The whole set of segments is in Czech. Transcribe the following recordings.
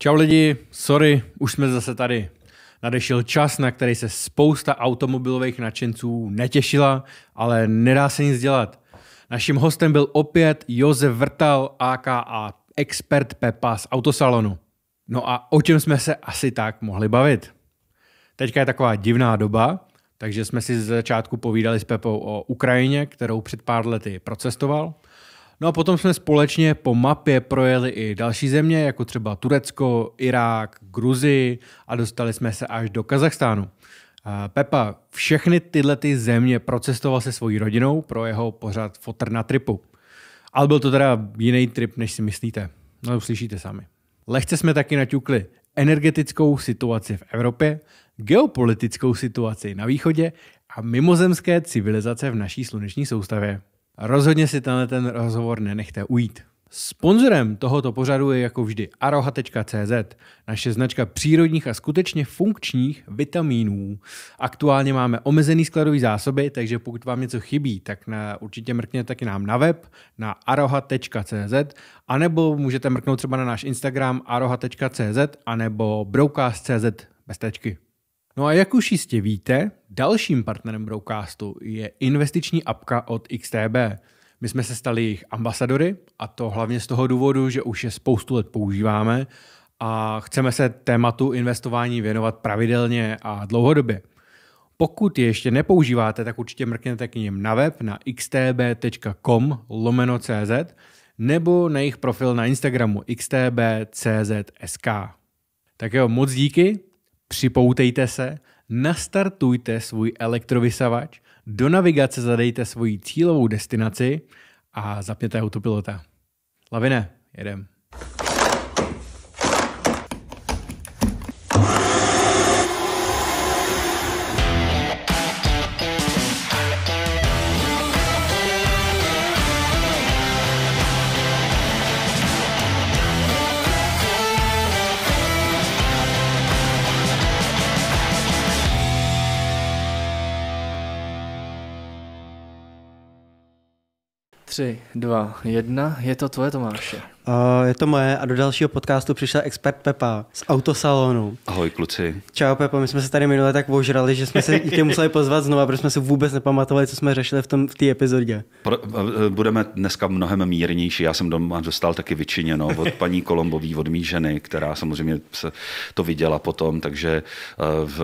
Čau lidi, sorry, už jsme zase tady. Nadešel čas, na který se spousta automobilových nadšenců netěšila, ale nedá se nic dělat. Naším hostem byl opět Josef Vrtal, aka expert Pepa z autosalonu. No a o čem jsme se asi tak mohli bavit? Teďka je taková divná doba, takže jsme si z začátku povídali s Pepou o Ukrajině, kterou před pár lety procestoval – No a potom jsme společně po mapě projeli i další země, jako třeba Turecko, Irák, Gruzi a dostali jsme se až do Kazachstánu. Pepa všechny tyhle ty země procestoval se svojí rodinou pro jeho pořád fotr na tripu. Ale byl to teda jiný trip, než si myslíte. No uslyšíte sami. Lehce jsme taky naťukli energetickou situaci v Evropě, geopolitickou situaci na východě a mimozemské civilizace v naší sluneční soustavě. Rozhodně si tenhle ten rozhovor nenechte ujít. Sponzorem tohoto pořadu je jako vždy aroha.cz, naše značka přírodních a skutečně funkčních vitamínů. Aktuálně máme omezený skladový zásoby, takže pokud vám něco chybí, tak na, určitě mrkněte taky nám na web na aroha.cz anebo můžete mrknout třeba na náš Instagram aroha.cz anebo broadcast.cz bez tečky. No a jak už jistě víte, dalším partnerem Broadcastu je investiční apka od XTB. My jsme se stali jejich ambasadory a to hlavně z toho důvodu, že už je spoustu let používáme a chceme se tématu investování věnovat pravidelně a dlouhodobě. Pokud je ještě nepoužíváte, tak určitě mrkněte k ním na web na xtb.com lomeno.cz nebo na jejich profil na Instagramu xtb.cz.sk. Tak jo, moc díky Připoutejte se, nastartujte svůj elektrovysavač, do navigace zadejte svoji cílovou destinaci a zapněte autopilota. Lavine, jedem. 3, 2, 1. Je to tvoje, Tomáše. Eh, je to moje a do dalšího podcastu přišel expert Pepa z autosalonu. Ahoj kluci. Čau Pepa, my jsme se tady minule tak vožrali, že jsme se tě museli pozvat znova, protože jsme si vůbec nepamatovali, co jsme řešili v tom v té epizodě. Pro, eh, budeme dneska mnohem mírnější. Já jsem doma dostal taky vyčiněno od paní Kolombový, od mý ženy, která samozřejmě se to viděla potom, takže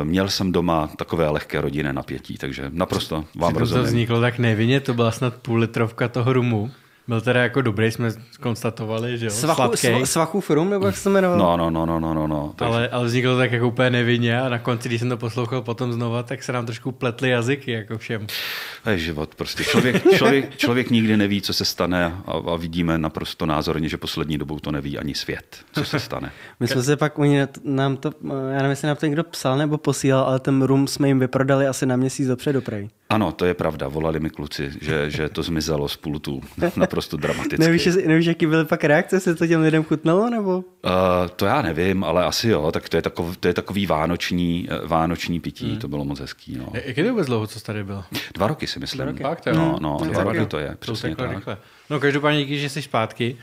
eh, měl jsem doma takové lehké rodinné napětí, takže naprosto vám rozumím. to vzniklo tak nevinně, to byla snad půl litrovka toho rumu. Byl teda jako dobrý, jsme konstatovali, že jo? Svachu, Sladký. svachu film, nebo jak se jmenoval? No, no, no, no, no, no. no. Ale, ale vzniklo to tak jako úplně nevinně a na konci, když jsem to poslouchal potom znova, tak se nám trošku pletly jazyky jako všem. To je život prostě. Člověk, člověk, člověk nikdy neví, co se stane a, a vidíme naprosto názorně, že poslední dobou to neví ani svět, co se stane. My jsme se pak, oni nám to, já nevím, jestli nám to někdo psal nebo posílal, ale ten rum jsme jim vyprodali asi na měsíc dopředu, Ano, to je pravda, volali mi kluci, že, že to zmizelo z pultů. Na naprosto dramaticky. Nevíš, nevíš jaký byly pak reakce, se to těm lidem chutnalo, nebo? Uh, to já nevím, ale asi jo, tak to je, takov, to je takový vánoční, eh, vánoční pití, hmm. to bylo moc hezký. No. Jak je to vůbec dlouho, co tady byl? Dva roky si myslím. Dva roky. Hmm. no, no, dva, dva roky to je, přesně to tak. Rychle. No každopádně díky, že jsi zpátky.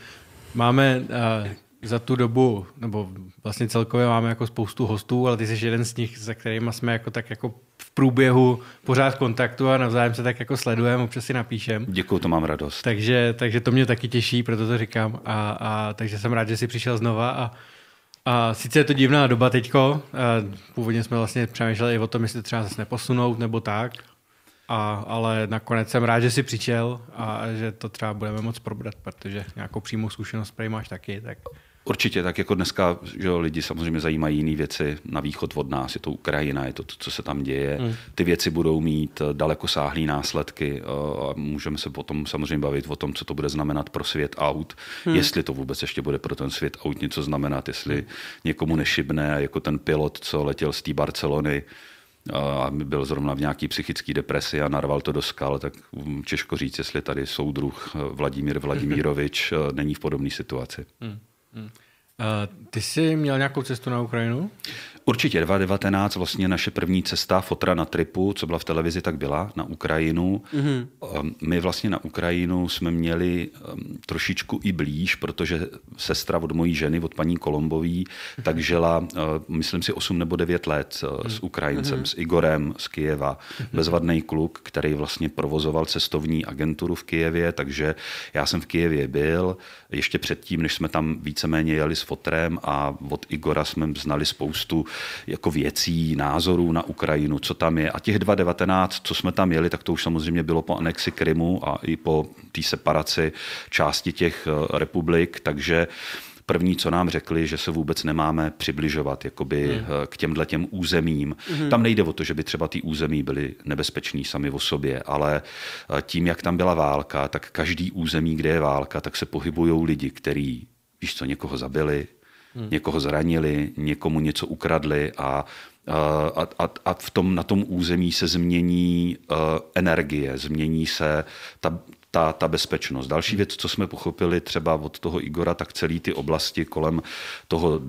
Máme uh, za tu dobu, nebo vlastně celkově máme jako spoustu hostů, ale ty jsi jeden z nich, za kterými jsme jako tak jako průběhu pořád kontaktu a navzájem se tak jako sledujeme, občas si napíšem. Děkuji, to mám radost. Takže, takže to mě taky těší, proto to říkám. A, a takže jsem rád, že jsi přišel znova a a sice je to divná doba teďko, původně jsme vlastně přemýšleli i o tom, jestli třeba zase neposunout nebo tak, a, ale nakonec jsem rád, že jsi přišel a že to třeba budeme moc probrat, protože nějakou přímou zkušenost máš taky, tak Určitě, tak jako dneska, že jo, lidi samozřejmě zajímají jiné věci na východ od nás, je to Ukrajina, je to, to co se tam děje. Mm. Ty věci budou mít eh, daleko sáhlý následky eh, a můžeme se potom samozřejmě bavit o tom, co to bude znamenat pro svět aut, mm. jestli to vůbec ještě bude pro ten svět aut něco znamenat, jestli někomu nešibne, jako ten pilot, co letěl z té Barcelony, eh, a byl zrovna v nějaký psychické depresi a narval to do skal, tak mm, těžko říct, jestli tady soudruh Vladimír Vladimírovič není v podobné situaci. Mm. Hmm. Uh, ty jsi měl nějakou cestu na Ukrajinu? Určitě 2019, vlastně naše první cesta, fotra na tripu, co byla v televizi, tak byla na Ukrajinu. Mm-hmm. My vlastně na Ukrajinu jsme měli ehm, trošičku i blíž, protože sestra od mojí ženy, od paní Kolombový, mm-hmm. tak žila, ehm, myslím si, 8 nebo 9 let s mhm. Ukrajincem, mm-hmm. s Igorem z Kijeva. Mm-hmm. Bezvadný kluk, který vlastně provozoval cestovní agenturu v Kijevě, takže já jsem v Kijevě byl, ještě předtím, než jsme tam víceméně jeli s fotrem a od Igora jsme znali spoustu jako věcí, názorů na Ukrajinu, co tam je. A těch 2019, co jsme tam jeli, tak to už samozřejmě bylo po anexi Krymu a i po té separaci části těch eh, republik, takže první, co nám řekli, že se vůbec nemáme přibližovat jakoby hmm. Eh, k těmhle těm územím. Hmm. Tam nejde o to, že by třeba ty území byly nebezpeční sami o sobě, ale eh, tím, jak tam byla válka, tak každý území, kde je válka, tak se pohybují lidi, kteří víš co, někoho zabili, Hmm. Někoho zranili, někomu něco ukradli a a, a, a v tom, na tom území se změní uh, energie, změní se ta, ta, ta bezpečnost. Další věc, co jsme pochopili třeba od toho Igora, tak celý ty oblasti kolem toho,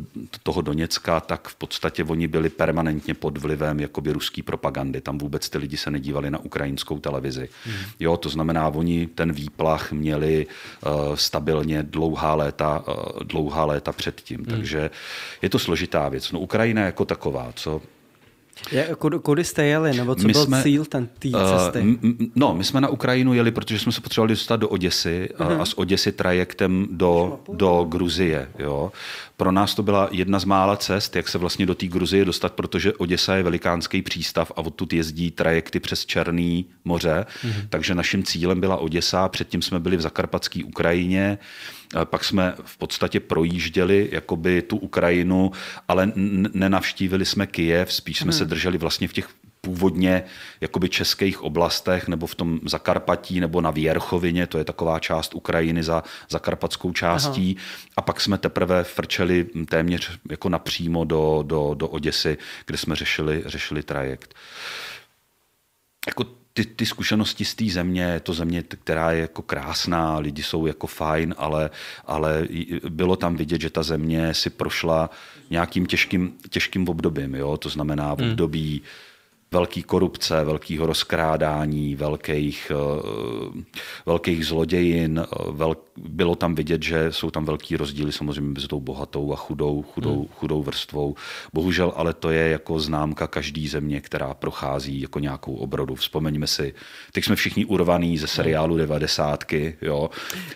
toho Doněcka, tak v podstatě oni byli permanentně pod vlivem jakoby ruský propagandy. Tam vůbec ty lidi se nedívali na ukrajinskou televizi. Mm. Jo, to znamená, oni ten výplach měli uh, stabilně dlouhá léta, uh, dlouhá léta předtím. Mm. Takže je to složitá věc. No Ukrajina jako taková, co je, kudy jste jeli, nebo co my byl jsme, cíl ten eh, cesty? Uh, m, no, my jsme na Ukrajinu jeli, protože jsme se potřebovali dostat do Oděsy uh-huh. a z mhm. Oděsy trajektem do, do Gruzie. Jo. Pro nás to byla jedna z mála cest, jak se vlastně do té Gruzie dostat, protože Oděsa je velikánský přístav a odtud jezdí trajekty přes Černý moře, uh-huh. takže naším cílem byla Oděsa, předtím jsme byli v zakarpatské Ukrajině, uh, pak jsme v podstatě projížděli jakoby tu Ukrajinu, ale nenavštívili jsme Kijev, spíš jsme hmm. se drželi vlastně v těch původně jakoby českých oblastech nebo v tom Zakarpatí nebo na Věrchovině, to je taková část Ukrajiny za zakarpatskou částí. Aha. A pak jsme teprve frčeli téměř jako napřímo do, do, do Oděsy, kde jsme řešili, řešili trajekt. Jako ty, ty zkušenosti z té země, je to země, která je jako krásná, lidi jsou jako fajn, ale, ale bylo tam vidět, že ta země si prošla nějakým těžkým, těžkým obdobím. Jo? To znamená v hmm. období hmm. velký korupce, velkého rozkrádání, velkých, eh, velkých zlodějin, eh, velkých bylo tam vidět, že jsou tam velký rozdíly samozřejmě mezi tou bohatou a chudou, chudou, hmm. chudou vrstvou. Bohužel ale to je jako známka každý země, která prochází jako nějakou obrodu. Vzpomeňme si, teď jsme všichni urvaní ze seriálu 90. Jo.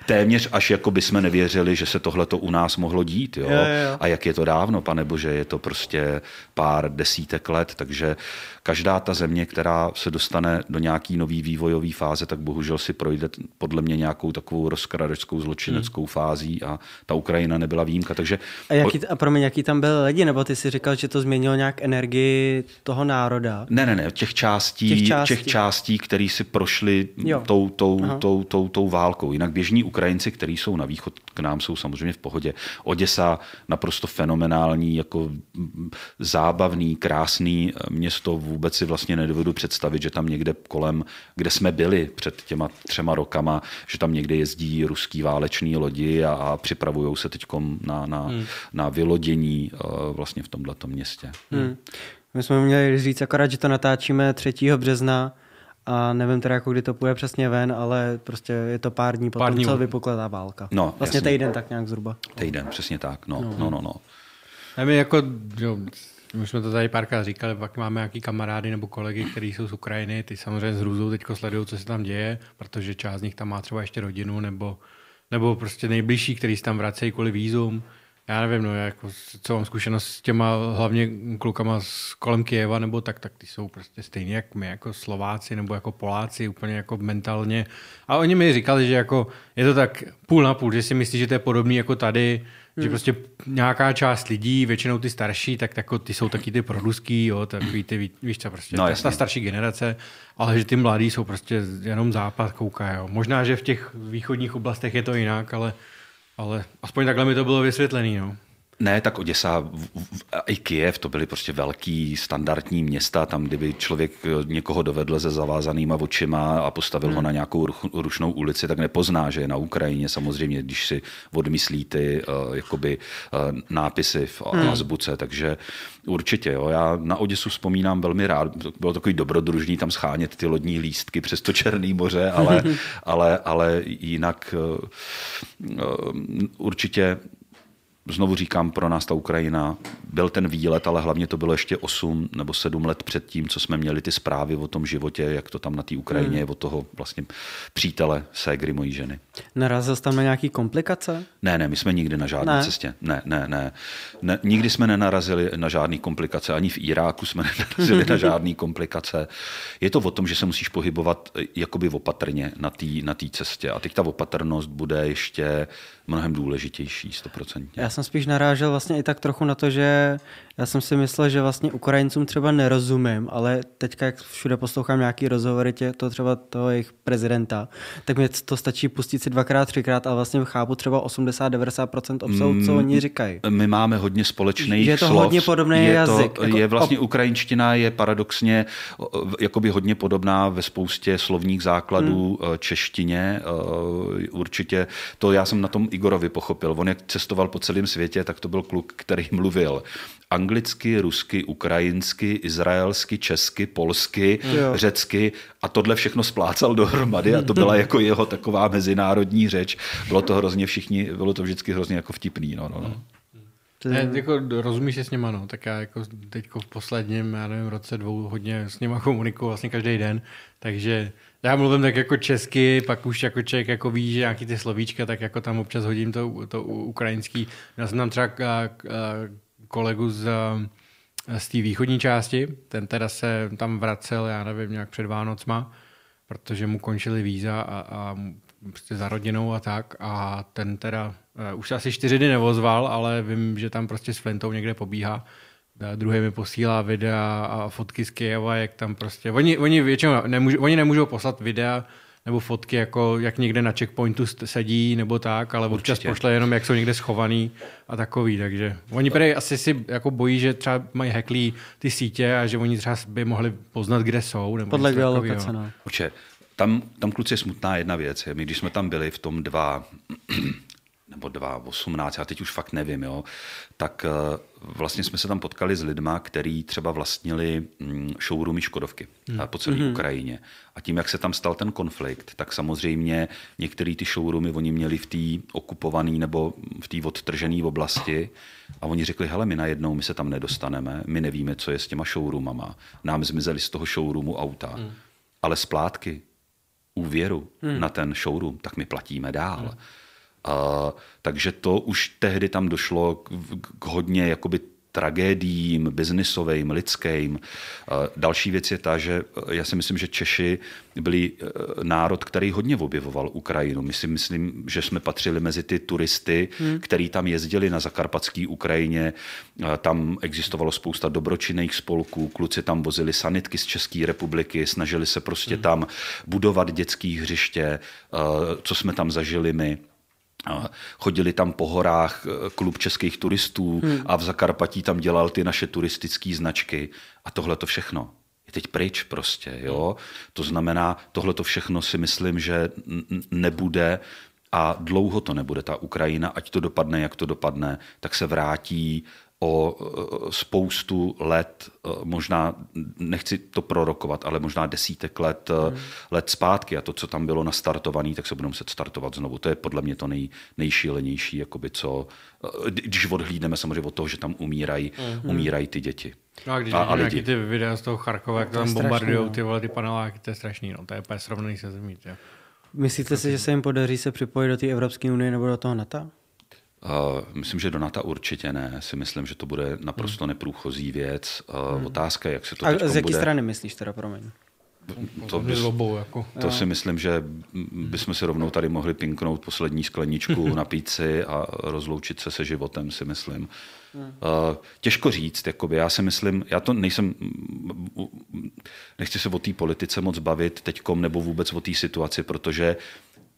Téměř až jako by jsme nevěřili, že se tohle to u nás mohlo dít. Jo. Jo, jo. A jak je to dávno, pane bože, je to prostě pár desítek let, takže každá ta země, která se dostane do nějaký nový vývojové fáze, tak bohužel si projde podle mě nějakou takovou rozkradečkou obrovskou zločineckou hmm. fází a ta Ukrajina nebyla výjimka. Takže... A, jaký, a promiň, jaký tam byl lidi? Nebo ty si říkal, že to změnilo nějak energii toho národa? Ne, ne, ne, těch částí, těch částí, těch částí který si prošli tou, tou, tou, tou, tou, tou válkou. Jinak běžní Ukrajinci, kteří jsou na východ k nám, jsou samozřejmě v pohodě. Oděsa naprosto fenomenální, jako zábavný, krásný eh, město. Vůbec si vlastně nedovedu představit, že tam někde kolem, kde jsme byli před těma třema rokama, že tam někde jezdí ruský té válečné lodi a, a připravují se teď na, na, hmm. na vylodění uh, vlastně v tomto městě. Hmm. hmm. My jsme měli říct akorát, že to natáčíme 3. března a nevím teda, jako kdy to půjde přesně ven, ale prostě je to pár dní potom, pár dní. co vypukla ta válka. No, vlastně jasný. týden tak nějak zhruba. Týden, přesně tak, no, no, no. no, no. my jako, jo, my jsme to tady párkrát říkali, pak máme nějaký kamarády nebo kolegy, kteří jsou z Ukrajiny, ty samozřejmě s hrůzou teď sledují, co se tam děje, protože část z nich tam má třeba ještě rodinu nebo nebo prostě nejbližší, který se tam vracejí kvůli výzum. Já nevím, no, já jako, co mám zkušenost s těma hlavně klukama z kolem Kieva, nebo tak, tak ty jsou prostě stejně jak my, jako Slováci nebo jako Poláci, úplně jako mentálně. A oni mi říkali, že jako je to tak půl na půl, že si myslí, že to je podobný jako tady, Hmm. Že prostě nějaká část lidí, většinou ty starší, tak tak ty jsou taky ty produský, jo, takový ty, víš co, prostě no, ta, ta starší generace, ale že ty mladí jsou prostě jenom západ kouká, jo. Možná, že v těch východních oblastech je to jinak, ale, ale aspoň takhle mi to bylo vysvětlené, no. Ne, tak Oděsa i Kiev, to byly prostě velký standardní města, tam kdyby člověk eh, někoho dovedl se zavázanýma očima a postavil hmm. ho na nějakou rušnou ulici, tak nepozná, že je na Ukrajině samozřejmě, když si odmyslí ty uh, jakoby uh, nápisy v hmm. azbuce, takže určitě, jo, já na Oděsu vzpomínám velmi rád, bylo takový dobrodružný tam schánět ty lodní lístky přes to Černé moře, ale, ale, ale jinak uh, uh, určitě znovu říkám, pro nás ta Ukrajina byl ten výlet, ale hlavně to bylo ještě 8 nebo 7 let před tím, co jsme měli ty zprávy o tom životě, jak to tam na té Ukrajině hmm. je, od toho vlastně přítele ségry mojí ženy. Narazil jsi tam na nějaký komplikace? Ne, ne, my jsme nikdy na žádné ne. cestě. Ne, ne, ne, ne. Nikdy jsme nenarazili na žádné komplikace, ani v Iráku jsme nenarazili na žádné komplikace. Je to o tom, že se musíš pohybovat eh, jakoby opatrně na té na cestě. A teď ta opatrnost bude ještě mnohem důležitější, stoprocentně. Já jsem spíš narážel vlastně i tak trochu na to, že já jsem si myslel, že vlastně Ukrajincům třeba nerozumím, ale teďka, jak všude poslouchám nějaký rozhovory tě, to třeba toho jejich prezidenta, tak mě to stačí pustit si dvakrát, třikrát a vlastně chápu třeba 80-90% obsahu, co mm, oni říkají. My máme hodně společných slov. je to slov. hodně podobný je jazyk. To, jako, je vlastně ob... ukrajinština je paradoxně jakoby hodně podobná ve spoustě slovních základů hmm. Eh, češtině. Eh, určitě to já jsem na tom Igorovi pochopil. On jak cestoval po celém světě, tak to byl kluk, který mluvil anglicky, rusky, ukrajinsky, izraelsky, česky, polsky, mm. jo. řecky a tohle všechno splácal dohromady a to byla jako jeho taková mezinárodní řeč. Bylo to hrozně všichni, bylo to vždycky hrozně jako vtipný. No, no, no. Ty... Ne, jako rozumíš se s nima, no. Tak já jako teď v posledním, já nevím, roce dvou hodně s nima komunikuju vlastně každý den, takže já mluvím tak jako česky, pak už jako člověk jako ví, že nějaký ty slovíčka, tak jako tam občas hodím to, to ukrajinský. Já jsem tam třeba kolegu z, z té východní části. Ten teda se tam vracel, já nevím, nějak před Vánocma, protože mu končili víza a, a prostě za rodinou a tak. A ten teda uh, už asi čtyři dny nevozval, ale vím, že tam prostě s Flintou někde pobíhá. A eh, druhý mi posílá videa a fotky z Kyjeva, jak tam prostě... Oni, oni většinou nemůžou, oni nemůžou poslat videa, nebo fotky, jako jak někde na checkpointu sedí nebo tak, ale Určitě. občas pošle jenom, jak jsou někde schovaný a takový, takže oni tady asi si jako bojí, že třeba mají heklí ty sítě a že oni třeba by mohli poznat, kde jsou. Nebo Podle geolokace, no. Určitě. Tam, tam kluci je smutná jedna věc. My, když jsme tam byli v tom dva nebo dva osmnáct, já teď už fakt nevím, jo, tak eh, vlastně jsme se tam potkali s lidma, který třeba vlastnili mm, showroomy Škodovky hmm. Eh, po celé hmm. Ukrajině. A tím, jak se tam stal ten konflikt, tak samozřejmě některé ty showroomy oni měli v té okupované nebo v té odtržené oblasti a oni řekli, hele, my najednou my se tam nedostaneme, my nevíme, co je s těma showroomama. Nám zmizeli z toho showroomu auta, hmm. ale splátky, úvěru hmm. na ten showroom, tak my platíme dál. Hmm a, takže to už tehdy tam došlo k, k hodně jakoby tragédiím, biznisovým, lidským. Další věc je ta, že e, já si myslím, že Češi byli e, národ, který hodně objevoval Ukrajinu. My si myslím, že jsme patřili mezi ty turisty, hmm. který tam jezdili na zakarpatské Ukrajině. Tam existovalo spousta dobročinných spolků, kluci tam vozili sanitky z České republiky, snažili se prostě hmm. tam budovat dětské hřiště, e, co jsme tam zažili my. Chodili tam po horách eh, klub českých turistů hmm. a v Zakarpatí tam dělal ty naše turistické značky a tohle to všechno je teď pryč prostě, jo. Hmm. To znamená, tohle to všechno si myslím, že nebude a dlouho to nebude. Ta Ukrajina, ať to dopadne, jak to dopadne, tak se vrátí o spoustu let, možná, nechci to prorokovat, ale možná desítek let, hmm. let zpátky a to, co tam bylo nastartované, tak se budou muset startovat znovu. To je podle mě to nej, nejšílenější, jakoby co, když odhlídneme samozřejmě od toho, že tam umírají, hmm. umírají ty děti. No a když a, a lidi. ty videa z toho Charkova, no, jak to tam bombardují no. ty vole, ty paneláky, to je strašný, no, to je úplně srovnaný se zemí. Tě. Myslíte si, že se jim podaří se připojit do té Evropské unie nebo do toho NATO? Eh, myslím, že Donata určitě ne. Si myslím, že to bude naprosto hmm. neprůchozí věc. Eh, hmm. Otázka, jak se to A z jaké bude... strany myslíš teda, promiň? To, bys, lobou, jako. to si myslím, že bychom si rovnou tady mohli pinknout poslední skleničku, na píci a rozloučit se se životem, si myslím. Hmm. Eh, těžko říct, jakoby, já si myslím, já to nejsem, nechci se o té politice moc bavit teďkom nebo vůbec o té situaci, protože uh,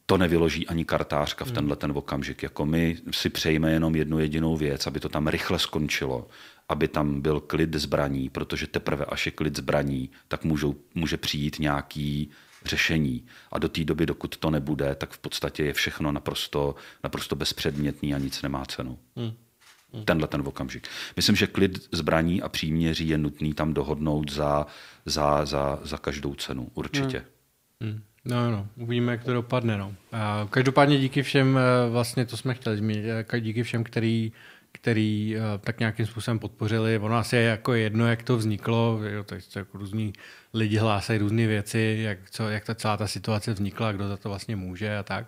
to nevyloží ani kartářka v hmm. tenhle ten okamžik. Jako my si přejme jenom jednu jedinou věc, aby to tam rychle skončilo, aby tam byl klid zbraní, protože teprve až je klid zbraní, tak můžou, může přijít nějaký řešení. A do té doby, dokud to nebude, tak v podstatě je všechno naprosto, naprosto bezpředmětný a nic nemá cenu. Hmm. Hmm. Tenhle ten okamžik. Myslím, že klid zbraní a příměří je nutný tam dohodnout za, za, za, za každou cenu. Určitě. Hmm. Hmm. No, no, no, uvidíme, jak to dopadne. No. každopádně díky všem, eh, vlastně to jsme chtěli zmínit, eh, díky všem, který, který eh, tak nějakým způsobem podpořili. Ono asi je jako jedno, jak to vzniklo, jo, tak se jako různí lidi hlásají různé věci, jak, co, jak ta celá ta situace vznikla, kdo za to vlastně může a tak.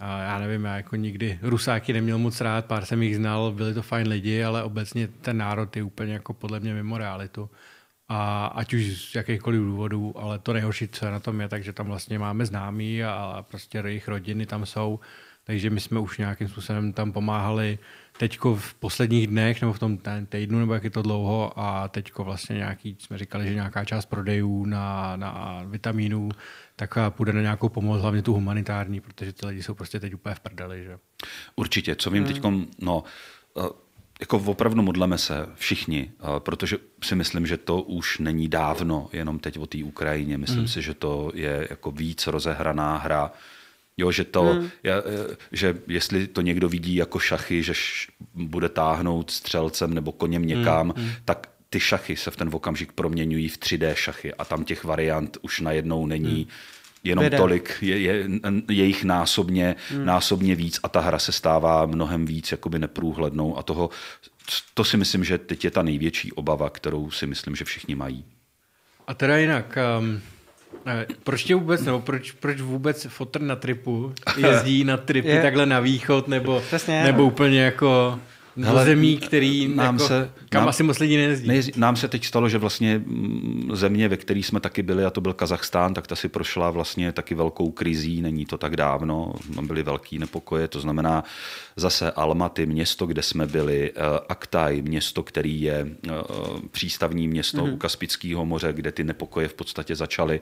A já nevím, já jako nikdy rusáky neměl moc rád, pár jsem jich znal, byli to fajn lidi, ale obecně ten národ je úplně jako podle mě mimo realitu a ať už z jakýchkoliv důvodů, ale to nejhorší, co na tom je, takže tam vlastně máme známí a prostě jejich rodiny tam jsou, takže my jsme už nějakým způsobem tam pomáhali teďko v posledních dnech nebo v tom týdnu, nebo jak je to dlouho a teďko vlastně nějaký, jsme říkali, že nějaká část prodejů na, na vitamínů, tak půjde na nějakou pomoc, hlavně tu humanitární, protože ty lidi jsou prostě teď úplně v prdeli. Že? Určitě, co vím hmm. teď, no, jako opravdu modleme se všichni, eh, protože si myslím, že to už není dávno, jenom teď o té Ukrajině. Myslím hmm. si, že to je jako víc rozehraná hra. Jo, že to, hmm. je, eh, že jestli to někdo vidí jako šachy, že š, bude táhnout střelcem nebo koněm hmm, někam, hmm. tak ty šachy se v ten okamžik proměňují v 3D šachy a tam těch variant už najednou není. Hmm jenom Vede. tolik, je, je, je jich násobně, hmm. násobně víc a ta hra se stává mnohem víc jakoby neprůhlednou a toho, to si myslím, že teď je ta největší obava, kterou si myslím, že všichni mají. A teda jinak, um, eh, proč tě vůbec, nebo proč, proč vůbec fotr na tripu jezdí na tripy takhle na východ, nebo, Přesně, nebo no. úplně jako do zemí, který eh, nám jako, se, kam nám, asi moc lidí nejezdí. nejezdí. Nám se teď stalo, že vlastně mm, země, ve které jsme taky byli, a to byl Kazachstán, tak ta si prošla vlastně taky velkou krizí, není to tak dávno, byly velký nepokoje, to znamená zase Almaty, město, kde jsme byli, eh, Aktaj, město, který je eh, přístavní město mm-hmm. u Kaspického moře, kde ty nepokoje v podstatě začaly,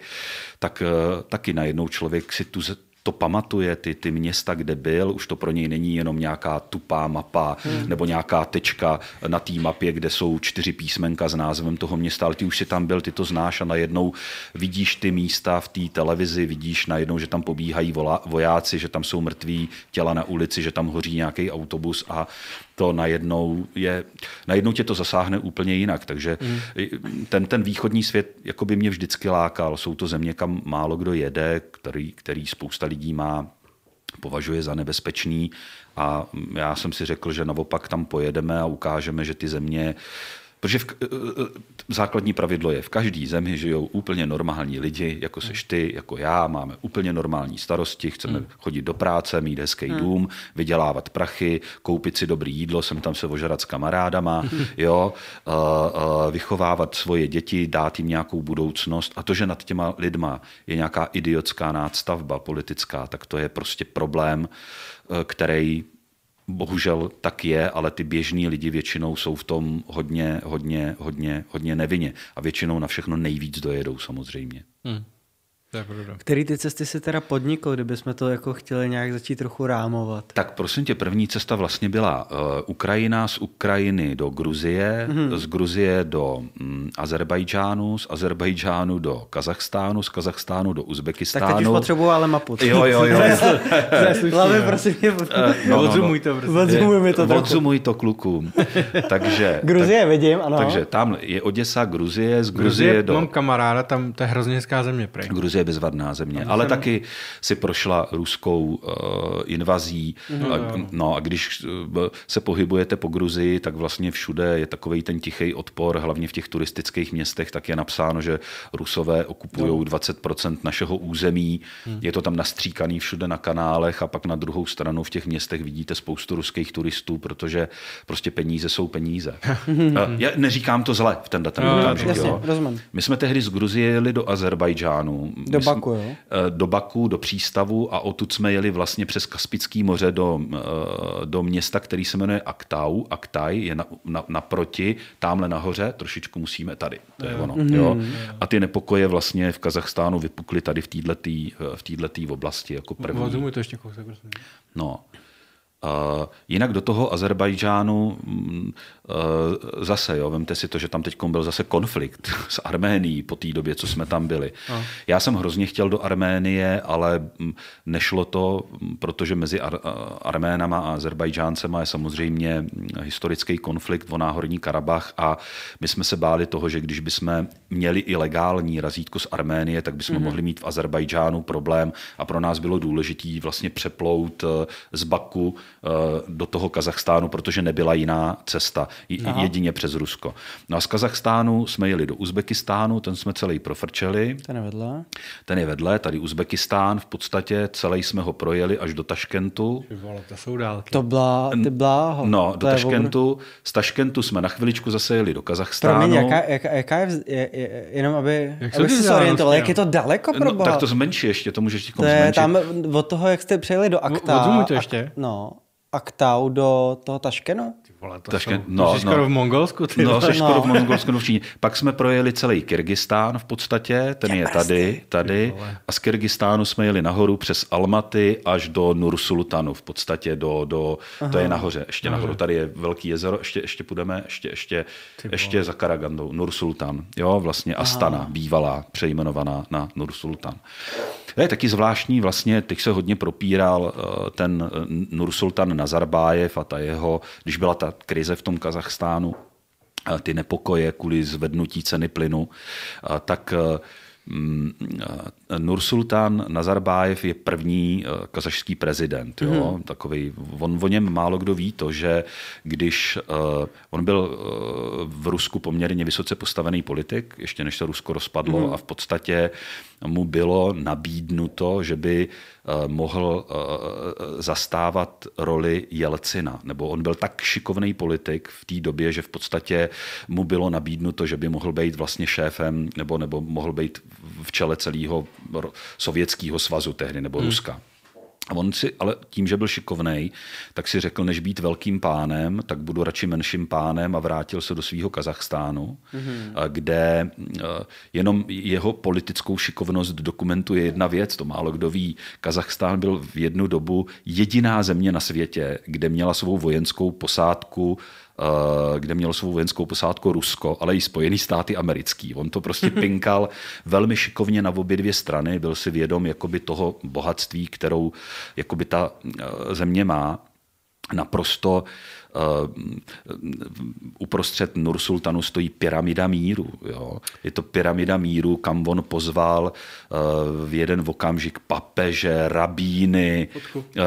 tak taky najednou člověk si tu to pamatuje, ty, ty města, kde byl, už to pro něj není jenom nějaká tupá mapa hmm. nebo nějaká tečka na té mapě, kde jsou čtyři písmenka s názvem toho města, ale ty už si tam byl, ty to znáš a najednou vidíš ty místa v té televizi, vidíš najednou, že tam pobíhají vojáci, že tam jsou mrtví těla na ulici, že tam hoří nějaký autobus a to najednou je, najednou tě to zasáhne úplně jinak. Takže mm. ten, ten východní svět jako by mě vždycky lákal. Jsou to země, kam málo kdo jede, který, který spousta lidí má považuje za nebezpečný a já jsem si řekl, že naopak tam pojedeme a ukážeme, že ty země Protože v, e, e, e, základní pravidlo je, v každé zemi žijou úplně normální lidi, jako seš ty, jako já, máme úplně normální starosti, chceme hmm. chodit do práce, mít hezký hmm. dům, vydělávat prachy, koupit si dobrý jídlo, jsem tam se ožrat s kamarádama, jo, uh, uh, vychovávat svoje děti, dát jim nějakou budoucnost. A to, že nad těma lidma je nějaká idiotská nádstavba politická, tak to je prostě problém, který Bohužel tak je, ale ty běžní lidi většinou jsou v tom hodně, hodně, hodně, hodně nevinně. A většinou na všechno nejvíc dojedou samozřejmě. Hmm. Který ty cesty se teda podnikl, kdybychom to jako chtěli nějak začít trochu rámovat? Tak prosím tě, první cesta vlastně byla uh, Ukrajina z Ukrajiny do Gruzie, hmm. z Gruzie do um, Azerbajdžánu, z Azerbajdžánu do Kazachstánu, z Kazachstánu do Uzbekistánu. Tak teď už potřebuji ale mapu. Jo, jo, jo. Hlavně prosím tě, eh, no, no, no, odzumuj to. Prostě. Odzumuj to, odzumuj to klukům. takže, Gruzie tak, vidím, ano. Takže tam je Oděsa, Gruzie, z Gruzie, Gruzie do... Mám kamaráda, tam to je hrozně hezká země. Prej. Gruzie je bezvadná země, ale taky si prošla ruskou uh, invazí. No, a, no a když eh, se pohybujete po Gruzii, tak vlastně všude je takový ten tichý odpor, hlavně v těch turistických městech, tak je napsáno, že Rusové okupují 20% no. našeho území, hmm. je to tam nastříkaný všude na kanálech a pak na druhou stranu v těch městech vidíte spoustu ruských turistů, protože prostě peníze jsou peníze. Eh, já neříkám to zle v ten datem No, no My jsme tehdy z Gruzie jeli do Azerbajdžánu. Do jsme, Baku, jo? Eh, do Baku, do přístavu a odtud jsme jeli vlastně přes Kaspický moře do, eh, do města, který se jmenuje Aktau. Aktaj je na, na, naproti, tamhle nahoře, trošičku musíme tady. To je ono, mm-hmm. jo? Hmm. A ty nepokoje vlastně v Kazachstánu vypukly tady v této eh, v oblasti jako první. Můj to ještě kousek. No. Jinak do toho Azerbajdžánu mm, eh, zase, jo, vemte si to, že tam teď byl zase konflikt s Arménií po té době, co jsme tam byli. No. Já jsem hrozně chtěl do Arménie, ale mm, nešlo to, mm, protože mezi Ar- eh, Arménama a Azerbajdžáncema je samozřejmě historický konflikt o Náhorní Karabach a my jsme se báli toho, že když bychom měli i legální razítko z Arménie, tak bychom mm-hmm. mohli mít v Azerbajdžánu problém a pro nás bylo důležité vlastně přeplout eh, z Baku Eh, do toho Kazachstánu, protože nebyla jiná cesta, Aha. jedině přes Rusko. No a z Kazachstánu jsme jeli do Uzbekistánu, ten jsme celý profrčeli. Ten je vedle. Ten je vedle, tady Uzbekistán, v podstatě celý jsme ho projeli až do Taškentu. To jsou dálky. To byla, ty bláho. No, do Taškentu. Z Taškentu jsme na chviličku zase jeli do Kazachstánu. Promiň, jaká, jaká, jaká je, je, je, jenom aby, jak aby se orientoval. jak je to daleko pro no, Tak to zmenší ještě, to můžeš to je zmenšit. tam od toho, jak jste přejeli do Akta. Od ještě? no, Aktau do toho Taškenu? Ty to no, jsi no, skoro v Mongolsku. Ty no, jsi skoro v no. Mongolsku, no v Číně. Pak jsme projeli celý Kyrgyzstán v podstatě, ten je, je tady, tady. A z Kyrgyzstánu jsme jeli nahoru přes Almaty až do Nursultanu v podstatě, do, do to je nahoře, ještě nahoru. nahoru, tady je velký jezero, ještě, ještě půjdeme, ještě, ještě, ještě za Karagandou, Nursultan, jo, vlastně Astana, Aha. bývalá, přejmenovaná na Nursultan. To je taky zvláštní, vlastně teď se hodně propíral eh, ten eh, Nursultan Nazarbájev a ta jeho, když byla ta krize v tom Kazachstánu, eh, ty nepokoje kvůli zvednutí ceny plynu, tak mm, Nursultan Nazarbájev je první eh, kazašský prezident. Jo? Mm. Takový, on o něm málo kdo ví to, že když uh, on byl uh, v Rusku poměrně vysoce postavený politik, ještě než se Rusko rozpadlo mm. a v podstatě mu bylo nabídnuto, že by uh, mohl uh, zastávat roli Jelcina. Nebo on byl tak šikovný politik v té době, že v podstatě mu bylo nabídnuto, že by mohl být vlastně šéfem nebo, nebo mohl být v čele celého sovětského svazu tehdy nebo hmm. Ruska. A on si, ale tím, že byl šikovný, tak si řekl, než být velkým pánem, tak budu radši menším pánem a vrátil se do svého Kazachstánu, mm-hmm. kde e, jenom jeho politickou šikovnost dokumentuje jedna věc, to málo kdo ví. Kazachstán byl v jednu dobu jediná země na světě, kde měla svou vojenskou posádku Eh, kde mělo svou vojenskou posádku Rusko, ale i Spojený státy americký. On to prostě pinkal velmi šikovně na obě dvě strany, byl si vědom jakoby toho bohatství, kterou jakoby ta eh, země má. Naprosto Eh, uprostřed Nursultanu stojí pyramida míru. Jo. Je to pyramida míru, kam on pozval eh, v jeden okamžik papeže, rabíny, eh,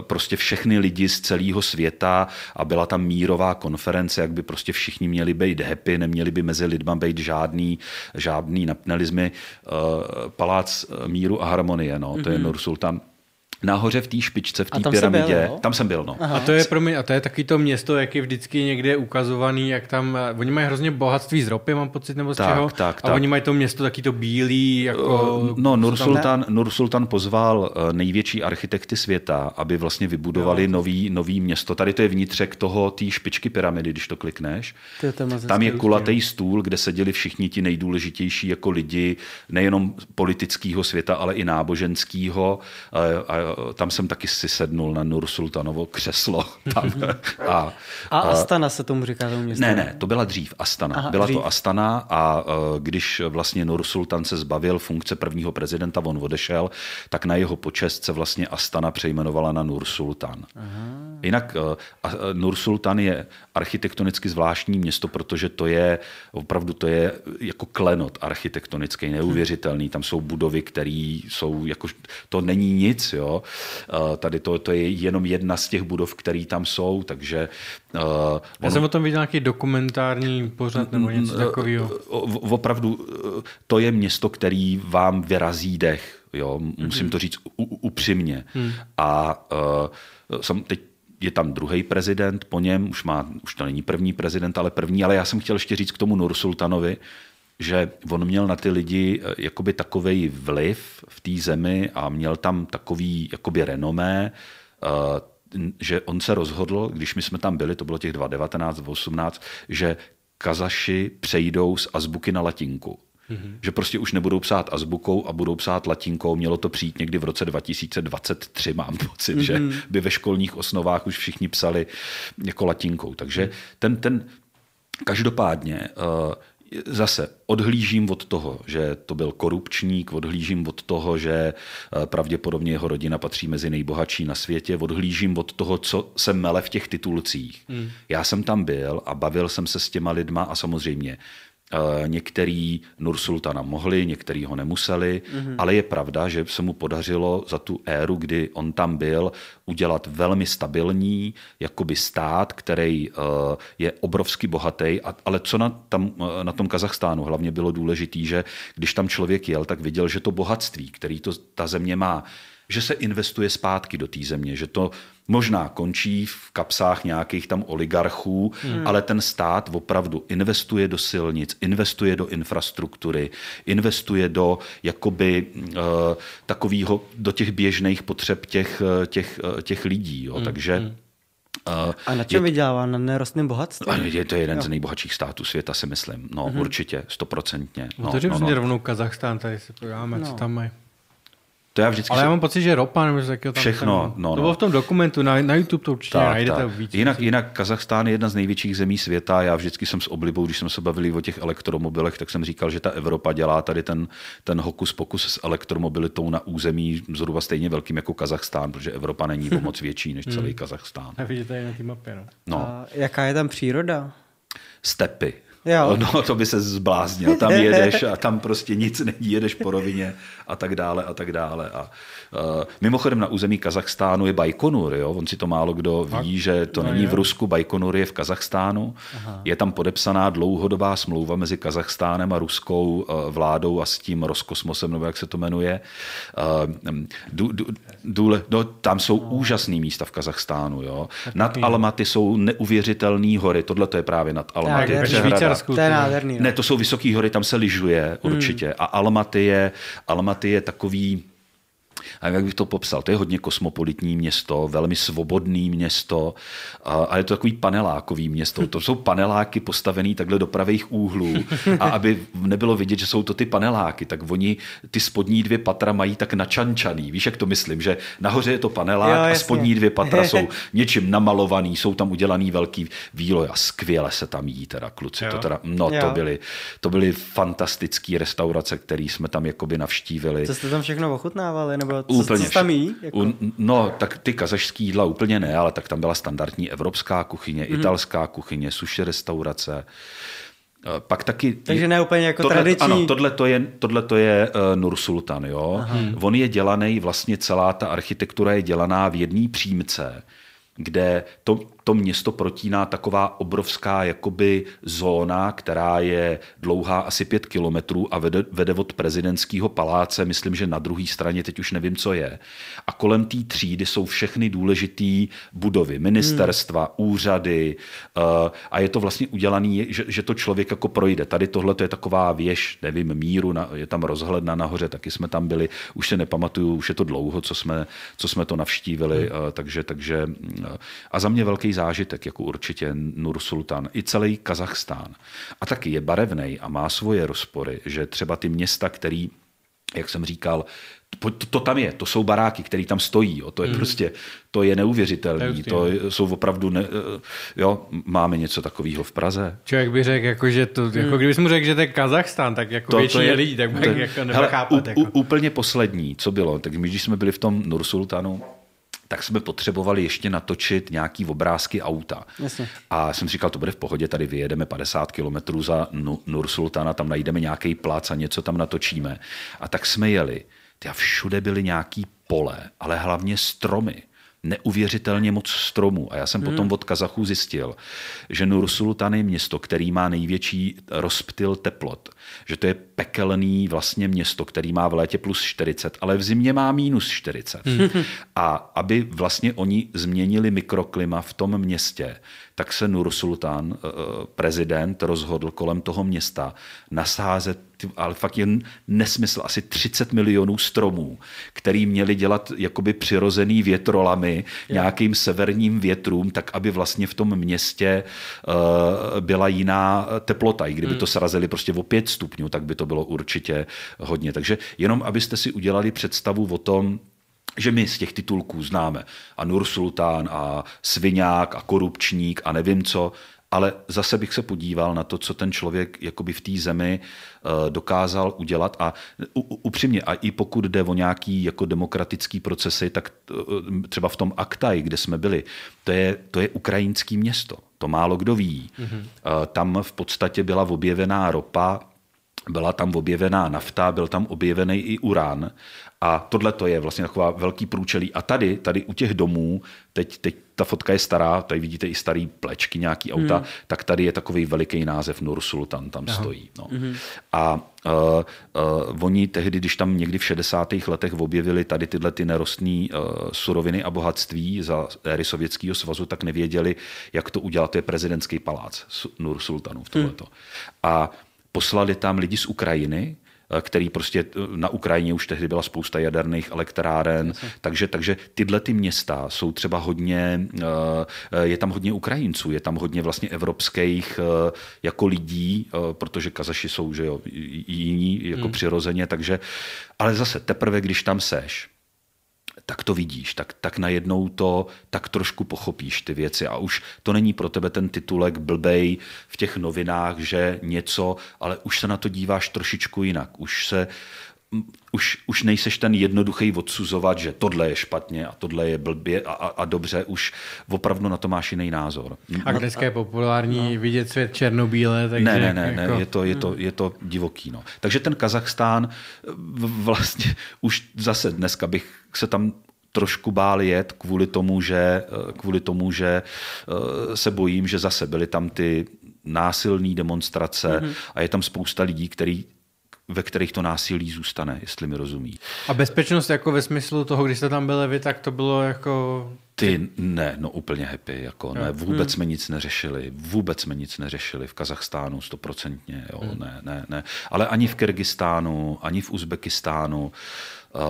prostě všechny lidi z celého světa a byla tam mírová konference, jak by prostě všichni měli být happy, neměli by mezi lidma být žádný, žádný napnelizmy. Palác míru a harmonie, no, to mm-hmm. je mhm. Nursultan nahoře v té špičce, v té pyramidě. Byl, no? tam jsem byl, no. Aha. A to je pro mě, a to je taky to město, jak je vždycky někde ukazovaný, jak tam, eh, oni mají hrozně bohatství z ropy, mám pocit, nebo z tak, čeho. Tak, a oni mají to město taky to bílý, jako... Eh, no, Nursultan, Nursultan pozval eh, největší architekty světa, aby vlastně vybudovali jo. nový, nový město. Tady to je vnitřek toho, té špičky pyramidy, když to klikneš. To je tam je kulatý stůl, kde seděli všichni ti nejdůležitější jako lidi, nejenom politického světa, ale i náboženského. A, a tam jsem taky si sednul na Nursultanovo křeslo. Tam. a, a, Astana se tomu říká tomu Ne, ne, to byla dřív Astana. Aha, byla dřív. to Astana a e, když vlastně Nursultan se zbavil funkce prvního prezidenta, on odešel, tak na jeho počest se vlastně Astana přejmenovala na Nursultan. Aha. Jinak e, e, Nursultan je architektonicky zvláštní město, protože to je opravdu to je jako klenot architektonický, neuvěřitelný. Tam jsou budovy, které jsou jako, to není nic, jo, Eh, tady to, to je jenom jedna z těch budov, které tam jsou, takže... Uh, eh, ono... Já jsem o tom viděl nějaký dokumentární pořad nebo mm, něco eh, takového. Opravdu, to je město, který vám vyrazí dech, jo? musím hmm to říct upřímně. Hmm. A uh, jsem teď je tam druhý prezident, po něm už, má, už to není první prezident, ale první, ale já jsem chtěl ještě říct k tomu Nursultanovi, že on měl na ty lidi eh, jakoby takový vliv v té zemi a měl tam takový jakoby renomé, eh, že on se rozhodl, když my jsme tam byli, to bylo těch 2019, 2018, že Kazaši přejdou z azbuky na latinku. Mm-hmm. Že prostě už nebudou psát azbukou a budou psát latinkou. Mělo to přijít někdy v roce 2023, mám pocit, mm-hmm. že mhm. by ve školních osnovách už všichni psali jako latinkou. Takže mm-hmm. ten, ten každopádně uh, zase odhlížím od toho, že to byl korupčník, odhlížím od toho, že eh, pravděpodobně jeho rodina patří mezi nejbohatší na světě, odhlížím od toho, co se mele v těch titulcích. Hmm. Já jsem tam byl a bavil jsem se s těma lidma a samozřejmě Eh, některý Nursultana mohli, některý ho nemuseli, mm-hmm. ale je pravda, že se mu podařilo za tu éru, kdy on tam byl, udělat velmi stabilní jakoby stát, který eh, je obrovsky bohatý. Ale co na, tam, eh, na tom Kazachstánu hlavně bylo důležité, že když tam člověk jel, tak viděl, že to bohatství, který to, ta země má, že se investuje zpátky do té země, že to možná končí v kapsách nějakých tam oligarchů, hmm. ale ten stát opravdu investuje do silnic, investuje do infrastruktury, investuje do jakoby uh, eh, takového, do těch běžných potřeb těch, eh, těch, eh, těch lidí. Jo. Hmm. Takže Uh, a na čem je, vydělává? Na nerostném bohatství? Je to jeden jo. z nejbohatších států světa, si myslím. No, mm-hmm. určitě, stoprocentně. No, no, to je no, no. no. rovnou Kazachstán, tady se podíváme, no. co tam mají. To já vždycky Ale já mám pocit, že ropa nebo tam Všechno. Tam, no, no. To bylo v tom dokumentu, na, na YouTube to určitě tak, najdete tak. víc. Jinak, jinak Kazachstán je jedna z největších zemí světa. Já vždycky jsem s oblibou, když jsme se bavili o těch elektromobilech, tak jsem říkal, že ta Evropa dělá tady ten, ten hokus pokus s elektromobilitou na území zhruba stejně velkým jako Kazachstán, protože Evropa není o moc větší než hmm. celý Kazachstán. A vidíte je na té mapě. No. no. A jaká je tam příroda? Stepy Jo. No, to by se zbláznil. Tam jedeš a tam prostě nic není, jedeš po rovině a tak dále a tak dále. A, uh, mimochodem na území Kazachstánu je Bajkonur, jo? on si to málo kdo ví, že to no není je. v Rusku, Bajkonur je v Kazachstánu. Aha. Je tam podepsaná dlouhodobá smlouva mezi Kazachstánem a ruskou uh, vládou a s tím Roskosmosem, nebo jak se to jmenuje. Uh, dů, dů, důle, no, tam jsou no. úžasné místa v Kazachstánu. Jo? nad Almaty jsou neuvěřitelné hory, tohle to je právě nad Almaty. Tak, to je nádherný. No. Ne, to jsou vysoké hory, tam se lyžuje hmm. určitě. Hmm. A Almaty je, Almaty je takový a jak bych to popsal, to je hodně kosmopolitní město, velmi svobodný město a je to takový panelákový město. To jsou paneláky postavený takhle do pravých úhlů a aby nebylo vidět, že jsou to ty paneláky, tak oni ty spodní dvě patra mají tak načančaný. Víš, jak to myslím, že nahoře je to panelák jo, a spodní dvě patra jsou něčím namalovaný, jsou tam udělaný velký výloj a skvěle se tam jí teda kluci. Jo. To teda, no jo. to byly, to byly fantastické restaurace, které jsme tam jakoby navštívili. Co jste tam všechno ochutnávali? Nebo co, úplně co tam jí? Jako? U, no, tak ty kazašský jídla úplně ne, ale tak tam byla standardní evropská kuchyně, mm. italská kuchyně, suše restaurace. Eh, pak taky... Takže ne úplně jako tohle, tradiční. Ano, tohle to je, tohle to je uh, Sultan, jo. Aha. Mhm. On je dělaný, vlastně celá ta architektura je dělaná v jedné přímce, kde to, to město protíná taková obrovská jakoby zóna, která je dlouhá asi pět kilometrů a vede, vede od prezidentského paláce, myslím, že na druhé straně, teď už nevím, co je. A kolem té třídy jsou všechny důležité budovy, ministerstva, hmm. úřady uh, a je to vlastně udělané, že, že to člověk jako projde. Tady tohle to je taková věž, nevím, míru, na, je tam rozhledna nahoře, taky jsme tam byli, už se nepamatuju, už je to dlouho, co jsme, co jsme to navštívili, hmm. uh, takže, takže uh, a za mě velký zážitek, jako určitě Nursultan, i celý Kazachstán. A taky je barevný a má svoje rozpory, že třeba ty města, který, jak jsem říkal, to, to tam je, to jsou baráky, které tam stojí, jo. to je mm. prostě, to je neuvěřitelné, to jsou opravdu, ne, jo, máme něco takového v Praze. Člověk by řekl, jako, že to, mm. jako hmm. kdybych mu řekl, že to je Kazachstán, tak jako to, většině to je, lidí, tak bych to, jako hele, chápat, u, jako. Úplně poslední, co bylo, tak my, když jsme byli v tom Nursultanu, tak jsme potřebovali ještě natočit nějaký obrázky auta. Jasně. A jsem říkal, to bude v pohodě, tady vyjedeme 50 kilometrů za Nursultana, tam najdeme nějaký plác a něco tam natočíme. A tak jsme jeli. A všude byly nějaký pole, ale hlavně stromy neuvěřitelně moc stromů. A já jsem hmm. potom od Kazachů zjistil, že Nursultan je město, který má největší rozptyl teplot že to je pekelný vlastně město, který má v létě plus 40, ale v zimě má minus 40. Hmm. A aby vlastně oni změnili mikroklima v tom městě, tak se Sultan, eh, eh, prezident, rozhodl kolem toho města nasázet ale fakt je nesmysl, asi 30 milionů stromů, který měli dělat jakoby přirozený větrolamy nějakým severním větrům, tak aby vlastně v tom městě uh, byla jiná teplota, i kdyby hmm. to srazili prostě o 5 stupňů, tak by to bylo určitě hodně. Takže jenom, abyste si udělali představu o tom, že my z těch titulků známe a Sultán a Svinák a Korupčník a nevím co, ale zase bych se podíval na to, co ten člověk jakoby v té zemi eh, dokázal udělat a upřímně, a i pokud jde o nějaký jako demokratický procesy, tak eh, třeba v tom Aktaj, kde jsme byli, to je, to je ukrajinský město, to málo kdo ví. Mm-hmm. Tam v podstatě byla objevená ropa byla tam objevená nafta, byl tam objevený i urán. A tohle to je vlastně taková velký průčelí. A tady, tady u těch domů, teď, teď ta fotka je stará, tady vidíte i starý plečky, nějaký auta, hmm. tak tady je takový veliký název Sultan, tam Aha. stojí. No. Hmm. A uh, uh, oni tehdy, když tam někdy v 60. letech objevili tady tyhle ty nerostné uh, e, suroviny a bohatství za éry Sovětského svazu, tak nevěděli, jak to udělat. To je prezidentský palác Nursultanu v tomto Hmm. A Poslali tam lidi z Ukrajiny, eh, který prostě eh, na Ukrajině už tehdy byla spousta jaderných elektráren, takže, takže tyhle ty města jsou třeba hodně, eh, je tam hodně Ukrajinců, je tam hodně vlastně evropských jako lidí, protože Kazaši jsou že jo, jiní jako hmm. přirozeně, takže, ale zase teprve, když tam seš, tak to vidíš, tak, tak najednou to tak trošku pochopíš ty věci a už to není pro tebe ten titulek blbej v těch novinách, že něco, ale už se na to díváš trošičku jinak, už se už, už nejseš ten jednoduchý odsuzovat, že tohle je špatně a tohle je blbě a, a, a dobře, už opravdu na to máš jiný názor. A no, dneska je populární no. vidět svět černobíle. Takže ne, ne, ne, jako... ne je, to, je, to, je to divoký. No. Takže ten Kazachstán vlastně už zase dneska bych se tam trošku bál jet kvůli tomu, že, eh, kvůli tomu, že eh, se bojím, že zase byly tam ty násilné demonstrace mm-hmm. a je tam spousta lidí, který ve kterých to násilí zůstane, jestli mi rozumí. A bezpečnost jako ve smyslu toho, když jste tam byli vy, tak to bylo jako... Ty ne, no úplně happy, jako ne, vůbec hmm. jsme nic neřešili, vůbec jsme nic neřešili v Kazachstánu stoprocentně, jo, hmm. ne, ne, ne, ale ani v Kyrgyzstánu, ani v Uzbekistánu, uh,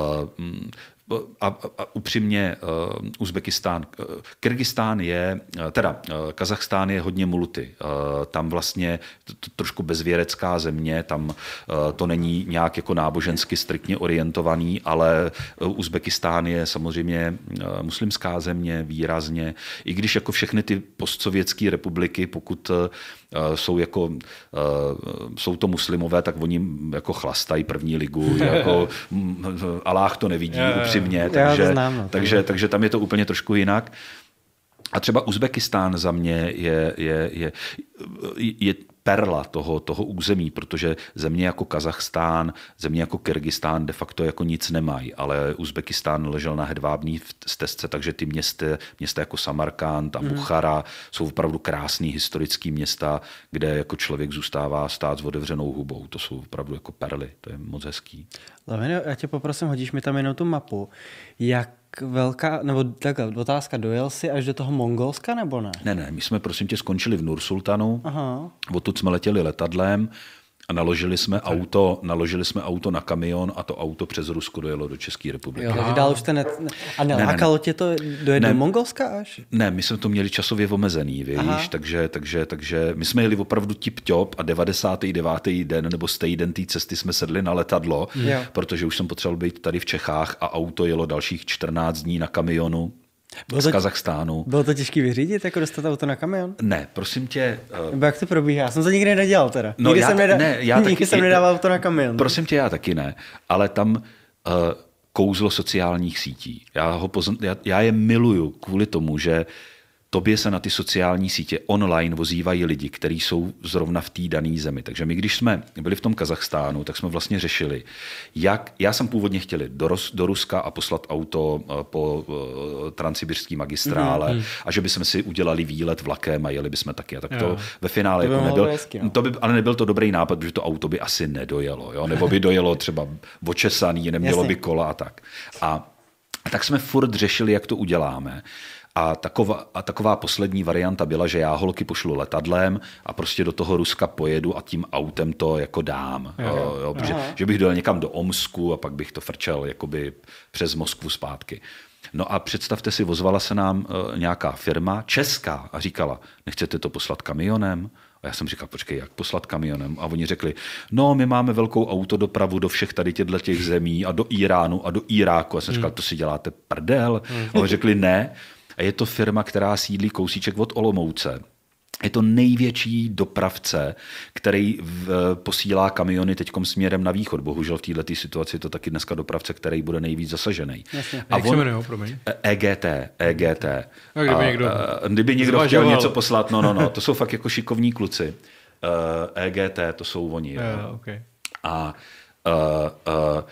a, a, upřímně uh, Uzbekistán. Eh, Kyrgyzstán je, eh, teda uh, Kazachstán je hodně multi. Uh, tam vlastně to, to trošku bezvědecká země, tam uh, to není nějak jako nábožensky striktně orientovaný, ale Uzbekistán je samozřejmě uh, muslimská země výrazně. I když jako všechny ty postsovětské republiky, pokud uh, Eh, jsou, jako, eh, jsou to muslimové, tak oni jako chlastají první ligu, jako mm, Aláh to nevidí upřímně, takže, znám, no, takže, takže tam je to úplně trošku jinak. A třeba Uzbekistán za mě je, je, je, je perla toho, toho území, protože země jako Kazachstán, země jako Kyrgyzstán de facto jako nic nemají, ale Uzbekistán ležel na hedvábní stezce, takže ty města, města jako Samarkand a hmm. Buchara mm. jsou opravdu krásné historické města, kde jako člověk zůstává stát s otevřenou hubou. To jsou opravdu jako perly, to je moc hezký. Lavino, já tě poprosím, hodíš mi tam jenom tu mapu. Jak velká, nebo takhle, otázka, dojel jsi až do toho Mongolska nebo ne? Ne, ne, my jsme prosím tě skončili v Nursultanu, Aha. odtud jsme letěli letadlem, a naložili jsme, tak. auto, naložili jsme auto na kamion a to auto přes Rusko dojelo do České republiky. Jo, dál už jste ne... A nelákalo ne, ne, ne. tě to dojet ne, do Mongolska až? Ne, my jsme to měli časově omezený, víš, takže, takže, takže my jsme jeli opravdu tip-top a 99. den nebo stejný den té cesty jsme sedli na letadlo, jo. protože už jsem potřeboval být tady v Čechách a auto jelo dalších 14 dní na kamionu bylo to, z Kazachstánu. Bylo to těžké vyřídit, jako dostat auto na kamion? Ne, prosím tě. Uh... jak to probíhá? Já jsem to nikdy nedělal teda. No, nikdy já, jsem, nedal, ne, já nikdy taky, jsem nedával auto na kamion. Prosím tě, já taky ne, ale tam uh, kouzlo sociálních sítí. Já, ho pozn, já, já je miluju kvůli tomu, že uh, tobě se na ty sociální sítě online vozívají lidi, kteří jsou zrovna v té dané zemi. Takže my, když jsme byli v tom Kazachstánu, tak jsme vlastně řešili, jak, já jsem původně chtěl do, Rus, do Ruska a poslat auto eh, po uh, eh, transsibirské magistrále mm-hmm. a že bychom si udělali výlet vlakem a jeli bychom taky. A tak to jo. ve finále to by jako nebyl, hezky, no. to by, ale nebyl to dobrý nápad, protože to auto by asi nedojelo, jo? nebo by dojelo třeba očesaný, nemělo Jasně. by kola a tak. A tak jsme furt řešili, jak to uděláme. A taková, a taková poslední varianta byla, že já holky pošlu letadlem a prostě do toho Ruska pojedu a tím autem to jako dám. Jo, jo, protože, že bych dojel někam do Omsku a pak bych to frčel jakoby přes Moskvu zpátky. No a představte si, vozvala se nám eh, nějaká firma česká a říkala, nechcete to poslat kamionem? A já jsem říkal, počkej, jak poslat kamionem? A oni řekli, no, my máme velkou autodopravu do všech tady těchto těch zemí a do Iránu a do Iráku. A jsem hmm. říkal, to si děláte prdel? Hmm. A oni řekli, ne. A je to firma, která sídlí kousíček od Olomouce. Je to největší dopravce, který v, e, posílá kamiony teď směrem na východ. Bohužel v této situaci je to taky dneska dopravce, který bude nejvíc zasažený. A Jak on, se jmenuje, promiň? EGT. E EGT. A no, kdyby, a, někdo, a, e, kdyby někdo zvažoval. chtěl něco poslat, no, no, no, to jsou fakt jako šikovní kluci. Uh, EGT, to jsou oni. Uh, okay. A uh, uh,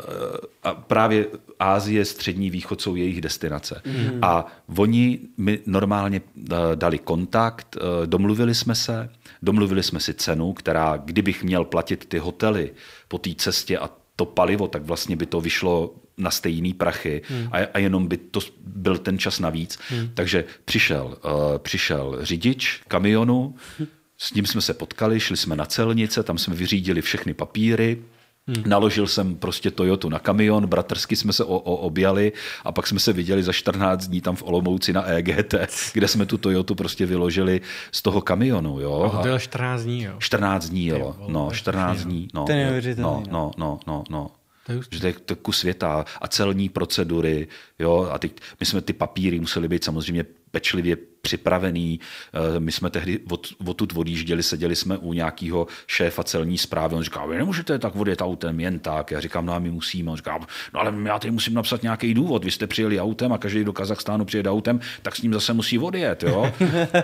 Eh, a právě Ázie, Střední východ jsou jejich destinace. Mm. A oni mi normálně eh, dali kontakt, eh, domluvili jsme se, domluvili jsme si cenu, která, kdybych měl platit ty hotely po té cestě a to palivo, tak vlastně by to vyšlo na stejný prachy hmm. a, a jenom by to byl ten čas navíc. Hmm. Takže přišel, uh, přišel řidič kamionu, hmm. s ním jsme se potkali, šli jsme na celnice, tam jsme vyřídili všechny papíry, Hmm. Naložil jsem prostě Toyotu na kamion, bratrsky jsme se o, o, objali a pak jsme se viděli za 14 dní tam v Olomouci na EGT, kde jsme tu Toyotu prostě vyložili z toho kamionu. Jo? A to bylo 14 dní, jo? 14 dní jo? no, 14 dní. No, to je no, no, no, no, no. no. Že to je to kus světa a celní procedury. Jo? A teď, my jsme ty papíry museli být samozřejmě pečlivě připravený. Eh, my jsme tehdy od, odtud odjížděli, seděli jsme u nějakého šéfa celní zprávy. On říká, vy nemůžete tak odjet autem jen tak. Já říkám, no a my musíme. On říká, no ale já tady musím napsat nějaký důvod. Vy jste přijeli autem a každý do Kazachstánu přijede autem, tak s ním zase musí odjet. Jo?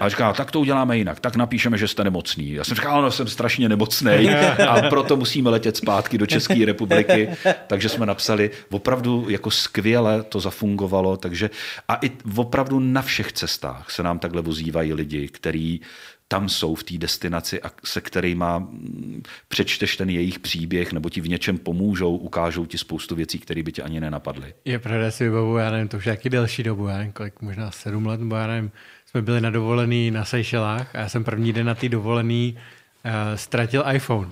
A říká, tak to uděláme jinak. Tak napíšeme, že jste nemocný. Já jsem říkal, no jsem strašně nemocný a proto musíme letět zpátky do České republiky. Takže jsme napsali, opravdu jako skvěle to zafungovalo. Takže a i opravdu na všech cestách se nám nám takhle vozívají lidi, který tam jsou v té destinaci a se kterýma mm, přečteš ten jejich příběh nebo ti v něčem pomůžou, ukážou ti spoustu věcí, které by tě ani nenapadly. Je pravda, si vybavu, já nevím, to už jaký delší dobu, já nevím, kolik, možná sedm let, nebo já nevím, jsme byli na dovolený na Seychelách a já jsem první den na té dovolený uh, ztratil iPhone.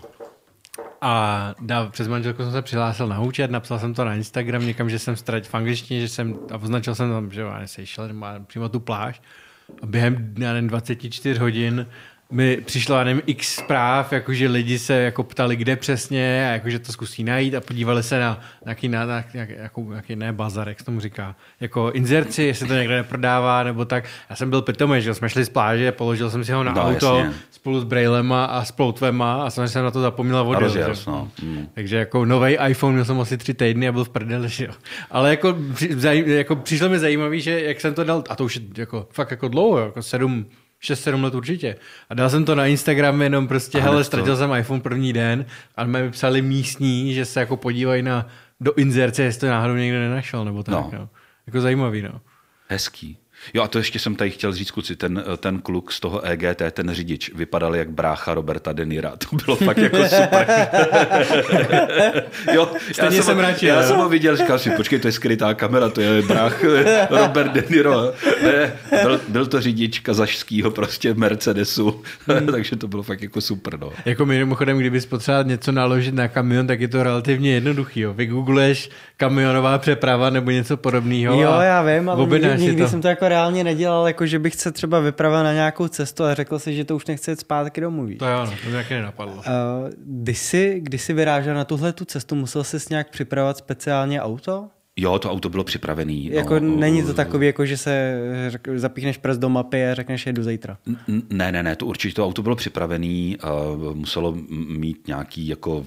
A dáv, přes manželku jsem se přihlásil na účet, napsal jsem to na Instagram někam, že jsem ztratil v angličtině, že jsem, a označil jsem tam, že jo, Seychelles, přímo tu pláž během 24 hodin mi přišlo, nevím, x zpráv, jakože lidi se jako ptali, kde přesně, a jakože to zkusí najít a podívali se na nějaký, na, na, jako, nějaký ne bazar, jak se tomu říká, jako inzerci, jestli to někde neprodává nebo tak. Já jsem byl pitomý, že jsme šli z pláže, položil jsem si ho na no, auto jasně. spolu s brailema a s ploutvema a jsem se na to zapomněla vody. Rozjel, no. Hmm. Takže jako nový iPhone měl jsem asi tři týdny a byl v prdeli, že jo. Ale jako, při, jako přišlo mi zajímavé, že jak jsem to dal, a to už je jako, fakt jako dlouho, jako sedm, 6-7 let určitě. A dal jsem to na Instagram jenom prostě, a hele, ztratil jsem iPhone první den a mi psali místní, že se jako podívají na, do inzerce, jestli to náhodou někdo nenašel, nebo tak. No. No. Jako zajímavý, no. Hezký. Jo a to ještě jsem tady chtěl říct, kluci, ten, ten kluk z toho EGT, ten řidič, vypadal jak brácha Roberta Denira. To bylo fakt jako super. jo, Stejně já jsem, jsem radši, já jsem ho viděl, říkal si, počkej, to je skrytá kamera, to je brách eh, Robert De Niro. Ne, byl, byl to řidič kazašského prostě Mercedesu, hmm. takže to bylo fakt jako super. No. Jako mimochodem, kdyby potřeboval něco naložit na kamion, tak je to relativně jednoduchý. Jo. Vygoogleš kamionová přeprava nebo něco podobného. Jo, já vím, ale nikdy, nikdy to. jsem to jako reálně nedělal, jako že bych se třeba vypravil na nějakou cestu a řekl si, že to už nechce jít zpátky domů. Víš? To jo, no, to mi taky nenapadlo. Uh, když, jsi, když jsi vyrážel na tuhle tu cestu, musel jsi nějak připravovat speciálně auto? Jo, to auto bylo připravené. No. Jako no, není to takový, jako že se zapíchneš prst do mapy a řekneš, jedu zítra. Ne, ne, ne, to určitě to auto bylo připravené. Muselo mít nějaký jako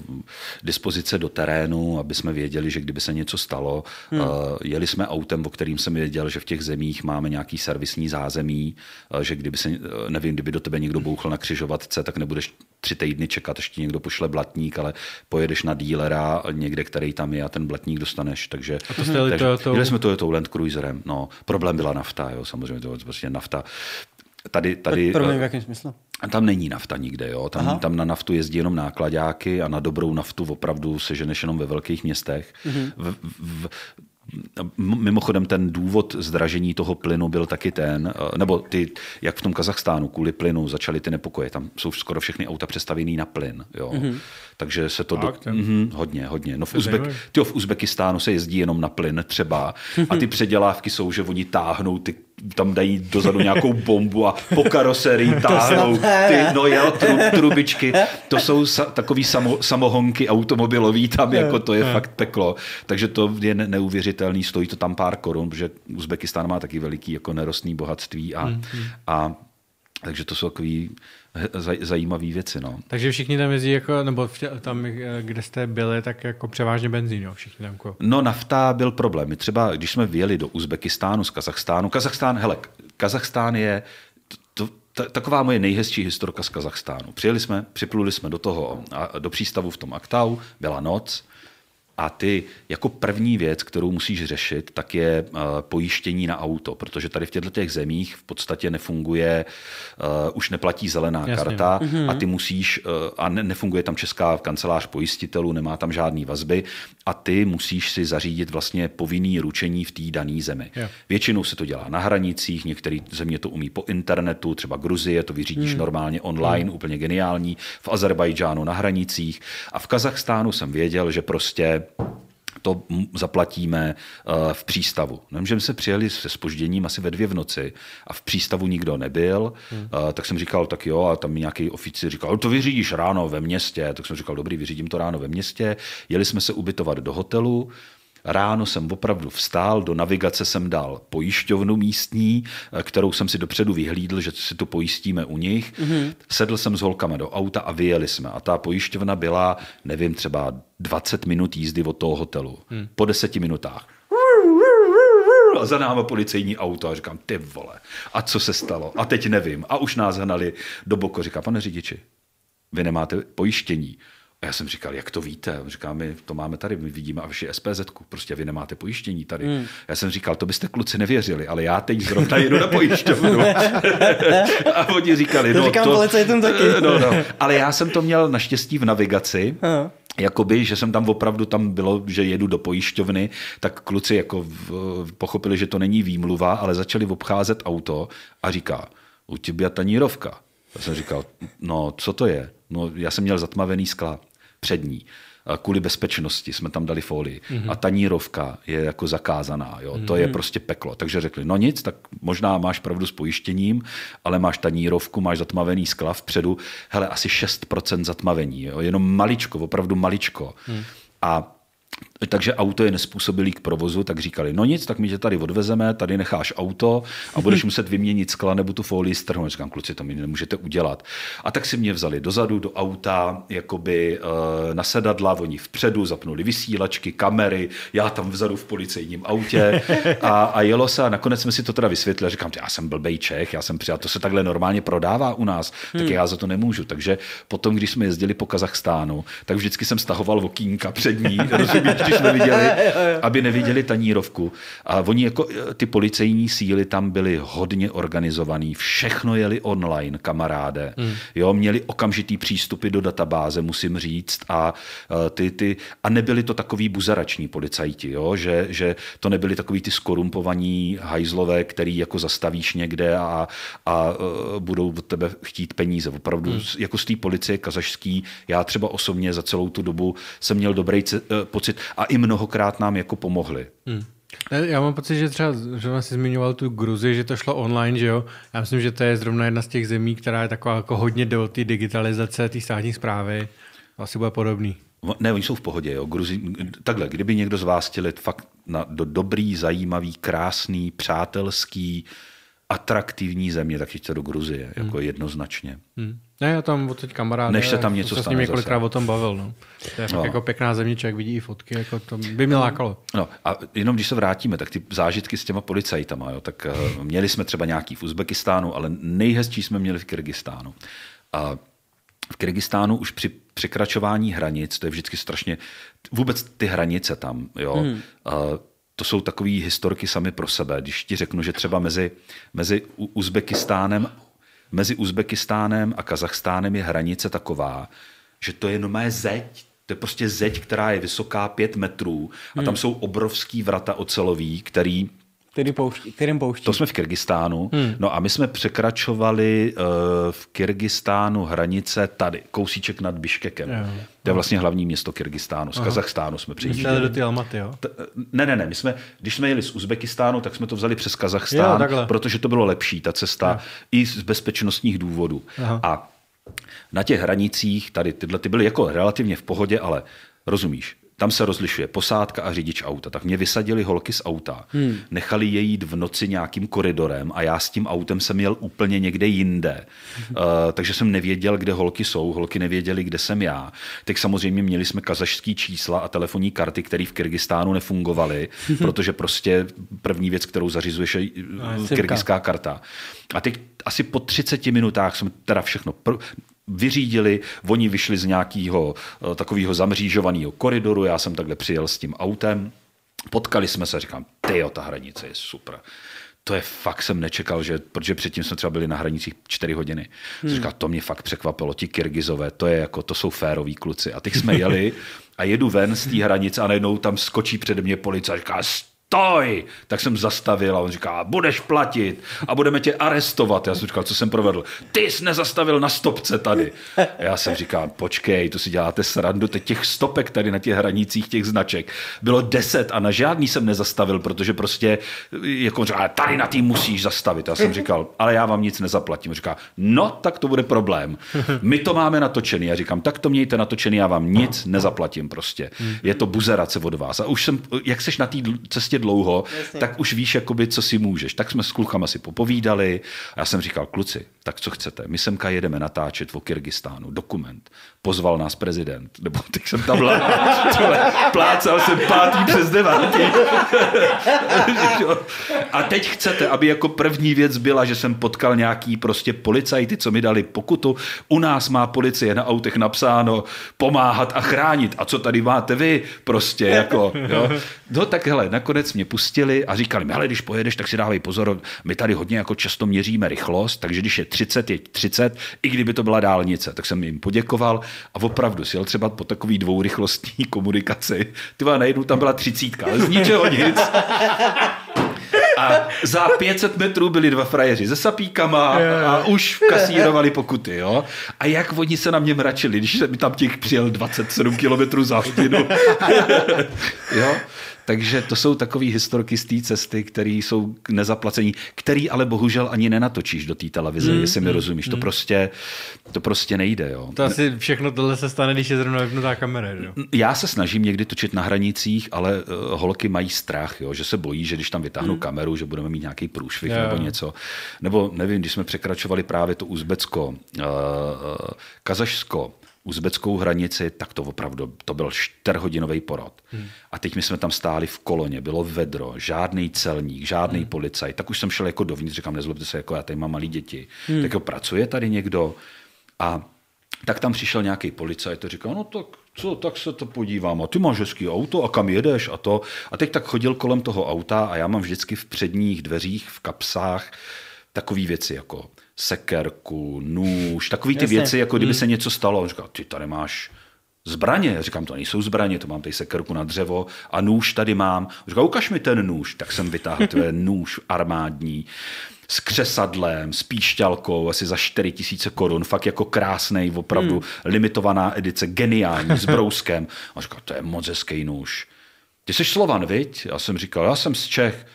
dispozice do terénu, aby jsme věděli, že kdyby se něco stalo. Hmm. Jeli jsme autem, o kterým jsem věděl, že v těch zemích máme nějaký servisní zázemí, že kdyby se, nevím, kdyby do tebe někdo bouchl na křižovatce, tak nebudeš tři týdny čekat, ještě někdo pošle blatník, ale pojedeš na dílera někde, který tam je a ten blatník dostaneš. Takže, a to jste jeli takže, to... Jeli jsme Land Cruiserem. No, problém byla nafta, jo, samozřejmě to je prostě nafta. Tady, tady, problém v jakém smyslu? Tam není nafta nikde, jo. Tam, tam na naftu jezdí jenom nákladáky a na dobrou naftu opravdu se ženeš jenom ve velkých městech. Mm-hmm. V, v, Mimochodem ten důvod zdražení toho plynu byl taky ten, eh, nebo ty, jak v tom Kazachstánu, kvůli plynu začaly ty nepokoje. Tam jsou skoro všechny auta přestavěný na plyn. Jo. Mm-hmm. Takže se to... Tak, do... ten... mm-hmm, hodně, hodně. No v, Uzbek... Tyjo, v Uzbekistánu se jezdí jenom na plyn třeba a ty předělávky jsou, že oni táhnou ty tam dají dozadu nějakou bombu a po karoserii táhnou ty, no jo, tru, trubičky. To jsou sa, takový samo, samohonky automobilový tam, jako to je fakt peklo. Takže to je neuvěřitelný, stojí to tam pár korun, protože Uzbekistán má taky veliký jako nerostný bohatství a, mhm. a takže to jsou takový zajímavé věci. No. Takže všichni tam jezdí, jako, nebo tam, eh, kde jste byli, tak jako převážně benzín, jo? všichni tam. Jako... No nafta byl problém. My třeba, když jsme vyjeli do Uzbekistánu z Kazachstánu, Kazachstán, hele, Kazachstán je to, ta, taková moje nejhezčí historka z Kazachstánu. Přijeli jsme, připluli jsme do toho, a, do přístavu v tom Aktau, byla noc, a ty jako první věc, kterou musíš řešit, tak je eh, pojištění na auto, protože tady v těchto těch zemích v podstatě nefunguje, eh, už neplatí zelená Jasně. karta mhm. a ty musíš, eh, a nefunguje tam česká kancelář pojistitelů, nemá tam žádný vazby a ty musíš si zařídit vlastně povinný ručení v té dané zemi. Yeah. Většinou se to dělá na hranicích, některé země to umí po internetu, třeba Gruzie, to vyřídíš hmm. normálně online, hmm. úplně geniální, v Azerbajdžánu na hranicích a v Kazachstánu jsem věděl, že prostě to zaplatíme eh, v přístavu. Nevím, že jsme přijeli se spožděním asi ve dvě v noci a v přístavu nikdo nebyl, hmm. Eh, tak jsem říkal, tak jo, a tam nějaký ofici říkal, no to vyřídíš ráno ve městě, tak jsem říkal, dobrý, vyřídím to ráno ve městě. Jeli jsme se ubytovat do hotelu, Ráno jsem opravdu vstál, do navigace jsem dal pojišťovnu místní, eh, kterou jsem si dopředu vyhlídl, že si to pojistíme u nich. Mm-hmm. Sedl jsem s holkama do auta a vyjeli jsme. A ta pojišťovna byla, nevím, třeba 20 minut jízdy od toho hotelu. Mm. Po deseti minutách a za náma policejní auto a říkám, ty vole, a co se stalo? A teď nevím. A už nás hnali do boku. Říká, pane řidiči, vy nemáte pojištění. A já jsem říkal, jak to víte? On říká, my to máme tady, my vidíme a vaši SPZ, prostě vy nemáte pojištění tady. Hmm. Já jsem říkal, to byste kluci nevěřili, ale já teď zrovna jedu na pojišťovnu. a oni říkali, no, říkám, to, vole, je taky. no, no. Ale já jsem to měl naštěstí v navigaci, jakoby, že jsem tam opravdu tam bylo, že jedu do pojišťovny, tak kluci jako v, pochopili, že to není výmluva, ale začali obcházet auto a říká, u tebe tanírovka. Já jsem říkal, no co to je? No já jsem měl zatmavený skla přední. Kvůli bezpečnosti jsme tam dali folii. Mm-hmm. A tanírovka je jako zakázaná. Jo? Mm-hmm. To je mhm. prostě peklo. Takže řekli, no nic, tak možná máš pravdu s pojištěním, ale máš tanírovku, máš zatmavený sklav vpředu. Hele, asi 6% zatmavení. Jo? Jenom maličko, opravdu maličko. Mm. A takže auto je nespůsobilý k provozu, tak říkali, no nic, tak my tě tady odvezeme, tady necháš auto a budeš muset vyměnit skla nebo tu folii strhnout. Říkám, kluci, to mi nemůžete udělat. A tak si mě vzali dozadu do auta, jakoby e, na sedadla, oni vpředu zapnuli vysílačky, kamery, já tam vzadu v policejním autě a, a jelo se a nakonec jsme si to teda vysvětlili. Říkám, já jsem blbej Čech, já jsem přijal, to se takhle normálně prodává u nás, tak hmm. já za to nemůžu. Takže potom, když jsme jezdili po Kazachstánu, tak vždycky jsem stahoval okýnka přední, když neviděli, aby neviděli tanírovku. A oni jako, eh, ty policejní síly tam byly hodně organizovaný, všechno jeli online, kamaráde. Hmm. Jo, měli okamžitý přístupy do databáze, musím říct, a eh, ty, ty, a nebyli to takový buzarační policajti, jo, že, že to nebyli takový ty skorumpovaní hajzlové, který jako zastavíš někde a, a eh, budou od tebe chtít peníze. Opravdu hmm. jako z té policie kazašský, já třeba osobně za celou tu dobu jsem měl dobrý pocit a i mnohokrát nám jako pomohli. Hmm. Já mám pocit, že třeba zrovna si zmiňoval tu Gruzi, že to šlo online, že jo? Já myslím, že to je zrovna jedna z těch zemí, která je taková jako hodně do té digitalizace, té státní zprávy. Asi bude podobný. Ne, oni jsou v pohodě. Jo. Gruzi, takhle, kdyby někdo z vás chtěl fakt na, do dobrý, zajímavý, krásný, přátelský, atraktivní země, tak jděte do Gruzie, jako hmm. jako jednoznačně. Hmm. Ne, já tam o teď kamarád. Než se tam něco stane. Já jsem s ním několikrát zase. o tom bavil. No. To je no. jako pěkná země, jak vidí i fotky, jako to by mě no. lákalo. No a jenom když se vrátíme, tak ty zážitky s těma policajtama, jo, tak uh, měli jsme třeba nějaký v Uzbekistánu, ale nejhezčí jsme měli v Kyrgyzstánu. A v Kyrgyzstánu už při překračování hranic, to je vždycky strašně, vůbec ty hranice tam, jo, hmm. uh, to jsou takové historky sami pro sebe. Když ti řeknu, že třeba mezi, mezi Uzbekistánem mezi Uzbekistánem a Kazachstánem je hranice taková, že to je jenom mé zeď, to je prostě zeď, která je vysoká pět metrů a tam hmm. jsou obrovský vrata ocelový, který který pouští, kterým pouští? To jsme v Kyrgyzstánu. Hmm. No a my jsme překračovali uh, v Kyrgyzstánu hranice tady, kousíček nad Biškekem. Jo. To je vlastně hlavní město Kyrgyzstánu. Z Aha. Kazachstánu jsme přijížděli. Jste do ty Almaty, jo? T- eh, ne, ne, ne. My jsme, když jsme jeli z Uzbekistánu, tak jsme to vzali přes Kazachstán, jo, protože to bylo lepší, ta cesta, jo. i z bezpečnostních důvodů. Aha. A na těch hranicích tady tyhle ty byly jako relativně v pohodě, ale rozumíš, tam se rozlišuje posádka a řidič auta. Tak mě vysadili holky z auta, hmm. nechali je jít v noci nějakým koridorem a já s tím autem jsem jel úplně někde jinde. Uh, takže jsem nevěděl, kde holky jsou, holky nevěděli, kde jsem já. Tak samozřejmě měli jsme kazašský čísla a telefonní karty, které v Kyrgyzstánu nefungovaly, protože prostě první věc, kterou zařizuješ, eh, no, je kyrgyzská karta. A teď asi po 30 minutách jsem teda všechno, vyřídili, oni vyšli z nějakého eh, takového zamřížovaného koridoru, já jsem takhle přijel s tím autem, potkali jsme se, říkám, tyjo, ta hranice je super to je fakt jsem nečekal, že, protože předtím jsme třeba byli na hranicích 4 hodiny. Hmm. Říkal, to mě fakt překvapilo, ti Kirgizové, to je jako, to jsou féroví kluci. A teď jsme jeli a jedu ven z té hranice a najednou tam skočí přede mě policajt říká, stoj! Tak jsem zastavil a on říká, budeš platit a budeme tě arestovat. Já jsem říkal, co jsem provedl? Ty jsi nezastavil na stopce tady. A já jsem říkal, počkej, to si děláte srandu, teď těch stopek tady na těch hranicích těch značek bylo deset a na žádný jsem nezastavil, protože prostě, jako říkal, říká, tady na tý musíš zastavit. Já jsem říkal, ale já vám nic nezaplatím. On říká, no tak to bude problém. My to máme natočený. Já říkám, tak to mějte natočený, já vám nic nezaplatím prostě. Je to buzerace od vás. A už jsem, jak seš na té cestě dlouho, Jasně. tak už víš, jakoby, co si můžeš. Tak jsme s klukama si popovídali a já jsem říkal, kluci, tak co chcete, my semka jedeme natáčet o Kyrgyzstánu, dokument, pozval nás prezident, nebo tak jsem tam tohle, plácal jsem pátý přes devátý. a teď chcete, aby jako první věc byla, že jsem potkal nějaký prostě policajty, co mi dali pokutu, u nás má policie na autech napsáno pomáhat a chránit, a co tady máte vy, prostě jako, jo. No tak hele, nakonec mě pustili a říkali mi, hele, když pojedeš, tak si dávej pozor, my tady hodně jako často měříme rychlost, takže když je 30, jeď 30, i kdyby to byla dálnice. Tak jsem jim poděkoval a opravdu jel třeba po takový dvourychlostní komunikaci. Ty najednou tam byla třicítka, ale z ničeho nic. A za 500 metrů byli dva frajeři se sapíkama a už kasírovali pokuty, jo. A jak oni se na mě mračili, když jsem tam těch přijel 27 kilometrů za hodinu. jo. Takže to jsou takové historky z té cesty, které jsou k nezaplacení, který ale bohužel ani nenatočíš do té televize, mm, jestli mi mm, rozumíš. Mm. To hmm. prostě to prostě nejde. Jo. To asi všechno tohle se stane, když je zrovna vypnutá kamera. Jo? Já se snažím někdy točit na hranicích, ale eh, holky mají strach, jo, že se bojí, že když tam vytáhnu mm. kameru, že budeme mít nějaký průšvih yeah. nebo něco. Nebo nevím, když jsme překračovali právě to Uzbecko, uh, Kazašsko, uzbeckou hranici, tak to opravdu, to byl čtyřhodinový porod. Hmm. A teď my jsme tam stáli v koloně, bylo vedro, žádný celník, žádný hmm. policajt, tak už jsem šel jako dovnitř, říkám, nezlobte se, jako já tady mám malý děti, hmm. tak jo, pracuje tady někdo a tak tam přišel nějaký policajt a říkal, no tak co, tak se to podívám. A ty máš hezký auto a kam jedeš a to. A teď tak chodil kolem toho auta a já mám vždycky v předních dveřích, v kapsách takové věci jako sekerku, nůž, takový ty věci, jako kdyby hmm. se něco stalo. On říkal, ty tady máš zbraně. já Říkám, to nejsou zbraně, to mám tady sekerku na dřevo a nůž tady mám. říkal, ukaž mi ten nůž. Tak jsem vytáhl tvé nůž armádní s křesadlem, s píšťalkou, asi za 4 tisíce korun, fakt jako krásný, opravdu hmm. limitovaná edice, geniální, s brouskem. A říkal, to je moc hezký nůž. Ty jsi Slovan, viď? Já jsem říkal, já jsem z Čech,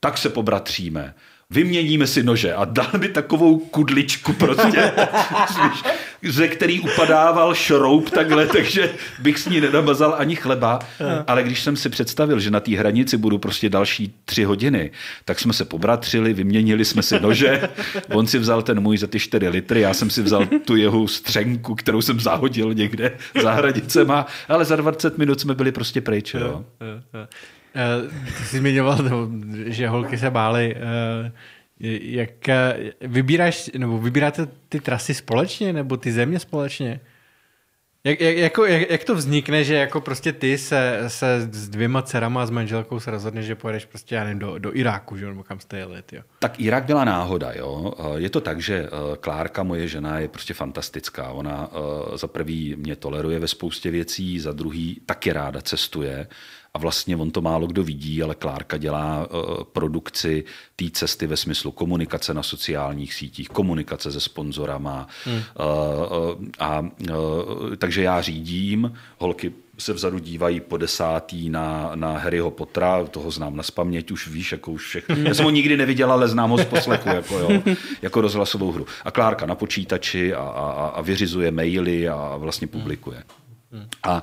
tak se pobratříme vyměníme si nože a dal mi takovou kudličku prostě, ze který upadával šroub takhle, takže bych s ní nenamazal ani chleba. Ale když jsem si představil, že na té hranici budu prostě další tři hodiny, tak jsme se pobratřili, vyměnili jsme si nože, on si vzal ten můj za ty čtyři litry, já jsem si vzal tu jeho střenku, kterou jsem zahodil někde za hranicema, ale za 20 minut jsme byli prostě pryč. Jo. Eh, ty jsi zmiňoval, že holky se bály. Eh, jak eh, vybíráš, nebo vybíráte ty trasy společně, nebo ty země společně? Jak, jak, jako, jak, jak to vznikne, že jako prostě ty se, se s dvěma dcerama a s manželkou se rozhodneš, že pojedeš prostě, já nevím, do, do Iráku, že, nebo kam jste jeli, jo? Tak Irák byla náhoda, jo. Je to tak, že Klárka, moje žena, je prostě fantastická. Ona za prvý mě toleruje ve spoustě věcí, za druhý taky ráda cestuje vlastně on to málo kdo vidí, ale Klárka dělá eh, produkci té cesty ve smyslu komunikace na sociálních sítích, komunikace se sponzorama. Hmm. Eh, eh, a, a, a, takže já řídím, holky se vzadu dívají po desátý na, na Harryho Pottera, toho znám na spaměť, už víš, jako už všechno. Hmm. Já jsem ho nikdy neviděl, ale znám ho z posleku jako, jo, jako rozhlasovou hru. A Klárka na počítači a, a, a vyřizuje maily a vlastně publikuje. Hmm. A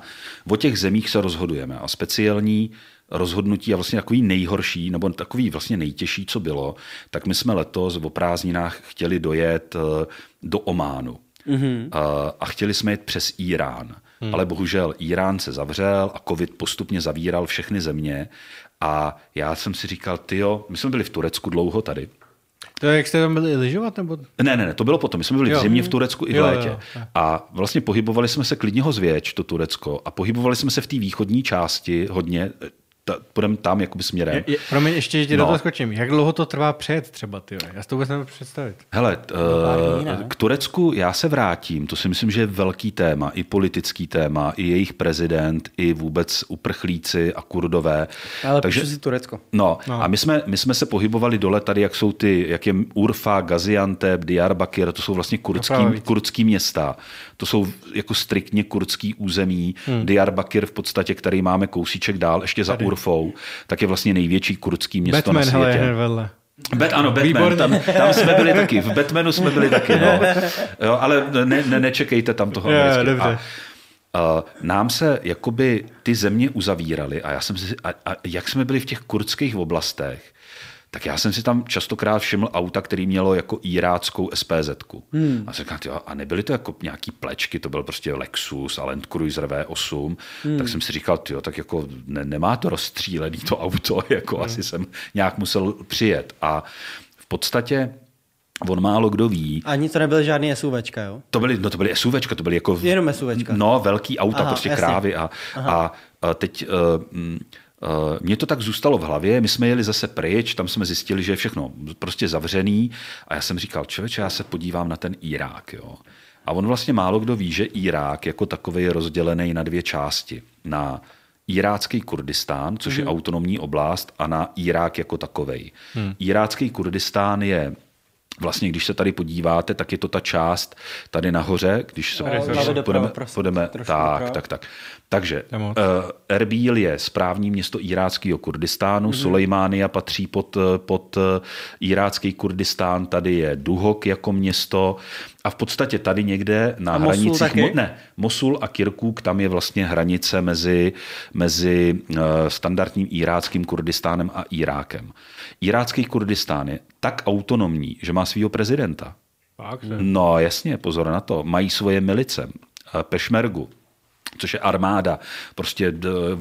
o těch zemích se rozhodujeme. A speciální rozhodnutí a vlastně takový nejhorší, nebo takový vlastně nejtěžší, co bylo, tak my jsme letos v prázdninách chtěli dojet eh, do Ománu. Mm-hmm. A, eh, a chtěli jsme jet přes Irán. Hmm. Ale bohužel Irán se zavřel a covid postupně zavíral všechny země. A já jsem si říkal, tyjo, my jsme byli v Turecku dlouho tady. To je, jak jste tam byli lyžovat? Nebo... Ne, ne, ne, to bylo potom. My jsme byli jo. v zimě v Turecku i jo, v létě. Jo, jo. A vlastně pohybovali jsme se klidně ho zvěč, to Turecko, a pohybovali jsme se v té východní části hodně, ta, půjdeme tam jakoby směrem. Je, je, promiň, ještě, že ti no. do toho skočím. Jak dlouho to trvá přejet třeba, ty? Já si to vůbec nemůžu představit. Hele, uh, k Turecku já se vrátím, to si myslím, že je velký téma, i politický téma, i jejich prezident, i vůbec uprchlíci a kurdové. Ale Takže si Turecko. No, no, a my jsme, my jsme se pohybovali dole tady, jak jsou ty, jak je Urfa, Gaziantep, Diyarbakir, to jsou vlastně kurdský, no kurdský města. To jsou jako striktně kurdský území. Hmm. Diyarbakir v podstatě, který máme kousíček dál, ještě tady. za Urfa Urfou, tak je vlastně největší kurdský město Batman, na světě. Hele, hele. Bet, ano, Batman, tam, tam jsme byli taky, v Batmanu jsme byli taky, no. jo, ale ne, ne, nečekejte tam toho Jo, dobře. A, uh, nám se jakoby ty země uzavíraly a, já jsem si, a, a jak jsme byli v těch kurdských oblastech, tak já jsem si tam častokrát všiml auta, který mělo jako iráckou SPZ. Hmm. A jsem říkal, a nebyly to jako nějaký plečky, to byl prostě Lexus a Land Cruiser V8, hmm. tak jsem si říkal, tyjo, tak jako ne, nemá to rozstřílený to auto, jako hmm. asi jsem nějak musel přijet. A v podstatě On málo kdo ví. Ani to nebyly žádný SUVčka, jo? To byly, no to byly SUVčka, to byly jako... Jenom SUVčka. No, velký auta, Aha, prostě jasně. krávy a, a teď... Uh, Eh, mně to tak zůstalo v hlavě, my jsme jeli zase pryč, tam jsme zjistili, že je všechno prostě zavřený a já jsem říkal, člověče, já se podívám na ten Irák. Jo. A on vlastně málo kdo ví, že Irák jako takový je rozdělený na dvě části. Na irácký Kurdistán, což hmm. je mhm. autonomní oblast, a na Irák jako takovej. Hmm. Irácký Kurdistán je Vlastně, když se tady podíváte, tak je to ta část tady nahoře, když se no, půjdeme, půjdeme tak, tak, tak. Takže uh, Erbil je správní město iráckého Kurdistánu, mm-hmm. Sulejmánia patří pod, eh, pod eh, irácký Kurdistán, tady je Duhok jako město a v podstatě tady někde na a Mosul hranicích... Taky? ne, Mosul a Kirkuk, tam je vlastně hranice mezi, mezi uh, standardním iráckým Kurdistánem a Irákem. Irácký Kurdistán je tak autonomní, že má svého prezidenta. Fakt, no jasně, pozor na to. Mají svoje milice, pešmergu což je armáda, prostě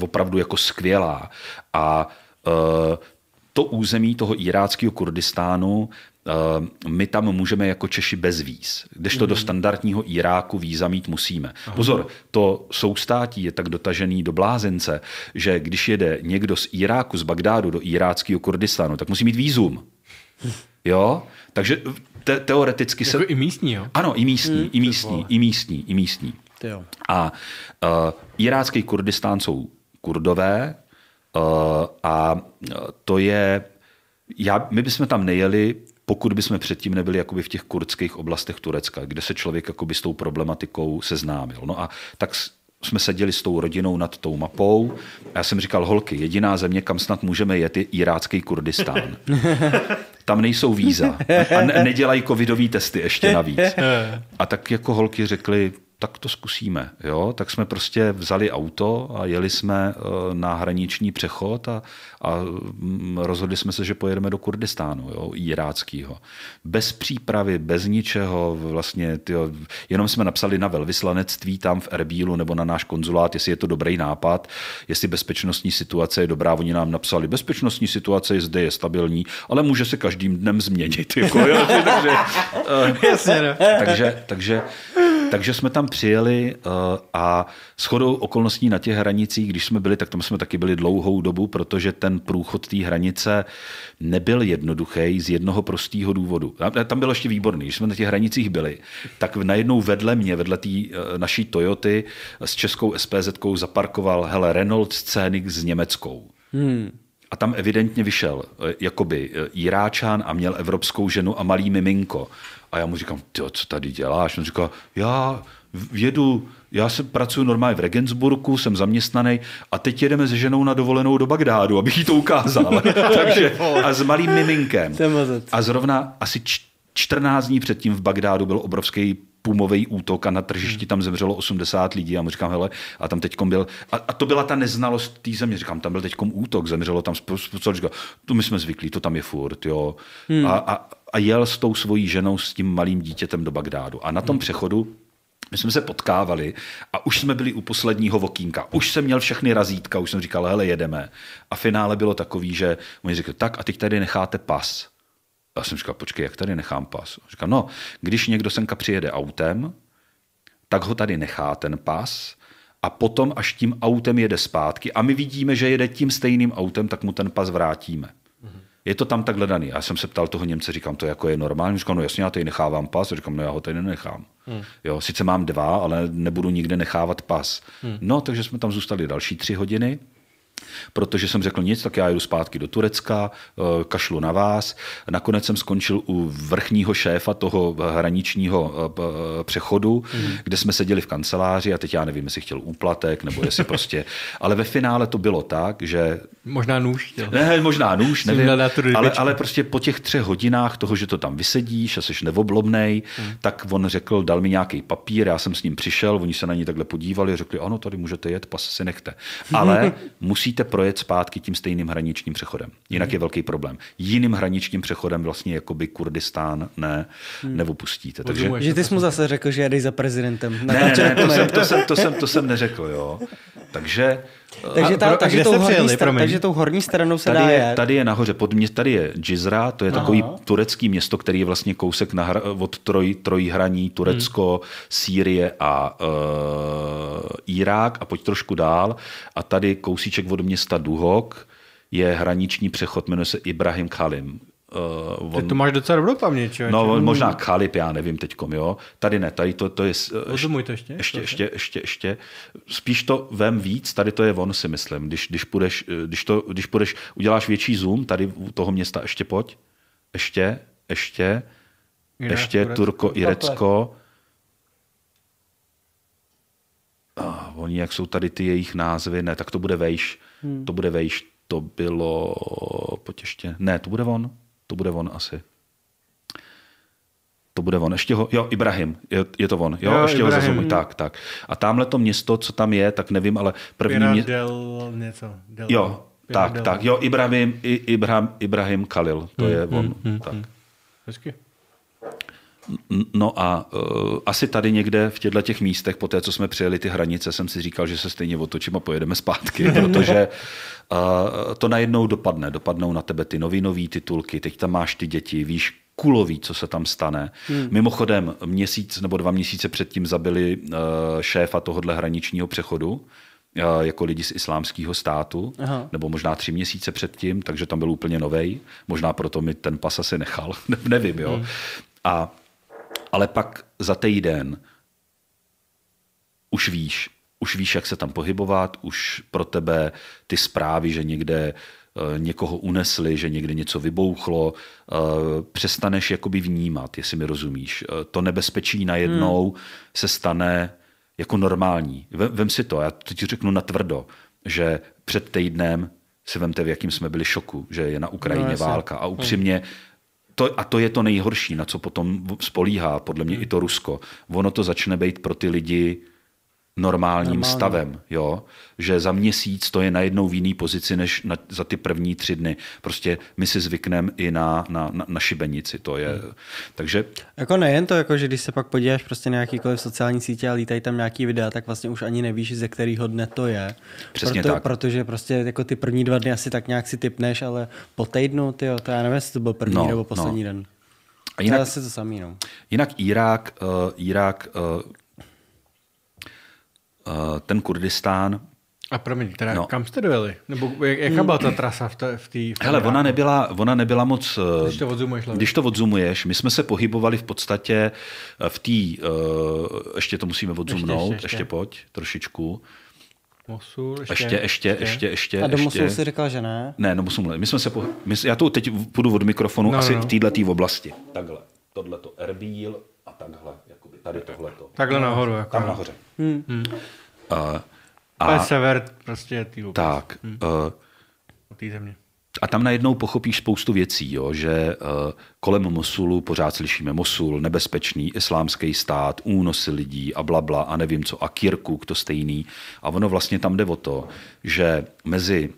opravdu jako skvělá. A e, to území toho iráckého Kurdistánu e, my tam můžeme jako Češi bez víz, když to do mhm. standardního Iráku víza mít musíme. Pozor, to soustátí je tak dotažený do blázence, že když jede někdo z Iráku, z Bagdádu do iráckého Kurdistánu, tak musí mít vízum. Jo? Takže te- teoreticky jako se... i místní, jo? Ano, i místní, mm, i místní, i místní, i místní. Jo. A uh, irácký Kurdistán jsou kurdové uh, a eh, to je, já, my bychom tam nejeli, pokud bychom předtím nebyli jakoby v těch kurdských oblastech Turecka, kde se člověk jakoby s tou problematikou seznámil. No a tak jsme seděli s tou rodinou nad tou mapou a já jsem říkal, holky, jediná země, kam snad můžeme jet, je irácký Kurdistán. Tam nejsou víza a nedělají covidové testy ještě navíc. A tak jako holky řekly, tak to zkusíme. Jo? Tak jsme prostě vzali auto a jeli jsme eh, na hraniční přechod a, a mm, rozhodli jsme se, že pojedeme do Kurdistánu, jo? iráckýho. Bez přípravy, bez ničeho, vlastně tyjo, jenom jsme napsali na velvyslanectví tam v Erbílu nebo na náš konzulát, jestli je to dobrý nápad, jestli bezpečnostní situace je dobrá. Oni nám napsali, bezpečnostní situace je zde, je stabilní, ale může se každým dnem změnit. Jako, jo? Eh, no. takže, takže, takže takže jsme tam přijeli eh, a shodou okolností na těch hranicích, když jsme byli, tak tam jsme taky byli dlouhou dobu, protože ten průchod té hranice nebyl jednoduchý z jednoho prostého důvodu. Tam bylo ještě výborný, když jsme na těch hranicích byli, tak najednou vedle mě, vedle té eh, naší Toyoty s českou SPZ zaparkoval hele, Renault Scenic s německou. Hmm. A tam evidentně vyšel eh, jakoby Jiráčán a měl evropskou ženu a malý miminko. A já mu říkám, Tyjo, co tady děláš? On říká, já jedu, já se pracuji normálně v Regensburgu, jsem zaměstnaný a teď jedeme se ženou na dovolenou do Bagdádu, abych jí to ukázal. Takže, a s malým miminkem. A zrovna asi 14 dní předtím v Bagdádu byl obrovský pumový útok a na tržišti tam zemřelo 80 lidí a mu říkám, hele, a tam teďkom byl, a, a to byla ta neznalost té země, říkám, tam byl teďkom útok, zemřelo tam spoustu, říkám, to my jsme zvyklí, to tam je furt, jo. Hmm. A, a, a jel s tou svojí ženou, s tím malým dítětem do Bagdádu. A na tom hmm. přechodu my jsme se potkávali a už jsme byli u posledního vokínka. Už jsem měl všechny razítka, už jsem říkal, hele, jedeme. A finále bylo takový, že oni řekli, tak a teď tady necháte pas. A jsem říkal, počkej, jak tady nechám pas? Říkal, no, když někdo senka přijede autem, tak ho tady nechá ten pas a potom, až tím autem jede zpátky a my vidíme, že jede tím stejným autem, tak mu ten pas vrátíme je to tam takhle daný. Já jsem se ptal toho Němce, říkám, to jako je normální. Říkám, no jasně, já tady nechávám pas. Říkám, no já ho tady nenechám. Hmm. Jo, sice mám dva, ale nebudu nikde nechávat pas. Hmm. No, takže jsme tam zůstali další tři hodiny protože jsem řekl nic, tak já jdu zpátky do Turecka, eh, kašlu na vás. Nakonec jsem skončil u vrchního šéfa toho eh, hraničního eh, přechodu, mm. kde jsme seděli v kanceláři a teď já nevím, jestli chtěl úplatek nebo jestli prostě, ale ve finále to bylo tak, že... Možná nůž. Ne, možná nůž, nevím, ale, ale prostě po těch třech hodinách toho, že to tam vysedíš a jsi nevoblobnej, mm. tak on řekl, dal mi nějaký papír, já jsem s ním přišel, oni se na něj takhle podívali, řekli, ano, tady můžete jet, pas si nechte. Ale musí musíte projet zpátky tím stejným hraničním přechodem. Jinak hmm. je mhm. velký problém. Jiným hraničním přechodem vlastně jakoby Kurdistán ne, hmm. nevopustíte. Takže... Že ty jsi mu zase řekl, že jdeš za prezidentem. Ne, ne, ne, to jsem, to, jsem, to, jsem, to jsem neřekl. Jo. Takže takže, ta, pro, takže, tou horní přijeli, stra, takže tou horní stranou se tady dá je, jet. Tady je nahoře, pod mě, tady je Cizra, to je Aha. takový turecký město, který je vlastně kousek na hra, od troj, trojhraní hmm. Turecko, hmm. Sýrie a uh, Irák a pojď trošku dál. A tady kousíček od města Duhok je hraniční přechod, jmenuje se Ibrahim Kalim Uh, on, Teď to máš docela dobrou paměť, čo? No, on, možná Kalip, já nevím teďkom, jo. Tady ne, tady to, to je... Eh, Ozumuj to ještě. Ještě, ještě, ještě, ještě. Spíš to vem víc, tady to je on, si myslím. Když, když, půjdeš, eh, když, to, když půjdeš, uděláš větší zoom tady u toho města, ještě pojď. Ještě, ještě, Irá, ještě, Turecko, Turko, Irecko. Uh, oni, jak jsou tady ty jejich názvy, ne, tak to bude vejš. Hmm. To bude vejš, to bylo potěště. Ne, to bude on. To bude on asi. To bude on. Ještě ho, jo, Ibrahim, je, je to on. Jo, jo ještě Ibrahim. ho zazumuj. Tak, tak. A tamhle to město, co tam je, tak nevím, ale první Piran město... Del něco. Del... Jo, Piran tak, del... tak. Jo, Ibrahim, Ibrahim, Ibrahim Kalil, to hmm, je on. Hmm, hmm tak. Hmm. Hezky. No a uh, asi tady někde v těchto těch místech, po té, co jsme přijeli ty hranice, jsem si říkal, že se stejně otočím a pojedeme zpátky, protože uh, to najednou dopadne. Dopadnou na tebe ty novinové titulky, teď tam máš ty děti, víš, kulový, co se tam stane. Hmm. Mimochodem, měsíc nebo dva měsíce předtím zabili uh, šéfa tohohle hraničního přechodu, jako lidi z islámského státu, Aha. nebo možná tři měsíce předtím, takže tam byl úplně novej. Možná proto mi ten pas asi nechal, nevím, jo. Hmm. A ale pak za týden už víš, už víš, jak se tam pohybovat, už pro tebe ty zprávy, že někde eh, někoho unesli, že někde něco vybouchlo, eh, přestaneš jakoby vnímat, jestli mi rozumíš. Eh, to nebezpečí najednou hmm. se stane jako normální. Vem, vem si to, já to ti řeknu natvrdo, že před týdnem si vemte, v jakým jsme byli šoku, že je na no, Ukrajině no, válka. A hmm. upřímně, to, a to je to nejhorší, na co potom spolíhá podle mě i to Rusko. Ono to začne být pro ty lidi normálním Normálně. stavem, jo? že za měsíc to je najednou v jiný pozici než na, za ty první tři dny. Prostě my si zvykneme i na, na, na, na šibenici, to je. Hmm. Takže... Jako nejen to, jako že když se pak podíváš prostě na jakýkoliv sociální sítě a lítají tam nějaký videa, tak vlastně už ani nevíš, ze kterého dne to je. Přesně Proto, tak. Protože prostě jako ty první dva dny asi tak nějak si typneš, ale po týdnu, tyjo, to já nevím, jestli to byl první no, nebo poslední no. den. A jinak, to je zase to samý, no. Jinak Irák, uh, Irák uh, Eh, ten Kurdistán. A promiň, teda no. kam jste dojeli? Nebo jak, jaká byla ta trasa v té... V v Hele, ona nebyla, ona nebyla moc... Eh, když to odzumuješ. Když to odzumuješ, my jsme se pohybovali v podstatě eh, v té... Uh, ještě to musíme odzumnout, ještě, ještě, ještě. ještě pojď trošičku. Mosul, ještě, ještě, ještě, ještě. ještě, ještě a do Mosulu si říkal, že ne? Ne, no Mosul My jsme se po, my, já to teď půjdu od mikrofonu no, asi no. v této no. oblasti. Takhle, tohle to Erbil a takhle tady tohleto. Takhle nahoru. Jako. Tam nahoře. Hmm. Hmm. Uh, a, je sever prostě tý vůbec. Tak. Hmm. Uh, země. A tam najednou pochopíš spoustu věcí, jo? že uh, kolem Mosulu pořád slyšíme Mosul, nebezpečný islámský stát, únosy lidí a blabla a nevím co, a Kirkuk to stejný. A ono vlastně tam jde o to, že mezi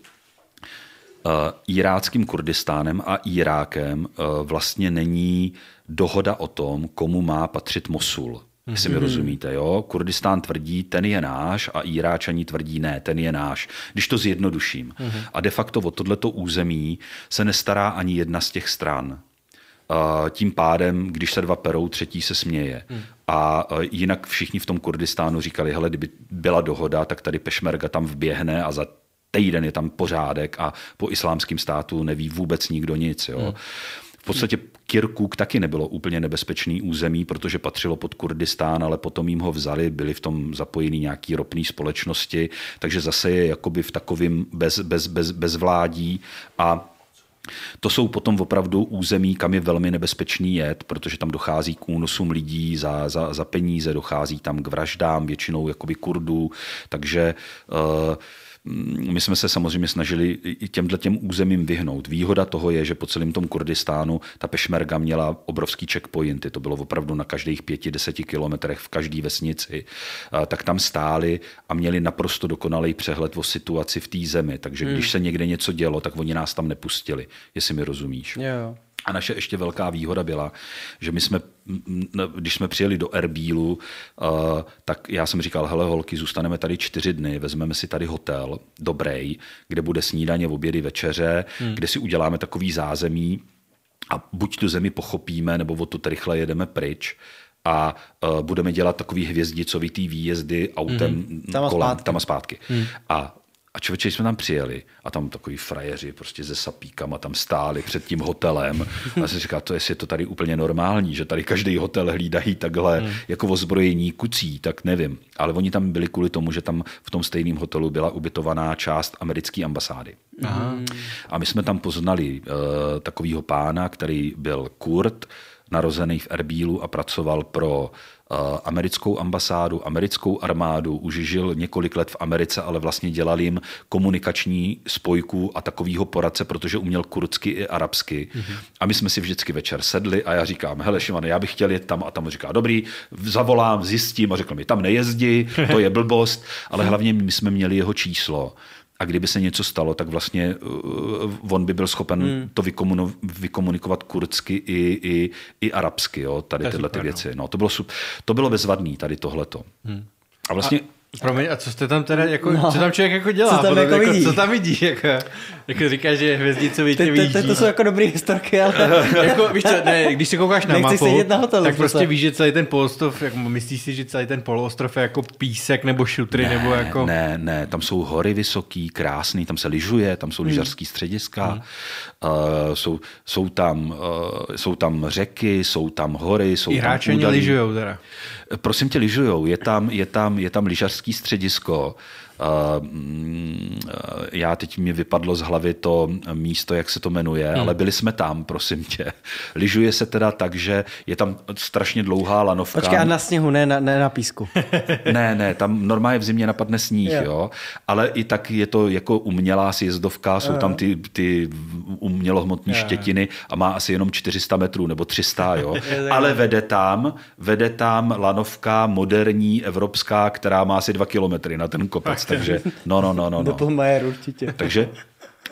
Eh, iráckým Kurdistánem a Irákem eh, vlastně není dohoda o tom, komu má patřit Mosul. Jestli mm-hmm. mi mhm. rozumíte, jo? Kurdistán tvrdí, ten je náš a Iráčani tvrdí, ne, ten je náš. Když to zjednoduším. Mm-hmm. A de facto o tohleto území se nestará ani jedna z těch stran. Eh, tím pádem, když se dva perou, třetí se směje. Mm. A jinak všichni v tom Kurdistánu říkali, hele, kdyby byla dohoda, tak tady Pešmerga tam vběhne a za týden je tam pořádek a po islámském státu neví vůbec nikdo nic. Jo. Hmm. V podstatě Kirkuk taky nebylo úplně nebezpečný území, protože patřilo pod Kurdistán, ale potom jim ho vzali, byli v tom zapojeni nějaký ropné společnosti, takže zase je jakoby v takovém bez, bez, bez, bezvládí a to jsou potom opravdu území, kam je velmi nebezpečný jet, protože tam dochází k únosům lidí za, za, za peníze, dochází tam k vraždám, většinou jakoby Kurdů, takže uh, Mm, my jsme se samozřejmě snažili i těmto těm územím vyhnout. Výhoda toho je, že po celém tom Kurdistánu ta pešmerga měla obrovský checkpointy, to bylo opravdu na každých pěti, deseti kilometrech v každé vesnici, tak tam stáli a měli naprosto dokonalý přehled o situaci v té zemi. Takže hmm. když se někde něco dělo, tak oni nás tam nepustili, jestli mi rozumíš. Jo. A naše ještě velká výhoda byla, že my jsme, když jsme přijeli do Erbílu, eh, tak já jsem říkal, hele holky, zůstaneme tady čtyři dny, vezmeme si tady hotel, dobrý, kde bude snídaně, obědy, večeře, hmm. kde si uděláme takový zázemí a buď tu zemi pochopíme, nebo o to rychle jedeme pryč a uh, budeme dělat takový hvězdicovitý výjezdy autem mm. tam a kolem, zpátky. tam a zpátky. Mm. A a člověče, jsme tam přijeli a tam takový frajeři prostě se sapíkama tam stáli před tím hotelem. A já jsem říkal, to jestli je to tady úplně normální, že tady každý hotel hlídají takhle mm. jako ozbrojení kucí, tak nevím. Ale oni tam byli kvůli tomu, že tam v tom stejném hotelu byla ubytovaná část americké ambasády. Aha. A my jsme tam poznali uh, eh, takového pána, který byl Kurt, narozený v Erbílu a pracoval pro uh, americkou ambasádu, americkou armádu, už žil několik let v Americe, ale vlastně dělal jim komunikační spojku a takovýho poradce, protože uměl kurdsky i arabsky. Mm-hmm. A my jsme si vždycky večer sedli a já říkám, hele Šimane, já bych chtěl jet tam a tam. Říká, dobrý, zavolám, zjistím a řekl mi, tam nejezdi, to je blbost, ale hlavně my jsme měli jeho číslo a kdyby se něco stalo, tak vlastně uh, on by byl schopen hmm. to vykomuno, vykomunikovat kurdsky i, i, i arabsky, jo, tady tyhle ty no. věci. No, to bylo, to bylo bezvadný, tady tohleto. Hmm. A vlastně... A Promiň, a co jste tam teda, jako, no. co tam člověk jako dělá? Co tam jako, jako, vidí? Jako, co tam vidí? Jako, jako říká, že hvězdicový tě vidí. To, to, jsou jako dobrý historky, ale... jako, víš co, ne, když se koukáš na Nechci mapu, na hotelu, tak prostě víš, že celý ten polostrov jako, myslíš si, že celý ten poloostrov je jako písek nebo šutry, ne, nebo jako... Ne, ne, tam jsou hory vysoký, krásný, tam se lyžuje, tam jsou hmm. lyžařský střediska, hmm. uh, jsou, jsou, tam, uh, jsou tam řeky, jsou tam hory, jsou I tam údalí. lyžujou teda. Prosím tě, lyžujou, je tam, je tam, je tam lyžařský lékařské středisko Eh, mm, eh, já teď mi vypadlo z hlavy to eh, místo, jak se to jmenuje, hmm. ale byli jsme tam, prosím tě. Lyžuje se teda tak, že je tam strašně dlouhá lanovka. Počkej, a na sněhu, ne na, ne na písku. ne, ne, tam normálně v zimě napadne sníh, jo. jo. Ale i tak je to jako umělá sjezdovka, jsou jo. tam ty, ty umělohmotní jo. štětiny a má asi jenom 400 metrů nebo 300, jo. ale vede tam, vede tam lanovka moderní, evropská, která má asi dva kilometry na ten kopec takže no, no, no, no. no. Do toho určitě. Takže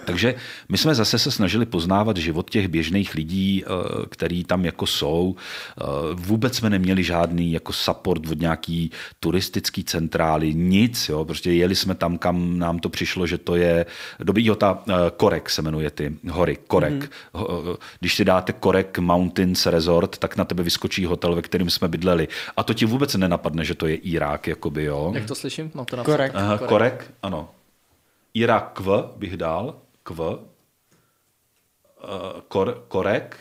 takže my jsme zase se snažili poznávat život těch běžných lidí, eh, který tam jako jsou. Eh, vůbec jsme neměli žádný jako support od nějaký turistický centrály, nic. Jo? Prostě jeli jsme tam, kam nám to přišlo, že to je... Dobrý, jo, ta eh, Korek se jmenuje ty hory, Korek. Mm-hmm. Když si dáte Korek Mountains Resort, tak na tebe vyskočí hotel, ve kterém jsme bydleli. A to ti vůbec nenapadne, že to je Irák, jakoby, jo. Jak to slyším? No, to Korek. Aha, korek. korek, ano. v bych dal kv, eh, kor, korek,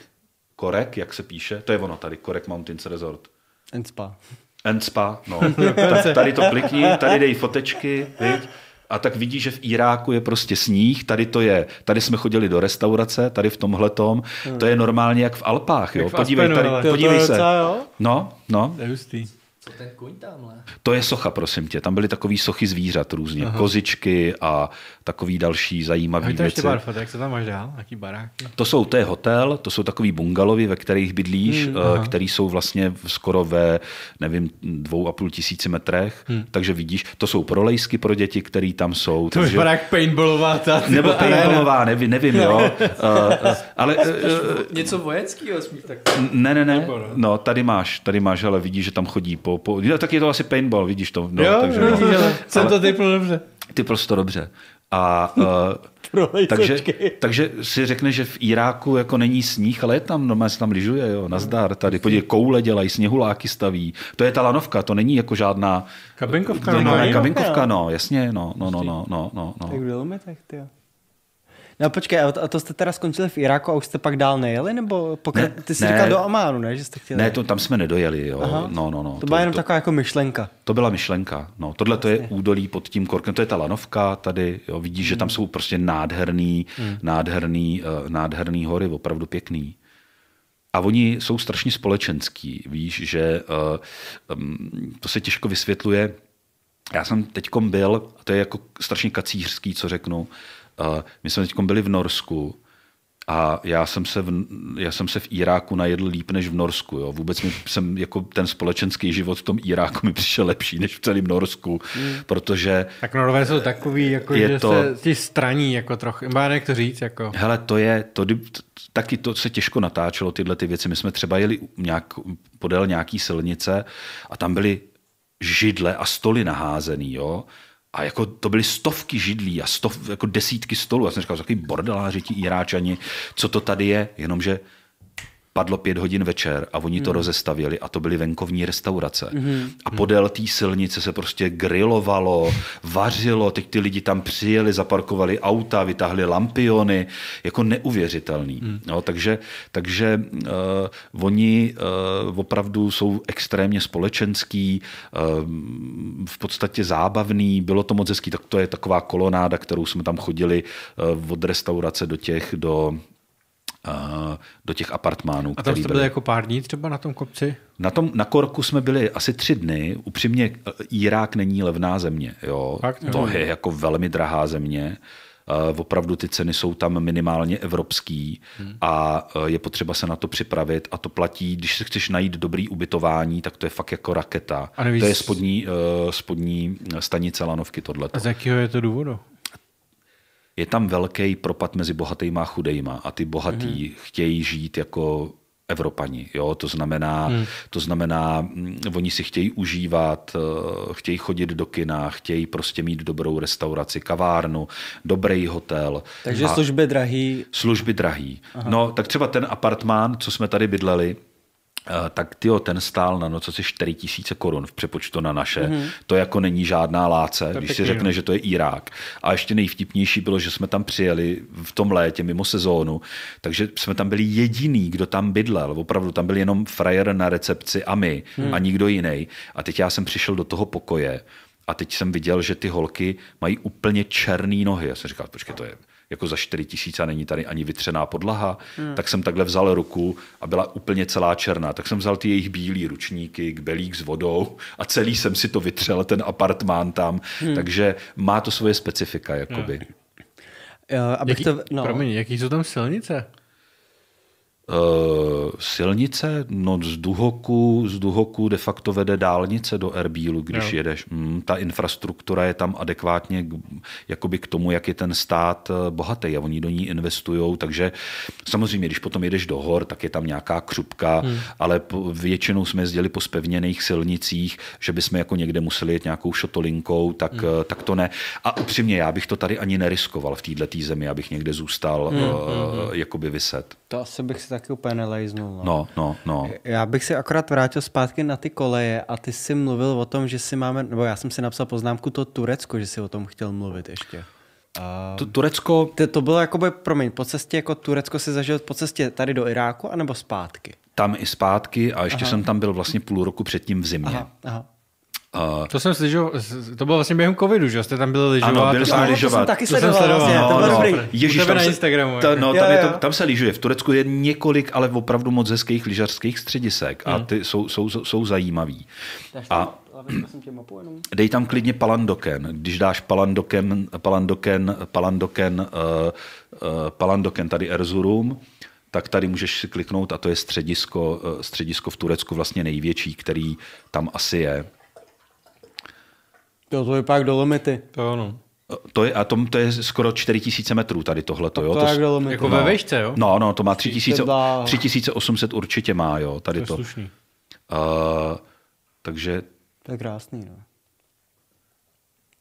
korek, jak se píše, to je ono tady, Korek Mountains Resort. And spa. And spa, no. tak tady to klikni, tady dej fotečky, viď? A tak vidí, že v Iráku je prostě sníh, tady to je, tady jsme chodili do restaurace, tady v tomhle tom, to je normálně jak v Alpách, jo. podívej, tady, podívej se. No, no. To je hustý. Co ten koň tamhle? To je socha, prosím tě. Tam byly takové sochy zvířat různě. Aha. Kozičky a takový další zajímavý a to věci. Ještě fotek, co tam máš dál? Jaký baráky? To jsou, to je hotel, to jsou takový bungalovy, ve kterých bydlíš, hmm, eh, který jsou vlastně skoro ve, nevím, dvou a půl tisíci metrech. Hmm. Takže vidíš, to jsou prolejsky pro děti, které tam jsou. To takže... vypadá barák paintballová. Ta, Nebo paintballová, nevím, nevím jo. Eh, eh, ale, Něco vojenského smíš tak. Ne, ne, ne. No. no, tady máš, tady máš, ale vidíš, že tam chodí po po, po no, tak je to asi paintball, vidíš to. No, jo, takže, no, no. jsem to typl dobře. Ty prostě dobře. A, uh, takže, takže si řekne, že v Iráku jako není sníh, ale je tam, no, se tam lyžuje, jo, nazdar, tady, podívej, koule dělají, sněhuláky staví, to je ta lanovka, to není jako žádná... Kabinkovka, no, no, kabinkovka, no, jasně, no, no, no, no, no, no. no. Tak v tak ty jo. No počkej, a to jste teda skončili v Iráku a už jste pak dál nejeli, nebo pokra... ne, ty jsi ne, říkal do Amánu, ne, že jste chtěli? Ne, to, tam jsme nedojeli, jo. No, no, no. To, byla to, jenom to, taková jako myšlenka. To byla myšlenka, no. Tohle to je údolí pod tím korkem, to je ta lanovka tady, jo, vidíš, hmm. že tam hmm. jsou prostě nádherný, hmm. nádherný, uh, nádherný hory, opravdu pěkný. A oni jsou strašně společenský, víš, že uh, um, to se těžko vysvětluje. Já jsem teďkom byl, a to je jako strašně kacířský, co řeknu, my jsme teď byli v Norsku a já jsem, se v, já jsem se v Iráku najedl líp než v Norsku. Jo. Vůbec mi jsem, jako ten společenský život v tom Iráku mi přišel lepší než v celém Norsku, mm. protože... Tak Norové jsou takový, jako, je že to, se ti straní jako trochu. Má jak to říct. Jako. Hele, to je, to, taky to se těžko natáčelo, tyhle ty věci. My jsme třeba jeli nějak, podél nějaký silnice a tam byly židle a stoly naházený, jo a jako to byly stovky židlí a stov, jako desítky stolů. Já jsem říkal, takový bordeláři ti Iráčani, co to tady je, jenomže padlo pět hodin večer a oni to hmm. rozestavili a to byly venkovní restaurace. Hmm. A podél té silnice se prostě grilovalo, vařilo, teď ty lidi tam přijeli, zaparkovali auta, vytáhli lampiony, jako neuvěřitelný. Hmm. No, takže takže uh, oni uh, opravdu jsou extrémně společenský, uh, v podstatě zábavný, bylo to moc hezký, tak to je taková kolonáda, kterou jsme tam chodili uh, od restaurace do těch, do do těch apartmánů. A tam jste byli, jako pár dní třeba na tom kopci? Na, tom, na Korku jsme byli asi tři dny. Upřímně, e, Irák není levná země. Jo? Fakt, to je jako velmi drahá země. Uh, opravdu ty ceny jsou tam minimálně evropský hmm. a uh, je potřeba se na to připravit a to platí, když se chceš najít dobrý ubytování, tak to je fakt jako raketa. A nevíc... To je spodní, uh, spodní stanice lanovky tohleto. A z jakého je to důvodu? je tam velký propad mezi bohatýma a chudejma a ty bohatí mm-hmm. chtějí žít jako Evropani. Jo? To, znamená, hmm. to znamená, mm, oni si chtějí užívat, eh, chtějí chodit do kina, chtějí prostě mít dobrou restauraci, kavárnu, dobrý hotel. Takže a služby drahý. Služby drahý. Aha. No, tak třeba ten apartmán, co jsme tady bydleli, Eh, tak ty ten stál na noc asi 4 tisíce korun v přepočtu na naše. Mm-hmm. To jako není žádná láce, když pěkný, si řekne, jo. No. že to je Irák. A ještě nejvtipnější bylo, že jsme tam přijeli v tom létě mimo sezónu, takže jsme tam byli jediný, kdo tam bydlel. Opravdu tam byl jenom frajer na recepci a my mm. a nikdo jiný. A teď já jsem přišel do toho pokoje a teď jsem viděl, že ty holky mají úplně černé nohy. Já jsem říkal, počkej, to je jako za 4 tisíce a není tady ani vytřená podlaha, hmm. tak jsem takhle vzal ruku a byla úplně celá černá. Tak jsem vzal ty jejich bílé ručníky, kbelík s vodou a celý jsem si to vytřel, ten apartmán tam. Hmm. Takže má to svoje specifika, jakoby. Hmm. Jo, eh, abych jaký, to, no. Promiň, jaký jsou tam silnice? Eh, silnice, no z Duhoku, z Duhoku de facto vede dálnice do Erbílu, když no. jedeš. Mm, ta infrastruktura je tam adekvátně k, jakoby k tomu, jak je ten stát eh, bohatý a oni do ní investují, takže samozřejmě, když potom jedeš do hor, tak je tam nějaká křupka, hmm. ale po, většinou jsme jezdili po spevněných silnicích, že bychom jako někde museli jet nějakou šotolinkou, tak, hmm. Eh, tak to ne. A upřímně, já bych to tady ani neriskoval v této zemi, abych někde zůstal hmm. uh, jakoby vyset. To asi bych si taky úplně nelejznul. No. no, no, no. Já bych si akorát vrátil zpátky na ty koleje a ty jsi mluvil o tom, že si máme, nebo já jsem si napsal poznámku to Turecko, že si o tom chtěl mluvit ještě. Uh, Turecko... To, to bylo jakoby, promiň, po cestě, jako Turecko si zažil po cestě tady do Iráku, anebo zpátky? Tam i zpátky a ještě aha. jsem tam byl vlastně půl roku předtím v zimě. Aha, aha. A... to jsem slyšel, to bylo vlastně během covidu, že jste tam byli lyžovat. Ano, byli jsme no, lyžovat. To jsem taky vlastně, sledoval, to sledoval. Vlastně, no, to bylo no. dobrý. Ježíš, tam, na Instagramu, ta, no, tam, jo. Je to, tam se lyžuje. V Turecku je několik, ale opravdu moc hezkých lyžařských středisek a hmm. ty hmm. jsou, jsou, jsou, jsou zajímavý. A Dej tam klidně palandoken. Když dáš palandoken, palandoken, palandoken, uh, uh, palandoken tady Erzurum, tak tady můžeš si kliknout a to je středisko, eh, středisko v Turecku vlastně největší, který tam asi je. To, to je pak dolomity. To ano. To je, a to, to je skoro 4000 metrů tady tohleto, jo? To, to, jak dolomity. jako ve no. vejšce, jo? No, no, to má 3000, 3800 určitě má, jo, tady to. Je to. Slušný. Uh, takže... To je krásný, no.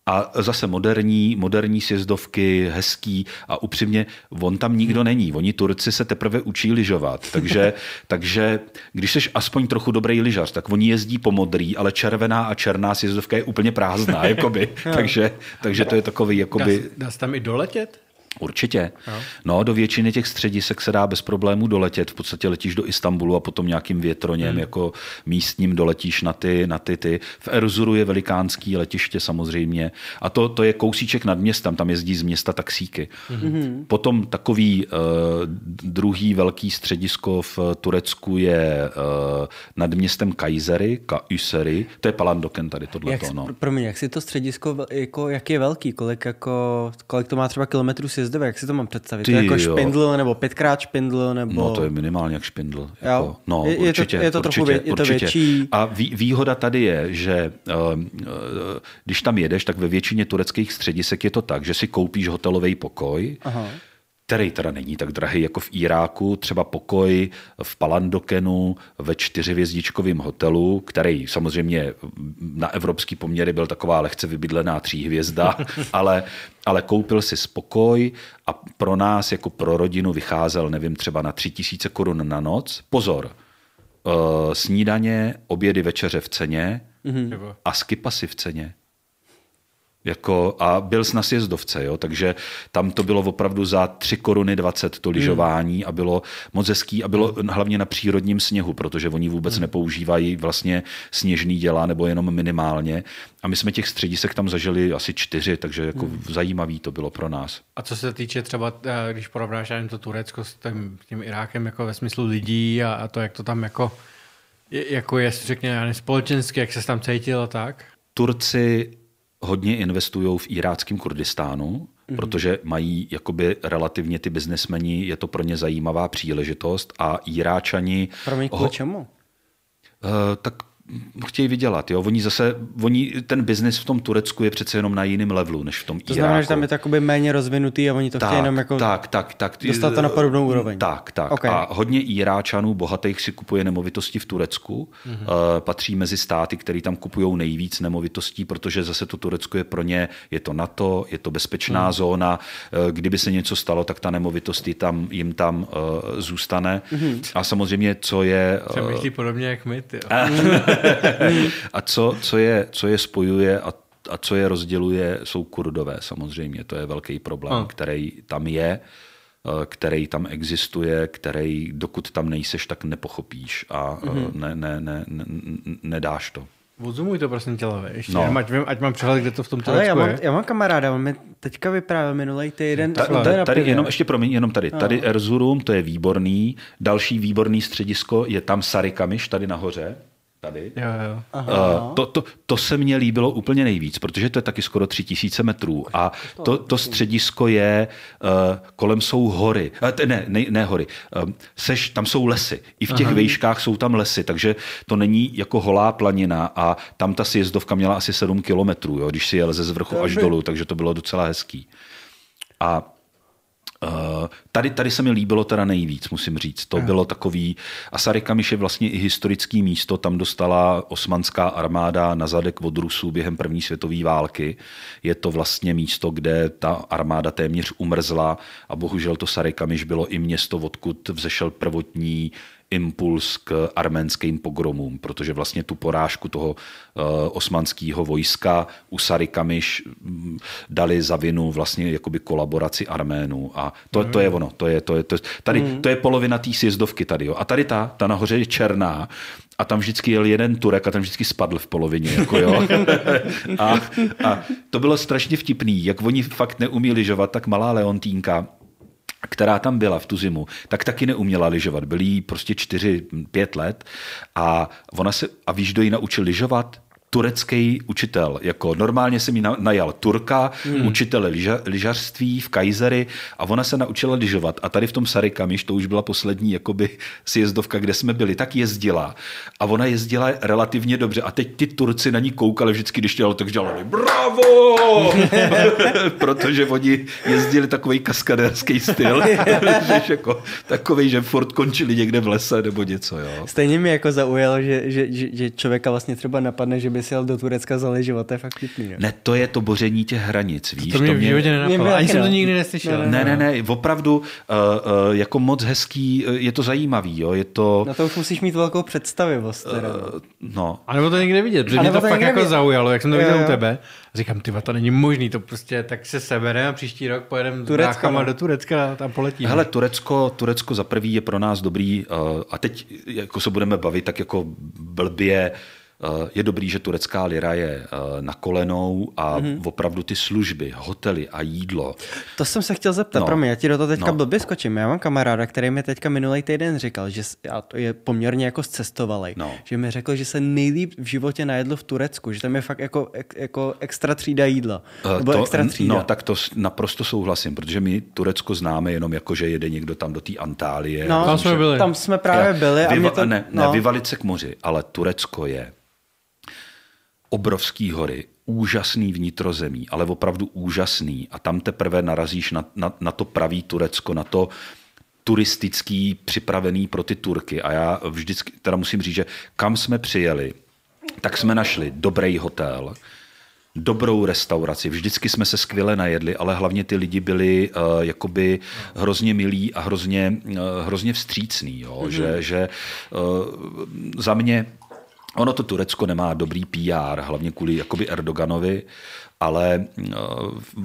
A zase moderní, moderní sjezdovky, hezký a upřímně, on tam nikdo hmm. není. Oni Turci se teprve učí lyžovat, takže, takže když jsi aspoň trochu dobrý lyžař, tak oni jezdí po modrý, ale červená a černá sjezdovka je úplně prázdná, jakoby. takže, takže to je takový, jakoby... Dá, dá se tam i doletět? Určitě. No, do většiny těch středisek se dá bez problémů doletět. V podstatě letíš do Istanbulu a potom nějakým větroněm hmm. jako místním doletíš na ty, na ty, ty. V Erzuru je velikánský letiště samozřejmě. A to, to je kousíček nad městem, tam jezdí z města taxíky. Hmm. Mhm. Potom takový uh, druhý velký středisko v Turecku je uh, nad městem Kajzery, Kausery. To je Palandoken tady tohle. Jak, no. mě, jak si to středisko, jako, jak je velký? Kolik, jako, kolik to má třeba kilometrů si sjezdové, jak si to mám představit? Ty, to je jako jo. špindl nebo pětkrát špindl? Nebo... No to je minimálně jak špindl. Jako, no, je, je, to, je to určitě, trochu vě, je to větší. A vý, výhoda tady je, že uh, uh, když tam jedeš, tak ve většině tureckých středisek je to tak, že si koupíš hotelový pokoj, Aha který teda není tak drahý jako v Iráku, třeba pokoj v Palandokenu ve čtyřivězdičkovém hotelu, který samozřejmě na evropský poměry byl taková lehce vybydlená tříhvězda, ale, ale koupil si spokoj a pro nás jako pro rodinu vycházel, nevím, třeba na tři tisíce korun na noc. Pozor, eh, snídaně, obědy, večeře v ceně mm-hmm. a skipasy v ceně. Jako, a byl jsi na sjezdovce, jo? takže tam to bylo opravdu za 3 koruny 20 to hmm. lyžování a bylo moc hezký a bylo hlavně na přírodním sněhu, protože oni vůbec hmm. nepoužívají vlastně sněžný děla nebo jenom minimálně. A my jsme těch středisek tam zažili asi čtyři, takže jako hmm. zajímavý to bylo pro nás. A co se týče třeba, eh, když porovnáš to Turecko s tím, tím Irákem jako ve smyslu lidí a, a to, jak to tam jako, jako je, řekněme, společenské, jak se tam cítil a tak? Turci hodně investují v iráckém Kurdistánu, mm-hmm. protože mají jakoby relativně ty biznesmeni, je to pro ně zajímavá příležitost a Iráčani... Promiň, kvůli ho... čemu? Uh, tak chtějí vydělat. Jo? Oni zase, oni, ten biznis v tom Turecku je přece jenom na jiném levelu než v tom Iráku. To znamená, Iráku. že tam je takoby méně rozvinutý a oni to tak, chtějí jenom jako tak, tak, tak, dostat to na podobnou mm, úroveň. Tak, tak. Okay. A hodně Iráčanů bohatých si kupuje nemovitosti v Turecku. Mm-hmm. Uh, patří mezi státy, které tam kupují nejvíc nemovitostí, protože zase to Turecko je pro ně, je to NATO, je to bezpečná mm. zóna. Uh, kdyby se něco stalo, tak ta nemovitost tam, jim tam uh, zůstane. Mm-hmm. A samozřejmě, co je... Uh, podobně jak my, ty. a co, co, je, co je spojuje a a co je rozděluje, jsou kurdové samozřejmě. To je velký problém, a. který tam je, eh, který tam existuje, který dokud tam nejseš, tak nepochopíš a mm-hmm. ne, ne, ne, ne, nedáš to. Odzumuj to prosím tě, ještě, no. ať, vím, ať mám přehled, kde to v tom Ale já mám, je. já mám kamaráda, on mi teďka vyprávěl minulý týden. Ta, ta, tady, tady jenom, ještě promiň, jenom tady. No. Tady Erzurum, to je výborný. Další výborný středisko je tam Sarikamiš, tady nahoře tady. Jo, jo. Aha. Uh, to, to, to se mně líbilo úplně nejvíc, protože to je taky skoro tři tisíce metrů a to, to středisko je, uh, kolem jsou hory, uh, ne, ne, ne hory, uh, seš, tam jsou lesy, i v těch Aha. vejškách jsou tam lesy, takže to není jako holá planina a tam ta sjezdovka měla asi 7 kilometrů, jo, když si jel ze zvrchu až dolů, takže to bylo docela hezký. A Eh, tady, tady se mi líbilo teda nejvíc, musím říct. To bylo takový, a Sarikamiš je vlastně i historický místo, tam dostala osmanská armáda na zadek od Rusů během první světové války. Je to vlastně místo, kde ta armáda téměř umrzla a bohužel to Sarikamiš bylo i město, odkud vzešel prvotní impuls k arménským pogromům, protože vlastně tu porážku toho eh, osmanského vojska u Sarikamiš mm, dali za vinu vlastně jakoby kolaboraci Arménů. A to, to je hmm. ono, to je, to je, to, tady, hmm. to je polovina té sjezdovky tady. Jo. A tady ta, ta nahoře je černá, a tam vždycky jel jeden Turek a tam vždycky spadl v polovině. Jako jo. a, a to bylo strašně vtipný, jak oni fakt neumí lyžovat, tak malá Leontýnka která tam byla v tu zimu, tak taky neuměla lyžovat. Byly jí prostě 4-5 let a ona se, a víš, kdo ji naučil lyžovat? turecký učitel. Jako normálně jsem ji najal Turka, hmm. učitele lyžařství v Kajzery a ona se naučila lyžovat. A tady v tom Sarikamiš, to už byla poslední jakoby sjezdovka, kde jsme byli, tak jezdila. A ona jezdila relativně dobře. A teď ty Turci na ní koukali vždycky, když dělali, tak dělali bravo! Protože oni jezdili takový kaskadérský styl. Žeš, jako, takový, že furt končili někde v lese nebo něco. Jo. Stejně mi jako zaujalo, že, že, že, že člověka vlastně třeba napadne, že by si jel do Turecka zaležovat, to je fakt vtipný. Ne? No. ne, to je to boření těch hranic, víš. To, to mě v životě nenapadlo, ani jsem to no. nikdy neslyšel. Ne, ne, ne, opravdu uh, uh, jako moc hezký, uh, je to zajímavý, jo, je to... Na to už musíš mít velkou představivost. Teda. Uh, no. A nebo to někde vidět, protože mě to, to fakt jako zaujalo, jak jsem to viděl u tebe. Říkám, ty to není možný, to prostě tak se sebere a příští rok pojedeme Turecko, no. do Turecka a tam poletí. Hele, Turecko, Turecko za prvý je pro nás dobrý uh, a teď jako se budeme bavit tak jako blbě, Eh, je dobrý, že turecká lira je eh, na kolenou a mm-hmm. opravdu ty služby, hotely a jídlo. To jsem se chtěl zeptat, no, promiň, já ti do toho teďka no. blbě skočím. Já mám kamaráda, který mi teďka minulý týden říkal, že a to je poměrně jako zcestovalý, no. že mi řekl, že se nejlíp v životě najedlo v Turecku, že tam je fakt jako, jako extra třída jídla. Eh, nebo to, extra třída. No, tak to naprosto souhlasím, protože my Turecko známe jenom jako, že jede někdo tam do té Antálie. No, tam jsme byli. Tam jsme právě byli. Vyva- a mě to, ne, ne, no. vyvalit se k moři, ale Turecko je obrovský hory, úžasný vnitrozemí, ale opravdu úžasný. A tam teprve narazíš na, na, na to pravý Turecko, na to turistický, připravený pro ty Turky. A já vždycky teda musím říct, že kam jsme přijeli, tak jsme našli dobrý hotel, dobrou restauraci. Vždycky jsme se skvěle najedli, ale hlavně ty lidi byli uh, jakoby hrozně milí a hrozně, uh, hrozně vstřícní. Jo? Mm-hmm. Že, že uh, za mě Ono to Turecko nemá dobrý PR, hlavně kvůli jakoby Erdoganovi, ale eh,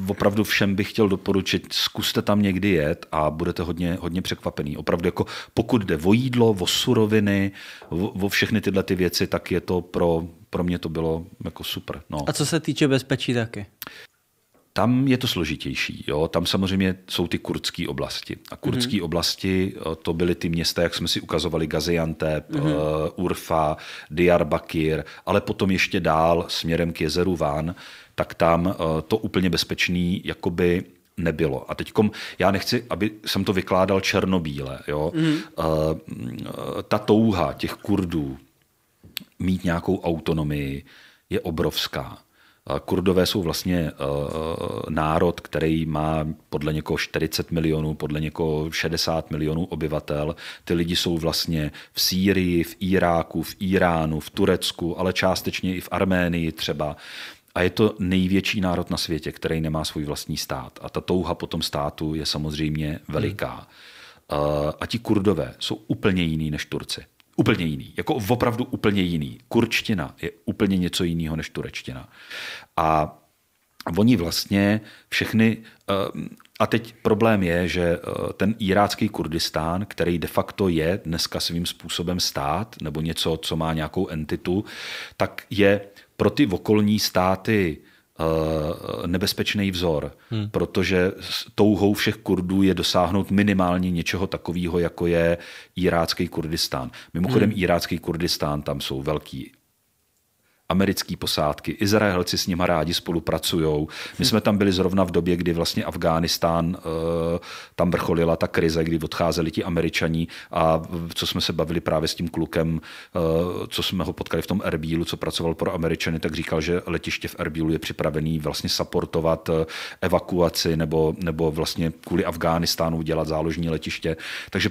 opravdu všem bych chtěl doporučit, zkuste tam někdy jet a budete hodně, hodně překvapený. Opravdu jako pokud jde o jídlo, o suroviny, o, o všechny tyhle ty věci, tak je to pro, pro mě to bylo jako super. No. A co se týče bezpečí taky? Tam je to složitější. Jo? Tam samozřejmě jsou ty kurdské oblasti. A kurdské mm-hmm. oblasti eh, to byly ty města, jak jsme si ukazovali, Gaziantep, mm-hmm. uh, Urfa, Diyarbakir, ale potom ještě dál směrem k jezeru Van, tak tam uh, to úplně bezpečný jakoby nebylo. A teď já nechci, aby jsem to vykládal černobíle, jo? Mm. Uh, ta touha těch Kurdů mít nějakou autonomii je obrovská. Kurdové jsou vlastně eh, národ, který má podle někoho 40 milionů, podle někoho 60 milionů obyvatel. Ty lidi jsou vlastně v Sýrii, v Iráku, v Iránu, v Turecku, ale částečně i v Arménii třeba. A je to největší národ na světě, který nemá svůj vlastní stát. A ta touha po tom státu je samozřejmě veliká. Hmm. Eh, a ti kurdové jsou úplně jiný než Turci. Úplně jiný. Jako opravdu úplně jiný. Kurčtina je úplně něco jiného než turečtina. A oni vlastně všechny, eh, a teď problém je, že eh, ten irácký Kurdistán, který de facto je dneska svým způsobem stát, nebo něco, co má nějakou entitu, tak je pro ty okolní státy eh, nebezpečný vzor, hmm. protože touhou všech Kurdů je dosáhnout minimálně něčeho takového, jako je irácký Kurdistán. Mimochodem, hmm. irácký Kurdistán, tam jsou velký americké posádky, Izraelci s nima rádi spolupracují. My jsme tam byli zrovna v době, kdy vlastně Afghánistán eh, tam vrcholila ta krize, kdy odcházeli ti američani a eh, co jsme se bavili právě s tím klukem, eh, co jsme ho potkali v tom Erbílu, co pracoval pro američany, tak říkal, že letiště v Erbílu je připravený vlastně supportovat evakuaci nebo, nebo vlastně kvůli Afghánistánu dělat záložní letiště. Takže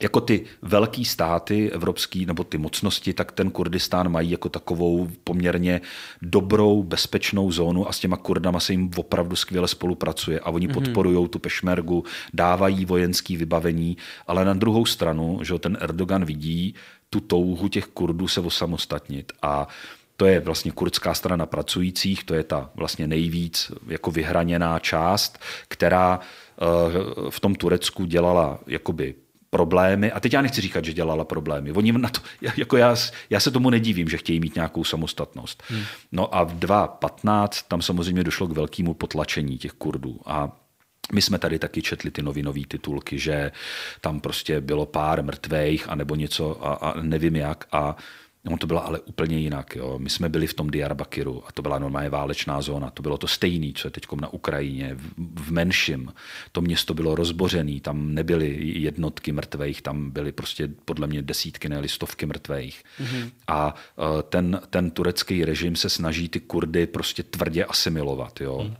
jako ty velký státy evropský nebo ty mocnosti, tak ten Kurdistán mají jako takovou poměrně dobrou, bezpečnou zónu a s těma Kurdama se jim opravdu skvěle spolupracuje a oni mm-hmm. podporují tu pešmergu, dávají vojenský vybavení, ale na druhou stranu, že ten Erdogan vidí tu touhu těch Kurdů se osamostatnit a to je vlastně kurdská strana pracujících, to je ta vlastně nejvíc jako vyhraněná část, která eh, v tom Turecku dělala jakoby problémy. A teď já nechci říkat, že dělala problémy. Oni na to, jako já, já se tomu nedívím, že chtějí mít nějakou samostatnost. Hmm. No a v 2015 tam samozřejmě došlo k velkému potlačení těch Kurdů. A my jsme tady taky četli ty novinové titulky, že tam prostě bylo pár mrtvejch a nebo něco a, a nevím jak. A On to bylo ale úplně jinak. Jo. My jsme byli v tom Diyarbakiru a to byla normálně válečná zóna. To bylo to stejné, co je teď na Ukrajině, v, v menším. To město bylo rozbořené, tam nebyly jednotky mrtvých, tam byly prostě podle mě desítky, ne listovky mrtvých. Mm-hmm. A e, ten, ten turecký režim se snaží ty Kurdy prostě tvrdě asimilovat. Jo. Mm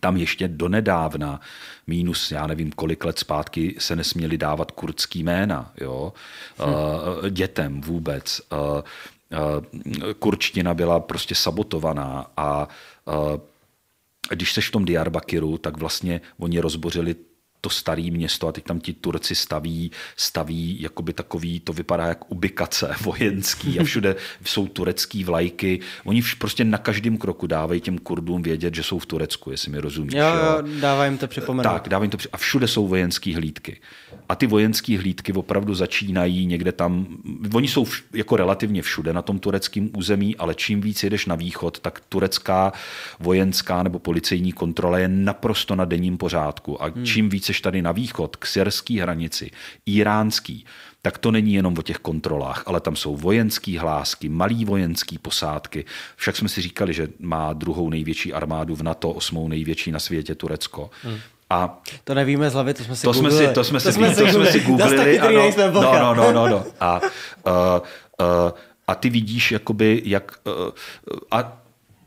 tam ještě donedávna, mínus já nevím kolik let zpátky, se nesměli dávat kurdský jména jo? Hm. Eh, eh, dětem vůbec. Eh, kurčtina byla prostě sabotovaná a když seš v tom Diyarbakiru, tak vlastně oni rozbořili to staré město a teď tam ti Turci staví, staví jakoby takový, to vypadá jak ubikace vojenský a všude jsou turecký vlajky. Oni vš, prostě na každém kroku dávají těm Kurdům vědět, že jsou v Turecku, jestli mi rozumíš. Jo, jo, dávají jim to připomenout. Tak, dávají jim to při... A všude jsou vojenské hlídky. A ty vojenské hlídky opravdu začínají někde tam. Oni jsou v, jako relativně všude na tom tureckém území, ale čím víc jedeš na východ, tak turecká vojenská nebo policejní kontrola je naprosto na denním pořádku. A hmm. čím víc jsi tady na východ, k syrské hranici, iránský, tak to není jenom o těch kontrolách, ale tam jsou vojenský hlásky, malý vojenský posádky. Však jsme si říkali, že má druhou největší armádu v NATO, osmou největší na světě Turecko. Hmm. A to nevíme z hlavy, to jsme si to googlili. Jsme si, to jsme to si, jsme si, to jsme si googlili. Ano, no, no, no, no, no. A, uh, uh, a ty vidíš, jakoby, jak... Uh, a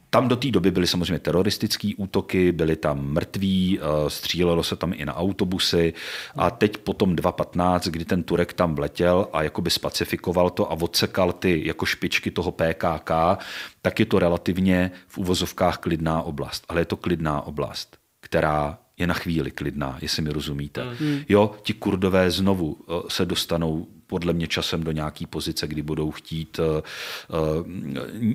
tam do té doby byly samozřejmě teroristické útoky, byly tam mrtví, střílelo se tam i na autobusy a teď potom 2.15, kdy ten Turek tam vletěl a jakoby spacifikoval to a odsekal ty jako špičky toho PKK, tak je to relativně v uvozovkách klidná oblast. Ale je to klidná oblast, která je na chvíli klidná, jestli mi rozumíte. Mm. Jo, ti kurdové znovu eh, se dostanou podle mě časem do nějaké pozice, kdy budou chtít eh, eh,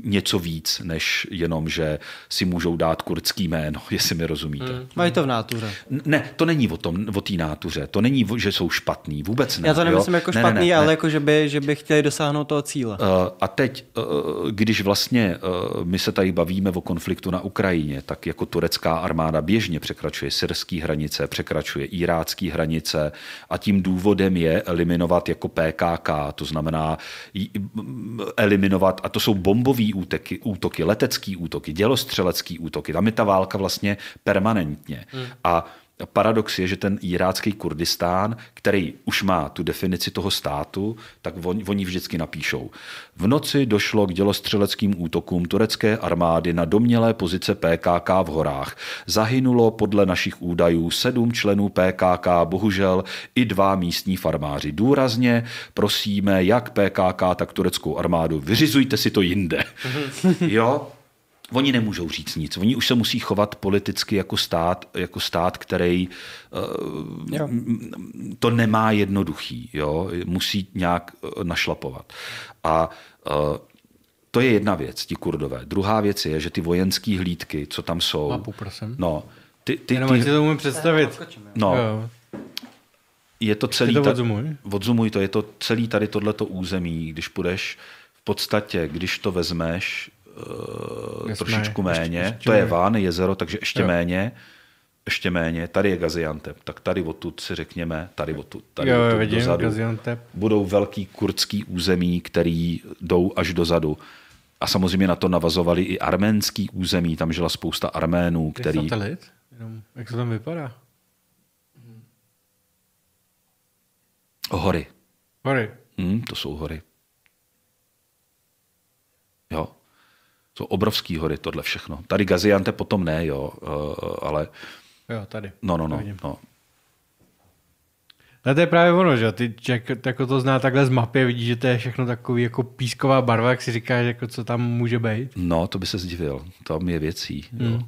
něco víc, než jenom, že si můžou dát kurdský jméno, jestli mi rozumíte. Hmm. Mají to v nátuře. Ne, to není o tom, o té nátuře. To není, že jsou špatný. Vůbec ne. Já to nemyslím jo? jako špatný, ne, ne, ne, ale ne. jako, že by, že by chtěli dosáhnout toho cíle. Uh, a teď, uh, když vlastně uh, my se tady bavíme o konfliktu na Ukrajině, tak jako turecká armáda běžně překračuje syrské hranice, překračuje irácké hranice a tím důvodem je eliminovat jako PKK, to znamená eliminovat, a to jsou bombové útoky, útoky letecké útoky, dělostřelecký útoky, tam je ta válka vlastně permanentně. Hmm. A Paradox je, že ten irácký Kurdistán, který už má tu definici toho státu, tak on, oni vždycky napíšou. V noci došlo k dělostřeleckým útokům turecké armády na domělé pozice PKK v horách. Zahynulo podle našich údajů sedm členů PKK, bohužel i dva místní farmáři. Důrazně prosíme jak PKK, tak tureckou armádu, vyřizujte si to jinde. Mhm. Jo, Oni nemůžou říct nic. Oni už se musí chovat politicky jako stát, jako stát který uh, jo. to nemá jednoduchý. Jo? Musí nějak eh, našlapovat. A uh, to je jedna věc, ti kurdové. Druhá věc je, že ty vojenské hlídky, co tam jsou... Mapu, prosím. No, ty, ty, Jenom ty, ty to umím představit. No, je to celý... To odzumuj. Ta, odzumuj to, je to celý tady tohleto území, když půjdeš v podstatě, když to vezmeš, Eh, Nesmé, trošičku méně. Ještě, ještě to je Ván, jezero, takže ještě jo. méně. Ještě méně. Tady je Gaziantep. Tak tady odtud si řekněme, tady odtud, tady jo, odtud vidím, dozadu. Gaziantep. Budou velký kurdský území, který jdou až dozadu. A samozřejmě na to navazovali i arménský území. Tam žila spousta Arménů, který... Je satelit? Jenom, jak to tam vypadá? Hory. Hory. Hmm, to jsou hory. jsou obrovský hory tohle všechno. Tady Gaziante potom ne, jo, eh, ale... Jo, tady. No, no, no. no. No to je právě ono, že ty člověk jako to zná takhle z mapy, vidí, že to je všechno takový jako písková barva, jak si říkáš, jako co tam může být. No, to by se zdivil, tam je věcí. Jo. Hmm.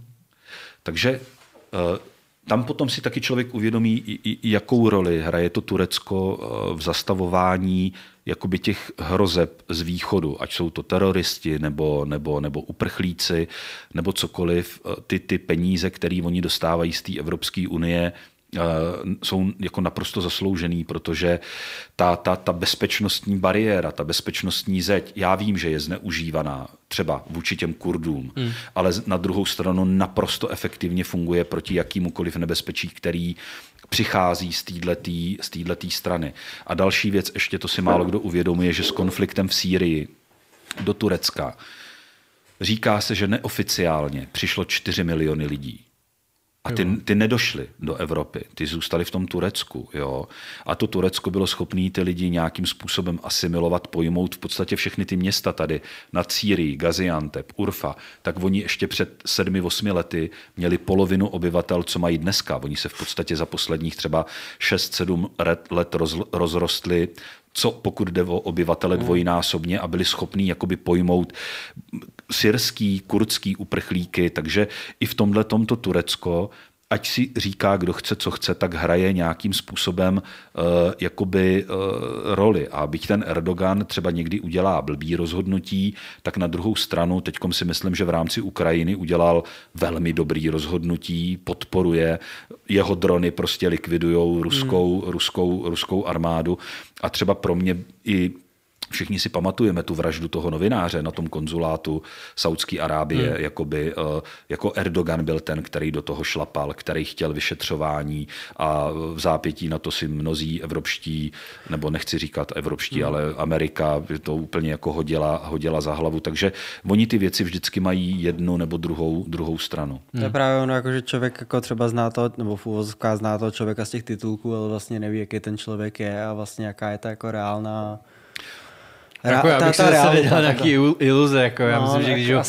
Takže uh, tam potom si taky člověk uvědomí, jakou roli hraje to Turecko eh, v zastavování jakoby těch hrozeb z východu, ať jsou to teroristi nebo, nebo, nebo uprchlíci nebo cokoliv, eh, ty, ty peníze, které oni dostávají z té Evropské unie, Eh, jsou jako naprosto zasloužený, protože ta, ta, ta bezpečnostní bariéra, ta bezpečnostní zeď, já vím, že je zneužívaná třeba vůči těm Kurdům, hmm. ale na druhou stranu naprosto efektivně funguje proti jakýmukoliv nebezpečí, který přichází z této strany. A další věc, ještě to si málo kdo uvědomuje, že s konfliktem v Sýrii do Turecka říká se, že neoficiálně přišlo 4 miliony lidí. A ty, ty nedošly do Evropy, ty zůstaly v tom Turecku. Jo? A to Turecko bylo schopné ty lidi nějakým způsobem asimilovat, pojmout v podstatě všechny ty města tady, na Sýrii, Gaziantep, Urfa, tak oni ještě před sedmi, osmi lety měli polovinu obyvatel, co mají dneska. Oni se v podstatě za posledních třeba šest sedm let roz, rozrostli co pokud jde o obyvatele mhm. dvojnásobně a byli schopní jakoby pojmout syrský, kurdský uprchlíky, takže i v tomhle tomto Turecko ať si říká, kdo chce, co chce, tak hraje nějakým způsobem uh, jakoby uh, roli. A byť ten Erdogan třeba někdy udělá blbý rozhodnutí, tak na druhou stranu teďkom si myslím, že v rámci Ukrajiny udělal velmi dobrý rozhodnutí, podporuje, jeho drony prostě likvidují ruskou, hmm. ruskou, ruskou armádu. A třeba pro mě i Všichni si pamatujeme tu vraždu toho novináře na tom konzulátu Saudské Arábie, hmm. jakoby, eh, jako Erdogan byl ten, který do toho šlapal, který chtěl vyšetřování a v zápětí na to si mnozí evropští, nebo nechci říkat evropští, hmm. ale Amerika to úplně jako hodila, hodila za hlavu. Takže oni ty věci vždycky mají jednu nebo druhou, druhou stranu. Hmm. To je právě ono, jako, že člověk jako třeba zná to, nebo v zná toho člověka z těch titulků, ale vlastně neví, jaký ten člověk je a vlastně jaká je ta jako reálná jako já bych ta, ta si zase nějaký iluze, jako já no, myslím, že když ho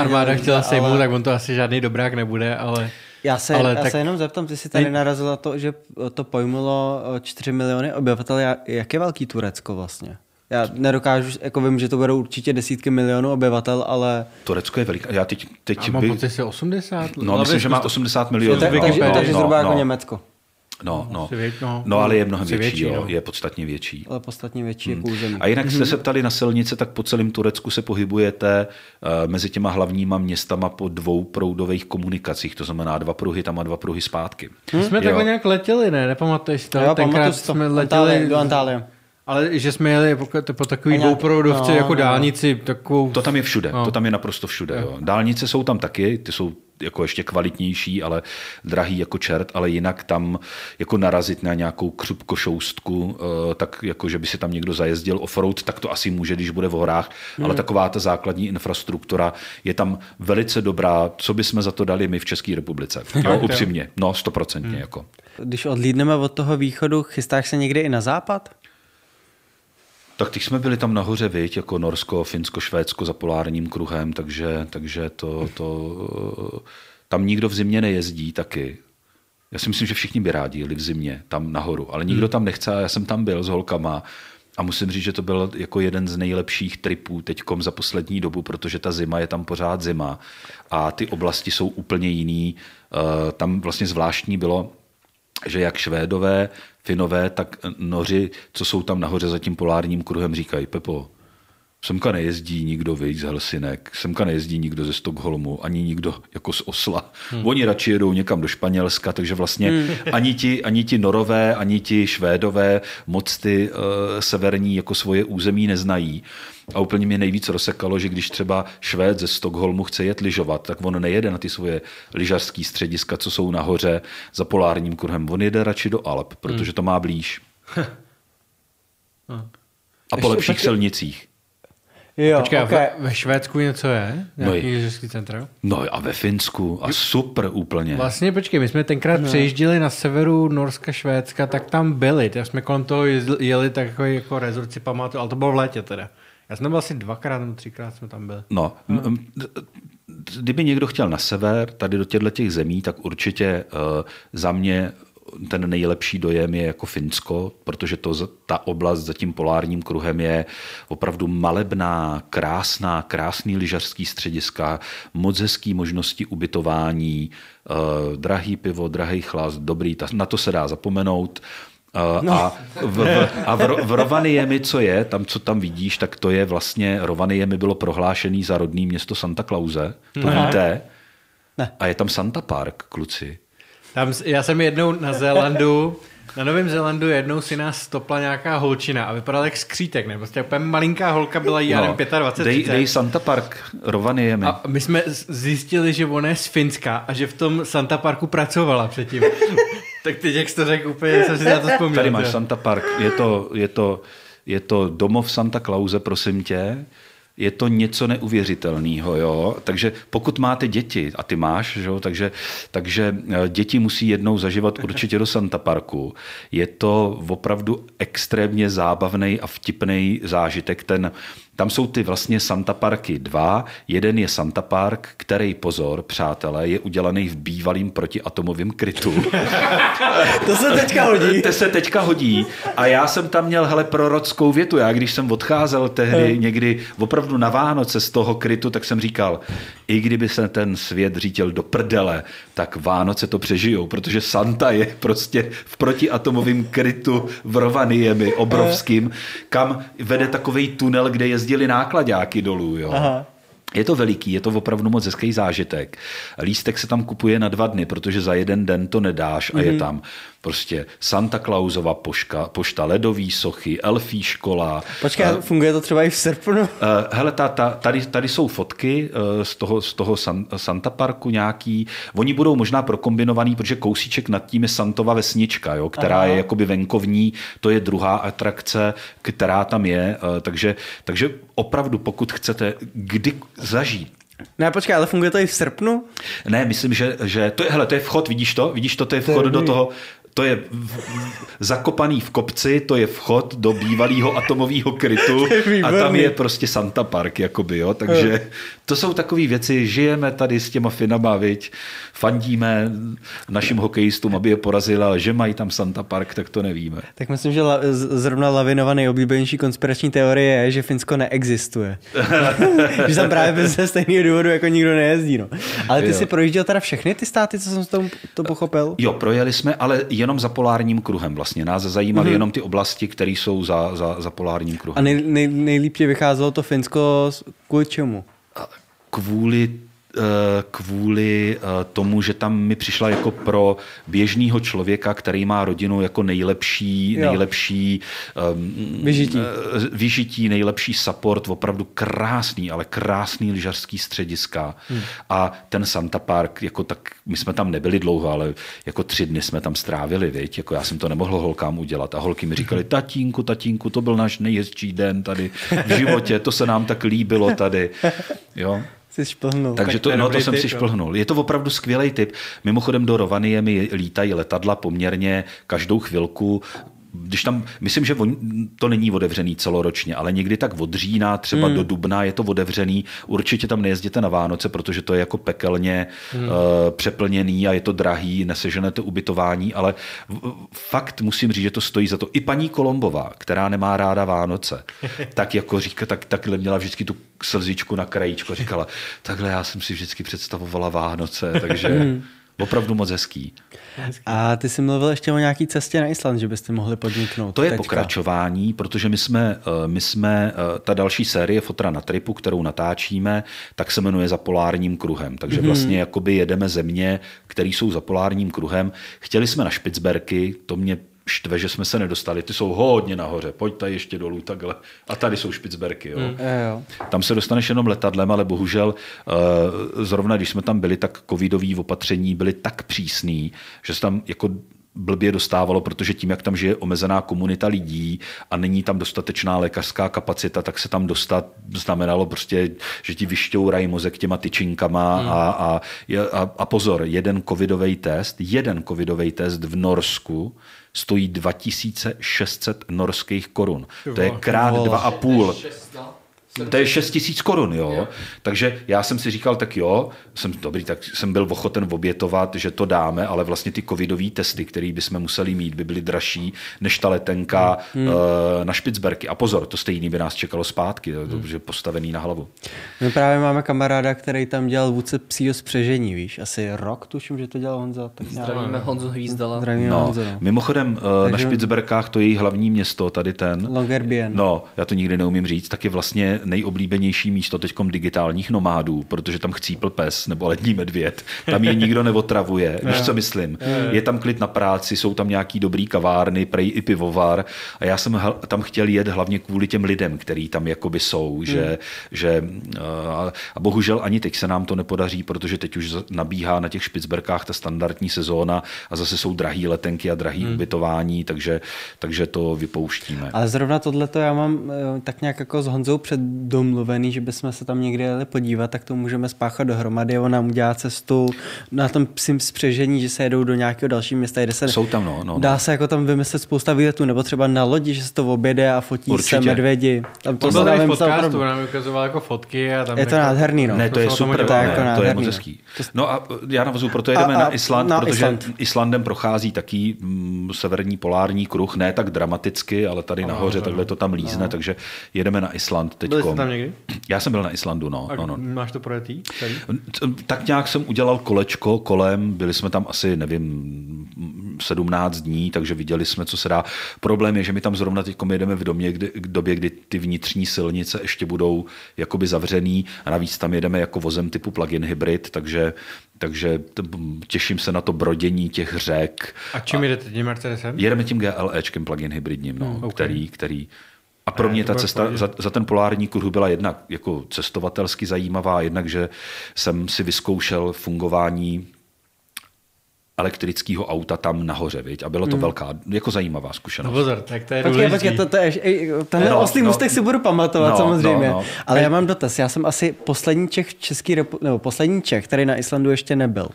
armáda chtěla sejmout, ale... tak on to asi žádný dobrák nebude, ale... Já se, ale já tak... se jenom zeptám, ty jsi tady narazil na to, že to pojmulo 4 miliony obyvatel. Jak je velký Turecko vlastně? Já nedokážu, jako vím, že to budou určitě desítky milionů obyvatel, ale... Turecko je veliké. Já teď, teď já mám by... pocit, že 80. No, myslím, že má 80 milionů. Takže no, no, zhruba jako no. jako Německo. No, no, no, no, no ale je no, mnohem větší, větší jo, no. je podstatně větší. Ale podstatně větší hmm. je A jinak jste mhm. se ptali na silnice, tak po celém Turecku se pohybujete uh, mezi těma hlavníma městama po dvou proudových komunikacích, to znamená dva pruhy tam a dva pruhy zpátky. Hmm? Jsme jo. takhle nějak letěli, ne? Nepamatuješ to? Jo, Tenkrát to. jsme letěli Antálie, do Antálie. Ale že jsme jeli po takový nějak, dvouproudovce no, jako no, no, dálnici, takovou... To tam je všude, no. to tam je naprosto všude. Jo. Dálnice jsou tam taky, ty jsou jako ještě kvalitnější, ale drahý jako čert, ale jinak tam jako narazit na nějakou křupkošoustku, eh, tak jako, že by si tam někdo zajezdil offroad, tak to asi může, když bude v horách, hmm. ale taková ta základní infrastruktura je tam velice dobrá, co by jsme za to dali my v České republice. Jo, upřímně, no stoprocentně. Hmm. Jako. Když odlídneme od toho východu, chystáš se někdy i na západ? Tak ty jsme byli tam nahoře, viď, jako Norsko, Finsko, Švédsko za polárním kruhem, takže, takže to, to, tam nikdo v zimě nejezdí taky. Já si myslím, že všichni by rádi jeli v zimě tam nahoru, ale nikdo hmm. tam nechce. Já jsem tam byl s holkama a musím říct, že to byl jako jeden z nejlepších tripů teďkom za poslední dobu, protože ta zima je tam pořád zima a ty oblasti jsou úplně jiný. Eh, tam vlastně zvláštní bylo, že jak Švédové, Finové, tak Noři, co jsou tam nahoře za tím polárním kruhem, říkají Pepo, Semka nejezdí nikdo, víc z Helsinek, semka nejezdí nikdo ze Stockholmu, ani nikdo jako z Osla. Hmm. Oni radši jedou někam do Španělska, takže vlastně hmm. ani, ti, ani ti norové, ani ti švédové moc ty uh, severní jako svoje území neznají. A úplně mě nejvíc rozsekalo, že když třeba Švéd ze Stockholmu chce jet lyžovat, tak on nejede na ty svoje lyžařské střediska, co jsou nahoře za polárním kruhem. On jede radši do Alp, protože hmm. to má blíž. a po lepších taky... silnicích. Jo, Počkej, okay. ve, ve Švédsku něco je? No Nějaký no, lyžařský centrum? No a ve Finsku. A super úplně. Vlastně, počkej, my jsme tenkrát no. přejižděli na severu Norska, Švédska, tak tam byli. Tak jsme kolem toho jeli takový jako rezort si pamatuju, ale to bylo v létě teda. Já jsem byl asi dvakrát nebo třikrát jsme tam byli. No, hmm. kdyby někdo chtěl na sever, tady do těchto těch zemí, tak určitě uh, za mě ten nejlepší dojem je jako Finsko, protože to, ta oblast za tím polárním kruhem je opravdu malebná, krásná, krásný lyžařský střediska, moc hezký možnosti ubytování, eh, drahý pivo, drahý chlast, dobrý, ta, na to se dá zapomenout. Eh, no. A, v, v, a v, v Rovaniemi, co je, tam, co tam vidíš, tak to je vlastně, Rovaniemi bylo prohlášený za rodný město Santa Clause, to ne. víte. Ne. A je tam Santa Park, kluci. Tam, já jsem jednou na Zélandu, na Novém Zélandu jednou si nás stopla nějaká holčina a vypadala jak skřítek, ne? Prostě úplně malinká holka byla jí no, 25. Dej, dej Santa Park, rovaný je mi. A my jsme zjistili, že ona je z Finska a že v tom Santa Parku pracovala předtím. tak teď, jak jsi to řekl, úplně jsem si na to vzpomněl. Tady máš Santa Park, je to, je to, je to domov Santa Clause, prosím tě je to něco neuvěřitelného. Jo? Takže pokud máte děti, a ty máš, jo? Takže, takže eh, děti musí jednou zažívat určitě do Santa Parku, je to opravdu extrémně zábavný a vtipný zážitek. Ten, tam jsou ty vlastně Santa Parky dva. Jeden je Santa Park, který, pozor, přátelé, je udělaný v bývalým protiatomovém krytu. to se teďka hodí. To se teďka hodí. A já jsem tam měl, hele, prorockou větu. Já když jsem odcházel tehdy hmm. někdy opravdu na Vánoce z toho krytu, tak jsem říkal, i kdyby se ten svět řítil do prdele, tak Vánoce to přežijou, protože Santa je prostě v protiatomovém krytu v Rovaniemi obrovským, eh. kam vede takový tunel, kde je? jezdili nákladáky dolů. Jo. Aha. Je to veliký, je to opravdu moc hezký zážitek. Lístek se tam kupuje na dva dny, protože za jeden den to nedáš a mm-hmm. je mhm. tam prostě Santa Clausova poška, pošta ledový sochy, elfí škola. Počkej, uh, funguje to třeba i v srpnu? Uh, hele, ta, ta, tady, tady jsou fotky uh, z toho, z toho San, Santa Parku nějaký. Oni budou možná prokombinovaný, protože kousíček nad tím je Santova vesnička, jo, která Aha. je jakoby venkovní, to je druhá atrakce, která tam je, uh, takže, takže opravdu pokud chcete kdy zažít ne, no počkej, ale funguje to i v srpnu? Ne, myslím, že, že to je, hele, to je vchod, vidíš to? Vidíš to, to je vchod do toho, to je v, zakopaný v kopci, to je vchod do bývalého atomového krytu a tam je prostě Santa Park, jakoby, jo. Takže eh. to jsou takové věci, žijeme tady s těma Finama, viď, fandíme našim hokejistům, aby je porazila, že mají tam Santa Park, tak to nevíme. Tak myslím, že la, zrovna Lavinova nejoblíbenější konspirační teorie je, že Finsko neexistuje. že tam právě ze stejného důvodu jako nikdo nejezdí, no. Ale ty jo. si projížděl teda všechny ty státy, co jsem z to eh, pochopil? Jo, projeli jsme, ale jen jenom za polárním kruhem vlastně. Nás zajímaly mm-hmm. jenom ty oblasti, které jsou za, za, za polárním kruhem. A nej, nej, nejlíp vycházelo to Finsko kvůli čemu? kvůli Eh, kvůli eh, tomu, že tam mi přišla jako pro běžného člověka, který má rodinu jako nejlepší, jo. nejlepší um, vyžití. Eh, vyžití, nejlepší support, opravdu krásný, ale krásný lyžařský střediska. Hmm. A ten Santa Park, jako tak, my jsme tam nebyli dlouho, ale jako tři dny jsme tam strávili, viď? jako já jsem to nemohl holkám udělat. A holky mi říkali, tatínku, tatínku, to byl náš nejhezčí den tady v životě, to se nám tak líbilo tady. Jo? si šplhnul. Takže to, no, to jsem typ, si šplhnul. Je to opravdu skvělý typ. Mimochodem do Rovanie mi lítají letadla poměrně každou chvilku když tam, myslím, že on, to není otevřený celoročně, ale někdy tak od října, třeba hmm. do dubna je to otevřený. Určitě tam nejezděte na Vánoce, protože to je jako pekelně hmm. uh, přeplněný a je to drahý, neseženete ubytování, ale fakt musím říct, že to stojí za to. I paní Kolombová, která nemá ráda Vánoce, tak jako říká, tak, takhle měla vždycky tu slzičku na krajíčko, říkala, takhle já jsem si vždycky představovala Vánoce, takže... Hmm. Opravdu moc hezký. A ty jsi mluvil ještě o nějaký cestě na Island, že byste mohli podniknout. To je teďka. pokračování, protože my jsme, eh, my jsme, eh, ta další série Fotra na tripu, kterou natáčíme, tak se jmenuje Za polárním kruhem. Takže mhm. vlastně jakoby jedeme země, které jsou za polárním kruhem. Chtěli jsme na Špicberky, to mě štve, že jsme se nedostali. Ty jsou hodně nahoře, tady ještě dolů, takhle. A tady jsou Špicberky. Jo. Mm. Tam se dostaneš jenom letadlem, ale bohužel eh, zrovna, když jsme tam byli, tak covidový opatření byly tak přísný, že se tam jako blbě dostávalo, protože tím, jak tam žije omezená komunita lidí a není tam dostatečná lékařská kapacita, tak se tam dostat znamenalo prostě, že ti vyšťourají mozek těma tyčinkama hmm. a, a, a, a pozor, jeden covidový test, jeden covidový test v Norsku stojí 2600 norských korun. To je krát dva a půl. To je 6 tisíc korun, jo? jo. Takže já jsem si říkal, tak jo, jsem dobrý, tak jsem byl ochoten obětovat, že to dáme, ale vlastně ty covidové testy, které bychom museli mít, by byly dražší než ta letenka hmm. uh, na Špicberky. A pozor, to stejný by nás čekalo zpátky, hmm. protože postavený na hlavu. My právě máme kamaráda, který tam dělal vůdce psího spřežení, víš, asi rok tuším, že to dělal Honza. Tak Zdravíme Honzo Hvízdala. Zdravíme no, Honzo. No. Mimochodem, uh, Takže... na Špicberkách, to je její hlavní město, tady ten. Longerbien. No, já to nikdy neumím říct, tak je vlastně nejoblíbenější místo teď digitálních nomádů, protože tam chcípl pes nebo lední medvěd, tam je nikdo neotravuje, víš, co myslím. Je tam klid na práci, jsou tam nějaký dobrý kavárny, prej i pivovar a já jsem tam chtěl jet hlavně kvůli těm lidem, který tam jakoby jsou, že, hmm. že a bohužel ani teď se nám to nepodaří, protože teď už nabíhá na těch Špicberkách ta standardní sezóna a zase jsou drahý letenky a drahý hmm. ubytování, takže, takže to vypouštíme. Ale zrovna tohle já mám eh, tak nějak jako s Honzou před domluvený, že bychom se tam někde jeli podívat, tak to můžeme spáchat dohromady. Ona udělá cestu na tom psím spřežení, že se jedou do nějakého dalšího města, kde se Jsou tam, no, no, no. dá se jako tam vymyslet spousta výletů, nebo třeba na lodi, že se to objede a fotí Určitě. se medvědi. Tam to byl v podcastu, nám ukazoval jako fotky. A tam je to jako... nádherný, no. Ne, to, to je super, to, jako ne, to je moc hezký. No a já navazuju, proto jedeme a, a, na Island, na protože Island. Islandem prochází taký m, mm, severní polární kruh, ne tak dramaticky, ale tady nahoře, takhle to tam lízne, no. takže jedeme na Island teď byli jste tam někdy? Já jsem byl na Islandu, no. A no, no. máš to projetý? Tak nějak jsem udělal kolečko kolem, byli jsme tam asi, nevím, 17 dní, takže viděli jsme, co se dá. Problém je, že my tam zrovna teď jedeme v domě, kdy, k době, kdy ty vnitřní silnice ještě budou jakoby zavřený a navíc tam jedeme jako vozem typu plug-in hybrid, takže takže těším se na to brodění těch řek. A čím a jedete tím Mercedesem? Jedeme tím GLEčkem plug-in hybridním, no, hmm, okay. který, který a pro mě ta cesta za, za ten polární kruh byla jednak jako cestovatelsky zajímavá, jednak, že jsem si vyzkoušel fungování elektrického auta tam nahoře, viď? A bylo to hmm. velká, jako zajímavá zkušenost. No pozor, tak to je počkej, počkej, to, to je, tenhle no, oslý no, mustek si budu pamatovat no, no samozřejmě. No, no. Ale já mám dotaz, já jsem asi poslední Čech český, nebo poslední Čech, který na Islandu ještě nebyl.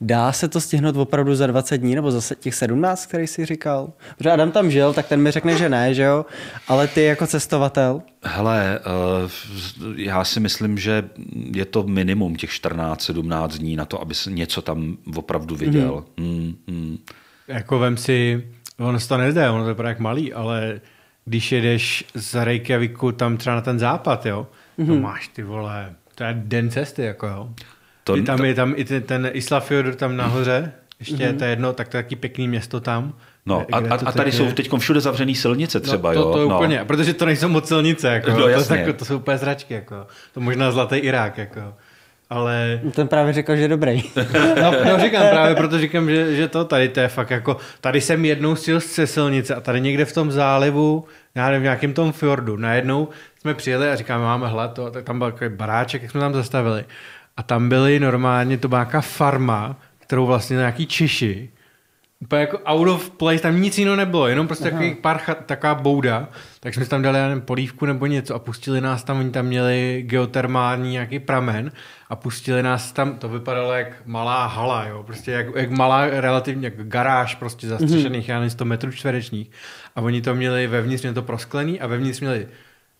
Dá se to stihnout opravdu za 20 dní, nebo za těch 17, který jsi říkal? Protože Adam tam žil, tak ten mi řekne, že ne, že jo? Ale ty jako cestovatel? Hele, eh, já si myslím, že je to minimum těch 14-17 dní na to, aby něco tam opravdu viděl. hmm Mm, mm. Jako vem si, ono se to nezde, ono to je jak malý, ale když jedeš z Reykjaviku tam třeba na ten západ, jo, mm-hmm. No to máš ty vole, to je den cesty, jako jo. To, I tam to... je tam i ten, ten Islafjord tam nahoře, ještě mm-hmm. to je jedno, tak to je taky pěkný město tam. No a, a, a tady je... jsou teď všude zavřený silnice no, třeba, no, to, to jo? To no. úplně, protože to nejsou moc silnice, jako, no, jasně. To, jako, to jsou úplně zračky, jako. to možná zlatý Irák, jako ale... Ten právě říkal, že je dobrý. no, no, říkám právě, proto říkám, že, že to tady to je fakt jako, tady jsem jednou sjel z silnice a tady někde v tom zálivu, já nevím, v nějakém tom fjordu, najednou jsme přijeli a říkáme, máme hlad, to, tak tam byl takový baráček, jak jsme tam zastavili. A tam byly normálně, to byla nějaká farma, kterou vlastně nějaký Češi, Úplně jako out of place, tam nic jiného nebylo, jenom prostě takový pár chat, taková bouda, tak jsme tam dali nevím, polívku nebo něco a pustili nás tam, oni tam měli geotermální nějaký pramen a pustili nás tam, to vypadalo jak malá hala, jo, prostě jak, jak malá relativně jak garáž prostě zastřešených, mm-hmm. já 100 metrů čtverečních a oni to měli vevnitř, měli to prosklený a vevnitř měli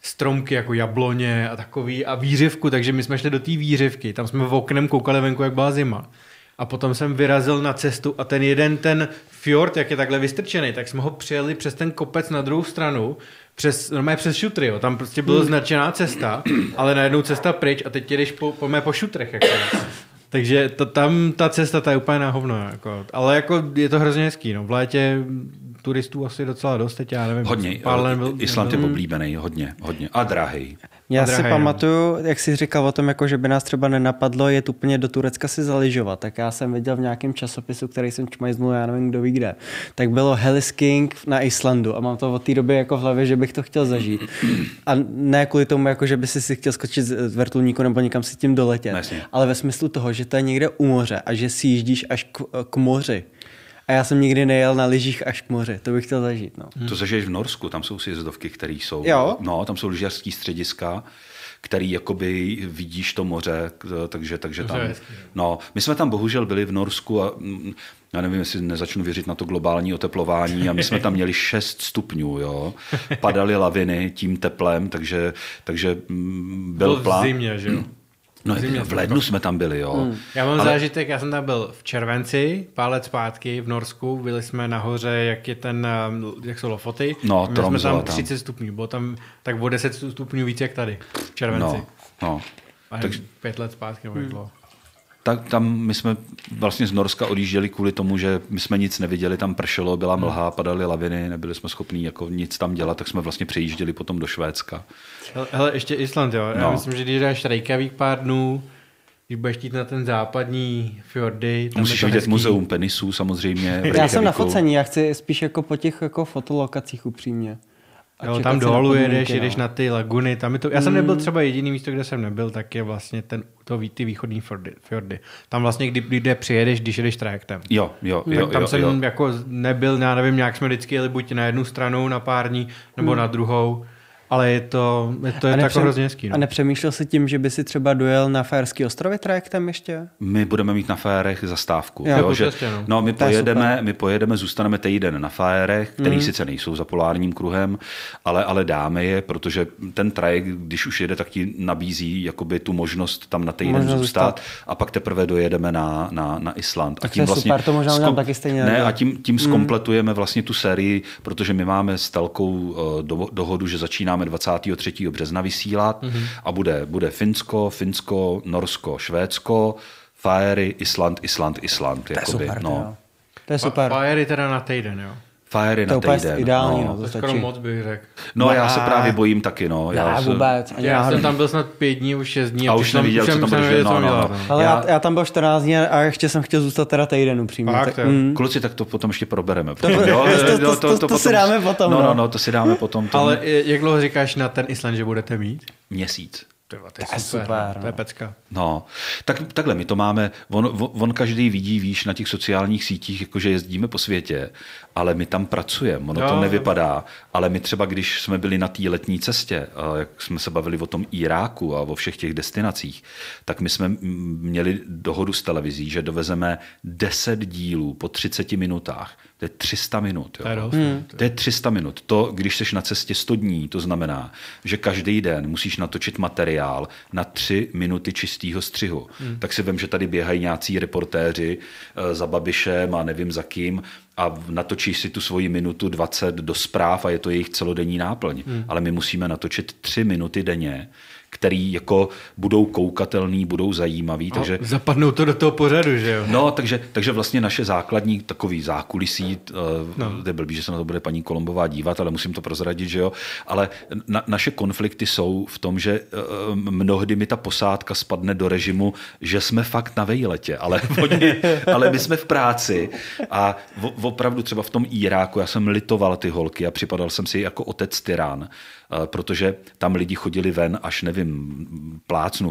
stromky jako jabloně a takový a výřivku, takže my jsme šli do té výřivky, tam jsme v oknem koukali venku, jak byla zima. A potom jsem vyrazil na cestu a ten jeden ten fjord, jak je takhle vystrčený, tak jsme ho přijeli přes ten kopec na druhou stranu, přes, normálně přes šutry, jo. tam prostě byla hmm. značená cesta, ale najednou cesta pryč a teď jdeš po, po mé po šutrech. Jako. Takže to, tam ta cesta ta je úplně na hovno, jako. ale jako je to hrozně hezký. No. V létě turistů asi docela dost, teď já nevím. Hodně, eh, Island je hmm. oblíbený, hodně, hodně. A drahý. Já si pamatuju, jak jsi říkal o tom, jako, že by nás třeba nenapadlo je úplně do Turecka si zaližovat. Tak já jsem viděl v nějakém časopisu, který jsem čmajznul, já nevím, kdo ví kde, tak bylo Helisking na Islandu a mám to od té doby jako v hlavě, že bych to chtěl zažít. A ne kvůli tomu, jako, že by si si chtěl skočit z vrtulníku nebo někam si tím doletět, ale ve smyslu toho, že to je někde u moře a že si jíždíš až k, k moři. A já jsem nikdy nejel na lyžích až k moři, to bych chtěl zažít. No. Hmm. To zažiješ v Norsku, tam jsou sjezdovky, které jsou. Jo? No, tam jsou lyžařské střediska který jakoby vidíš to moře, takže, takže tam. No, my jsme tam bohužel byli v Norsku a mm, já nevím, jestli nezačnu věřit na to globální oteplování a my jsme tam měli 6 stupňů, jo. Padaly laviny tím teplem, takže, takže mm, byl, plán. V zimě, že jo? No, zimě, v lednu jako- jsme tam byli, jo. Hmm. Já mám Ale... zážitek, já jsem tam byl v červenci, pár let zpátky v Norsku, byli jsme nahoře, jak je ten, um, jak jsou lofoty. No, Měli jsme tam 30 tam. stupňů, bylo tam tak o 10 stupňů víc, jak tady v červenci. No, no. Až Takže... pět let zpátky, nebo hmm tak tam my jsme vlastně z Norska odjížděli kvůli tomu, že my jsme nic neviděli, tam pršelo, byla hmm. mlha, padaly laviny, nebyli jsme schopni jako nic tam dělat, tak jsme vlastně přejížděli potom do Švédska. Hele, ještě Island, jo. No. Já myslím, že když dáš rejkavých pár dnů, když budeš jít na ten západní fjordy. Tam Musíš vidět hezký. muzeum penisů samozřejmě. já jsem na focení, já chci spíš jako po těch jako fotolokacích upřímně jo, tam dolů jedeš, no. jedeš na ty laguny, tam je to, já jsem mm. nebyl hmm. třeba jediný místo, kde jsem nebyl, tak je vlastně ten, to ví, ty východní fjordy, fjordy. Tam vlastně, kdy, kde přijedeš, když jedeš trajektem. Jo, jo, jo. tam jo, jsem jo. jako nebyl, já nevím, nějak jsme vždycky jeli buď na jednu stranu na pár dní, nebo mm. na druhou. Ale je to, je to je jako nepřem, tak hrozně hezký. No. A nepřemýšlel si tím, že by si třeba dojel na Fajerský ostrovy trajektem ještě? My budeme mít na Fajerech zastávku. Jo, jo, jako že, no. no my, pojedeme, my pojedeme, zůstaneme týden na Fajerech, který mm. sice nejsou za polárním kruhem, ale, ale dáme je, protože ten trajekt, když už jede, tak ti nabízí jakoby tu možnost tam na týden zůstat, zůstat a pak teprve dojedeme na, na, na Island. Tak a tím to je vlastně super, to možná skom... taky stejně. Ne, a tím, tím mm. skompletujeme vlastně tu sérii, protože my máme s Telkou eh, do, dohodu, že začínáme začínáme 23. března vysílat mm-hmm. a bude, bude Finsko, Finsko, Norsko, Švédsko, Faery, Island, Island, Island. To jakoby, je super, no. Jo. To je super. teda na týden, jo. Fajery na úplně týden. ideální, no. no to stačí. Skoro moc bych řekl. No, no já a... se právě bojím taky, no. Já, já vůbec. Já, já jsem tam byl snad pět dní, už šest dní. A, a už viděl, co tam bude, No, no, Ale já, já, tam byl 14 dní a ještě jsem chtěl zůstat teda týden upřímně. Tak, tak. Mm. Kluci, tak to potom ještě probereme. Potom, to, jo, to, to, to, to, to, potom... si dáme potom. No, no, no, no, to si dáme potom. Ale jak dlouho říkáš na ten Island, že budete mít? Měsíc. Tyva, to je super, super no. to je pecka. No, tak, takhle my to máme, on, on každý vidí, víš, na těch sociálních sítích, jakože jezdíme po světě, ale my tam pracujeme, ono no. to nevypadá, ale my třeba, když jsme byli na té letní cestě, jak jsme se bavili o tom Iráku a o všech těch destinacích, tak my jsme měli dohodu s televizí, že dovezeme 10 dílů po 30 minutách to je 300 minut. Jo. Hmm. To je 300 hmm. no, minut. To, když jsi na cestě 100 dní, to znamená, že každý den musíš natočit materiál na 3 minuty čistého střihu. Hmm. Tak si vím, že tady běhají nějací reportéři eh, za Babišem a nevím za kým a natočíš si tu svoji minutu 20 do zpráv a je to jejich celodenní náplň. Hmm. Ale my musíme natočit 3 minuty denně který jako budou koukatelný, budou zajímavý. No, takže, zapadnou to do toho pořadu, že jo? No, takže, takže vlastně naše základní takový zákulisí, eh, no. uh, je blbý, že se na to bude paní Kolombová dívat, ale musím to prozradit, že jo, ale na, naše konflikty jsou v tom, že uh, mnohdy mi ta posádka spadne do režimu, že jsme fakt na vejletě, ale, oni, ale my jsme v práci a v, opravdu třeba v tom Iráku, já jsem litoval ty holky a připadal jsem si jako otec tyrán, Eh, protože tam lidi chodili ven až, nevím, plácnu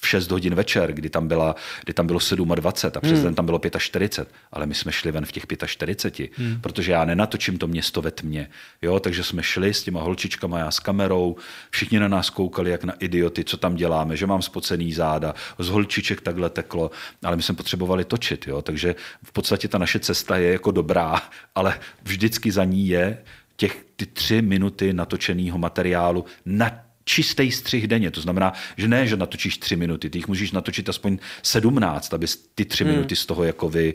v 6 hodin večer, kdy tam, byla, kdy tam bylo 27 a přes hmm. den tam bylo 45, ale my jsme šli ven v těch 45, hmm. protože já nenatočím to město ve tmě. Jo, takže jsme šli s těma holčičkama, já s kamerou, všichni na nás koukali jak na idioty, co tam děláme, že mám spocený záda, z holčiček takhle teklo, ale my jsme potřebovali točit, jo, takže v podstatě ta naše cesta je jako dobrá, ale vždycky za ní je těch ty tři minuty natočeného materiálu na čistý střih denně. To znamená, že ne, že natočíš tři minuty, ty jich můžeš natočit aspoň sedmnáct, aby ty tři hmm. minuty z toho jako vy,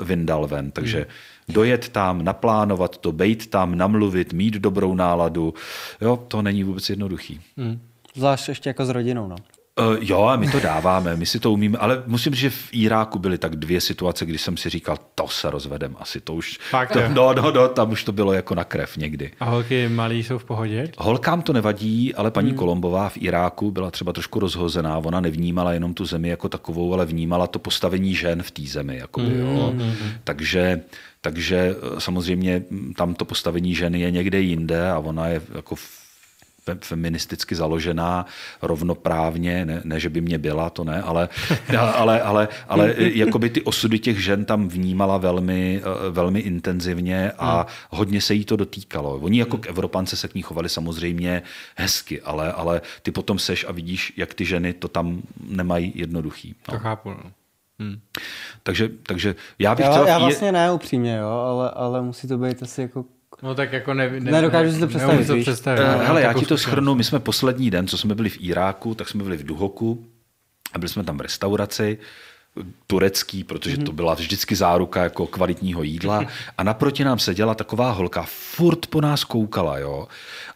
uh, vyndal ven. Takže hmm. dojet tam, naplánovat to, bejt tam, namluvit, mít dobrou náladu, jo, to není vůbec jednoduchý. Hmm. Zvlášť ještě jako s rodinou, no. Uh, jo, a my to dáváme, my si to umíme, ale musím říct, že v Iráku byly tak dvě situace, kdy jsem si říkal, to se rozvedem asi, to už, Fakt, to, no, no, no, tam už to bylo jako na krev někdy. A holky malí jsou v pohodě? Holkám to nevadí, ale paní hmm. Kolombová v Iráku byla třeba trošku rozhozená, ona nevnímala jenom tu zemi jako takovou, ale vnímala to postavení žen v té zemi, jako hmm. jo. Hmm, hmm. takže takže eh, samozřejmě mm, tam to postavení ženy je někde jinde a ona je jako feministicky založená rovnoprávně, ne, ne že by mě byla, to ne, ale, ale, ale, ale jako by ty osudy těch žen tam vnímala velmi, eh, velmi intenzivně a hmm. hodně se jí to dotýkalo. Oni jako k hmm. Evropance se k ní chovali samozřejmě hezky, ale, ale ty potom seš a vidíš, jak ty ženy to tam nemají jednoduchý. No. To chápu, no. Hmm. Takže, takže já bych já, chtěl... Já vlastně ne upřímně, jo, ale, ale musí to být asi jako No tak jako ne, ne, nedokážu si to představit. To představit uh, hele, já ti to schrnu, my jsme poslední den, co jsme byli v Iráku, tak jsme byli v Duhoku a byli jsme tam v restauraci turecký, protože to mhm. byla vždycky záruka jako kvalitního jídla. A naproti nám seděla taková holka, furt po nás koukala, jo.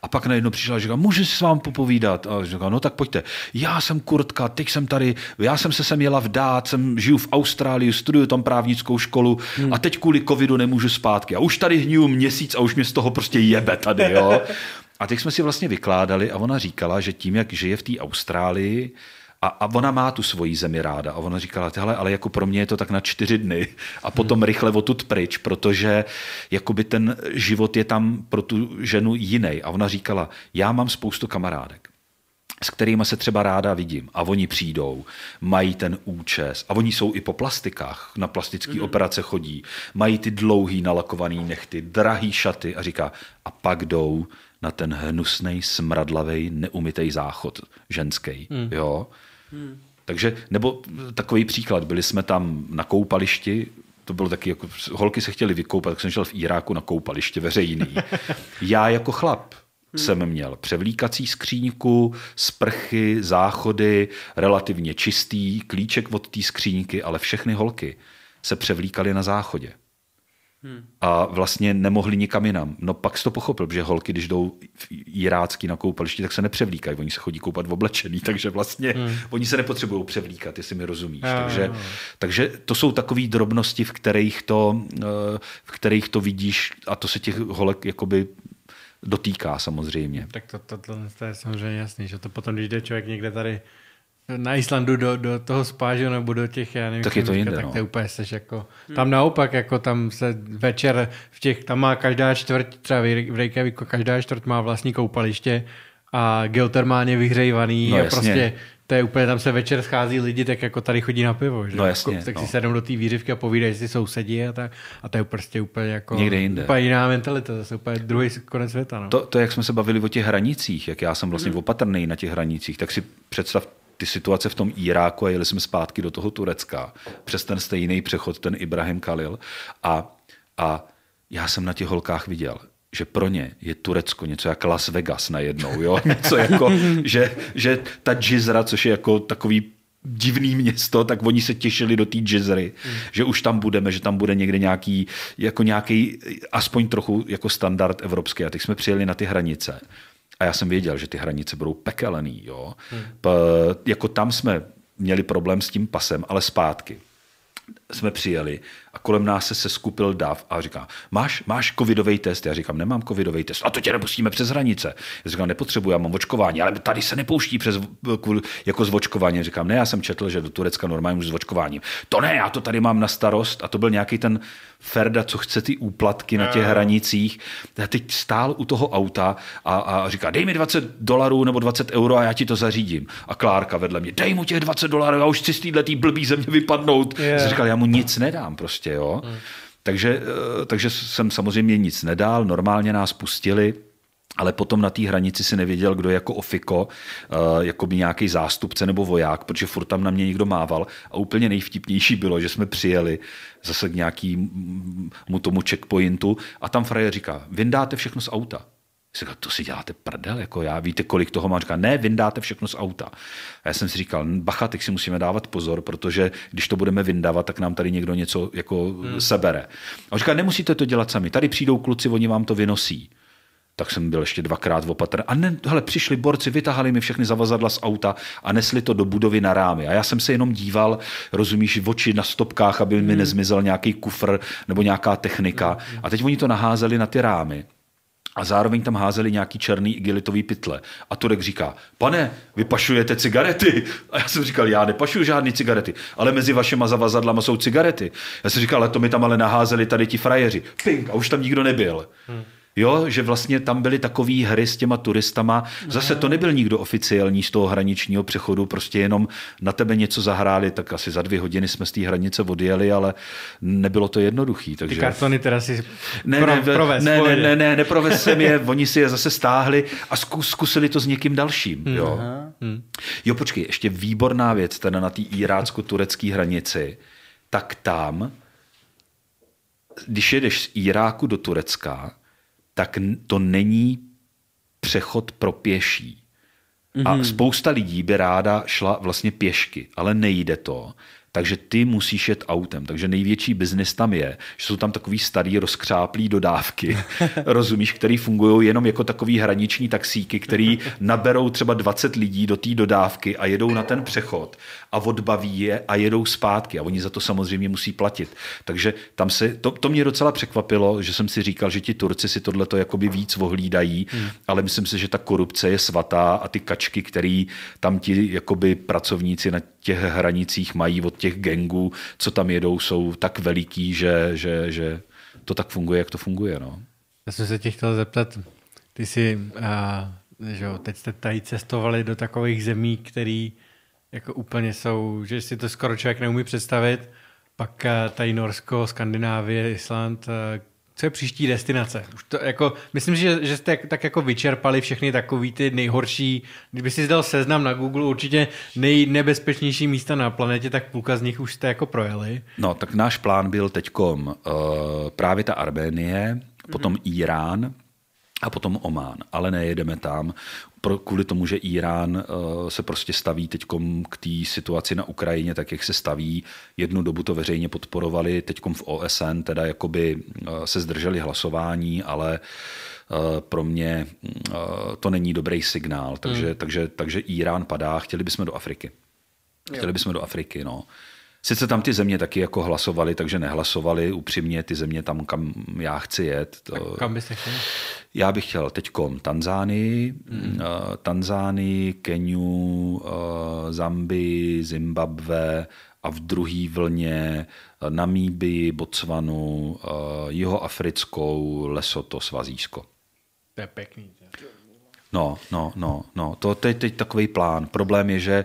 A pak najednou přišla a říkala, můžu si s vám popovídat? A říkala, no tak pojďte, já jsem Kurtka, teď jsem tady, já jsem se sem jela vdát, jsem, žiju v Austrálii, studuju tam právnickou školu hmm. a teď kvůli covidu nemůžu zpátky. A už tady hniju měsíc a už mě z toho prostě jebe tady, jo. A teď jsme si vlastně vykládali a ona říkala, že tím, jak žije v té Austrálii, a, a ona má tu svoji zemi ráda a ona říkala, hele, ale jako pro mě je to tak na čtyři dny a potom hmm. rychle odtud pryč, protože jakoby ten život je tam pro tu ženu jiný. A ona říkala, já mám spoustu kamarádek s kterými se třeba ráda vidím a oni přijdou, mají ten účes a oni jsou i po plastikách, na plastické mm-hmm. operace chodí, mají ty dlouhý nalakovaný nechty, drahý šaty a říká a pak jdou na ten hnusný, smradlavý, neumytej záchod ženský, mm. jo. Takže, nebo takový příklad, byli jsme tam na koupališti, to bylo taky, jako, holky se chtěly vykoupat, tak jsem šel v Iráku na koupaliště veřejný. Já jako chlap hmm. jsem měl převlíkací skříňku, sprchy, záchody, relativně čistý, klíček od té skříňky, ale všechny holky se převlíkaly na záchodě. Hmm. A vlastně nemohli nikam jinam. No pak jsi to pochopil, že holky, když jdou jirácky na koupaliště, tak se nepřevlíkají, oni se chodí koupat v oblečený, hmm. takže vlastně hmm. oni se nepotřebují převlíkat, jestli mi rozumíš. Já, takže, já. takže to jsou takové drobnosti, v kterých, to, eh, v kterých to vidíš a to se těch holek jakoby dotýká samozřejmě. Tak to, to, to, to je samozřejmě jasný, že to potom, když jde člověk někde tady na Islandu do, do toho spážu nebo do těch, já nevím, tak je to jinde, tak no. to je úplně seš jako, hmm. tam naopak, jako tam se večer v těch, tam má každá čtvrt, třeba v Reykjavíku každá čtvrt má vlastní koupaliště a geotermálně vyhřejvaný no, a jasně. prostě to je úplně, tam se večer schází lidi, tak jako tady chodí na pivo, že? No jasně, jako, tak no. si sednou do té výřivky a povídají si sousedí a tak. A to je prostě úplně jako... Někde jinde. Úplně jiná mentalita, zase úplně druhý konec světa. No. To, to, jak jsme se bavili o těch hranicích, jak já jsem vlastně mm. opatrný na těch hranicích, tak si představ ty situace v tom Iráku a jeli jsme zpátky do toho Turecka přes ten stejný přechod, ten Ibrahim Kalil. A, a já jsem na těch holkách viděl, že pro ně je Turecko něco jako Las Vegas najednou, jo? Něco jako, že, že ta džizra, což je jako takový divný město, tak oni se těšili do té džizry, mm. že už tam budeme, že tam bude někde nějaký, jako nějaký, aspoň trochu jako standard evropský. A teď jsme přijeli na ty hranice a já jsem věděl, že ty hranice budou pekelený. Jo? Hmm. P, jako tam jsme měli problém s tím pasem, ale zpátky jsme přijeli a kolem nás se seskupil dav a říká, máš, máš covidový test? Já říkám, nemám covidový test. A to tě nepustíme přes hranice. Já říkám, nepotřebuji, já mám očkování, ale tady se nepouští přes, jako s očkováním. Říkám, ne, já jsem četl, že do Turecka normálně už s očkováním. To ne, já to tady mám na starost. A to byl nějaký ten Ferda, co chce ty úplatky na těch hranicích. Já teď stál u toho auta a, a říká, dej mi 20 dolarů nebo 20 euro a já ti to zařídím. A Klárka vedle mě, dej mu těch 20 dolarů, já už chci z této blbý země vypadnout. Yeah říkal, já mu nic nedám prostě, jo. Hmm. Takže, eh, takže jsem samozřejmě nic nedal, normálně nás pustili, ale potom na té hranici si nevěděl, kdo je jako ofiko, eh, jako by nějaký zástupce nebo voják, protože furt tam na mě někdo mával. A úplně nejvtipnější bylo, že jsme přijeli zase k nějakému mm, mm, tomu checkpointu a tam frajer říká, vyndáte všechno z auta. Říkal, to si děláte prdel, jako já, víte, kolik toho má. Říká, ne, vyndáte všechno z auta. A já jsem si říkal, bacha, teď si musíme dávat pozor, protože když to budeme vyndávat, tak nám tady někdo něco jako hmm. sebere. A on říká, nemusíte to dělat sami, tady přijdou kluci, oni vám to vynosí tak jsem byl ještě dvakrát opatrný. A ne, hele, přišli borci, vytahali mi všechny zavazadla z auta a nesli to do budovy na rámy. A já jsem se jenom díval, rozumíš, v oči na stopkách, aby mi hmm. nezmizel nějaký kufr nebo nějaká technika. Hmm. A teď oni to naházeli na ty rámy a zároveň tam házeli nějaký černý igelitový pytle. A Turek říká, pane, vy pašujete cigarety. A já jsem říkal, já nepašuju žádné cigarety, ale mezi vašima zavazadlama jsou cigarety. Já jsem říkal, ale to mi tam ale naházeli tady ti frajeři. Pink, a už tam nikdo nebyl. Hmm. Jo, že vlastně tam byly takové hry s těma turistama. Zase to nebyl nikdo oficiální z toho hraničního přechodu, prostě jenom na tebe něco zahráli, tak asi za dvě hodiny jsme z té hranice odjeli, ale nebylo to jednoduché. Takže... Ty kartony teda si ne, pro, ne, provez, ne, ne, ne, ne, ne, jsem je, oni si je zase stáhli a zkus, zkusili to s někým dalším. Hmm. Jo. Mm. jo, počkej, ještě výborná věc teda na té irácko-turecké hranici, tak tam, když jedeš z Iráku do Turecka, tak to není přechod pro pěší. Mm-hmm. A mhm. spousta lidí by ráda šla vlastně pěšky, ale nejde to, takže ty musíš jet autem. Takže největší biznis tam je, že jsou tam takový starý rozkřáplý dodávky, rozumíš, který fungují jenom jako takový hraniční taxíky, který naberou třeba 20 lidí do té dodávky a jedou na ten přechod a odbaví je a jedou zpátky a oni za to samozřejmě musí platit. Takže tam se, to, to mě docela překvapilo, že jsem si říkal, že ti Turci si tohleto jakoby víc ohlídají, hmm. ale myslím si, že ta korupce je svatá a ty kačky, který tam ti jakoby pracovníci na těch hranicích mají od těch těch gengů, co tam jedou, jsou tak veliký, že, že, že to tak funguje, jak to funguje. No. Já jsem se tě chtěl zeptat, ty jsi, a, eh, že jo, teď jste tady cestovali do takových zemí, které jako úplně jsou, že si to skoro člověk neumí představit, pak eh, tady Norsko, Skandinávie, Island, eh, co je příští destinace? Už to, jako, myslím, že, že jste tak jako vyčerpali všechny takový ty nejhorší, kdyby si zdal seznam na Google, určitě nejnebezpečnější místa na planetě, tak půlka z nich už jste jako projeli. No, tak náš plán byl teďkom uh, právě ta Arménie, mhm. potom mm-hmm. Irán, a potom Omán. Ale nejedeme tam pro, kvůli tomu, že Irán uh, eh, se prostě staví teď k té situaci na Ukrajině, tak jak se staví. Jednu dobu to veřejně podporovali, teď v OSN teda jakoby uh, se zdrželi hlasování, ale eh, pro mě to není dobrý signál. Takže, hmm. takže, takže Irán padá, chtěli bychom do Afriky. Chtěli bychom do Afriky, no. Uh, Sice tam ty země taky jako hlasovali, takže nehlasovali upřímně ty země tam, kam já chci jet. To... kam byste chtěl? Já bych chtěl teď Tanzánii, mm. uh, Tanzánii, Keniu, uh, Zambii, a v druhé vlně Namíby, eh, Namíbii, Botswanu, uh, Jihoafrickou, Lesoto, Svazísko. To je pěkný. No, no, no, no. To je teď, teď takový plán. Problém je, že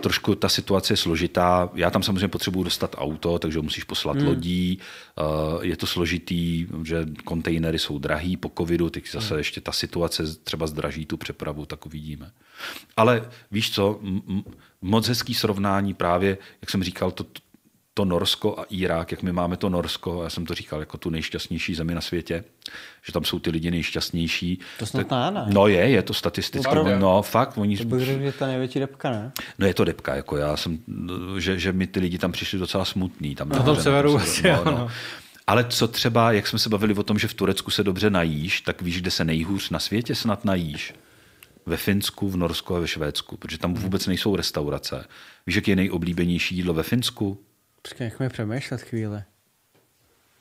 trošku ta situace je složitá. Já tam samozřejmě potřebuju dostat auto, takže ho musíš poslat hmm. lodí. Eh, je to složitý, že kontejnery jsou drahý po covidu, teď zase hmm. ještě ta situace třeba zdraží tu přepravu, tak uvidíme. Ale víš co, moc hezký srovnání právě, jak jsem říkal, to, to Norsko a Irák, jak my máme to Norsko, já jsem to říkal, jako tu nejšťastnější zemi na světě, že tam jsou ty lidi nejšťastnější. To snad tak, ne. No je, je to statisticky. No, No fakt, oni... To bych řekl, že ta největší depka, ne? No je to depka, jako já jsem, že, že mi ty lidi tam přišli docela smutný. Tam na tom severu asi, no, no. Ale co třeba, jak jsme se bavili o tom, že v Turecku se dobře najíš, tak víš, kde se nejhůř na světě snad najíš? Ve Finsku, v Norsku a ve Švédsku, protože tam hmm. vůbec nejsou restaurace. Víš, jak je nejoblíbenější jídlo ve Finsku? Počkej, nechme přemýšlet chvíli.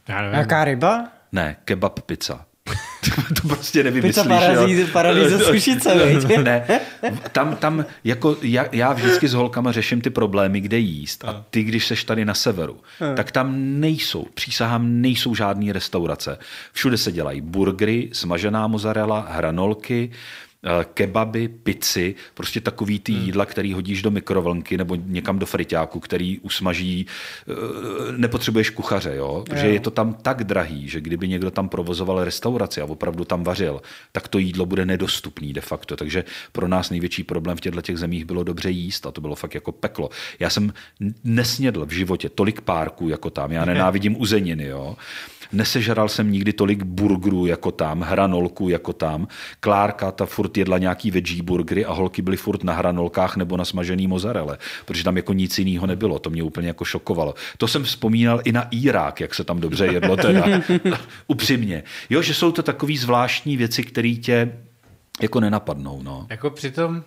Já nevím. Jaká ryba? Ne, kebab pizza. to prostě nevymyslíš. Pizza paradíze z sušice, Ne, tam, tam jako já, já vždycky s holkama řeším ty problémy, kde jíst a ty, když seš tady na severu, hm. tak tam nejsou, přísahám, nejsou žádné restaurace. Všude se dělají burgery, smažená mozzarella, hranolky, Eh, kebaby, pici, prostě takový ty hmm. jídla, který hodíš do mikrovlnky nebo někam do friťáku, který usmaží, eh, nepotřebuješ kuchaře, jo? Protože je to tam tak drahý, že kdyby někdo tam provozoval restauraci a opravdu tam vařil, tak to jídlo bude nedostupný de facto. Takže pro nás největší problém v těchto těch zemích bylo dobře jíst a to bylo fakt jako peklo. Já jsem nesnědl v životě tolik párků jako tam. Já nenávidím uzeniny, jo nesežral jsem nikdy tolik burgerů jako tam, hranolku jako tam. Klárka ta furt jedla nějaký veggie burgery a holky byly furt na hranolkách nebo na smažený mozarele, protože tam jako nic jiného nebylo. To mě úplně jako šokovalo. To jsem vzpomínal i na Irák, jak se tam dobře jedlo teda. Upřímně. Jo, že jsou to takové zvláštní věci, které tě jako nenapadnou. No. Jako přitom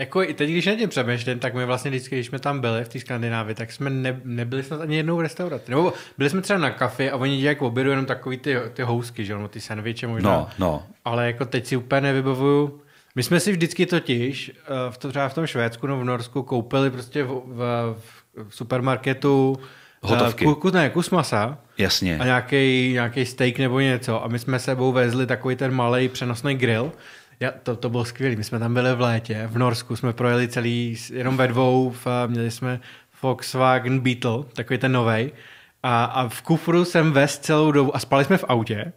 jako i teď, když na tím přemýšlím, tak my vlastně vždycky, když jsme tam byli v té Skandinávii, tak jsme ne, nebyli snad ani jednou v restauraci. Nebo byli jsme třeba na kafi a oni dělají k obědu jenom takový ty, ty housky, že no, ty sandviče možná. No, no. Ale jako teď si úplně nevybavuju. My jsme si vždycky totiž eh, v to, třeba v tom Švédsku nebo v Norsku koupili prostě v, v, v supermarketu eh, Hotovky. Kus, ne, kus masa. Jasně. A nějaký steak nebo něco. A my jsme sebou vezli takový ten malý přenosný grill já, to, to bylo skvělé. My jsme tam byli v létě, v Norsku jsme projeli celý, jenom ve dvou, v, měli jsme Volkswagen Beetle, takový ten novej. A, a v kufru jsem vez celou dobu a spali jsme v autě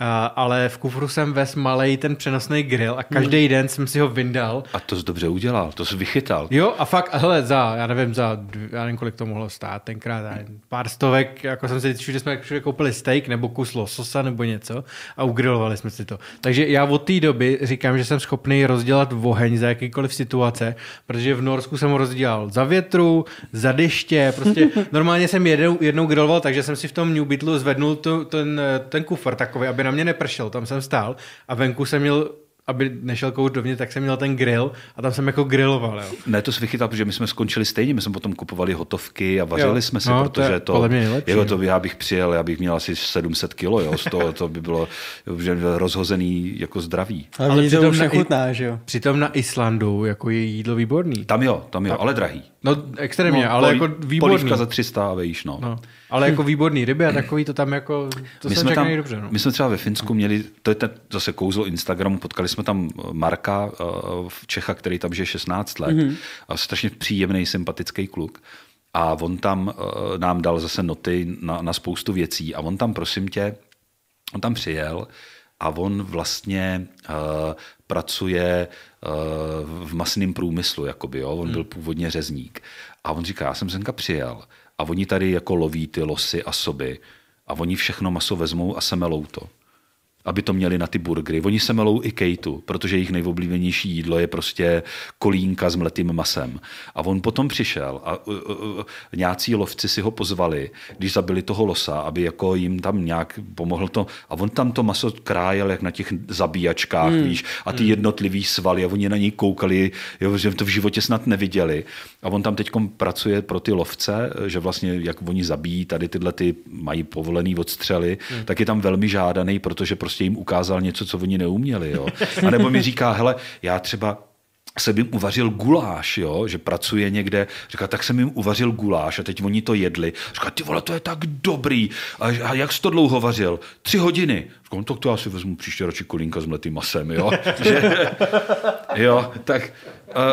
a, eh, ale v kufru jsem ves malej ten přenosný grill a každý hmm. den jsem si ho vyndal. A to jsi dobře udělal, to jsi vychytal. Jo a fakt, hele, za, já nevím, za, já nevím, kolik to mohlo stát tenkrát, nevím, pár stovek, jako jsem si že jsme všude koupili steak nebo kus lososa nebo něco a ugrilovali jsme si to. Takže já od té doby říkám, že jsem schopný rozdělat oheň za jakýkoliv situace, protože v Norsku jsem ho rozdělal za větru, za deště, prostě normálně jsem jednou, jednou griloval, takže jsem si v tom New Beatlu zvednul tu, ten, eh, ten kufr takový, aby na mě nepršel, tam jsem stál a venku jsem měl aby nešel kouř dovnitř, tak jsem měl ten grill a tam jsem jako grilloval. Jo. Ne, to se vychytal, protože my jsme skončili stejně, my jsme potom kupovali hotovky a vařili jo. jsme se, no, protože to, je to, nejlepší, jo, jako no. to já bych přijel, já bych měl asi 700 kilo, jo, z toho, to by bylo že rozhozený jako zdraví. Ale, ale přitom, to chutná, že jo? Přitom na Islandu jako je jídlo výborný. Tam jo, tam jo, tak. ale drahý. No extrémně, no, ale poli, jako výborný. Polívka za 300 a vejíš, no. no. Ale jako výborný ryby a takový to tam jako, to my jsem jsme tam, dobře. No. My jsme třeba ve Finsku měli, to je ten, zase kouzlo Instagramu, potkali jsme tam eh, Marka uh, Čecha, který tam žije 16 let mm-hmm. a strašně příjemný, sympatický kluk. A on tam uh, nám dal zase noty na, na spoustu věcí a on tam prosím tě, on tam přijel a on vlastně uh, pracuje uh, v masném průmyslu, jakoby, jo? on byl mhm. původně řezník. A on říká, já jsem Zenka přijel a oni tady jako loví ty losy a soby a oni všechno maso vezmou a semelou to aby to měli na ty burgery. Oni se melou i Kejtu, protože jejich nejoblíbenější jídlo je prostě kolínka s mletým masem. A on potom přišel a uh, uh, uh, nějací lovci si ho pozvali, když zabili toho losa, aby jako jim tam nějak pomohl to. A on tam to maso krájel jak na těch zabíjačkách, hmm. víš, a ty hmm. jednotlivý svaly a oni na něj koukali, jo, že to v životě snad neviděli. A on tam teď pracuje pro ty lovce, že vlastně jak oni zabíjí tady tyhle ty mají povolený odstřely, hmm. tak je tam velmi žádaný, protože prostě prostě jim ukázal něco, co oni neuměli. Jo? A nebo mi říká, hele, já třeba se jim uvařil guláš, jo? že pracuje někde. Říká, tak jsem jim uvařil guláš a teď oni to jedli. Říká, ty vole, to je tak dobrý. A, a jak jsi to dlouho vařil? Tři hodiny. no, tak to já si vezmu příště roči kolínka s mletým masem. Jo? že, jo, tak a,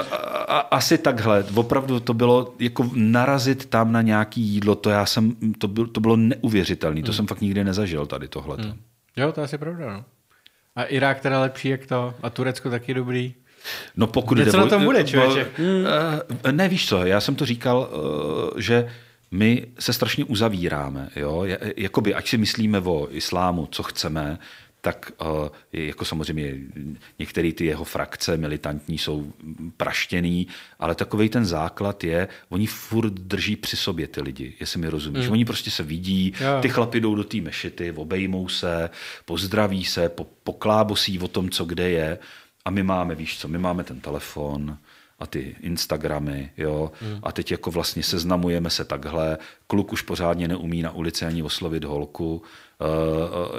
a, asi takhle. Opravdu to bylo, jako narazit tam na nějaký jídlo, to já jsem, to, byl, to bylo neuvěřitelné. To hmm. jsem fakt nikdy nezažil tady tohle. Hmm. Jo, to asi pravda, no. A Irák teda lepší jak to, a Turecko taky dobrý. No pokud Něco jde, na tom bude, člověče. Hmm. Eh, ne, víš co, já jsem to říkal, eh, že my se strašně uzavíráme. Jo? Jakoby, ať si myslíme o islámu, co chceme, tak eh, jako samozřejmě některé ty jeho frakce militantní jsou praštěný, ale takový ten základ je, oni furt drží při sobě ty lidi, jestli mi rozumíš. Mm. Oni prostě se vidí, yeah. ty chlapi jdou do té mešity, obejmou se, pozdraví se, po, poklábosí o tom, co kde je a my máme, víš co, my máme ten telefon, a ty Instagramy, jo, mm. a teď jako vlastně seznamujeme se takhle, kluk už pořádně neumí na ulici ani oslovit holku,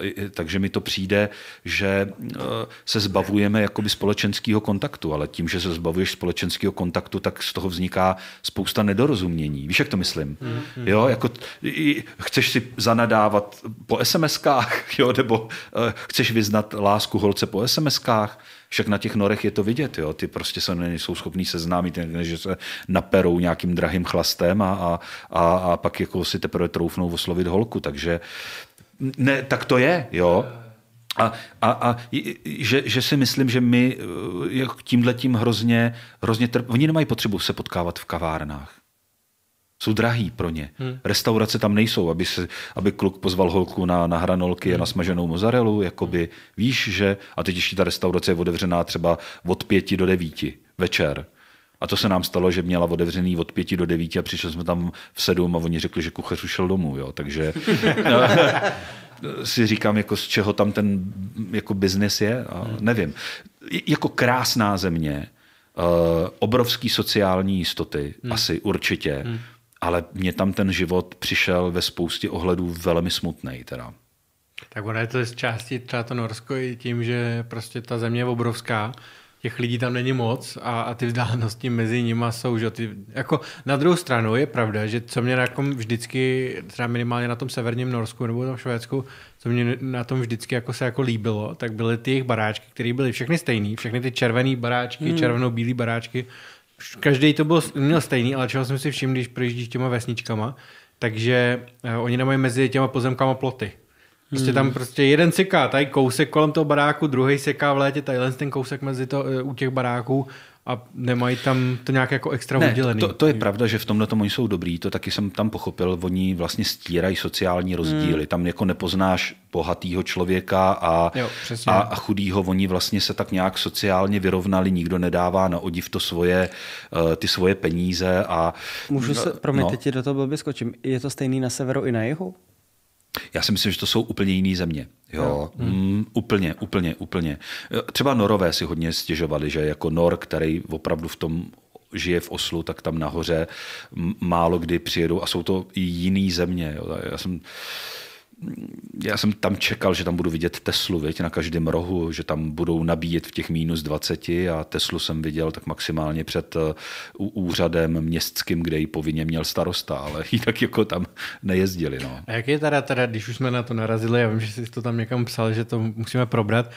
Eh, eh, takže mi to přijde, že eh, se zbavujeme jakoby společenského kontaktu, ale tím, že se zbavuješ společenského kontaktu, tak z toho vzniká spousta nedorozumění. Víš, jak to myslím? Mm-hmm. Jo, jako chceš si zanadávat po SMS-kách, jo, nebo chceš vyznat lásku holce po SMS-kách, však na těch norech je to vidět, jo? ty prostě se nejsou schopní seznámit, že se naperou nějakým drahým chlastem a, a, a, a pak jako si teprve troufnou oslovit holku, takže ne, tak to je, jo. A, a, a že, že si myslím, že my eh, jak tímhle tím hrozně, hrozně trp... Oni nemají potřebu se potkávat v kavárnách. Jsou drahý pro ně. Hmm. Restaurace tam nejsou, aby, se, aby kluk pozval holku na, na hranolky hmm. a na hmm. smaženou mozarelu. Jakoby, hmm. Víš, že... A teď ještě ta restaurace je otevřená třeba od pěti do devíti večer. A to se nám stalo, že měla otevřený od pěti do devíti a přišli jsme tam v sedm a oni řekli, že kuchař ušel domů. Jo. Takže no, si říkám, jako z čeho tam ten jako biznis je, a hmm. nevím. Jako krásná země, uh, obrovský sociální jistoty, hmm. asi určitě, hmm. ale mě tam ten život přišel ve spoustě ohledů velmi smutný teda. Tak ono je to z části třeba to Norsko i tím, že prostě ta země je obrovská těch lidí tam není moc a, a ty vzdálenosti mezi nima jsou, že ty, jako na druhou stranu je pravda, že co mě na tom vždycky, třeba minimálně na tom severním Norsku nebo tom Švédsku, co mě na tom vždycky jako se jako líbilo, tak byly ty jejich baráčky, které byly všechny stejné, všechny ty červené baráčky, hmm. červenou bílé baráčky, každý to byl, měl stejný, ale čeho jsem si všiml, když projíždíš těma vesničkama, takže uh, oni nemají mezi těma pozemkama ploty. Prostě tam hmm. prostě jeden seká tady kousek kolem toho baráku, druhý seká v létě tady ten kousek mezi to, eh, u těch baráků a nemají tam to nějak jako extra ne, udělený. To, to je pravda, že v tomhle tomu jsou dobrý, to taky jsem tam pochopil, oni vlastně stírají sociální rozdíly, hmm. tam jako nepoznáš bohatýho člověka a, jo, a, a chudýho, oni vlastně se tak nějak sociálně vyrovnali, nikdo nedává na odiv to svoje, uh, ty svoje peníze a... Můžu no, se, promiňte no. ti, do toho blbě skočím, je to stejný na severu i na jihu? Já si myslím, že to jsou úplně jiné země. Jo, hmm. mm, úplně, úplně, úplně. Eh, třeba Norové si hodně stěžovali, že jako Nor, který opravdu v tom žije v Oslu, tak tam nahoře málo kdy přijedou a jsou to i jiné země. Jo. Já jsem já jsem tam čekal, že tam budu vidět Teslu viď, na každém rohu, že tam budou nabíjet v těch minus 20 a Teslu jsem viděl tak maximálně před eh, úřadem městským, kde ji povinně měl starosta, ale jinak tak jako tam nejezdili. No. A jak je teda, teda, když už jsme na to narazili, já vím, že jsi to tam někam psal, že to musíme probrat,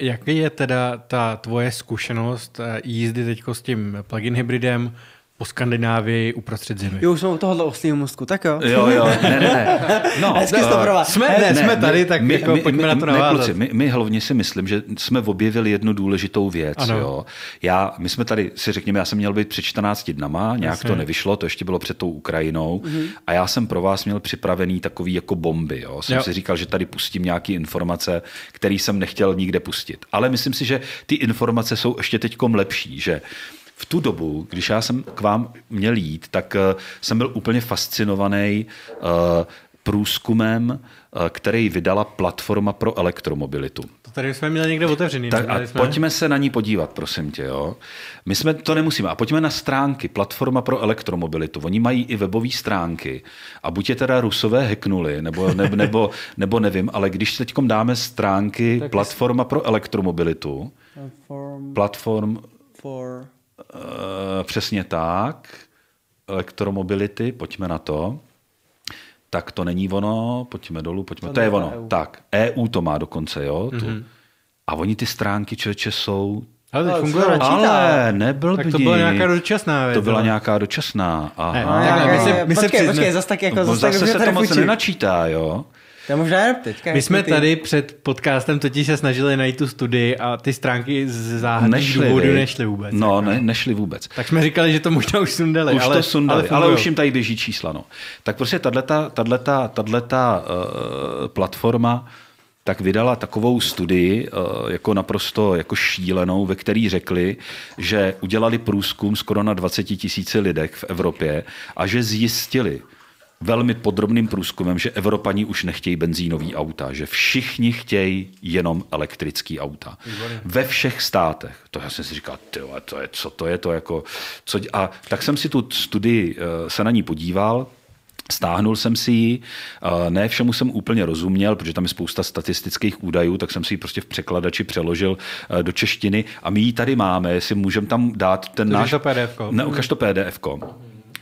jaký je teda ta tvoje zkušenost eh, jízdy teď s tím plug-in hybridem, po Skandinávii uprostřed zimy. Jo, už jsme u tohohle oslího mostku, tak jo. Jo, jo, ne, ne, ne. No, Hezky to eh, pro vás. Jsme, ne, ne, jsme tady, tak my, jako my, pojďme my, na to navázat. Ne, kluci, my, my hlavně si myslím, že jsme objevili jednu důležitou věc. Ano. Jo. Já, my jsme tady, si řekněme, já jsem měl být před 14 dnama, nějak Jasně. to nevyšlo, to ještě bylo před tou Ukrajinou mhm. a já jsem pro vás měl připravený takový jako bomby. Jo. Jsem jo. si říkal, že tady pustím nějaké informace, které jsem nechtěl nikde pustit. Ale myslím si, že ty informace jsou ještě teďkom lepší, že v tu dobu, když já jsem k vám měl jít, tak eh, jsem byl úplně fascinovaný eh, průzkumem, eh, který vydala Platforma pro elektromobilitu. To tady jsme měli někde otevřený. Tak a jsme... pojďme se na ní podívat, prosím tě. Jo? My jsme to nemusíme. A pojďme na stránky Platforma pro elektromobilitu. Oni mají i webové stránky. A buď je teda rusové heknuli, nebo, ne, nebo, nebo nevím, ale když teď dáme stránky tak Platforma pro elektromobilitu, platform, platform for E, přesně tak. Elektromobility, pojďme na to. Tak to není ono, pojďme dolů, pojďme. To, to je ono. EU. Tak, EU to má dokonce, jo. Mm-hmm. A oni ty stránky člověče jsou ale, teď funguje ale nebyl tak to byla nějaká dočasná věc. To byla nějaká dočasná. Aha. Ne, ne, ne, ne, ne, ne, ne, počkej, počkej, zase tak jako... zase, zase se to moc nenačítá, jo. To možná teďka. My jako jsme ty... tady před podcastem totiž se snažili najít tu studii a ty stránky z záhadných důvodů nešly vůbec. No, jako, ne, no. nešly vůbec. Tak jsme říkali, že to možná už sundali. Už ale, to sundali, ale, ale už jim tady běží čísla. No. Tak prostě tato, tato, tato, uh, platforma tak vydala takovou studii, eh, jako naprosto jako šílenou, ve které řekli, že udělali průzkum skoro na 20 tisíci lidek v Evropě a že zjistili, velmi podrobným průzkumem, že Evropaní už nechtějí benzínový auta, že všichni chtějí jenom elektrický auta. Ve všech státech. To já jsem si říkal, to je, co to je, to jako... Co, a tak jsem si tu studii, eh, se na ní podíval, Stáhnul jsem si ji, eh, ne všemu jsem úplně rozuměl, protože tam je spousta statistických údajů, tak jsem si ji prostě v překladači přeložil eh, do češtiny a my ji tady máme, jestli můžeme tam dát ten to náš... To PDF. Ne, ukaž to PDF.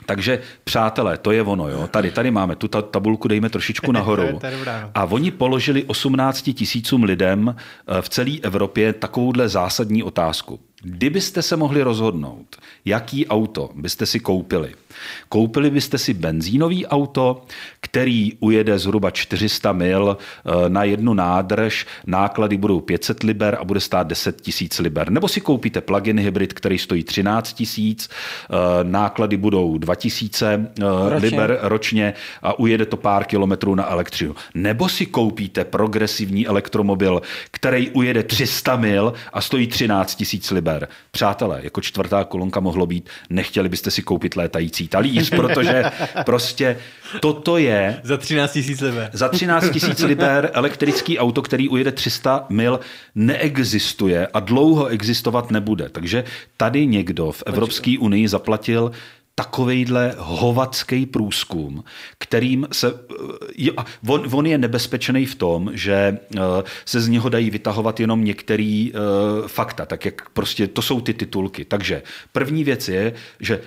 Takže přátelé, to je ono, jo. Tady, tady máme tu tabulku, dejme trošičku nahoru. No. A oni položili 18 tisícům lidem eh, v celé Evropě takovouhle zásadní otázku. Kdybyste se mohli rozhodnout, jaký auto byste si koupili, koupili byste si benzínový auto, který ujede zhruba 400 mil eh, na jednu nádrž, náklady budou 500 liber a bude stát 10 tisíc liber. Nebo si koupíte plug-in hybrid, který stojí 13 tisíc, eh, náklady budou 2 tisíce eh, liber ročně a ujede to pár kilometrů na elektřinu. Nebo si koupíte progresivní elektromobil, který ujede 300 mil a stojí 13 tisíc liber super. Přátelé, jako čtvrtá kolonka mohlo být, nechtěli byste si koupit létající talíř, protože prostě toto je... Za 13 tisíc liber. Za 13 tisíc liber elektrický auto, který ujede 300 mil, neexistuje a dlouho existovat nebude. Takže tady někdo v Evropské unii zaplatil takovejhle hovatský průzkum, kterým se... Eh, jo, on, on je nebezpečný v tom, že eh, se z něho dají vytahovat jenom některé uh, eh, fakta, tak jak prostě to jsou ty titulky. Takže první věc je, že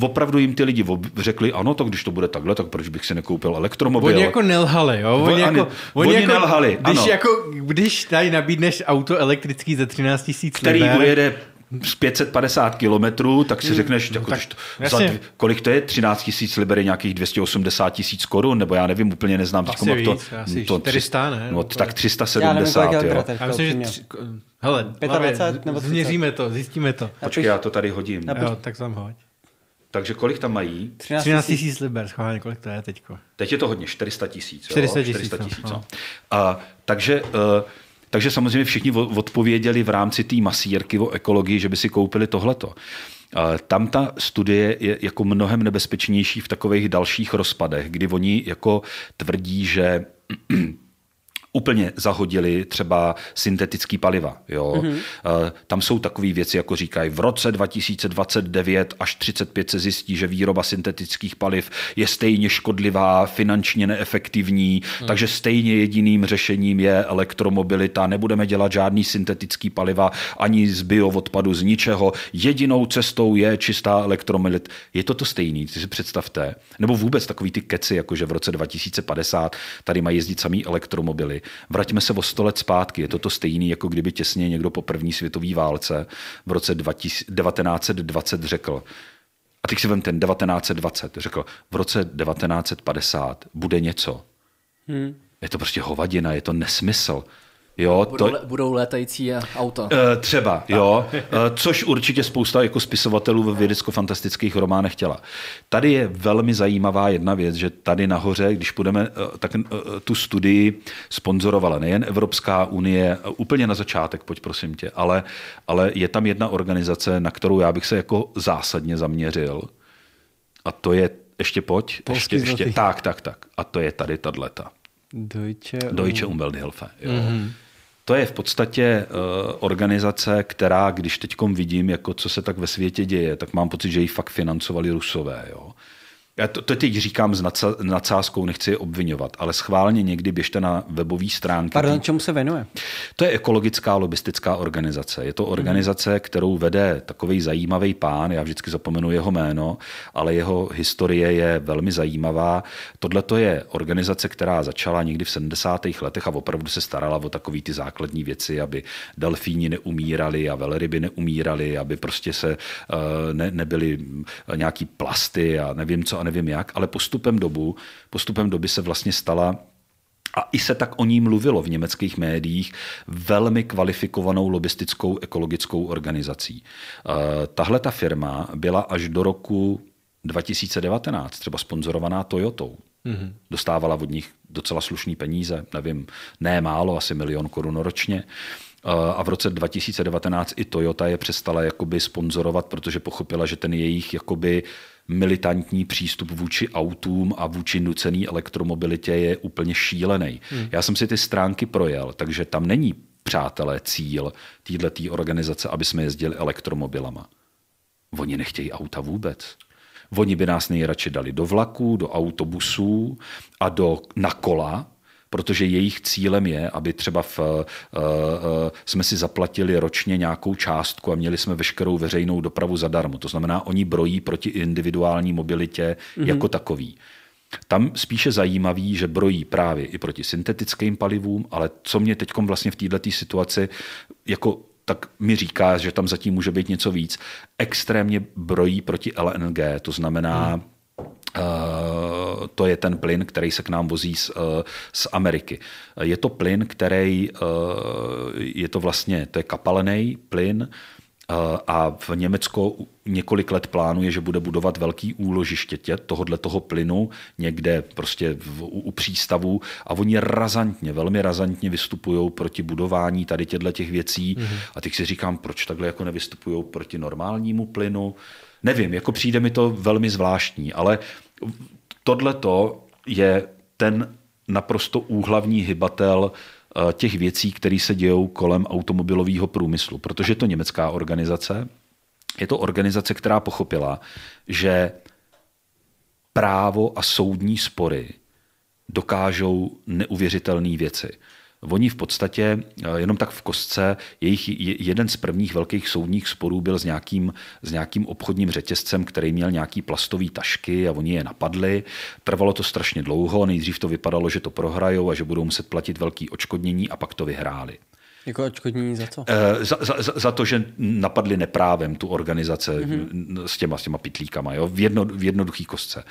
opravdu jim ty lidi řekli, ano, to když to bude takhle, tak proč bych si nekoupil elektromobil? Oni jako nelhali, jo? Oni, oni, jako, oni, oni jako, nelhali, když ano. Jako, když tady nabídneš auto elektrický za 13 tisíc Který ujede z 550 kilometrů, tak si hmm. řekneš, no jako, tak, to, za, dv- kolik to je, 13 tisíc liber je nějakých 280 tisíc korun, nebo já nevím, úplně neznám. Asi víc, to, asi to 400, ne? No, tak 370, já nevím, jo. Já myslím, že tři, hele, 25 no, nebo změříme to, zjistíme to. Počkej, já to tady hodím. Napiš. Jo, tak tam hoď. Takže kolik tam mají? 13 tisíc liber, schválně, kolik to je teďko. Teď je to hodně, 400 tisíc. 400 no. tisíc. No. No. takže uh, takže samozřejmě všichni odpověděli v rámci té masírky o ekologii, že by si koupili tohleto. Tam ta studie je jako mnohem nebezpečnější v takových dalších rozpadech, kdy oni jako tvrdí, že úplně zahodili třeba syntetický paliva. Jo? Mm-hmm. Tam jsou takové věci, jako říkají, v roce 2029 až 35 se zjistí, že výroba syntetických paliv je stejně škodlivá, finančně neefektivní, mm. takže stejně jediným řešením je elektromobilita. Nebudeme dělat žádný syntetický paliva ani z bioodpadu, z ničeho. Jedinou cestou je čistá elektromobilita. Je to to stejný, si představte. Nebo vůbec takový ty keci, jako že v roce 2050 tady mají jezdit samý elektromobily. Vraťme se o 100 let zpátky. Je to to stejné, jako kdyby těsně někdo po první světové válce v roce 1920 řekl, a teď si vem ten 1920, řekl, v roce 1950 bude něco. Hmm. Je to prostě hovadina, je to nesmysl. Jo, budou, to... le, budou létající auta. E, třeba, jo. E, což určitě spousta jako spisovatelů ve vědecko-fantastických románech chtěla. Tady je velmi zajímavá jedna věc, že tady nahoře, když budeme, eh, tak tu studii sponzorovala nejen Evropská unie, úplně na začátek, pojď prosím tě, ale, ale je tam jedna organizace, na kterou já bych se jako zásadně zaměřil. A to je, ještě pojď, Polský ještě, ještě, tak, tak, tak. A to je tady tato. Deutsche, Deutsche Umwelthilfe. Jo. Mm-hmm to je v podstatě eh, organizace, která, když teď vidím, jako co se tak ve světě děje, tak mám pocit, že ji fakt financovali rusové. Jo já to, to teď říkám s nadsázkou, nechci je obvinovat, ale schválně někdy běžte na webové stránky. Pardon, čemu se venuje? To je ekologická lobistická organizace. Je to mhm. organizace, hmm kterou vede takový zajímavý pán, já vždycky zapomenu jeho jméno, ale jeho historie je velmi zajímavá. Tohle to je organizace, která začala někdy v 70. letech a opravdu se starala o takové ty základní věci, aby delfíni neumírali a velryby neumírali, aby prostě se eh, ne, nebyly nějaký plasty a nevím co, a nevím jak, ale postupem, dobu, postupem doby se vlastně stala a i se tak o ní mluvilo v německých médiích velmi kvalifikovanou lobistickou ekologickou organizací. E, tahle ta firma byla až do roku 2019 třeba sponzorovaná Toyotou. Mm-hmm. Dostávala od nich docela slušný peníze, nevím, ne málo, asi milion korun ročně. E, a v roce 2019 i Toyota je přestala jakoby sponzorovat, protože pochopila, že ten jejich jakoby militantní přístup vůči autům a vůči nucené elektromobilitě je úplně šílený. Hmm. Já jsem si ty stránky projel, takže tam není přátelé cíl této organizace, aby jsme jezdili elektromobilama. Oni nechtějí auta vůbec. Oni by nás nejradši dali do vlaků, do autobusů a do, na kola, protože jejich cílem je, aby třeba v, eh, eh, jsme si zaplatili ročně nějakou částku a měli jsme veškerou veřejnou dopravu zadarmo. To znamená, oni brojí proti individuální mobilitě mm-hmm. jako takový. Tam spíše zajímavý, že brojí právě i proti syntetickým palivům, ale co mě teď vlastně v této situaci jako tak mi říká, že tam zatím může být něco víc. Extrémně brojí proti LNG, to znamená hmm Eh, to je ten plyn, který se k nám vozí z, eh, z Ameriky. Je to plyn, který eh, je to vlastně, to je kapalený plyn a v Německu několik let plánuje, že bude budovat velký úložiště tě, tohodle toho plynu někde prostě v, u, u přístavu a oni razantně, velmi razantně vystupují proti budování tady těchto těch věcí mm-hmm. a teď si říkám, proč takhle jako nevystupují proti normálnímu plynu, Nevím, jako přijde mi to velmi zvláštní, ale to je ten naprosto úhlavní hybatel eh, těch věcí, které se dějou kolem automobilového průmyslu, protože je to německá organizace, je to organizace, která pochopila, že právo a soudní spory dokážou neuvěřitelné věci. Oni v podstatě, eh, jenom tak v kostce, jejich jeden z prvních velkých soudních sporů byl s nějakým, s nějakým obchodním řetězcem, který měl nějaký plastový tašky a oni je napadli. Trvalo to strašně dlouho, nejdřív to vypadalo, že to prohrajou a že budou muset platit velký očkodnění a pak to vyhráli. Jako očkodnění za co? E, za, za, za to, že napadli neprávem tu organizace mm-hmm. s těma, s těma pitlíkama, jo? V, jedno, v jednoduchý kostce.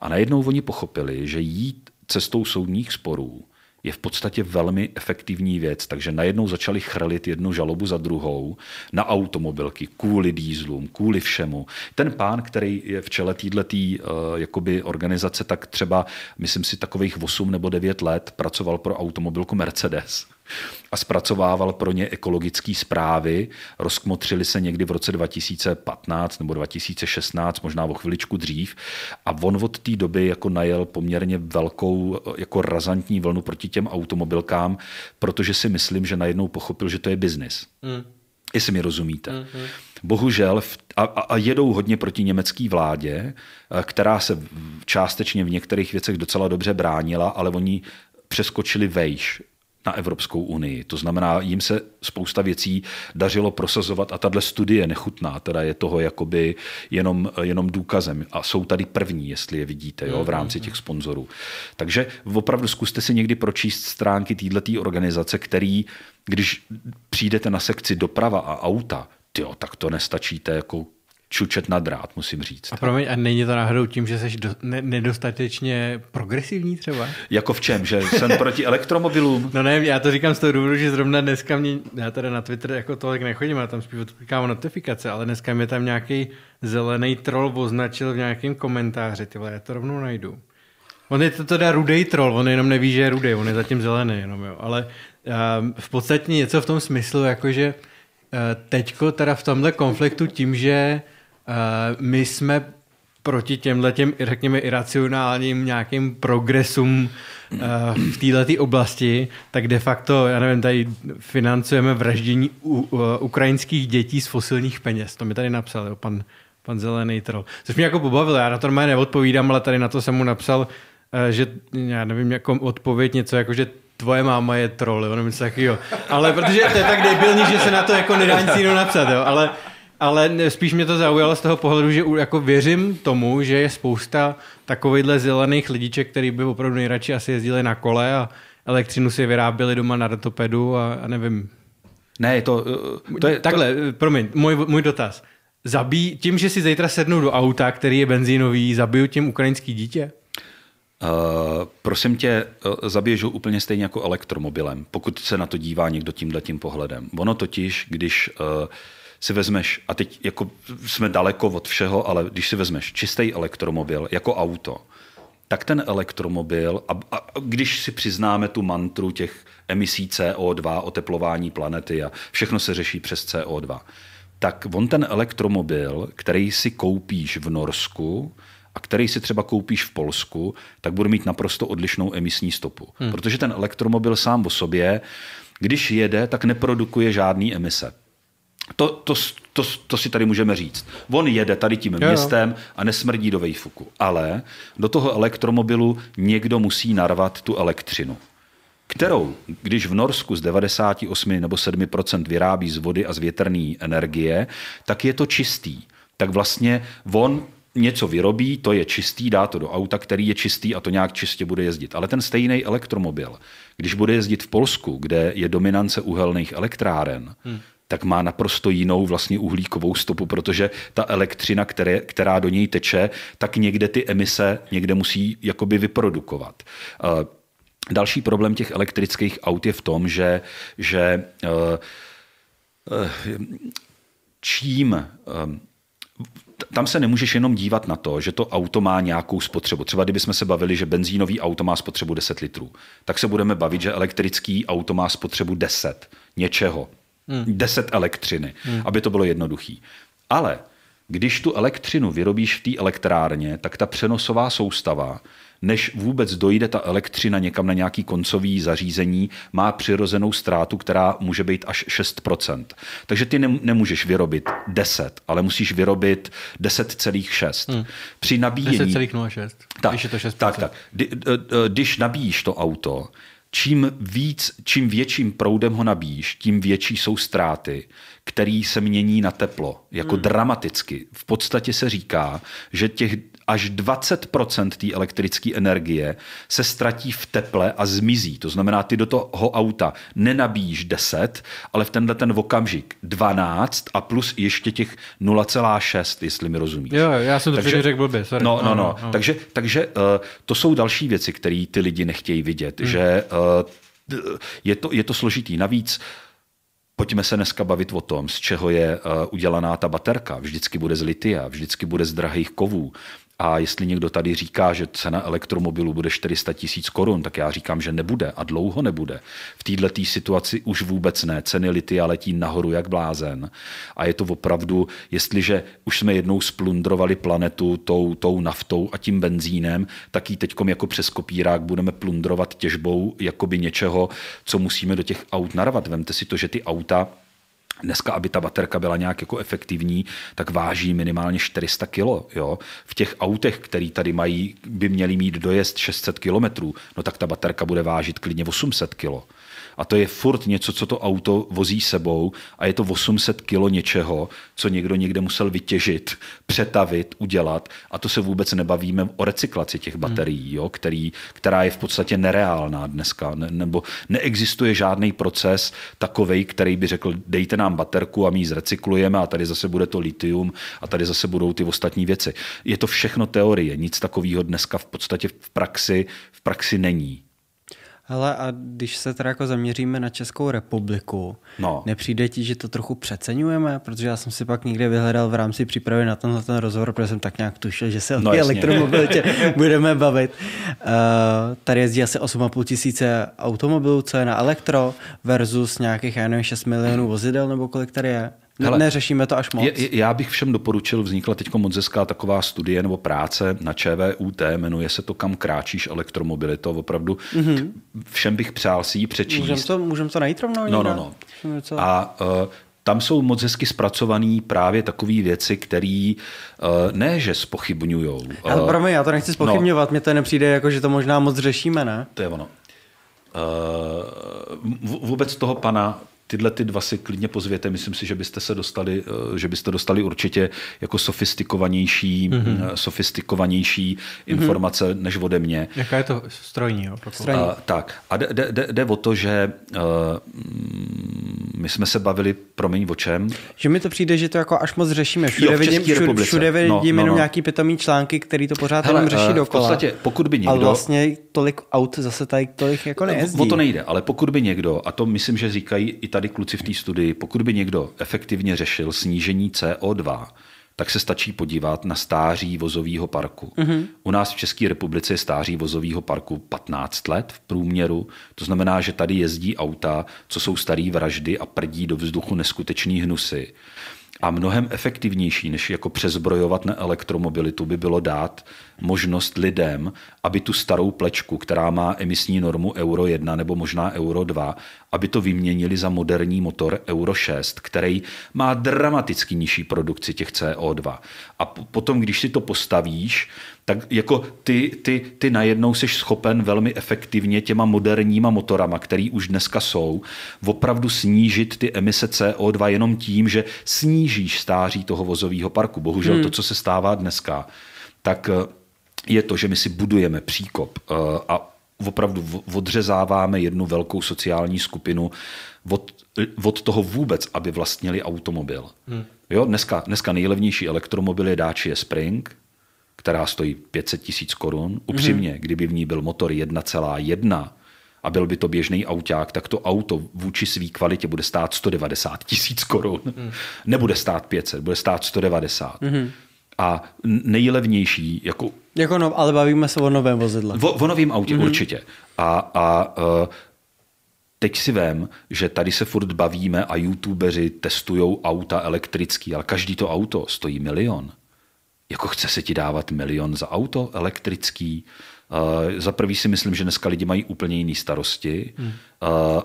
A najednou oni pochopili, že jít cestou soudních sporů je v podstatě velmi efektivní věc. Takže najednou začali chrlit jednu žalobu za druhou na automobilky, kvůli dýzlům, kvůli všemu. Ten pán, který je v čele této uh, eh, organizace, tak třeba, myslím si, takových 8 nebo 9 let pracoval pro automobilku Mercedes a zpracovával pro ně ekologické zprávy. Rozkmotřili se někdy v roce 2015 nebo 2016, možná o chviličku dřív. A on od té doby jako najel poměrně velkou, jako razantní vlnu proti těm automobilkám, protože si myslím, že najednou pochopil, že to je biznis. Mm. Jestli mi rozumíte. Mm-hmm. Bohužel, a, a jedou hodně proti německé vládě, eh, která se částečně v některých věcech docela dobře bránila, ale oni přeskočili vejš na Evropskou unii. To znamená, jim se spousta věcí dařilo prosazovat a tahle studie nechutná, teda je toho jakoby jenom, jenom důkazem. A jsou tady první, jestli je vidíte, jo, v mhm. rámci těch sponzorů. Takže opravdu zkuste si někdy pročíst stránky této organizace, který, když přijdete na sekci doprava a auta, jo, tak to nestačíte jako čučet na drát, musím říct. A promiň, a není to náhodou tím, že jsi do, ne, nedostatečně progresivní třeba? Jako v čem? Že jsem proti elektromobilům? No ne, já to říkám z toho důvodu, že zrovna dneska mě, já teda na Twitter jako tolik nechodím, já tam spíš odklikám notifikace, ale dneska mě tam nějaký zelený troll označil v nějakém komentáři, tyhle, já to rovnou najdu. On je to teda rudej troll, on jenom neví, že je rudej, on je zatím zelený jenom, jo. Ale um, v podstatě něco v tom smyslu, jakože eh, teďko teda v tomhle konfliktu tím, že uh, Eh, my jsme proti těmhle těm, řekněme, iracionálním nějakým progresům uh, v této oblasti, tak de facto, já nevím, tady financujeme vraždění u, uh, ukrajinských dětí z fosilních peněz. To mi tady napsal jo, pan, pan Zelený troll. Což mě jako pobavilo, já na to normálně neodpovídám, ale tady na to jsem mu napsal, uh, že já nevím, jako odpověď něco, jako že tvoje máma je troll, jo, nevím, co, jo. Ale protože to je tak debilní, že se na to jako nedá nic jiného napsat, jo, ale ale spíš mě to zaujalo z toho pohledu, že jako věřím tomu, že je spousta takovýchhle zelených lidiček, který by opravdu nejradši asi jezdili na kole a elektřinu si vyráběli doma na datopedu a, a nevím. Ne, to, eh, to je... Takhle, to... Eh, promiň, můj, můj dotaz. Zabí, tím, že si zítra sednu do auta, který je benzínový, zabiju tím ukrajinský dítě? Uh, prosím tě, zaběžu úplně stejně jako elektromobilem, pokud se na to dívá někdo tímhle tím pohledem. Ono totiž, když uh, si vezmeš, a teď jako jsme daleko od všeho, ale když si vezmeš čistý elektromobil jako auto, tak ten elektromobil, a, a, a když si přiznáme tu mantru těch emisí CO2, oteplování planety a všechno se řeší přes CO2, tak on ten elektromobil, který si koupíš v Norsku a který si třeba koupíš v Polsku, tak bude mít naprosto odlišnou emisní stopu. Hmm. Protože ten elektromobil sám o sobě, když jede, tak neprodukuje žádný emise to, to, to, to si tady můžeme říct. On jede tady tím jo. městem a nesmrdí do vejfuku. Ale do toho elektromobilu někdo musí narvat tu elektřinu kterou, když v Norsku z 98 nebo 7 vyrábí z vody a z větrné energie, tak je to čistý. Tak vlastně on něco vyrobí, to je čistý, dá to do auta, který je čistý a to nějak čistě bude jezdit. Ale ten stejný elektromobil, když bude jezdit v Polsku, kde je dominance uhelných elektráren, hmm tak má naprosto jinou vlastně uhlíkovou stopu, protože ta elektřina, které, která do něj teče, tak někde ty emise někde musí jakoby vyprodukovat. Eh, další problém těch elektrických aut je v tom, že, že eh, eh, čím tam se nemůžeš jenom dívat na to, že to auto má nějakou spotřebu. Třeba kdybychom se bavili, že benzínový auto má spotřebu 10 litrů, tak se budeme bavit, že elektrický auto má spotřebu 10 něčeho hmm. 10 elektřiny, hmm. aby to bylo jednoduchý. Ale když tu elektřinu vyrobíš v té elektrárně, tak ta přenosová soustava, než vůbec dojde ta elektřina někam na nějaký koncový zařízení, má přirozenou ztrátu, která může být až 6%. Takže ty nemůžeš vyrobit 10, ale musíš vyrobit 10,6. Hmm. Při nabíjení... 10,06, když je to 6%. Tak, tak. Kdy, když nabíjíš to auto, čím víc, čím větším proudem ho nabíjíš, tím větší jsou ztráty, který se mění na teplo, jako hmm. dramaticky. V podstatě se říká, že těch až 20 té elektrické energie se ztratí v teple a zmizí. To znamená, ty do toho auta nenabíjíš 10, ale v tenhle ten okamžik 12 a plus ještě těch 0,6, jestli mi rozumíš. Jo, já jsem to takže, řekl blbě, sorry. No, no, no. no. no, no. Takže, takže uh, to jsou další věci, které ty lidi nechtějí vidět, hmm. že uh, je, to, je to složitý. Navíc Pojďme se dneska bavit o tom, z čeho je uh, udělaná ta baterka. Vždycky bude z litia, vždycky bude z drahých kovů, a jestli někdo tady říká, že cena elektromobilu bude 400 tisíc korun, tak já říkám, že nebude a dlouho nebude. V této situaci už vůbec ne. Ceny a letí nahoru jak blázen. A je to opravdu, jestliže už jsme jednou splundrovali planetu tou, tou naftou a tím benzínem, tak ji teď jako přes kopírák budeme plundrovat těžbou jakoby něčeho, co musíme do těch aut narvat. Vemte si to, že ty auta Dneska, aby ta baterka byla nějak jako efektivní, tak váží minimálně 400 kg. V těch autech, které tady mají, by měly mít dojezd 600 km, no tak ta baterka bude vážit klidně 800 kg. A to je furt něco, co to auto vozí sebou a je to 800 kilo něčeho, co někdo někde musel vytěžit, přetavit, udělat. A to se vůbec nebavíme o recyklaci těch baterií, hmm. jo, který, která je v podstatě nereálná dneska. Ne, nebo neexistuje žádný proces takovej, který by řekl, dejte nám baterku a my ji zrecyklujeme a tady zase bude to litium a tady zase budou ty ostatní věci. Je to všechno teorie, nic takového dneska v podstatě v praxi, v praxi není. Hele, a když se teda jako zaměříme na Českou republiku, no. nepřijde ti, že to trochu přeceňujeme? Protože já jsem si pak někde vyhledal v rámci přípravy na tenhle ten rozhovor, protože jsem tak nějak tušil, že se no, o té elektromobilitě budeme bavit. Uh, tady jezdí asi 8,5 tisíce automobilů, co je na elektro versus nějakých, já nevím, 6 milionů vozidel nebo kolik tady je. Ne, Hele, neřešíme to až moc. Je, já bych všem doporučil, vznikla teď moc hezká taková studie nebo práce na ČVUT, jmenuje se to Kam kráčíš elektromobilito, opravdu mm-hmm. všem bych přál si ji přečíst. Můžeme to, můžem to najít rovnou? No, no, no. A uh, tam jsou moc hezky zpracované právě takové věci, které eh, ne, že spochybňujou. Ale eh, pro mě, já to nechci spochybňovat, no, mně to nepřijde jako, že to možná moc řešíme, ne? To je ono. Vůbec toho pana, tyhle ty dva si klidně pozvěte. Myslím si, že byste se dostali, eh, že byste dostali určitě jako sofistikovanější, mm-hmm. sofistikovanější mm-hmm. informace než ode mě. Jaká je to strojní? Jo, strojní. A, tak. A jde, jde, jde o to, že uh, my jsme se bavili, promiň, o čem? Že mi to přijde, že to jako až moc řešíme. Všude jo, v vidím, všude, republice. všude no, vidím no, no, jenom no. nějaký pitomý články, který to pořád Hele, jenom řeší uh, dokola. V podstatě, pokud by někdo... A vlastně tolik aut zase tady tolik jako nejezdí. O to nejde, ale pokud by někdo, a to myslím, že říkají i tady tady kluci v té studii, pokud by někdo efektivně řešil snížení CO2, tak se stačí podívat na stáří vozového parku. Mm-hmm. U nás v České republice je stáří vozového parku 15 let v průměru. To znamená, že tady jezdí auta, co jsou starý vraždy a prdí do vzduchu neskutečný hnusy. A mnohem efektivnější, než jako přezbrojovat na elektromobilitu, by bylo dát možnost lidem, aby tu starou plečku, která má emisní normu Euro 1 nebo možná Euro 2, aby to vyměnili za moderní motor Euro 6, který má dramaticky nižší produkci těch CO2. A potom, když si to postavíš, tak jako ty, ty, ty najednou jsi schopen velmi efektivně těma moderníma motorama, který už dneska jsou, opravdu snížit ty emise CO2 jenom tím, že snížíš stáří toho vozového parku. Bohužel hmm. to, co se stává dneska, tak eh, je to, že my si budujeme příkop eh, a opravdu odřezáváme jednu velkou sociální skupinu od, od toho vůbec, aby vlastnili automobil. Hmm. Jo, dneska, dneska nejlevnější elektromobil je Dacia Spring, která stojí 500 tisíc korun. Mhm. Upřímně, hmm. kdyby v ní byl motor 1,1 a byl by to běžný auták, tak to auto vůči své kvalitě bude stát 190 tisíc korun. Hmm. Nebude stát 500, bude stát 190. Hmm. A nejlevnější jako jako no, ale bavíme se o novém vozidle. O, o novém autě mm-hmm. určitě. A, a uh, teď si vím, že tady se furt bavíme a youtubeři testují auta elektrický, ale každý to auto stojí milion. Jako chce se ti dávat milion za auto elektrický? Uh, za prvý si myslím, že dneska lidi mají úplně jiné starosti hmm. uh,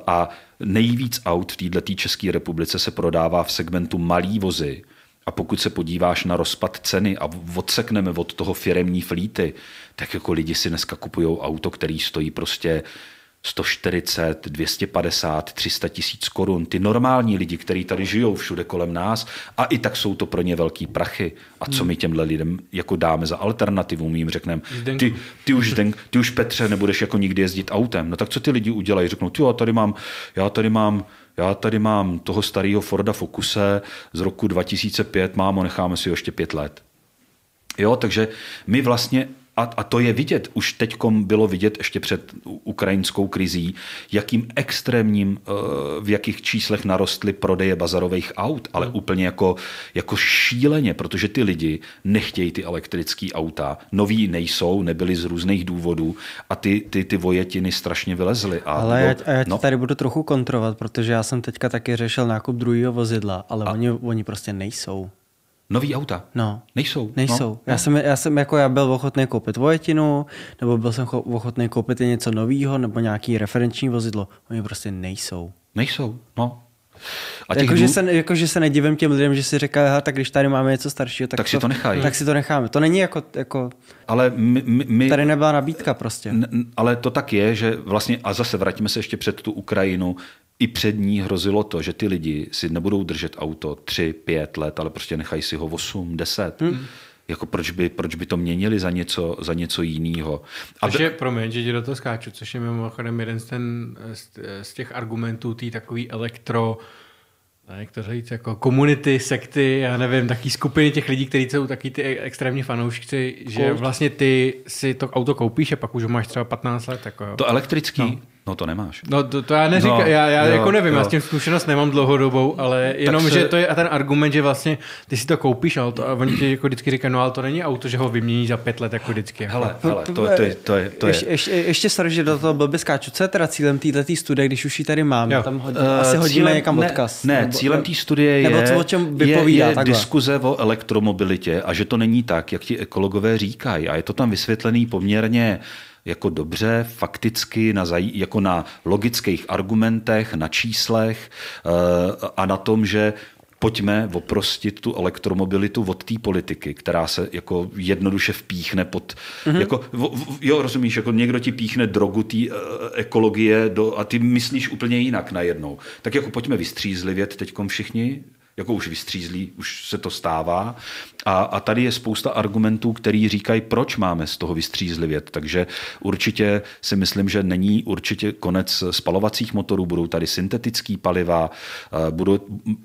a nejvíc aut v této české republice se prodává v segmentu malý vozy, a pokud se podíváš na rozpad ceny a odsekneme od toho firemní flíty, tak jako lidi si dneska kupují auto, který stojí prostě 140, 250, 300 tisíc korun. Ty normální lidi, kteří tady žijou všude kolem nás a i tak jsou to pro ně velký prachy. A co my těmhle lidem jako dáme za alternativu? My jim řekneme, ty, ty, už, Zdenk, ty už Petře nebudeš jako nikdy jezdit autem. No tak co ty lidi udělají? Řeknou, ty jo, tady mám, já tady mám já tady mám toho starého Forda Focuse z roku 2005, mám ho, necháme si ho ještě pět let. Jo, takže my vlastně a, a to je vidět, už teď bylo vidět ještě před ukrajinskou krizí, jakým extrémním, eh, v jakých číslech narostly prodeje bazarových aut, ale hmm. úplně jako, jako šíleně, protože ty lidi nechtějí ty elektrické auta, noví nejsou, nebyly z různých důvodů a ty, ty, ty vojetiny strašně vylezly. A ale bylo, já, já no. tady budu trochu kontrovat, protože já jsem teďka taky řešil nákup druhého vozidla, ale a... oni, oni prostě nejsou. Nový auta? No. Nejsou? Nejsou. No. Já, jsem, já jsem jako, já byl ochotný koupit vojetinu, nebo byl jsem ochotný koupit něco nového, nebo nějaký referenční vozidlo. Oni prostě nejsou. Nejsou, no. A jako, dů... že se, jako, že se nedivím těm lidem, že si říká, tak když tady máme něco staršího, tak, tak to, si to nechají. Tak si to necháme. To není jako... jako ale my, my, my, tady nebyla nabídka prostě. N, ale to tak je, že vlastně, a zase vrátíme se ještě před tu Ukrajinu, i před ní hrozilo to, že ty lidi si nebudou držet auto 3, 5 let, ale prostě nechají si ho 8, 10. Hmm. Jako proč by, proč by to měnili za něco, za něco jiného? A což je, promiň, že ti do toho skáču, což je mimochodem jeden z, ten, z z těch argumentů tý takový elektro, jak to říct, jako komunity, sekty, já nevím, taký skupiny těch lidí, kteří jsou taky ty extrémní fanoušci, že Kout. vlastně ty si to auto koupíš a pak už ho máš třeba 15 let. Jako jo. To elektrický, no. No to nemáš. No to, to já neříkám, no, já, já jo, jako nevím, jo. já s tím zkušenost nemám dlouhodobou, ale jenom, se... že to je ten argument, že vlastně ty si to koupíš ale to, a oni ti jako vždycky říkají, no ale to není auto, že ho vymění za pět let jako vždycky. Jako. Hele, hele to, to, to, je, to je, to je. Ještě, ještě, ještě že do toho blbě skáču. Co je teda cílem této studie, když už ji tady mám? Jo. Tam hodí, uh, asi cílem, hodíme někam ne, odkaz. Ne, nebo, cílem té studie je, nebo to, o čem je, je diskuze o elektromobilitě a že to není tak, jak ti ekologové říkají a je to tam vysvětlený poměrně jako dobře, fakticky, na, jako na logických argumentech, na číslech eh, a na tom, že pojďme oprostit tu elektromobilitu od té politiky, která se jako jednoduše vpíchne pod... Mm-hmm. Jako, jo, rozumíš, jako někdo ti píchne drogu té eh, ekologie do, a ty myslíš úplně jinak najednou. Tak jako pojďme vystřízlivět teď všichni, jako už vystřízlí, už se to stává. A, a tady je spousta argumentů, který říkají, proč máme z toho vystřízlivět. Takže určitě si myslím, že není určitě konec spalovacích motorů, budou tady syntetický paliva, eh, budou,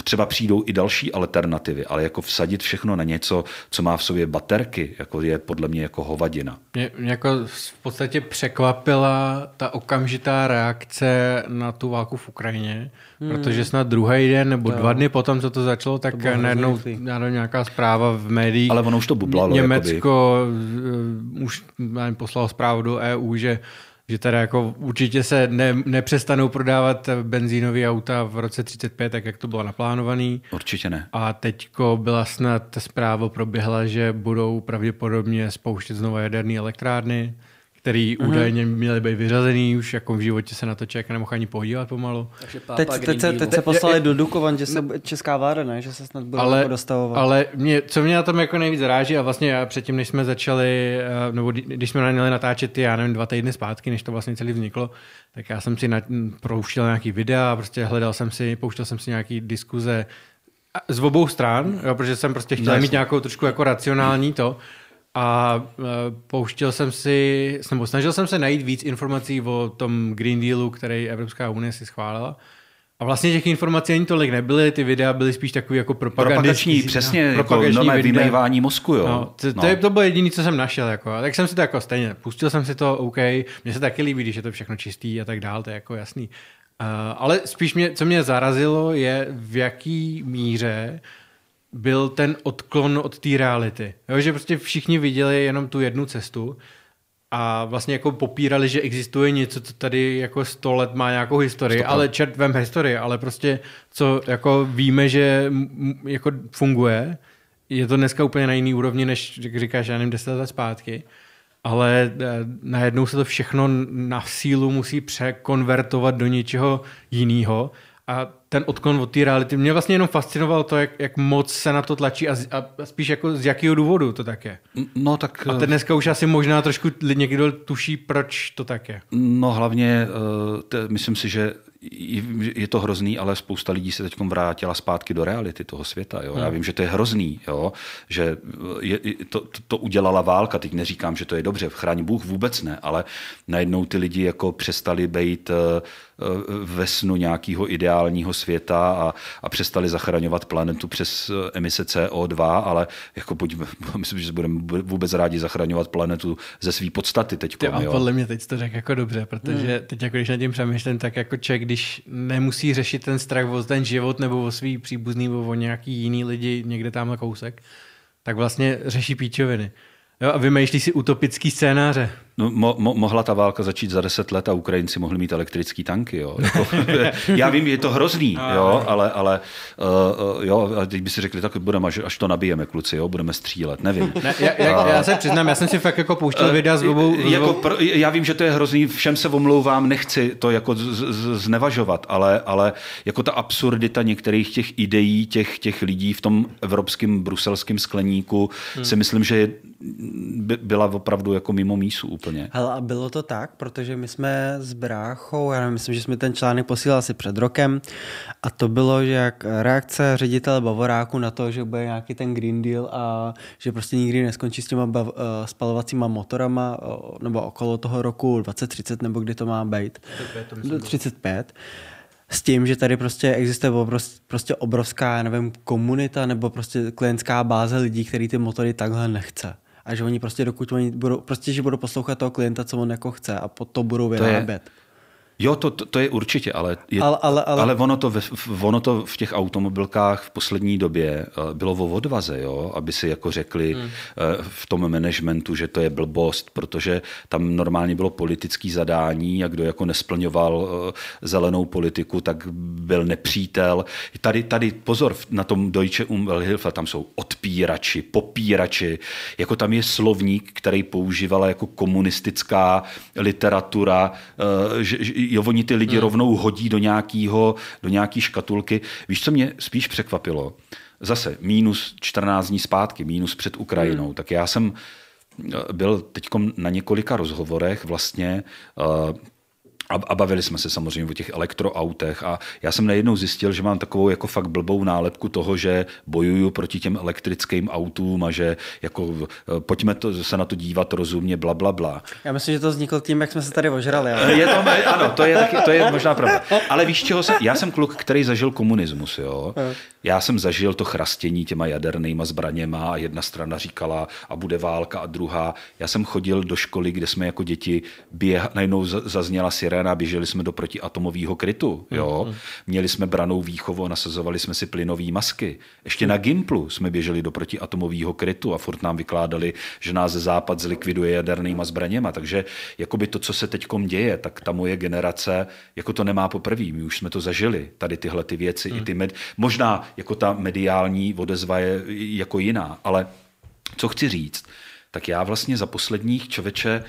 třeba přijdou i další alternativy, ale jako vsadit všechno na něco, co má v sobě baterky, jako je podle mě jako hovadina. Mě, mě jako v podstatě překvapila ta okamžitá reakce na tu válku v Ukrajině, Hmm. Protože snad druhý den nebo dva dny potom, co to začalo, tak to najednou nějaká zpráva v médiích. Ale ono už to bublalo. Německo jakoby. Eh, už nevím, poslalo zprávu do EU, že že teda jako určitě se ne, nepřestanou prodávat benzínové auta v roce 35, tak jak to bylo naplánované. Určitě ne. A teďko byla snad zpráva proběhla, že budou pravděpodobně spouštět znovu jaderné elektrárny který mm-hmm. údajně měly být vyřazený, už jako v životě se na to člověk nemohl ani podívat pomalu. Takže teď, teď, se, teď se poslali do Dukovan, že se česká vláda, ne? že se snad bude ale, jako dostavovat. Ale mě, co mě na tom jako nejvíc ráží a vlastně já předtím, než jsme začali, eh, nebo když jsme měli natáčet, já nevím, dva týdny zpátky, než to vlastně celý vzniklo, tak já jsem si na, prouštěl nějaký videa, prostě hledal jsem si, pouštěl jsem si nějaký diskuze z obou stran, jo, protože jsem prostě chtěl ne, no, mít nějakou trošku jako racionální to a e, pouštěl jsem si, nebo snažil jsem se najít víc informací o tom Green Dealu, který Evropská unie si schválila. A vlastně těch informací ani tolik nebyly, ty videa byly spíš takový jako propagandační. No, přesně, jako nové vymývání mozku, jo. No, to, to, no. Je, to bylo jediné, co jsem našel, jako. tak jsem si to jako stejně, pustil jsem si to, OK, mně se taky líbí, když je to všechno čistý a tak dál, to je jako jasný. Uh, ale spíš mě, co mě zarazilo, je v jaký míře uh, byl ten odklon od té reality. Jo, že prostě všichni viděli jenom tu jednu cestu a vlastně jako popírali, že existuje něco, co tady jako sto let má nějakou historii, Stopa. ale čert vem historii, ale prostě co jako víme, že jako funguje, je to dneska úplně na jiný úrovni, než říkáš, já nevím, deset let zpátky, ale eh, najednou se to všechno na sílu musí překonvertovat do něčeho jiného a ten odklon od té reality, mě vlastně jenom fascinovalo to, jak, jak moc se na to tlačí a, z, a spíš jako z jakého důvodu to tak je. No, tak, a eh, dneska už asi možná trošku někdo tuší, proč to tak je. No hlavně, eh, t- myslím si, že je to hrozný, ale spousta lidí se teď vrátila zpátky do reality toho světa. Jo? Já hmm. vím, že to je hrozný, jo? že eh, je, to, to, to udělala válka. Teď neříkám, že to je dobře, chrání Bůh, vůbec ne, ale najednou ty lidi jako přestali být uh, Eh, ve snu nějakého ideálního světa a, a přestali zachraňovat planetu přes eh, emise CO2, ale jako buď, myslím, že budeme vůbec rádi zachraňovat planetu ze své podstaty teď. A podle mě teď to řekl jako dobře, protože hmm. teď jako když nad tím přemýšlím, tak jako člověk, když nemusí řešit ten strach o ten život nebo o svý příbuzný nebo o nějaký jiný lidi někde tam na kousek, tak vlastně řeší píčoviny. Jo, a vymýšlí si utopický scénáře. No, mo, mo, mohla ta válka začít za deset let a Ukrajinci mohli mít elektrický tanky. Jo. Jako, já vím, je to hrozný, jo, ale, ale uh, jo, a teď by si řekli, tak budeme, až, až to nabijeme, kluci, jo, budeme střílet, nevím. Ne, já, já, já, se přiznám, já jsem si fakt jako pouštěl eh, videa z obou... Jako pro, já vím, že to je hrozný, všem se omlouvám, nechci to jako z, z, znevažovat, ale, ale jako ta absurdita některých těch ideí, těch, těch lidí v tom evropském bruselském skleníku, hmm. si myslím, že je, by, byla opravdu jako mimo mísu úplně. Hele, a bylo to tak, protože my jsme s bráchou, já myslím, že jsme ten článek posílali asi před rokem, a to bylo, že jak reakce ředitele Bavoráku na to, že bude nějaký ten Green Deal a že prostě nikdy neskončí s těma bav, eh, spalovacíma motorama, nebo okolo toho roku 2030, nebo kdy to má být. 35. To 35 s tím, že tady prostě existuje prostě obrovská, nevím, komunita nebo prostě klientská báze lidí, který ty motory takhle nechce a že oni prostě dokud oni budou, prostě, že budou poslouchat toho klienta, co on jako chce a po to budou vyrábět. To je, Jo, to, to, to je určitě, ale, je, ale, ale, ale... ale ono, to v, ono to v těch automobilkách v poslední době eh, bylo o odvaze, jo? aby si jako řekli hmm. Eh, v tom managementu, že to je blbost, protože tam normálně bylo politické zadání a kdo jako nesplňoval eh, zelenou politiku, tak byl nepřítel. Tady, tady pozor, na tom Deutsche Umwelthilfe tam jsou odpírači, popírači, jako tam je slovník, který používala jako komunistická literatura, že, jo, oni ty lidi hmm. rovnou hodí do nějakého, do nějaký škatulky. Víš, co mě spíš překvapilo? Zase minus 14 dní zpátky, minus před Ukrajinou. Hmm. Tak já jsem eh, byl teď na několika rozhovorech vlastně eh, a bavili jsme se samozřejmě o těch elektroautech a já jsem najednou zjistil, že mám takovou jako fakt blbou nálepku toho, že bojuju proti těm elektrickým autům a že jako eh, pojďme to, se na to dívat rozumně, bla, bla, bla. Já myslím, že to vzniklo tím, jak jsme se tady ožrali. Ale... Je to, ano, to je, taky, to je možná pravda. Ale víš čeho jsem, já jsem kluk, který zažil komunismus, jo. Já jsem zažil to chrastění těma jadernýma zbraněma a jedna strana říkala a bude válka a druhá. Já jsem chodil do školy, kde jsme jako děti běh, najednou zazněla sirena, běželi jsme do protiatomového krytu. Jo? Mm-hmm. Měli jsme branou výchovu a nasazovali jsme si plynové masky. Ještě na Gimplu jsme běželi do protiatomového krytu a furt nám vykládali, že nás ze západ zlikviduje jadernýma zbraněma. Takže jakoby to, co se teď děje, tak ta moje generace jako to nemá poprvé. My už jsme to zažili, tady tyhle ty věci. Mm. I ty med- Možná jako ta mediální odezva je jako jiná. Ale co chci říct, tak já vlastně za posledních čověče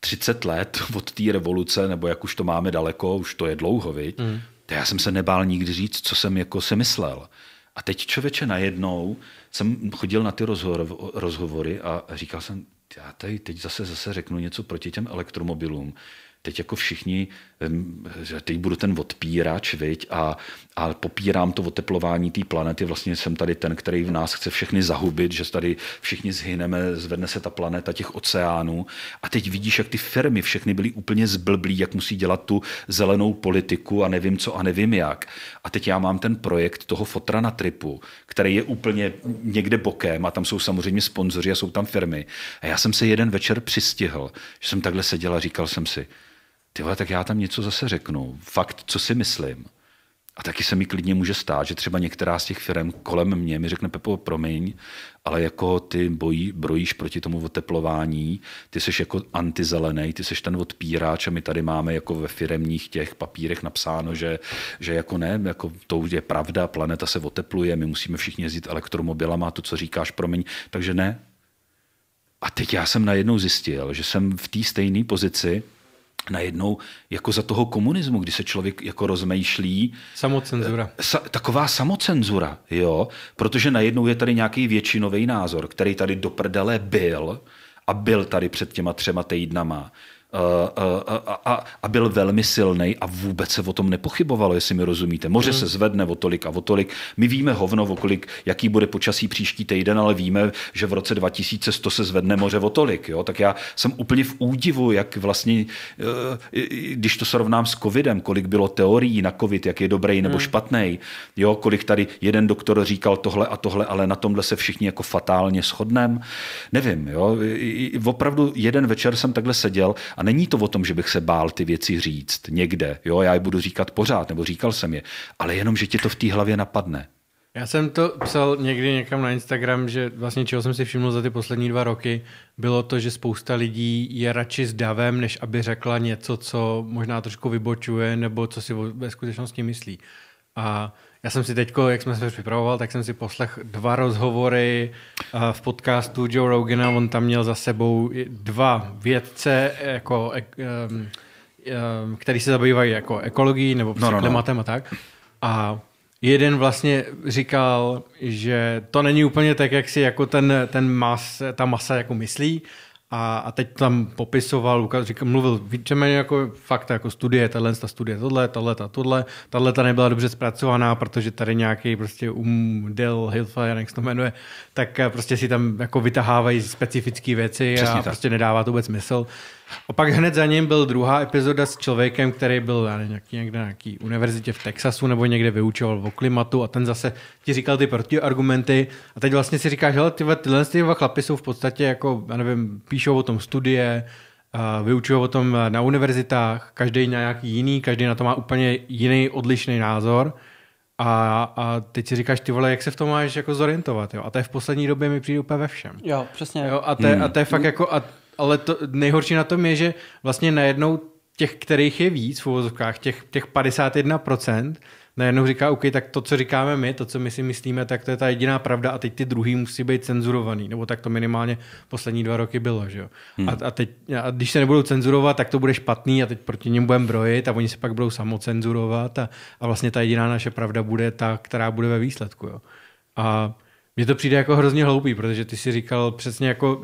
30 let od té revoluce, nebo jak už to máme daleko, už to je dlouho, viď? Mm. To já jsem se nebál nikdy říct, co jsem jako si myslel. A teď čověče najednou jsem chodil na ty rozhovor, rozhovory a říkal jsem, já tady teď zase zase řeknu něco proti těm elektromobilům. Teď jako všichni že teď budu ten odpírač, viď, a, a popírám to oteplování té planety, vlastně jsem tady ten, který v nás chce všechny zahubit, že tady všichni zhyneme, zvedne se ta planeta těch oceánů a teď vidíš, jak ty firmy všechny byly úplně zblblí, jak musí dělat tu zelenou politiku a nevím co a nevím jak. A teď já mám ten projekt toho fotra na tripu, který je úplně někde bokem a tam jsou samozřejmě sponzoři a jsou tam firmy. A já jsem se jeden večer přistihl, že jsem takhle seděl a říkal jsem si, ty vole, tak já tam něco zase řeknu. Fakt, co si myslím. A taky se mi klidně může stát, že třeba některá z těch firm kolem mě mi řekne, Pepo, promiň, ale jako ty bojí, brojíš proti tomu oteplování, ty jsi jako antizelený, ty jsi ten odpíráč a my tady máme jako ve firemních těch papírech napsáno, že, že jako ne, jako to je pravda, planeta se otepluje, my musíme všichni jezdit elektromobilama, to, co říkáš, promiň, takže ne. A teď já jsem najednou zjistil, že jsem v té stejné pozici, najednou jako za toho komunismu, kdy se člověk jako rozmýšlí. Samocenzura. Eh, sa, taková samocenzura, jo, protože najednou je tady nějaký většinový názor, který tady do prdele byl a byl tady před těma třema týdnama a, eh, eh, eh, a, a byl velmi silný a vůbec se o tom nepochybovalo, jestli mi rozumíte. Moře hmm. se zvedne o tolik a o tolik. My víme hovno, o kolik, jaký bude počasí příští týden, ale víme, že v roce 2100 se zvedne moře o tolik. Jo? Tak já jsem úplně v údivu, jak vlastně, když to srovnám s covidem, kolik bylo teorií na covid, jak je dobrý nebo hmm. špatný, jo? kolik tady jeden doktor říkal tohle a tohle, ale na tomhle se všichni jako fatálně shodneme. Nevím, jo? opravdu jeden večer jsem takhle seděl a není to o tom, že bych se bál ty věci říct někde. Jo, já je budu říkat pořád, nebo říkal jsem je, ale jenom, že ti to v té hlavě napadne. Já jsem to psal někdy někam na Instagram, že vlastně čeho jsem si všiml za ty poslední dva roky, bylo to, že spousta lidí je radši s davem, než aby řekla něco, co možná trošku vybočuje, nebo co si ve skutečnosti myslí. A já jsem si teďko, jak jsme se připravoval, tak jsem si poslech dva rozhovory eh, v podcastu Joe Rogana. On tam měl za sebou dva vědce, jako, eh, ehm, ehm, který se zabývají jako ekologií nebo no, no, no. a tak. A jeden vlastně říkal, že to není úplně tak, jak si jako ten, ten mas, ta masa jako myslí, a, a teď tam popisoval, říkal, mluvil víceméně jako fakt jako studie, tahle ta studie, tohle, tahle, ta, tohle, tahle ta nebyla dobře zpracovaná, protože tady nějaký prostě um, Del hilfa, jak se to jmenuje, tak eh, prostě si tam jako vytahávají specifické věci Přesně a tak. prostě nedává to vůbec smysl. A pak hned za ním byl druhá epizoda s člověkem, který byl na nějaký někde na nějaký univerzitě v Texasu nebo někde vyučoval o klimatu a ten zase ti říkal ty protiargumenty a teď vlastně si říkáš, že tyhle, tyhle ty dva chlapy jsou v podstatě jako, já nevím, píšou o tom studie, vyučují o tom na univerzitách, každý na nějaký jiný, každý na to má úplně jiný odlišný názor. A, a teď si říkáš, ty vole, jak se v tom máš jako zorientovat, jo? A to je v poslední době mi přijde úplně ve všem. Jo, přesně. Jo, a, to, hmm. a to je hmm. fakt jako, a ale to nejhorší na tom je, že vlastně najednou těch, kterých je víc v uvozovkách, těch, těch 51%, najednou říká, OK, tak to, co říkáme my, to, co my si myslíme, tak to je ta jediná pravda a teď ty druhý musí být cenzurovaný, nebo tak to minimálně poslední dva roky bylo, že jo. Hmm. A, a, teď, a když se nebudou cenzurovat, tak to bude špatný a teď proti něm budeme brojit a oni se pak budou samocenzurovat a, a vlastně ta jediná naše pravda bude ta, která bude ve výsledku, jo. A mně to přijde jako hrozně hloupý, protože ty si říkal přesně jako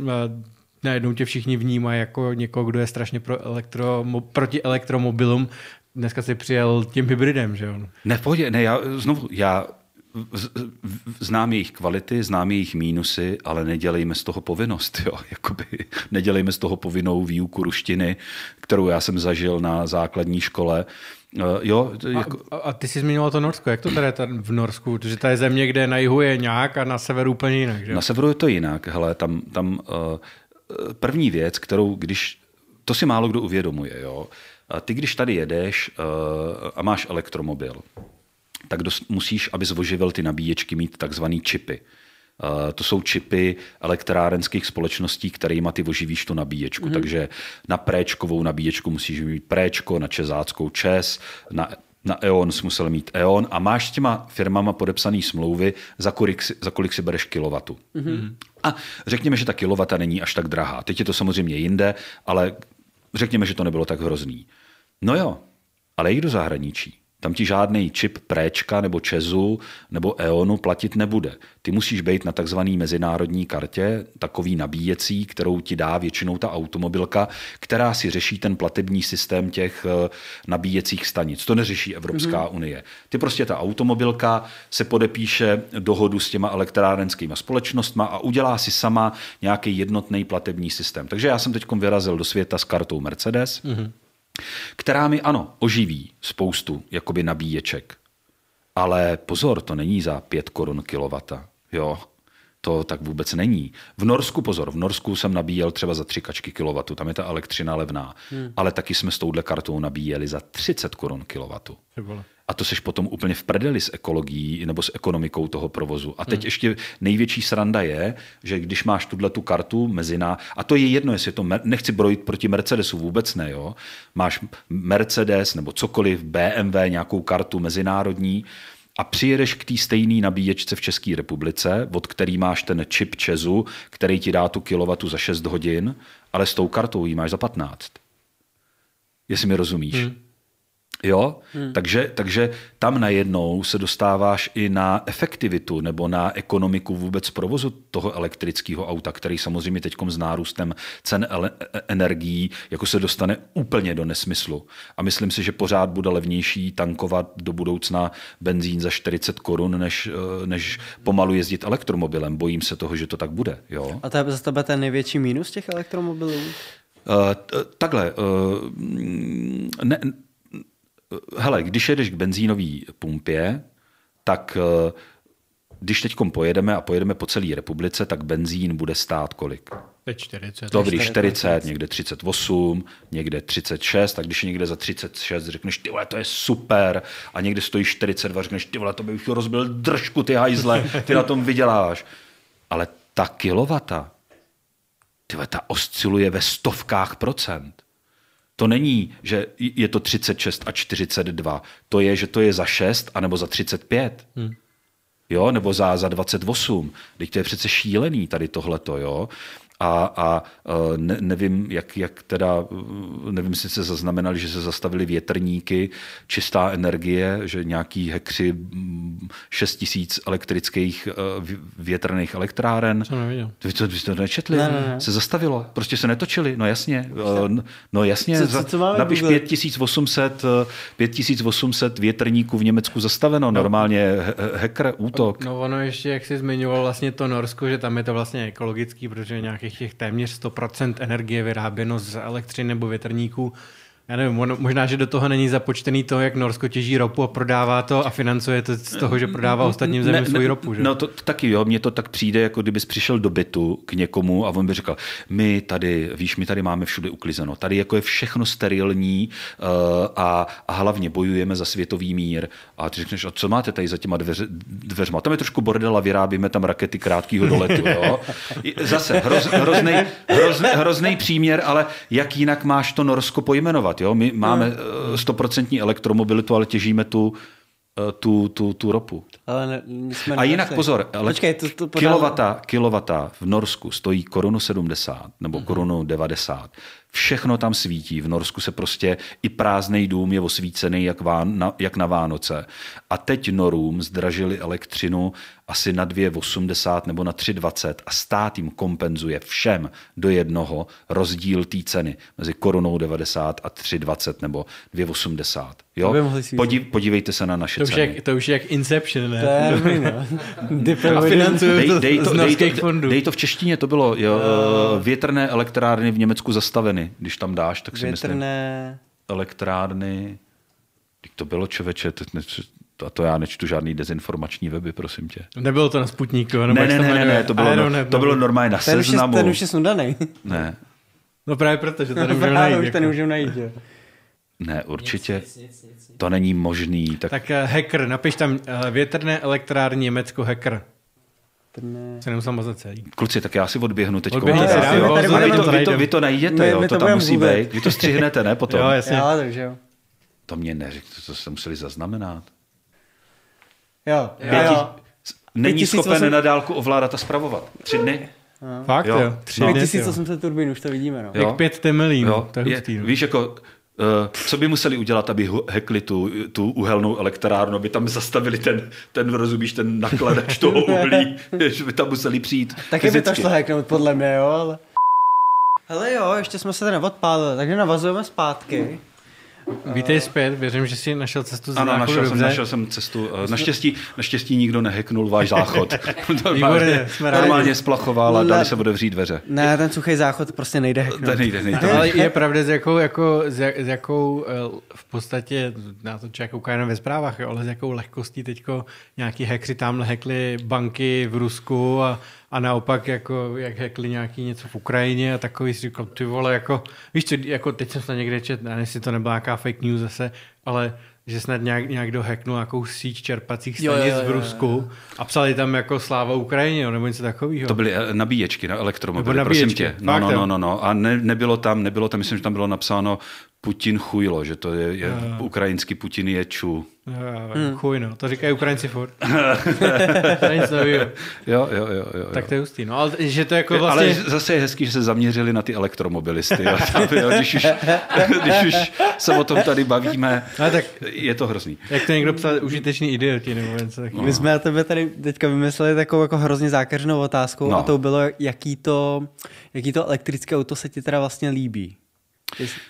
najednou tě všichni vnímají jako někoho, kdo je strašně pro elektromo, proti elektromobilům. Dneska si přijel tím hybridem, že jo? Ne, v pohodě, ne, já znovu, já znám jejich kvality, znám jejich mínusy, ale nedělejme z toho povinnost. Jo? Jakoby, nedělejme z toho povinnou výuku ruštiny, kterou já jsem zažil na základní škole. Eh, jo, jako... a, ty jsi zmiňoval to Norsko. Jak to tady je v Norsku? Protože ta je země, kde na jihu je nějak a na severu úplně jinak. Že? Na severu je to jinak. Hele, tam, tam uh, první věc, kterou když, to si málo kdo uvědomuje, jo. A ty, když tady jedeš eh, a máš elektromobil, tak dost, musíš, aby zvoživil ty nabíječky, mít takzvané čipy. Uh, to jsou čipy elektrárenských společností, kterými ty oživíš tu nabíječku. Mm-hmm. Takže na préčkovou nabíječku musíš mít préčko, na čezáckou čes, na, na E.ON jsi musel mít E.ON a máš s těma firmama podepsané smlouvy, za kolik, si, za kolik si bereš kilowatu. Mm-hmm. A řekněme, že ta kilovata není až tak drahá. Teď je to samozřejmě jinde, ale řekněme, že to nebylo tak hrozný. No jo, ale i do zahraničí. Tam ti žádný čip Préčka nebo Čezu nebo EONu platit nebude. Ty musíš být na takzvané mezinárodní kartě, takový nabíjecí, kterou ti dá většinou ta automobilka, která si řeší ten platební systém těch eh, nabíjecích stanic. To neřeší Evropská mm-hmm. unie. Ty prostě ta automobilka se podepíše dohodu s těma elektrárenskými společnostmi a udělá si sama nějaký jednotný platební systém. Takže já jsem teď vyrazil do světa s kartou Mercedes. Mm-hmm která mi ano, oživí spoustu jakoby nabíječek. Ale pozor, to není za 5 korun kilowata. Jo, to tak vůbec není. V Norsku, pozor, v Norsku jsem nabíjel třeba za 3 kačky kilowatu, tam je ta elektřina levná, hmm. ale taky jsme s touhle kartou nabíjeli za 30 korun kilowatu a to seš potom úplně v prdeli s ekologií nebo s ekonomikou toho provozu. A teď hmm. ještě největší sranda je, že když máš tuhle tu kartu mezina, a to je jedno, jestli je to, nechci brojit proti Mercedesu, vůbec ne, jo. Máš Mercedes nebo cokoliv, BMW, nějakou kartu mezinárodní, a přijedeš k té stejné nabíječce v České republice, od který máš ten čip Čezu, který ti dá tu kilovatu za 6 hodin, ale s tou kartou ji máš za 15. Jestli mi rozumíš. Hmm. Jo, hmm. takže, takže tam najednou se dostáváš i na efektivitu nebo na ekonomiku vůbec provozu toho elektrického auta, který samozřejmě teď s nárůstem cen ele- e- energií jako se dostane úplně do nesmyslu. A myslím si, že pořád bude levnější tankovat do budoucna benzín za 40 korun, než, e, než pomalu jezdit elektromobilem. Bojím se toho, že to tak bude. Jo? A to je za tebe ten největší mínus těch elektromobilů? Uh, takhle, uh, ne, hele, když jedeš k benzínové pumpě, tak eh, když teď pojedeme a pojedeme po celé republice, tak benzín bude stát kolik? 40. Dobrý, 40, někde 38, někde 36, Tak když je někde za 36, řekneš, ty vole, to je super, a někde stojí 42, řekneš, ty vole, to by už rozbil držku, ty hajzle, ty na tom vyděláš. Ale ta kilovata, ty vole, ta osciluje ve stovkách procent. To není, že je to 36 a 42. To je, že to je za 6 anebo za 35. Hmm. Jo, nebo za, za 28. Teď to je přece šílený tady tohleto, jo a, a e, ne, nevím, jak, jak teda, e, nevím, jestli se zaznamenali, že se zastavili větrníky, čistá energie, že nějaký hekři 6 mm, tisíc elektrických e, větrných elektráren. To neviděl. Vy to, vy to nečetli? Ne, ne, ne. Se zastavilo, prostě se netočili, no jasně. No jasně, co, co, co máme napiš 5800, 5800 větrníků v Německu zastaveno, no. normálně hacker, útok. No ono ještě, jak jsi zmiňoval vlastně to Norsko, že tam je to vlastně ekologický, protože nějaký nějakých těch téměř 100% energie vyráběno z elektřiny nebo větrníků, já nevím, možná, že do toho není započtený to, jak Norsko těží ropu a prodává to a financuje to z toho, že prodává ostatním zemím svou ropu. Že? No to, to taky jo, mně to tak přijde, jako kdybys přišel do bytu k někomu a on by říkal, my tady, víš, my tady máme všude uklizeno, tady jako je všechno sterilní uh, a, a hlavně bojujeme za světový mír. A ty řekneš, a co máte tady za těma dveř, dveřma? Tam je trošku bordela, vyrábíme tam rakety krátkého doletu. Jo? Zase hroz, hrozný, hrozný, hrozný příměr, ale jak jinak máš to Norsko pojmenovat? fungovat. Jo? My máme hmm. eh, stoprocentní elektromobilitu, ale těžíme tu eh, tu, tu, tu ropu. Ale ne, my jsme a jinak našli. pozor, ale Počkej, to, to podám... kilovata, kilovata v Norsku stojí korunu 70 nebo mm-hmm. korunu 90. Všechno tam svítí. V Norsku se prostě i prázdný dům je osvícený jak, ván, na, jak na Vánoce. A teď Norům zdražili elektřinu asi na 2,80 nebo na 3,20 a stát jim kompenzuje všem do jednoho rozdíl té ceny mezi korunou 90 a 3,20 nebo 2,80. Jo? Podí, podívejte se na naše to už ceny. Jak, to už je jak Inception, ne? To je no. dej, dej, to, dej, to, dej to v češtině, to bylo jo, větrné elektrárny v Německu zastaveny když tam dáš, tak si Větrné... myslím... Elektrárny. To bylo čověče, to, a to já nečtu žádný dezinformační weby, prosím tě. Nebylo to na Sputníku, ne, ne, ne, ne, ne, to bylo, no, to bylo normálně na ten seznamu. Už je, ten už je sundaný. Ne. No právě proto, že tady můžeme najít. Už ten jako. můžeme najít, Ne, určitě. Nic, nic, nic, nic. To není možný. Tak, tak uh, hacker, napiš tam uh, větrné elektrárny Německo hacker. 14. Eh, se nemusím mazat celý. Kluci, tak já si odběhnu teď. Odběhnu, já, já, vy, to, vy, to, vy to najdete, my, jo, my to, to tam musí vůbec. být. Vy to střihnete, ne, potom? jo, jasně. Já, takže jo. To mě neřekl, to jste museli zaznamenat. Jo, jo, Pěti, jo. Není schopen na dálku ovládat a zpravovat. Tři dny? No. Fakt, jo. jo. 5800 no. turbín, už to vidíme. No. Jo. Jak pět temelín, no. je, Víš, jako Eh, co by museli udělat, aby hekli tu, tu uhelnou elektrárnu, aby tam zastavili ten, ten rozumíš, ten nakladač toho uhlí, že by tam museli přijít Tak by to šlo heknout, podle mě, jo, ale... Hele jo, ještě jsme se tady neodpálili, takže navazujeme zpátky. Hmm. Vítej zpět, věřím, že jsi našel cestu z Ano, našel dobře. jsem, našel jsem cestu. Eh, naštěstí, naštěstí nikdo neheknul váš záchod. normálně, jsme normálně splachoval a dali se otevřít dveře. Ne, ten suchý záchod prostě nejde heknout. Eh, ten nejde, nejde. Ale je pravda, s jakou, jako, s, jak, s jakou eh, v podstatě, na to člověk kouká jenom ve zprávách, ale s jakou lehkostí teďko nějaký hekři tamhle hekli banky v Rusku a a naopak, jako, jak řekli nějaký něco v Ukrajině a takový si říkal, ty vole, jako, víš co, jako teď jsem se někde četl, ne, jestli to nebyla nějaká fake news zase, ale že snad nějak, nějak doheknul nějakou síť čerpacích stanic jo, jo, jo, v Rusku jo, jo. a psali tam jako sláva Ukrajině nebo něco takového. To byly eh, nabíječky na elektromobily, prosím tě. No, no, no, no, no. A ne, nebylo tam, nebylo tam, myslím, že tam bylo napsáno Putin chujlo, že to je, je ukrajinský Putin je ču. No, hmm. Chuj, no. To říkají Ukrajinci furt. to nic Jo, jo, jo, jo, Tak to je hustý. No, ale, že to jako vlastně... ale zase je hezký, že se zaměřili na ty elektromobilisty. Jo, tam, jo, když, už, když už se o tom tady bavíme, no, tak, je to hrozný. Jak to někdo psal, užitečný idioti nebo něco taky. No. My jsme na tebe tady teďka vymysleli takovou jako hrozně zákařnou otázkou no. a to bylo, jaký to, jaký to elektrické auto se ti teda vlastně líbí. Jestli...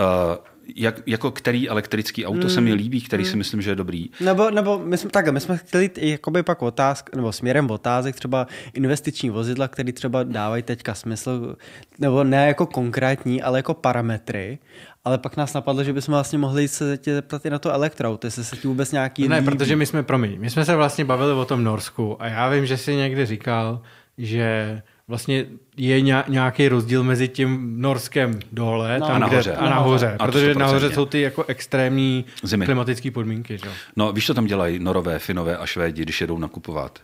Eh, jak, jako který elektrický auto mm. se mi mm-hmm. líbí, který mm. si mm-hmm. myslím, že je dobrý. Nebo, nebo my jsme, tak, my jsme chtěli jakoby pak otázk, nebo směrem otázek třeba investiční vozidla, které třeba dávají teďka smysl, nebo ne jako konkrétní, ale jako parametry. Ale pak nás napadlo, že bychom vlastně mohli se tě zeptat i na to elektroauto, jestli se ti vůbec nějaký Ne, líbí. protože my jsme, promiň, my jsme se vlastně bavili o tom Norsku a já vím, že si někdy říkal, že vlastně je nějaký rozdíl mezi tím norském dole no, tam, a nahoře. Kde, a nahoře, a protože nahoře jsou ty jako extrémní Zimy. klimatické podmínky. Že? No víš, co tam dělají Norové, Finové a Švédi, když jedou nakupovat?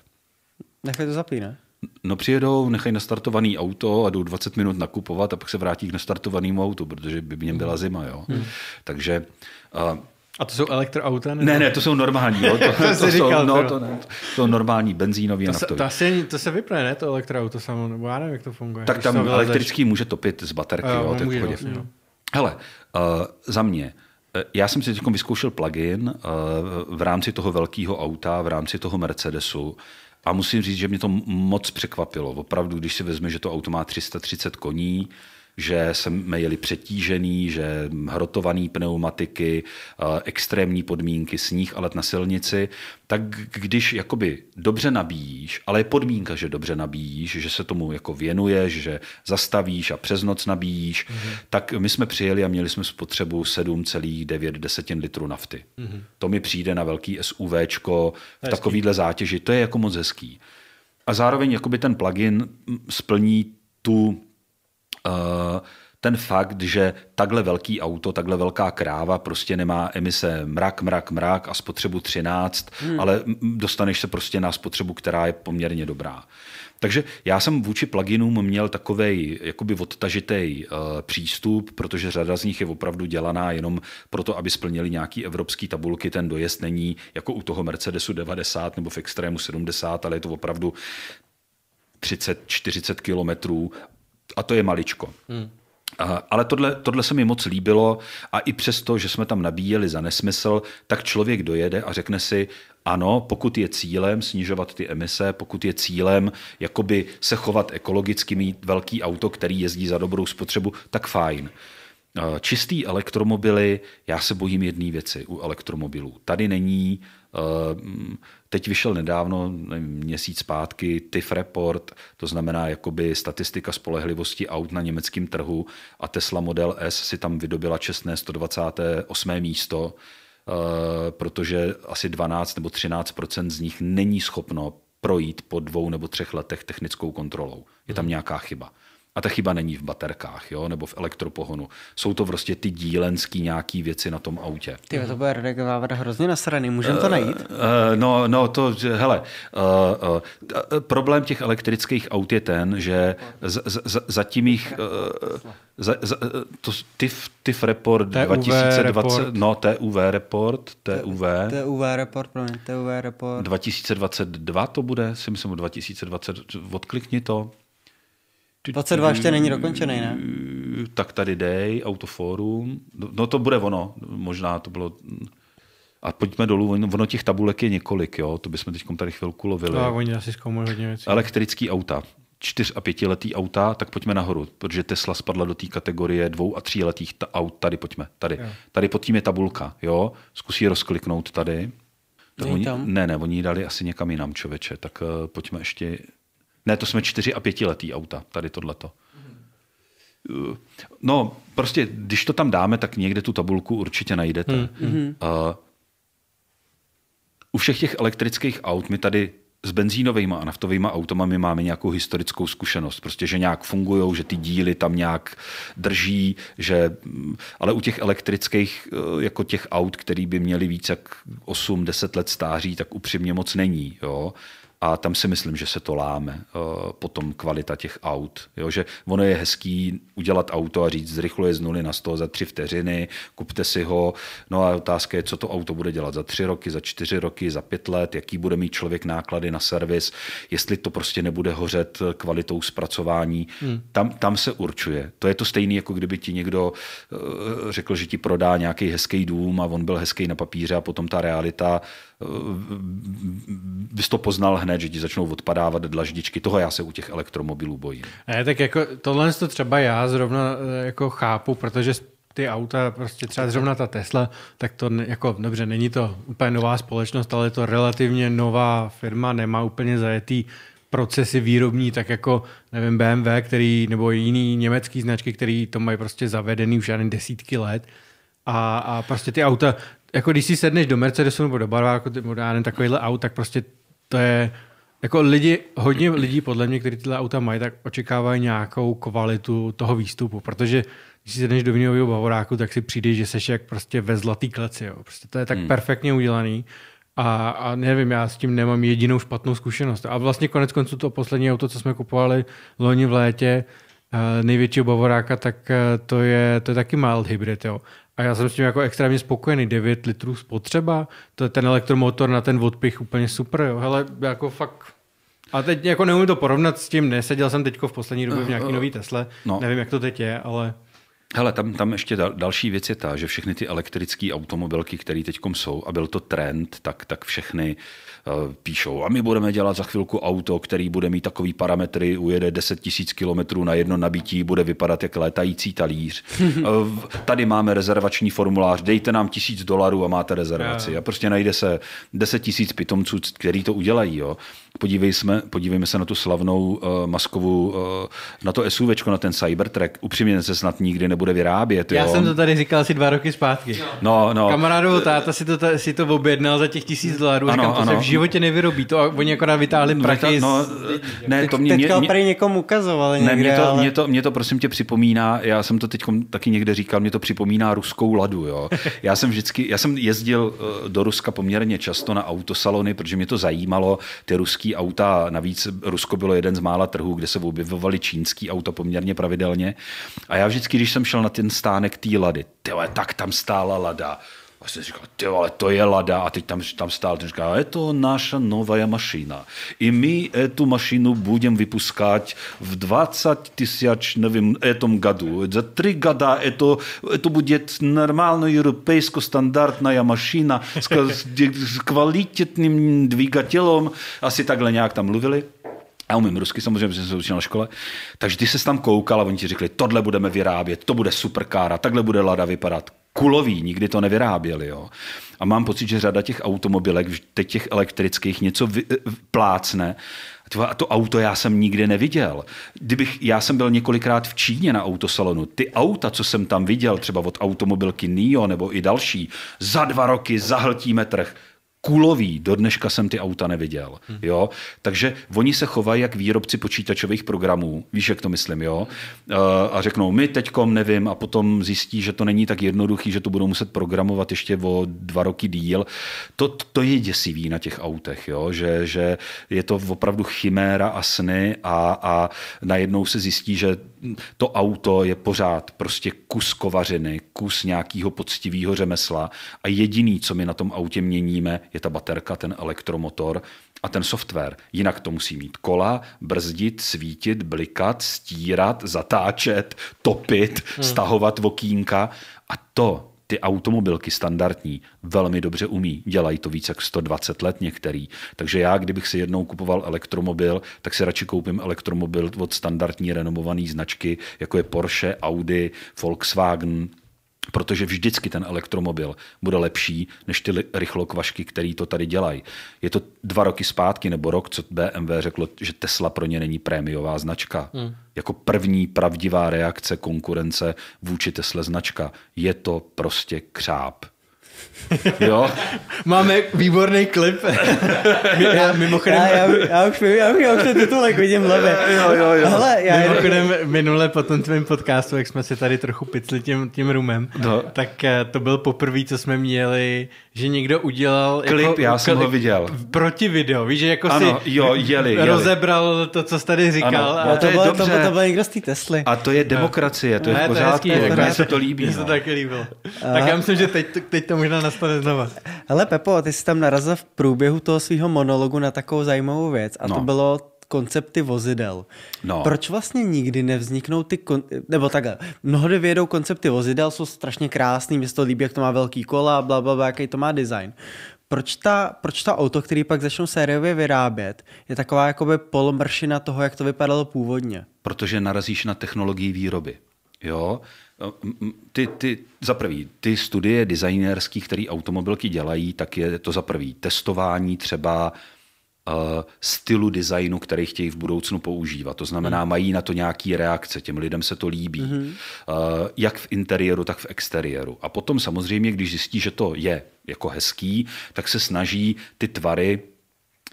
Nechají to zapít, ne? No přijedou, nechají nastartovaný auto a jdou 20 minut nakupovat a pak se vrátí k nastartovanému autu, protože by v něm byla zima. Jo? Hmm. Takže uh, a to jsou elektroauta? Nebo? Ne, ne, to jsou normální. Jo. To, to, to, říkal, jsou, no, to, ne, to jsou normální benzínový to, to, asi, to se vypne, ne, to elektroauto samo, nebo já nevím, jak to funguje. Tak tam elektrický může topit z baterky, jo, jo, může, je no. Hele, uh, za mě, eh, já jsem si teď vyzkoušel plugin uh, v rámci toho velkého auta, v rámci toho Mercedesu. A musím říct, že mě to moc překvapilo. Opravdu, když si vezme, že to auto má 330 koní, že jsme jeli přetížený, že hrotovaný pneumatiky, eh, extrémní podmínky, sníh a let na silnici, tak když jakoby dobře nabíjíš, ale je podmínka, že dobře nabíjíš, že se tomu jako věnuješ, že zastavíš a přes noc nabíjíš, mm-hmm. tak my jsme přijeli a měli jsme spotřebu 7,9 desetin litru nafty. Mm-hmm. To mi přijde na velký SUVčko v takovýhle zátěži, to je jako moc hezký. A zároveň jakoby ten plugin splní tu ten fakt, že takhle velký auto, takhle velká kráva prostě nemá emise mrak, mrak, mrak a spotřebu 13, hmm. ale dostaneš se prostě na spotřebu, která je poměrně dobrá. Takže já jsem vůči pluginům měl takový jakoby odtažitej uh, přístup, protože řada z nich je opravdu dělaná jenom proto, aby splnili nějaký evropský tabulky. Ten dojezd není jako u toho Mercedesu 90 nebo v extrému 70, ale je to opravdu 30-40 kilometrů a to je maličko. Hmm. Ale tohle, tohle se mi moc líbilo a i přesto, že jsme tam nabíjeli za nesmysl, tak člověk dojede a řekne si, ano, pokud je cílem snižovat ty emise, pokud je cílem jakoby se chovat ekologicky, mít velký auto, který jezdí za dobrou spotřebu, tak fajn. Čistý elektromobily, já se bojím jedné věci u elektromobilů. Tady není Teď vyšel nedávno, nevím, měsíc zpátky, TIF report, to znamená jakoby statistika spolehlivosti aut na německém trhu a Tesla Model S si tam vydobila čestné 128. místo, eh, protože asi 12 nebo 13 z nich není schopno projít po dvou nebo třech letech technickou kontrolou. Je tam hmm. nějaká chyba. A ta chyba není v baterkách, jo, nebo v elektropohonu. Jsou to prostě ty dílenský nějaký věci na tom autě. Ty to bude Radek Vávra hrozně nasraný, můžeme to eh, najít? Uh, uh, no, no, to, hele, uh, uh, problém těch elektrických aut je ten, že z, z, z, zatím jich, uh, za, za, to, TIF, TIF report TUV 2020, report. no, TUV report, TUV. TUV report, promiň, TUV report. 2022 to bude, si myslím, 2020, odklikni to. 22 ještě není dokončený, ne? Tak tady dej, autoforum. No to bude ono, možná to bylo... A pojďme dolů, ono těch tabulek je několik, jo? to bychom teď tady chvilku lovili. A oni asi zkoumali hodně věcí. Elektrický auta, čtyř a pětiletý auta, tak pojďme nahoru, protože Tesla spadla do té kategorie dvou a tříletých ta aut, tady pojďme, tady. Jo. Tady pod tím je tabulka, jo, zkusí rozkliknout tady. Tak oni, tam? Ne, ne, oni ji dali asi někam jinam, čověče, tak uh, pojďme ještě ne, to jsme čtyři a pětiletý auta, tady tohleto. Eh, no, prostě, když to tam dáme, tak někde tu tabulku určitě najdete. Mm-hmm. Uh, u všech těch elektrických aut my tady s benzínovými a naftovými automa my máme nějakou historickou zkušenost. Prostě, že nějak fungují, že ty díly tam nějak drží, že, mm, ale u těch elektrických, eh, jako těch aut, který by měly víc jak 8-10 let stáří, tak upřímně moc není. Jo? Uh, a tam si myslím, že se to láme eh, potom kvalita těch aut. Jo? Že ono je hezký udělat auto a říct, zrychluje z nuly na 100 za tři vteřiny, kupte si ho. No a otázka je, co to auto bude dělat za tři roky, za čtyři roky, za pět let, jaký bude mít člověk náklady na servis, jestli to prostě nebude hořet eh, kvalitou zpracování. Hmm. Tam, tam se určuje. To je to stejné, jako kdyby ti někdo eh, řekl, že ti prodá nějaký hezký dům a on byl hezký na papíře a potom ta realita Eh, bys to poznal hned, že ti začnou odpadávat dlaždičky. Toho já se u těch elektromobilů bojím. Ne, tak jako tohle to třeba já zrovna eh, jako chápu, protože ty auta, prostě třeba zrovna ta Tesla, tak to jako, dobře, není to úplně nová společnost, ale je to relativně nová firma, nemá úplně zajetý procesy výrobní, tak jako, nevím, BMW, který, nebo jiný německý značky, který to mají prostě zavedený už ani desítky let. A, a prostě ty auta jako když si sedneš do Mercedesu nebo do Barváku, nebo já nevím, takovýhle aut, tak prostě to je, jako lidi, hodně lidí podle mě, kteří tyhle auta mají, tak očekávají nějakou kvalitu toho výstupu, protože když si sedneš do vínového bavoráku, tak si přijdeš, že seš jak prostě ve zlatý kleci. Jo. Prostě to je tak hmm. perfektně udělaný. A, a nevím, já s tím nemám jedinou špatnou zkušenost. A vlastně konec konců to poslední auto, co jsme kupovali loni v létě, eh, největšího bavoráka, tak eh, to je, to je taky mild hybrid. Jo. A já jsem s tím jako extrémně spokojený. 9 litrů spotřeba, to je ten elektromotor na ten odpich úplně super. Jo. Hele, jako fakt a teď jako neumím to porovnat s tím, neseděl jsem teď v poslední době v nějaký nový Tesle, no. nevím, jak to teď je, ale... Hele, tam, tam ještě další věc je ta, že všechny ty elektrické automobilky, které teď jsou, a byl to trend, tak, tak všechny uh, Eh, píšou, a my budeme dělat za chvilku auto, který bude mít takový parametry, ujede 10 000 km na jedno nabití, bude vypadat jak létající talíř. Eh, tady máme rezervační formulář, dejte nám tisíc dolarů a máte rezervaci. A prostě najde se 10 tisíc pitomců, který to udělají. Jo. Podívej jsme, podívejme se na tu slavnou uh, eh, maskovou, uh, na to SUV, na ten Cybertruck. Upřímně se snad nikdy nebude vyrábět. Jo. Já jsem to tady říkal asi dva roky zpátky. No, no. Kamarádovo táta si to, si to objednal za těch tisíc dolarů. Ano, říkám, to ano. se v životě nevyrobí to a oni akorát vytáhli no, prachy. No, ne, to mě, teďka mě, mě, někomu ukazoval někde, ne, mě, to, ale... mě, to, mě to prosím tě připomíná, já jsem to teď taky někde říkal, mě to připomíná ruskou ladu. Jo. Já jsem vždycky, já jsem jezdil eh, do Ruska poměrně často na autosalony, protože mě to zajímalo, ty ruský auta, navíc Rusko bylo jeden z mála trhů, kde se objevovaly čínský auta poměrně pravidelně. A já vždycky, když jsem šel na ten stánek té lady, tyhle, tak tam stála lada a jsem říkal, ty ale to je Lada. A teď tam, tam stál, ten říkal, je to naša nová mašina. I my tu mašinu budeme vypuskat v 20 tisíc, nevím, etom gadu. Za tři je to, to bude normálno europejsko standardná mašina s, s kvalitním dvigatelem. Asi takhle nějak tam mluvili. Já umím rusky, samozřejmě, jsem se učil na škole. Takže ty se tam koukal a oni ti řekli, tohle budeme vyrábět, to bude superkára, takhle bude Lada vypadat kulový, nikdy to nevyráběli. Jo. A mám pocit, že řada těch automobilek, teď těch elektrických, něco vy, plácne. A to auto já jsem nikdy neviděl. Kdybych, já jsem byl několikrát v Číně na autosalonu. Ty auta, co jsem tam viděl, třeba od automobilky NIO nebo i další, za dva roky zahltíme trh kulový. Do dneška jsem ty auta neviděl. Hmm. Jo? Takže oni se chovají jak výrobci počítačových programů. Víš, jak to myslím, jo? Eh, a řeknou, my teďkom nevím a potom zjistí, že to není tak jednoduchý, že to budou muset programovat ještě o dva roky díl. To, to je děsivý na těch autech, jo? Že, že je to opravdu chiméra a sny a, a najednou se zjistí, že to auto je pořád prostě kus kovařiny, kus nějakého poctivého řemesla a jediný, co my na tom autě měníme, je ta baterka, ten elektromotor a ten software. Jinak to musí mít kola, brzdit, svítit, blikat, stírat, zatáčet, topit, hmm. stahovat vokínka a to ty automobilky standardní velmi dobře umí. Dělají to více jak 120 let některý. Takže já, kdybych si jednou kupoval elektromobil, tak si radši koupím elektromobil od standardní renomované značky, jako je Porsche, Audi, Volkswagen, protože vždycky ten elektromobil bude lepší než ty rychlokvašky, který to tady dělají. Je to dva roky zpátky nebo rok, co BMW řeklo, že Tesla pro ně není prémiová značka. Hmm. Jako první pravdivá reakce konkurence vůči Tesla značka. Je to prostě křáp. Jo. Máme výborný klip. já, mimochodem... Já, já, já, už, já, už, já už ten titulek jako vidím leve. Jo, jo, jo. Hele, já mimochodem minule po tom tvém podcastu, jak jsme se tady trochu picli tím, tím rumem, no. tak eh, to byl poprvé, co jsme měli, že někdo udělal... Klip, jako, já jsem klip, ho viděl. Proti video, víš, že jako ano, si jo, jeli, jeli. rozebral to, co jsi tady říkal. Ano, a to, bylo, to, to bylo někdo z té Tesly. A to je no. demokracie, to je v pořádku, mně se to líbí. Mně se to no. taky líbilo. Tak já myslím, že teď, teď to možná stane znova. Hele Pepo, ty jsi tam narazil v průběhu toho svého monologu na takovou zajímavou věc a no. to bylo koncepty vozidel. No. Proč vlastně nikdy nevzniknou ty, kon... nebo takhle, mnohdy vědou koncepty vozidel, jsou strašně krásný, mě se to líbí, jak to má velký kola, bla, bla, bla, jaký to má design. Proč ta, proč ta auto, který pak začnou sériově vyrábět, je taková jakoby polomršina toho, jak to vypadalo původně? Protože narazíš na technologii výroby. Jo, No, ty, ty, za prvý, ty studie designérský, které automobilky dělají, tak je to za prvý testování třeba uh, stylu designu, který chtějí v budoucnu používat. To znamená, mm. mají na to nějaké reakce, těm lidem se to líbí. Mm. Uh, jak v interiéru, tak v exteriéru. A potom samozřejmě, když zjistí, že to je jako hezký, tak se snaží ty tvary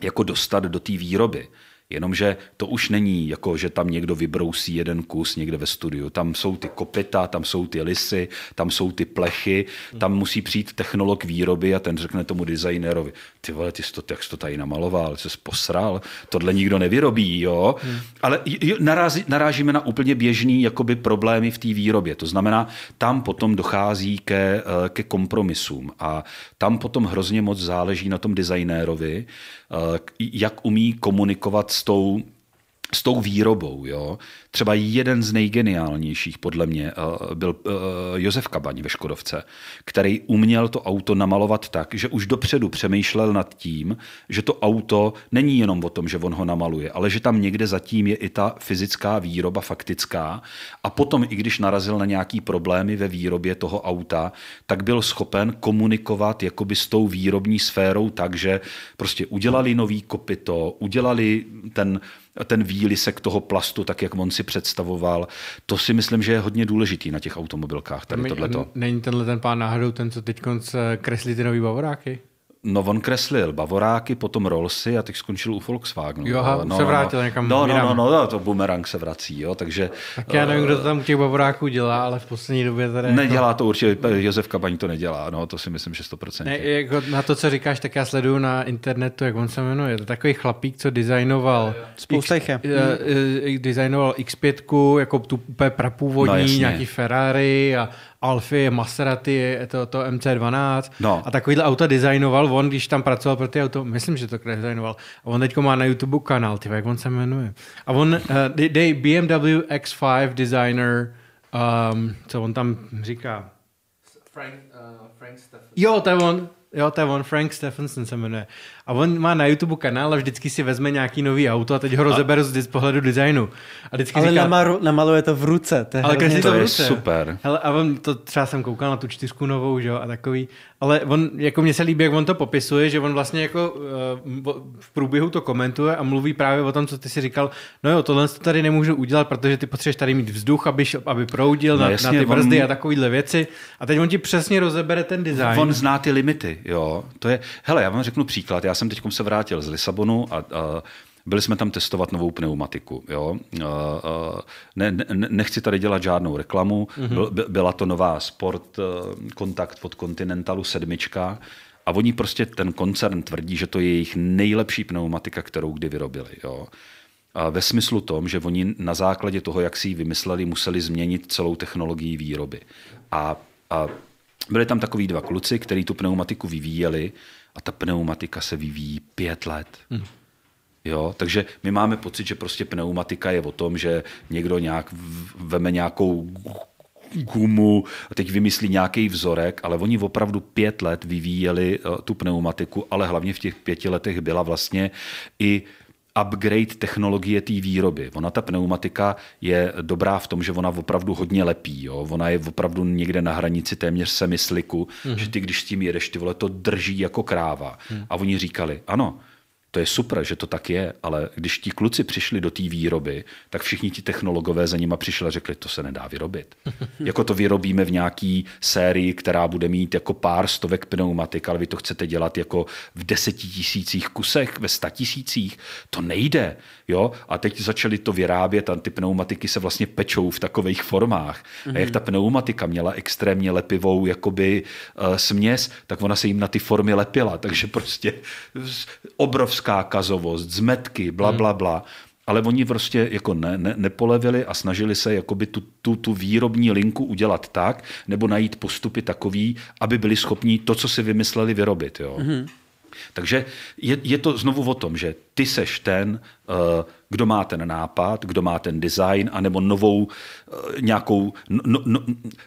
jako dostat do té výroby. Jenomže to už není jako, že tam někdo vybrousí jeden kus někde ve studiu. Tam jsou ty kopita, tam jsou ty lisy, tam jsou ty plechy, tam musí přijít technolog výroby a ten řekne tomu designérovi, ty vole, ty jsi to, jak jsi to tady namaloval, jsi posral, tohle nikdo nevyrobí, jo. Hmm. Ale narazi, narážíme na úplně běžný jakoby problémy v té výrobě. To znamená, tam potom dochází ke, eh, ke kompromisům a tam potom hrozně moc záleží na tom designérovi, eh, jak umí komunikovat s tou s tou výrobou. Jo. Třeba jeden z nejgeniálnějších podle mě eh, byl eh, Josef Kabaň ve Škodovce, který uměl to auto namalovat tak, že už dopředu přemýšlel nad tím, že to auto není jenom o tom, že on ho namaluje, ale že tam někde zatím je i ta fyzická výroba faktická a potom, i když narazil na nějaký problémy ve výrobě toho auta, tak byl schopen komunikovat jakoby s tou výrobní sférou tak, že prostě udělali nový kopyto, udělali ten ten výlisek toho plastu, tak jak on si představoval. To si myslím, že je hodně důležitý na těch automobilkách. Tady Není tenhle ten pán náhodou ten, co teď kreslí ty nový bavoráky? No on kreslil Bavoráky, potom Rollsy a teď skončil u Volkswagenu. Jo, a no, se no, no. vrátil no, někam no, no, no, no, no, to bumerang se vrací, jo, takže... Tak já nevím, kdo to tam u těch Bavoráků dělá, ale v poslední době tady... Jako- nedělá to určitě, Josef Kabaň to nedělá, no, to si myslím, že 100%. Ne, jako na to, co říkáš, tak já sleduju na internetu, jak on se jmenuje, to takový chlapík, co designoval... Spousta uh, uh, Designoval X5, jako tu úplně prapůvodní, no, nějaký Ferrari a Alfy, Maserati, to, to MC12 no. a takovýhle auta designoval on, když tam pracoval pro ty auto, myslím, že to designoval. A on teď má na YouTube kanál, ty jak on se jmenuje. A on, uh, dej, dej BMW X5 designer, um, co on tam říká? Frank, uh, Frank Stephenson. Jo, to je on, jo, to je on, Frank Stephenson se jmenuje. A on má na YouTube kanál a vždycky si vezme nějaký nový auto a teď ho rozeberu z pohledu designu. A vždycky ale říká, namaru, namaluje to v ruce. To je ale každý to, to v ruce. je super. Hele, a on to třeba jsem koukal na tu čtyřku novou, že jo, a takový. Ale on, jako mně se líbí, jak on to popisuje, že on vlastně jako uh, v průběhu to komentuje a mluví právě o tom, co ty si říkal, no jo, tohle to tady nemůžu udělat, protože ty potřebuješ tady mít vzduch, aby, aby proudil no, na, jasně, na ty brzdy on... a takovýhle věci. A teď on ti přesně rozebere ten design. On zná ty limity, jo. To je, hele, já vám řeknu příklad. Já jsem teď se vrátil z Lisabonu a, a byli jsme tam testovat novou pneumatiku. Jo? Ne, ne, nechci tady dělat žádnou reklamu. Mm-hmm. Byla to nová sport, eh, kontakt od Continentalu sedmička. A oni prostě, ten koncern tvrdí, že to je jejich nejlepší pneumatika, kterou kdy vyrobili. Jo? A ve smyslu tom, že oni na základě toho, jak si ji vymysleli, museli změnit celou technologii výroby. A, a byli tam takový dva kluci, kteří tu pneumatiku vyvíjeli a ta pneumatika se vyvíjí pět let. Hmm. Jo, takže my máme pocit, že prostě pneumatika je o tom, že někdo nějak veme nějakou gumu a teď vymyslí nějaký vzorek, ale oni opravdu pět let vyvíjeli eh, tu pneumatiku, ale hlavně v těch pěti letech byla vlastně i upgrade technologie té výroby. Ona ta pneumatika je dobrá v tom, že ona opravdu hodně lepí. Jo? Ona je opravdu někde na hranici téměř semisliku, mm-hmm. že ty, když s tím jedeš, ty vole, to drží jako kráva. Mm. A oni říkali, ano, to je super, že to tak je, ale když ti kluci přišli do té výroby, tak všichni ti technologové za nima přišli a řekli, to se nedá vyrobit. jako to vyrobíme v nějaký sérii, která bude mít jako pár stovek pneumatik, ale vy to chcete dělat jako v desetitisících kusech, ve statisících. To nejde. Jo? A teď začali to vyrábět a ty pneumatiky se vlastně pečou v takových formách. Mm-hmm. A jak mhm. ta pneumatika měla extrémně lepivou jakoby uh, směs, tak ona se jim na ty formy lepila. Takže prostě obrovská kazovost, zmetky, bla, bla, bla. Ale oni prostě jako ne, ne, nepolevili a snažili se jakoby tu, tu, tu výrobní linku udělat tak, nebo najít postupy takový, aby byli schopni to, co si vymysleli, vyrobit. Jo? Mm-hmm. Takže je, je to znovu o tom, že ty seš ten, eh, kdo má ten nápad, kdo má ten design, anebo novou eh, nějakou no, no, no,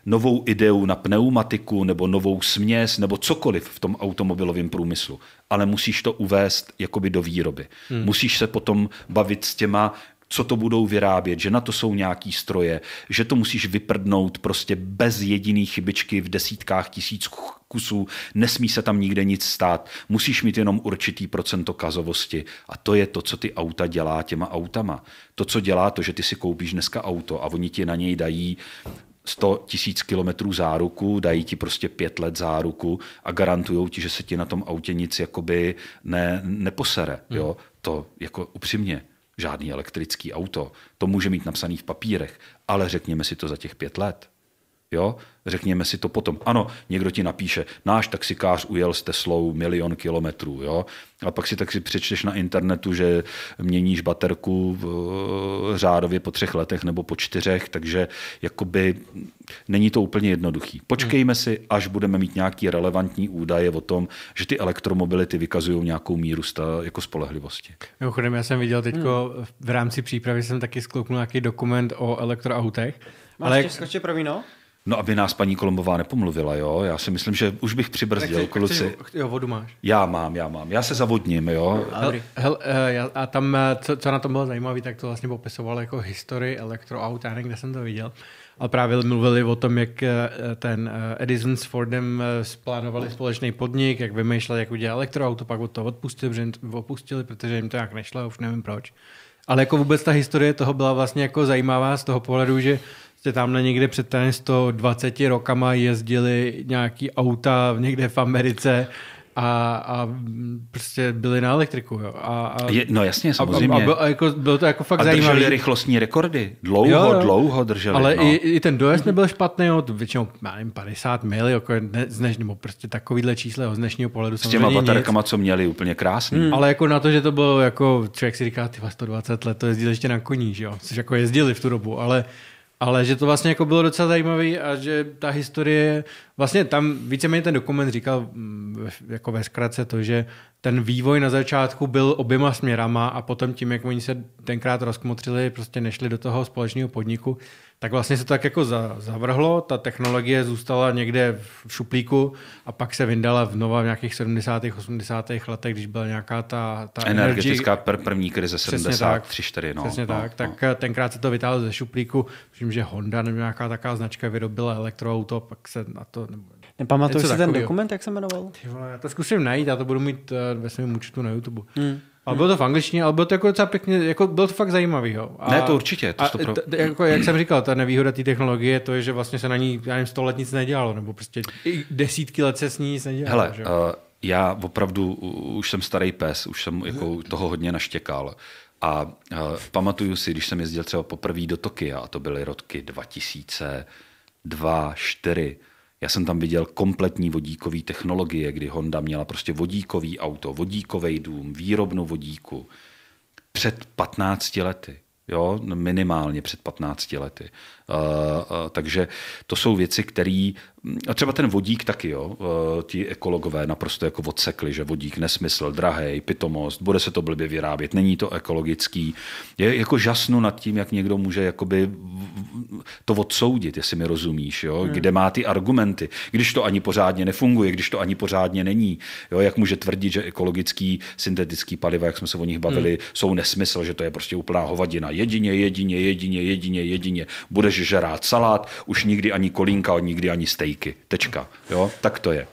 novou ideu na pneumatiku, nebo novou směs, nebo cokoliv v tom automobilovém průmyslu. Ale musíš to uvést jakoby do výroby. Hmm. Musíš se potom bavit s těma co to budou vyrábět, že na to jsou nějaký stroje, že to musíš vyprdnout prostě bez jediné chybičky v desítkách tisíc kusů, nesmí se tam nikde nic stát, musíš mít jenom určitý procento kazovosti a to je to, co ty auta dělá těma autama. To, co dělá to, že ty si koupíš dneska auto a oni ti na něj dají 100 tisíc kilometrů záruku, dají ti prostě pět let záruku a garantují ti, že se ti na tom autě nic jakoby ne, neposere. Hmm. Jo? Hmm. To jako upřímně, žádný elektrický auto. To může mít napsaný v papírech, ale řekněme si to za těch pět let. Jo? Řekněme si to potom. Ano, někdo ti napíše, náš taxikář ujel s Teslou milion kilometrů. Jo? A pak si tak si přečteš na internetu, že měníš baterku v, eh, řádově po třech letech nebo po čtyřech, takže jakoby není to úplně jednoduchý. Počkejme si, až budeme mít nějaký relevantní údaje o tom, že ty elektromobility vykazují nějakou míru sta, jako spolehlivosti. Mimochodem, já jsem viděl teď hmm. v rámci přípravy jsem taky skloupnul nějaký dokument o elektroautech. Máš ale... ještě skoče pro víno? No, aby nás paní Kolombová nepomluvila, jo. Já si myslím, že už bych přibrzdil, nechci, kluci. jo, vodu máš. Já mám, já mám. Já se zavodním, jo. Hel, hel, eh, a tam, eh, co, co, na tom bylo zajímavé, tak to vlastně popisovalo jako historii elektroauta, já někde jsem to viděl. Ale právě mluvili o tom, jak eh, ten Edison s Fordem splánovali společný podnik, jak vymýšleli, jak udělat elektroauto, pak od toho odpustili, protože jim, opustili, protože jim to nějak nešlo, už nevím proč. Ale jako vůbec ta historie toho byla vlastně jako zajímavá z toho pohledu, že že prostě tam někde před 120 rokama jezdili nějaký auta někde v Americe a, a prostě byli na elektriku. Jo. A, a, Je, no jasně, samozřejmě. A, a, byl, a jako, bylo to jako fakt a zajímavé. drželi rychlostní rekordy. Dlouho, jo, dlouho drželi. Ale no. i, i ten dojezd nebyl špatný, jo, většinou, já nevím, 50 mil, jako ne, nebo prostě takovýhle čísle z dnešního pohledu S těma baterkama, co měli, úplně krásný. Hmm. Ale jako na to, že to bylo jako, člověk si říká, ty 120 let, to jezdili ještě na koní, že jo, což jako jezdili v tu dobu, ale ale že to vlastně jako bylo docela zajímavé a že ta historie, vlastně tam víceméně ten dokument říkal mm, jako ve zkratce to, že ten vývoj na začátku byl oběma směrama a potom tím, jak oni se tenkrát rozkmotřili, prostě nešli do toho společného podniku, tak vlastně se to tak jako zavrhlo, ta technologie zůstala někde v šuplíku a pak se vyndala nova v nějakých 70. 80. letech, když byla nějaká ta, ta energetická energy, první krize 73, 4, no. Přesně no, tak, no. tak eh, tenkrát se to vytáhlo ze šuplíku, myslím, že Honda nebo nějaká taková značka vyrobila elektroauto, pak se na to... Nepamatuješ si ten dokument, jak se jmenoval? Ty vole, já to zkusím najít, já to budu mít eh, ve svém účtu na YouTube. Hmm. Ale bylo to v angličtině, ale bylo to jako docela pěkně, jako bylo to fakt zajímavý. Jo. A, ne, to určitě. To a, pro... t, jako, jak jsem říkal, ta nevýhoda té technologie to je, že vlastně se na ní, já nevím, sto let nic nedělalo, nebo prostě desítky let se s ní nic nedělalo. Hele, že? Uh, já opravdu už jsem starý pes, už jsem jako toho hodně naštěkal. A uh, pamatuju si, když jsem jezdil třeba poprvé do Tokia, a to byly roky 2002, 2004, já jsem tam viděl kompletní vodíkové technologie, kdy Honda měla prostě vodíkový auto, vodíkový dům, výrobnu vodíku. Před 15 lety, jo, minimálně před 15 lety. Takže to jsou věci, které a třeba ten vodík taky, jo, ti ekologové naprosto jako odsekli, že vodík nesmysl, drahý, pitomost, bude se to blbě vyrábět, není to ekologický. Je jako žasnu nad tím, jak někdo může jakoby to odsoudit, jestli mi rozumíš, jo, hmm. kde má ty argumenty, když to ani pořádně nefunguje, když to ani pořádně není, jo, jak může tvrdit, že ekologický syntetický paliva, jak jsme se o nich bavili, hmm. jsou nesmysl, že to je prostě úplná hovadina. Jedině, jedině, jedině, jedině, jedině, budeš že žrát salát, už nikdy ani kolínka, nikdy ani stejky. Tečka. Jo? Tak to je.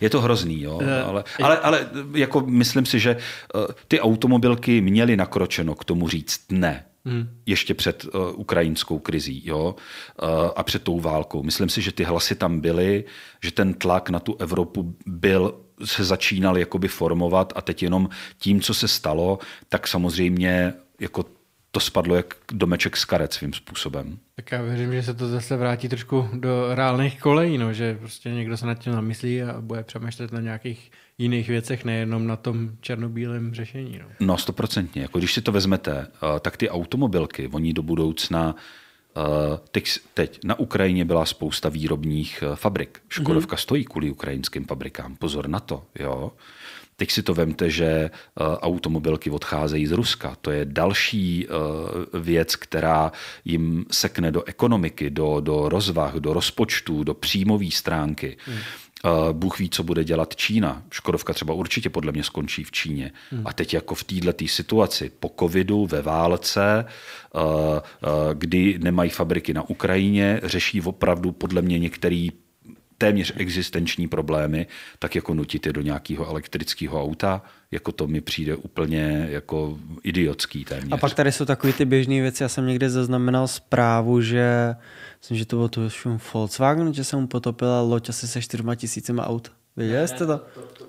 Je to hrozný, jo, eh, ale, ale, ale jako myslím si, že eh, ty automobilky měly nakročeno k tomu říct ne. Hmm. Ještě před uh, ukrajinskou krizí jo? Uh, a před tou válkou. Myslím si, že ty hlasy tam byly, že ten tlak na tu Evropu byl se začínal jakoby formovat a teď jenom tím, co se stalo, tak samozřejmě jako to spadlo jak domeček z karet svým způsobem. Tak já věřím, že se to zase vrátí trošku do reálných kolejí, no, že prostě někdo se nad tím namyslí a bude přemýšlet na nějakých jiných věcech, nejenom na tom černobílém řešení. No, no stoprocentně. Jako když si to vezmete, eh, tak ty automobilky, oni do budoucna eh, Teď, teď na Ukrajině byla spousta výrobních eh, fabrik. Mhm. Škodovka mm-hmm. stojí kvůli ukrajinským fabrikám. Pozor na to. Jo? Teď si to vemte, že eh, automobilky odcházejí z Ruska. To je další eh, věc, která jim sekne do ekonomiky, do, do rozvah, do rozpočtů, do příjmové stránky. Hmm. Eh, Bůh ví, co bude dělat Čína. Škodovka třeba určitě podle mě skončí v Číně. Hmm. A teď jako v této situaci, po covidu, ve válce, kdy nemají fabriky na Ukrajině, řeší opravdu podle mě některý téměř existenční problémy, tak jako nutit je do nějakého elektrického auta, jako to mi přijde úplně jako idiotský téměř. A pak tady jsou takové ty běžné věci. Já jsem někde zaznamenal zprávu, že myslím, že to bylo tuším Volkswagen, že se mu potopila loď asi se čtyřma tisícima aut. Viděli jste to?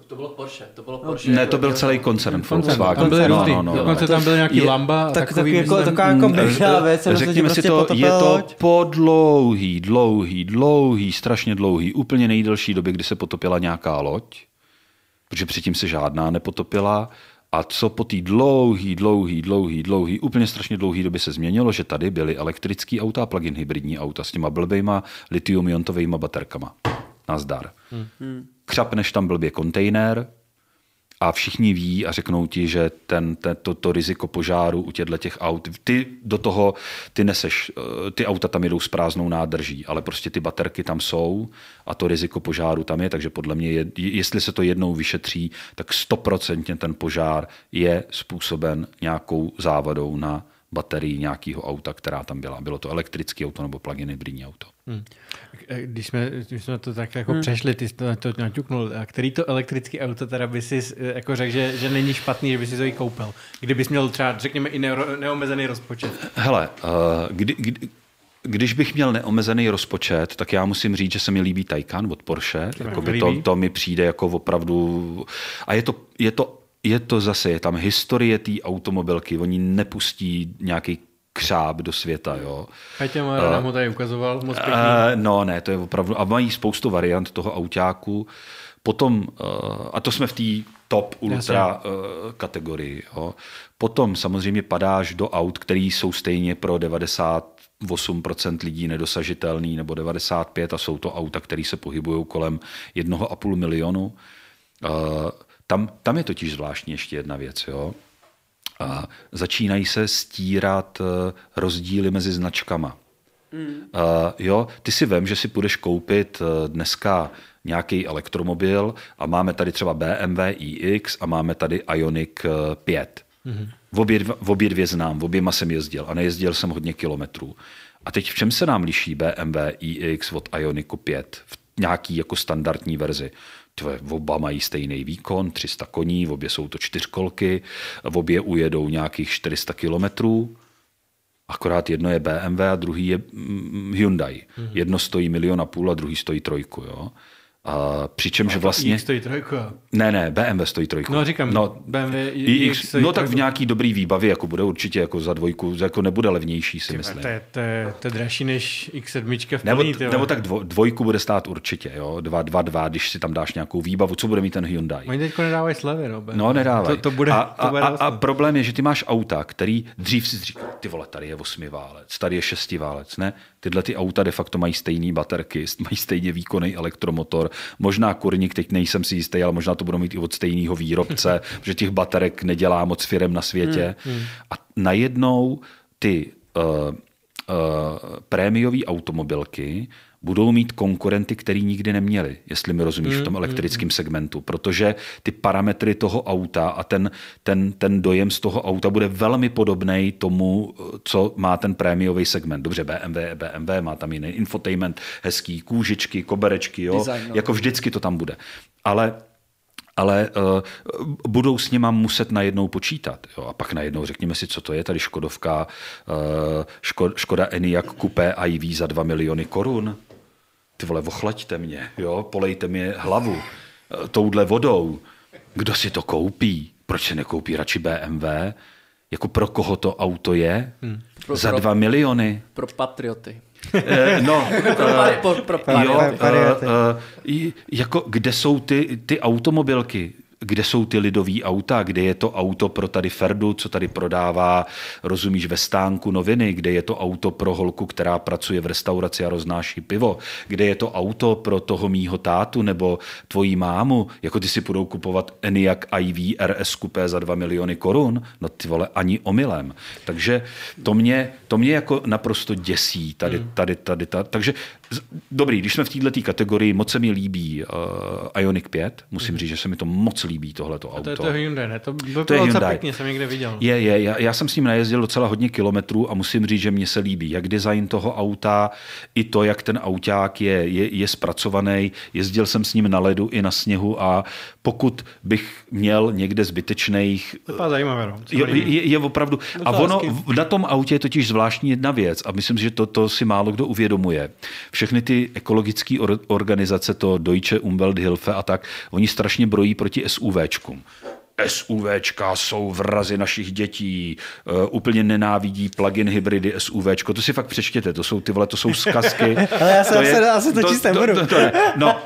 To, bylo Porsche, to bylo no, Porsche. Ne, to byl celý koncern Volkswagen. Tam byly no, no, no, no. tam byl nějaký je, Lamba. Tak, takový, jako, myslím, taková jako mm, běžná eh, věc. Řekněme si prostě to, je to po dlouhý, dlouhý, dlouhý, strašně dlouhý, úplně nejdelší době, kdy se potopila nějaká loď, protože předtím se žádná nepotopila. A co po té dlouhý, dlouhý, dlouhý, dlouhý, úplně strašně dlouhý době se změnilo, že tady byly elektrické auta a plug-in hybridní auta s těma blbejma litium iontovejma baterkama. Nazdar. Hm. Hmm křapneš tam blbě kontejner a všichni ví a řeknou ti, že ten, ten, to, to riziko požáru u těchto těch aut, ty do toho, ty neseš, eh, ty auta tam jedou s prázdnou nádrží, ale prostě ty baterky tam jsou a to riziko požáru tam je, takže podle mě, je, jestli se to jednou vyšetří, tak stoprocentně ten požár je způsoben nějakou závadou na baterii nějakého auta, která tam byla. Bylo to elektrický auto nebo plug-in hybridní auto. Hmm. Eh, když jsme, když jsme to tak jako hmm. přešli, ty jsi to, to naťuknul, a který to elektrický auto teda by si eh, jako řekl, že, že není špatný, že by si to i koupil? Kdybys měl třeba, řekněme, i neomezený rozpočet. Hele, eh, kdy, kdy, když bych měl neomezený rozpočet, tak já musím říct, že se mi líbí Taycan od Porsche. Jakoby to, to mi přijde jako opravdu... A je to, je to je to zase, je tam historie té automobilky, oni nepustí nějaký křáb do světa. Jo. Petě Moja nám ho tady ukazoval, moc eh, pěkný. Uh, no ne, to je opravdu, a mají spoustu variant toho autáku. Potom, uh, a to jsme v té top ultra uh, kategorii. Jo. Potom samozřejmě padáš do aut, které jsou stejně pro 90 8% lidí nedosažitelný nebo 95 a jsou to auta, které se pohybují kolem 1,5 milionu. Uh, tam, tam je totiž zvláštní ještě jedna věc. Jo? A začínají se stírat eh, rozdíly mezi značkama. Mm. jo, ty si vem, že si půjdeš koupit eh, dneska nějaký elektromobil a máme tady třeba BMW iX a máme tady Ioniq 5. Eh, mm. V obě, v obě dvě znám, v oběma jsem jezdil a nejezdil jsem hodně kilometrů. A teď v čem se nám liší BMW iX od Ioniku 5 v nějaký jako standardní verzi? tve, oba mají stejný výkon, 300 koní, v obě jsou to čtyřkolky, v obě ujedou nějakých 400 kilometrů, akorát jedno je BMW a druhý je mm, Hyundai. Mm-hmm. Jedno stojí milion a půl a druhý stojí trojku. Jo? A přičemž a vlastně... iX stojí trojku. Ne, ne, BMW stojí trojku. No říkám, no, BMW iX, stojí No tak v nějaký dobrý výbavě, jako bude určitě jako za dvojku, jako nebude levnější, si myslím. To je, to, je, to dražší než X7 v plný, nebo, nebo, tak dvojku bude stát určitě, jo, 2, 2, 2, když si tam dáš nějakou výbavu, co bude mít ten Hyundai. Oni teď nedávají slevy, no. BMW. No, nedávají. To, to bude, a, to bude a, a, vlastně- problém je, že ty máš auta, který dřív si říkal, ty vole, tady je válec, tady je válec, ne? Tyhle ty auta de facto mají stejné baterky, mají stejně výkonný elektromotor, možná kurník, teď nejsem si jistý, ale možná to budou mít i od stejného výrobce, že těch baterek nedělá moc firem na světě. Hmm, hmm. A najednou ty uh, uh, prémiové automobilky budou mít konkurenty, který nikdy neměli, jestli mi rozumíš, v mm, tom mm, elektrickém mm. segmentu, protože ty parametry toho auta a ten, ten, ten dojem z toho auta bude velmi podobný tomu, co má ten prémiový segment. Dobře, BMW BMW, má tam jiný infotainment, hezký kůžičky, koberečky, jo? Design, no. jako vždycky to tam bude. Ale ale uh, budou s nima muset najednou počítat. Jo? A pak najednou řekněme si, co to je tady Škodovka, uh, ško, Škoda Enyaq Coupé IV za 2 miliony korun ty vole, ochlaďte mě, jo, polejte mi hlavu eh, touhle vodou. Kdo si to koupí? Proč se nekoupí radši BMW? Jako pro koho to auto je? Hmm. Pro, Za dva miliony? Pro patrioty. Eh, no, eh, pro, pro, pro, jo, eh, eh, jako kde jsou ty, ty automobilky? kde jsou ty lidový auta, kde je to auto pro tady Ferdu, co tady prodává, rozumíš, ve stánku noviny, kde je to auto pro holku, která pracuje v restauraci a roznáší pivo, kde je to auto pro toho mýho tátu nebo tvojí mámu, jako ty si budou kupovat Eniak IV RS kupé za 2 miliony korun, no ty vole, ani omylem. Takže to mě, to mě jako naprosto děsí tady, hmm. tady, tady, tady, tady takže Dobrý, když jsme v této kategorii, moc se mi líbí uh, eh, Ionic 5. Musím mhm. říct, že se mi to moc líbí, tohleto auto. A to je to Hyundai, ne? To bylo to je Hyundai. pěkně, jsem někde viděl. Je, je, já, já, jsem s ním najezdil docela hodně kilometrů a musím říct, že mě se líbí jak design toho auta, i to, jak ten auták je, je, je zpracovaný. Jezdil jsem s ním na ledu i na sněhu a pokud bych měl někde zbytečných... To zajímavé, no. je, je, je opravdu... No a ono, na tom autě je totiž zvláštní jedna věc a myslím, že to, to si málo kdo uvědomuje. Všechny ty ekologické or, organizace, to Deutsche Umwelthilfe a tak, oni strašně brojí proti SUVčkům. SUVčka jsou vrazy našich dětí, uh, úplně nenávidí plug-in hybridy SUVčko. To si fakt přečtěte, to jsou ty, vole, to jsou zkazky. Ale já se to, je, já se to, to To, to, to, to no.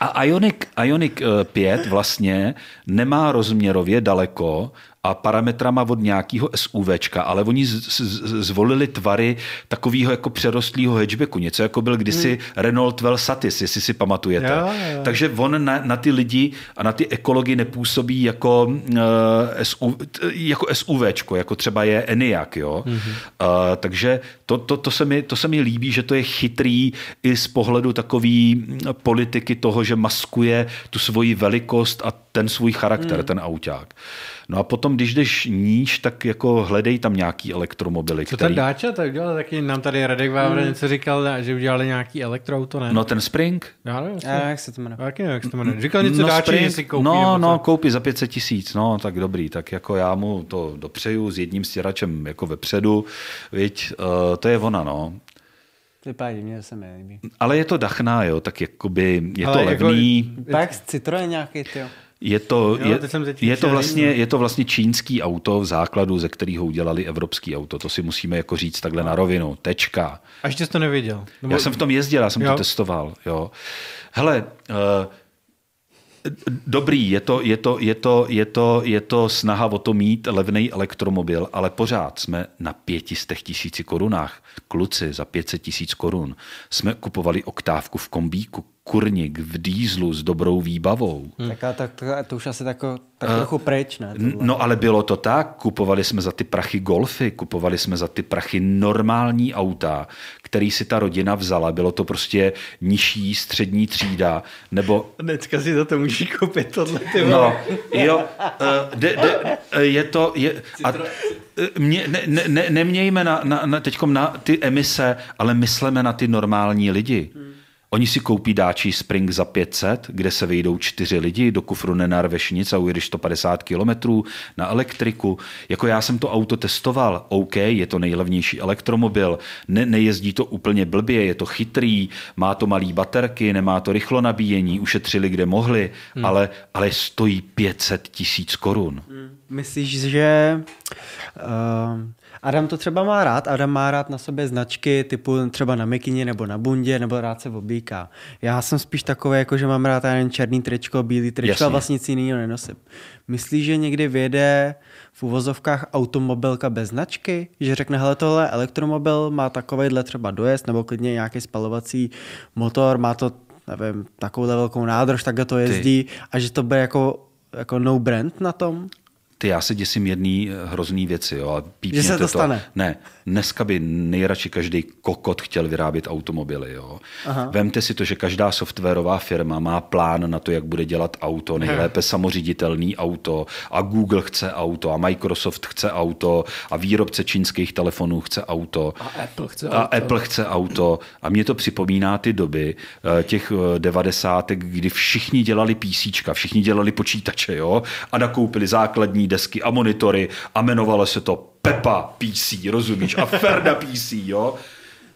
A Ioniq, Ioniq 5 eh, vlastně nemá rozměrově daleko a parametrama od nějakého SUVčka, ale oni z, z, zvolili tvary takového jako přerostlého hatchbacku, něco jako byl kdysi hmm. Renault Velsatis, jestli si pamatujete. Jo, jo. Takže on na, na ty lidi a na ty ekology nepůsobí jako, uh, eh, SU, jako SUVčko, jako třeba je Enyaq, jo. Hmm. Uh, takže to, to, to, se mi, to se mi líbí, že to je chytrý i z pohledu takový hm, politiky toho, že maskuje tu svoji velikost a ten svůj charakter, mm. ten auták. No a potom potom, když jdeš níž, tak jako hledej tam nějaký elektromobily. Co který... ten Dáča tak dělal? Taky nám tady Radek Vávra mm. něco říkal, že udělali nějaký elektroauto, ne? No ten Spring. Já nevím, jak se to jmenuje? Jak jak se to jmenuje. Říkal něco no, Dáče, Spring, že si koupí. No, no, koupí za 500 tisíc, no, tak dobrý. Tak jako já mu to dopřeju s jedním stěračem jako vepředu, viď, uh, to je ona, no. Vypadá mě se mi Ale je to dachná, jo, tak jakoby je Ale to jako levný. Tak Citroen nějaký, jo. Je to, jo, je, jsem je, to vlastně, je to vlastně čínský auto v základu, ze kterého udělali evropský auto. To si musíme jako říct takhle na rovinu. Tečka. A ještě jsi to nevěděl? Nebo... Já jsem v tom jezdil, já jsem jo. to testoval. Jo. Hele, uh, dobrý, je to, je, to, je, to, je, to, je to snaha o to mít levný elektromobil, ale pořád jsme na 500 tisíci korunách. Kluci za 500 tisíc korun jsme kupovali oktávku v kombíku, kurník v dýzlu s dobrou výbavou. Hmm. Tak, tak, to, to už asi tako, tak trochu uh, pryč, ne? No ale bylo to tak, kupovali jsme za ty prachy golfy, kupovali jsme za ty prachy normální auta, který si ta rodina vzala. Bylo to prostě nižší střední třída, nebo... Dneska si za to můžeš koupit tohle, ty No, jo, uh, de, de, eh, je to... Je, a, eh, mě, ne, ne, ne, nemějme na, na, na, teďkom na ty emise, ale mysleme na ty normální lidi. Hmm Oni si koupí dáčí Spring za 500, kde se vyjdou čtyři lidi, do kufru nenarveš nic a ujedeš 150 kilometrů na elektriku. Jako já jsem to auto testoval, OK, je to nejlevnější elektromobil, ne, nejezdí to úplně blbě, je to chytrý, má to malý baterky, nemá to rychlo nabíjení, ušetřili kde mohli, hmm. ale, ale stojí 500 tisíc korun. Hmm. Myslíš, že... Uh Adam to třeba má rád, Adam má rád na sobě značky typu třeba na mikině nebo na bundě, nebo rád se oblíká. Já jsem spíš takový, jako že mám rád jen černý tričko, bílý tričko Jasně. a vlastně nic jiného nenosím. Myslíš, že někdy vyjede v uvozovkách automobilka bez značky, že řekne, hele, tohle elektromobil má takovýhle třeba dojezd nebo klidně nějaký spalovací motor, má to nevím, takovouhle velkou nádrž, tak to jezdí Ty. a že to bude jako, jako no brand na tom? ty já se děsím jedný eh, hrozný věci, jo, a že se to stane. Ne, Dneska by nejradši každý kokot chtěl vyrábět automobily. Jo. Vemte si to, že každá softwarová firma má plán na to, jak bude dělat auto, nejlépe samoředitelný auto a Google chce auto a Microsoft chce auto a výrobce čínských telefonů chce auto. A Apple chce a auto. Apple chce auto. A mě to připomíná ty doby eh, těch eh, devadesátek, kdy všichni dělali PCčka, všichni dělali počítače, jo, a nakoupili základní desky a monitory a jmenovalo se to Pepa PC, rozumíš? A Ferda PC, jo?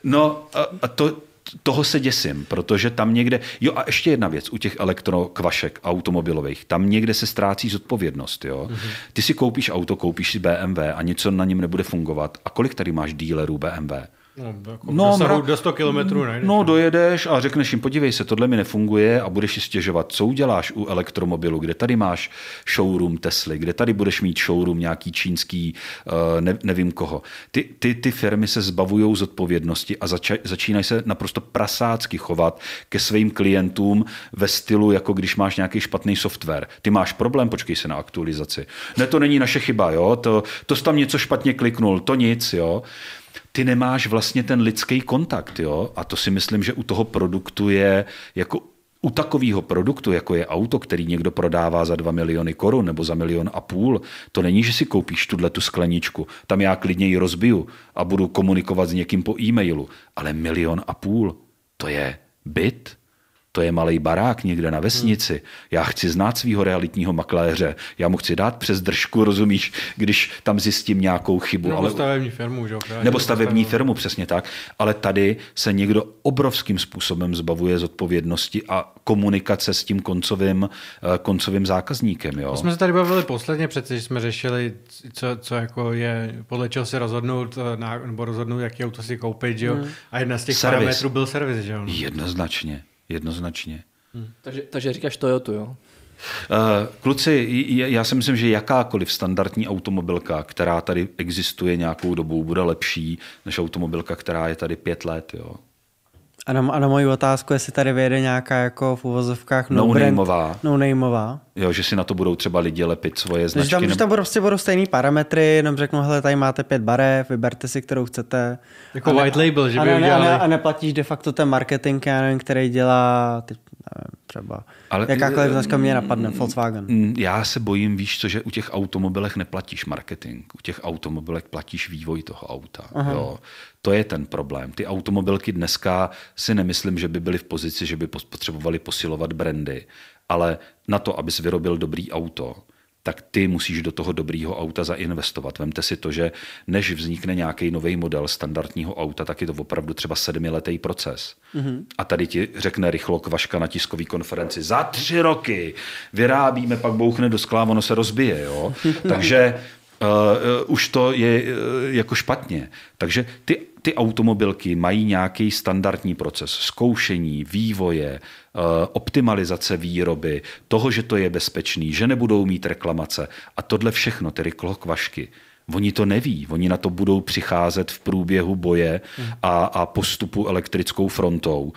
No a, a to, toho se děsím, protože tam někde... Jo a ještě jedna věc u těch elektrokvašek automobilových. Tam někde se ztrácí zodpovědnost. Jo? Mm-hmm. Ty si koupíš auto, koupíš si BMW a něco na něm nebude fungovat. A kolik tady máš dílerů BMW? No, jako no, do 100 kilometrů no, no, dojedeš a řekneš jim, podívej se, tohle mi nefunguje a budeš si stěžovat, co uděláš u elektromobilu, kde tady máš showroom Tesly, kde tady budeš mít showroom nějaký čínský, eh, ne, nevím koho. Ty, ty, ty firmy se zbavují odpovědnosti a zača, začínají se naprosto prasácky chovat ke svým klientům ve stylu, jako když máš nějaký špatný software. Ty máš problém, počkej se na aktualizaci. Ne, to není naše chyba, jo, to, to jsi tam něco špatně kliknul, to nic, jo. Uh, ty nemáš vlastně ten lidský kontakt. Jo? A to si myslím, že u toho produktu je jako u takového produktu, jako je auto, který někdo prodává za 2 miliony korun nebo za milion a půl, to není, že si koupíš tuhle tu skleničku, tam já klidně ji rozbiju a budu komunikovat s někým po e-mailu, ale milion a půl, to je byt, to je malý barák někde na hmm. vesnici. Já chci znát svého realitního makléře. Já mu chci dát přes držku, rozumíš, když tam zjistím nějakou chybu. Nebo ale... stavební firmu, že? Nebo, nebo stavební firmu, přesně tak. Ale tady se někdo obrovským způsobem zbavuje zodpovědnosti a komunikace s tím koncovým, eh, koncovým zákazníkem. Jo? jsme se tady bavili posledně přece, že jsme řešili, co, co jako je, podle čeho si rozhodnout, eh, nebo rozhodnout, jaký auto si koupit, že jo? Hmm. A jedna z těch servis. parametrů byl servis, že jo? Jednoznačně jednoznačně. Hmm. Takže, takže říkáš Toyota, jo? Eh, kluci, já si myslím, že jakákoliv standardní automobilka, která tady existuje nějakou dobu, bude lepší než automobilka, která je tady pět let. Jo. A na, a na moji otázku, jestli tady vyjede nějaká jako v uvozovkách no, no brand, no nameová. Jo, že si na to budou třeba lidi lepit svoje značky. Že tam, nebo... že tam prostě budou stejný parametry, jenom řeknu, hele, tady máte pět barev, vyberte si, kterou chcete. Jako a ne, white label, že by a ne, udělali. A, ne, a neplatíš de facto ten marketing, já nevím, který dělá, teď třeba. Ale, Jakákoliv eh, značka mě napadne, Volkswagen. Mm, já se bojím, víš co, že u těch automobilech neplatíš marketing, u těch automobilek platíš vývoj toho auta. Jo. To je ten problém. Ty automobilky dneska si nemyslím, že by byly v pozici, že by potřebovali posilovat brandy, ale na to, abys vyrobil dobrý auto, tak ty musíš do toho dobrýho auta zainvestovat. Vemte si to, že než vznikne nějaký nový model standardního auta, tak je to opravdu třeba sedmiletý proces. Mm-hmm. A tady ti řekne rychlo kvaška na tiskové konferenci, za tři roky vyrábíme, pak bouchne do skla, ono se rozbije. Jo? Takže uh, už to je uh, jako špatně. Takže ty, ty automobilky mají nějaký standardní proces zkoušení, vývoje, uh, optimalizace výroby, toho, že to je bezpečný, že nebudou mít reklamace a tohle všechno, tedy rychlokvašky, Oni to neví, oni na to budou přicházet v průběhu boje hmm. a, a postupu elektrickou frontou.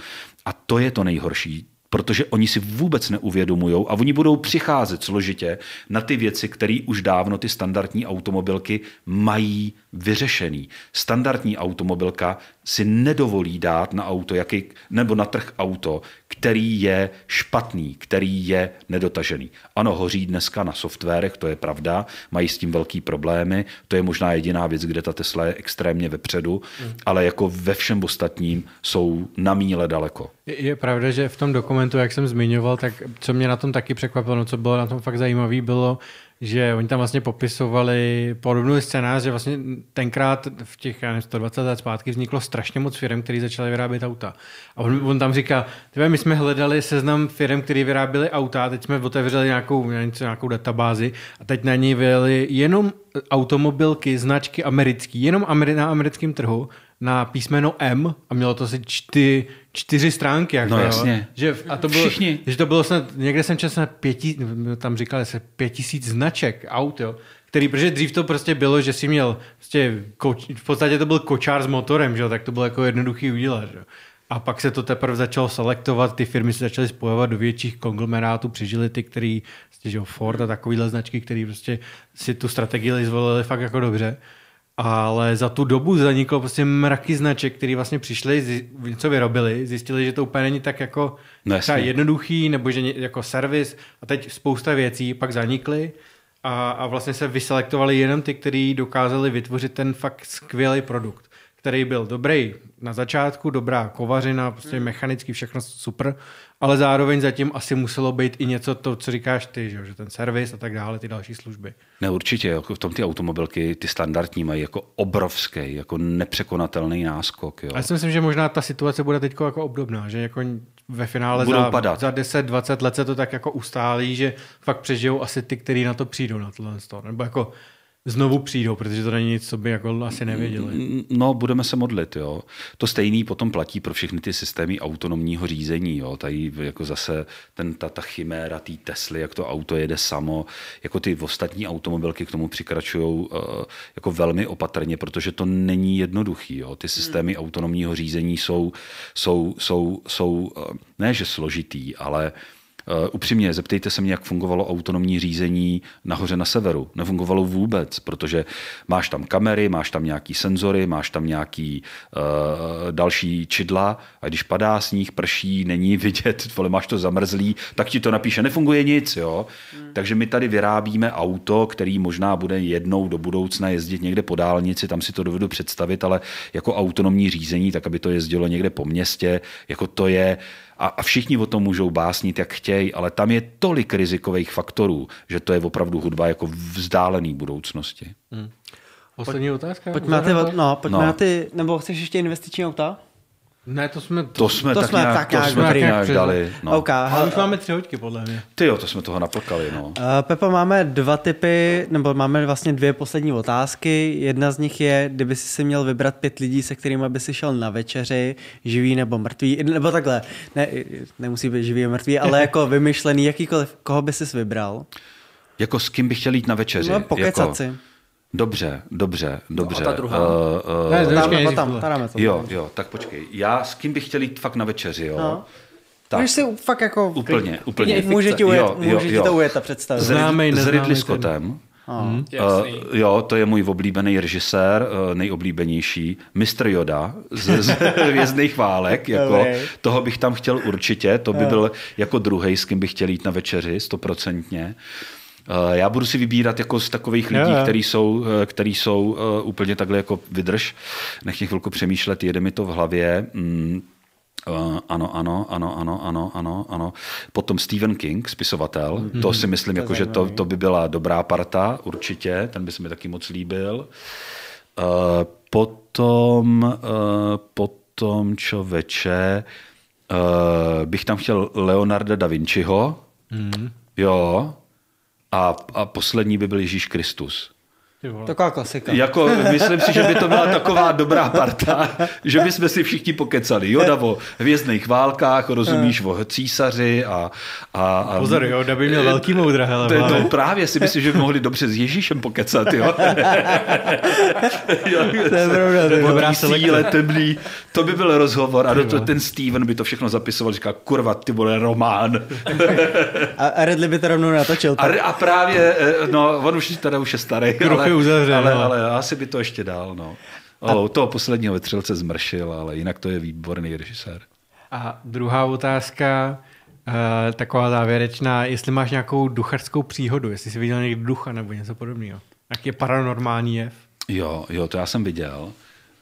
A to je to nejhorší protože oni si vůbec neuvědomují a oni budou přicházet složitě na ty věci, které už dávno ty standardní automobilky mají vyřešený. Standardní automobilka si nedovolí dát na auto jaký, nebo na trh auto, který je špatný, který je nedotažený. Ano, hoří dneska na softwarech, to je pravda, mají s tím velký problémy, to je možná jediná věc, kde ta Tesla je extrémně vepředu, hmm. ale jako ve všem ostatním jsou na míle daleko. Je, je pravda, že v tom dokumentu, jak jsem zmiňoval, tak co mě na tom taky překvapilo, no co bylo na tom fakt zajímavé, bylo, že oni tam vlastně popisovali podobnou scénář, že vlastně tenkrát v těch já nevím, 120 let zpátky vzniklo strašně moc firm, které začaly vyrábět auta. A on, on tam říká, tebe, my jsme hledali seznam firm, které vyráběly auta, teď jsme otevřeli nějakou, něco, nějakou databázi a teď na ní vyjeli jenom automobilky, značky americký, jenom na americkém trhu na písmeno M a mělo to asi čty, čtyři stránky. Jako, no jasně. Že, a to bylo, Všichni. Že to bylo snad, někde jsem četl na pěti, tam říkali se pět tisíc značek aut, jo který, protože dřív to prostě bylo, že si měl, prostě, koč, v podstatě to byl kočár s motorem, že tak to bylo jako jednoduchý udělat. Že? A pak se to teprve začalo selektovat, ty firmy se začaly spojovat do větších konglomerátů, přežili ty, který, prostě, že Ford a takovýhle značky, který prostě si tu strategii zvolili fakt jako dobře ale za tu dobu zaniklo prostě mraky značek, které vlastně přišli, zi, něco vyrobili, zjistili, že to úplně není tak jako no, třeba jednoduchý, nebo že jako servis a teď spousta věcí pak zanikly a, a vlastně se vyselektovali jenom ty, kteří dokázali vytvořit ten fakt skvělý produkt, který byl dobrý na začátku, dobrá kovařina, prostě mhm. mechanicky všechno super, ale zároveň zatím asi muselo být i něco to, co říkáš ty, že, ten servis a tak dále, ty další služby. Ne, určitě, jako v tom ty automobilky, ty standardní mají jako obrovský, jako nepřekonatelný náskok. Jo. Já si myslím, že možná ta situace bude teď jako obdobná, že jako ve finále Budou za, za 10-20 let se to tak jako ustálí, že fakt přežijou asi ty, kteří na to přijdou na tohle. Nebo jako znovu přijdou, protože to není nic, co by jako asi nevěděli. Mm, mm, mm, no, budeme se modlit, jo. To stejný potom platí pro všechny ty systémy autonomního řízení, jo. Tady jako zase ten, ta, ta chiméra té Tesly, jak to auto jede samo, jako ty ostatní automobilky k tomu přikračují uh, eh, jako velmi opatrně, protože to není jednoduchý, jo. Ty systémy hmm. autonomního řízení jsou, jsou, jsou, jsou, jsou eh, ne že složitý, ale uh, Eh, upřímně, zeptejte se mě, jak fungovalo autonomní řízení nahoře na severu. Nefungovalo vůbec, protože máš tam kamery, máš tam nějaký senzory, máš tam nějaký uh, další čidla a když padá sníh, prší, není vidět, vole, máš to zamrzlý, tak ti to napíše, nefunguje nic. Jo? Hmm. Takže my tady vyrábíme auto, který možná bude jednou do budoucna jezdit někde po dálnici, tam si to dovedu představit, ale jako autonomní řízení, tak aby to jezdilo někde po městě, jako to je, uh, a, a všichni o tom můžou básnit, jak chtějí, ale tam je tolik rizikových faktorů, že to je opravdu hudba jako vzdálený budoucnosti. Hmm. Poslední otázka? Pojďme na ty, no, pojďme no. na ty, nebo chceš ještě investiční auta? Ne, to jsme, to, to jsme, to tak, jsme nějak, tak to nějak, jsme tak nějak dali. No. Okay, Ale už eh, máme tři hoďky, podle mě. Ty jo, to jsme toho naplkali. No. Uh, Pepo, máme dva typy, nebo máme vlastně dvě poslední otázky. Jedna z nich je, kdyby si měl vybrat pět lidí, se kterými by si šel na večeři, živý nebo mrtvý, nebo takhle, ne, nemusí být živý a mrtvý, ale jako vymyšlený, jakýkoliv, koho by si vybral? Jako s kým bych chtěl jít na večeři? No, pokecat jako... si. Dobře, dobře, dobře. No a ta druhá. Uh, uh, ne, dáme, tam, tam, tam, tam, jo, jo, tak počkej. Já s kým bych chtěl jít fakt na večeři, jo? No. Tak. Můžeš si fakt jako... Úplně, úplně. Může ti, ujet, jo, jo, může jo. ti to ujet ta představa. Známej, S Ridley Scottem. Hmm. Jasný. Uh, jo, to je můj oblíbený režisér, uh, nejoblíbenější, Mr. Yoda z, z Hvězdných válek. Jako, toho bych tam chtěl určitě, to by byl jako druhý, s kým bych chtěl jít na večeři, stoprocentně. Uh, Eh, já budu si vybírat jako z takových lidí, který jsou, eh, který jsou eh, úplně takhle jako vydrž, nech mě chvilku přemýšlet, jede mi to v hlavě. Mm. Uh, ano, ano, ano, ano, ano, ano, ano. Potom Stephen King, spisovatel, mm-hmm. to si myslím, to jako, že to, to by byla dobrá parta, určitě, ten by se mi taky moc líbil. Uh, potom, uh, potom čověče, uh, bych tam chtěl Leonarda da Vinciho, mm. jo, a, a poslední by byl Ježíš Kristus. Taková klasika. Jako, myslím si, že by to byla taková dobrá parta, že by jsme si všichni pokecali. Jo, Davo, hvězdných válkách, rozumíš eh. o císaři a... a, a Pozor, jo, by měl eh, velký moudra, hele. To, to, no, právě si myslím, že by mohli dobře s Ježíšem pokecat, jo. to je pravda. To je dobrá síle, temný, to by byl rozhovor a do to, ten Steven by to všechno zapisoval, říká, kurva, ty vole, román. a, a Redley by to rovnou natočil. A, a právě, eh, no, on už teda už je starý, ale ale, uzavře, ale, ale, ale asi by to ještě dál. No. Ale u toho posledního vetřelce zmršil, ale jinak to je výborný režisér. A druhá otázka, eh, taková závěrečná, jestli máš nějakou ducharskou příhodu, jestli jsi viděl někdy ducha nebo něco podobného. Tak je paranormální jev? Jo, jo, to já jsem viděl.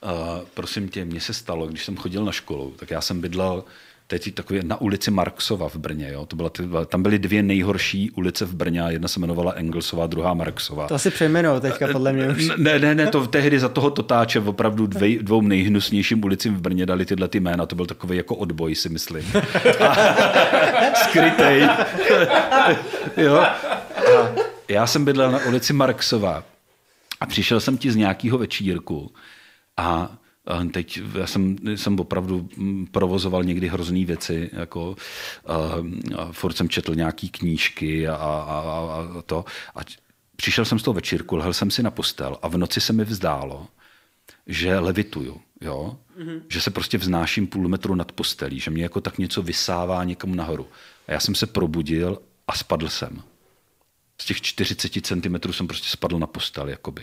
Uh, prosím tě, mně se stalo, když jsem chodil na školu, tak já jsem bydlel teď takové na ulici Marksova v Brně. Jo? To byla, tam byly dvě nejhorší ulice v Brně, jedna se jmenovala Engelsová, druhá Marksová. To asi přejmenoval teďka podle mě už. Ne, ne, ne, to tehdy za toho totáče opravdu dvě, dvou nejhnusnějším ulicím v Brně dali tyhle ty jména. To byl takový jako odboj, si myslím. Skrytej. jo? A já jsem bydlel na ulici Marxova a přišel jsem ti z nějakého večírku a Teď já jsem, jsem opravdu mm, provozoval někdy hrozné věci, jako a, a furt jsem četl nějaký knížky a, a, a to. A přišel jsem z toho večírku, lehl jsem si na postel a v noci se mi vzdálo, že levituju, jo? Mm-hmm. že se prostě vznáším půl metru nad postelí, že mě jako tak něco vysává někam nahoru. A já jsem se probudil a spadl jsem z těch 40 cm jsem prostě spadl na postel. Jakoby.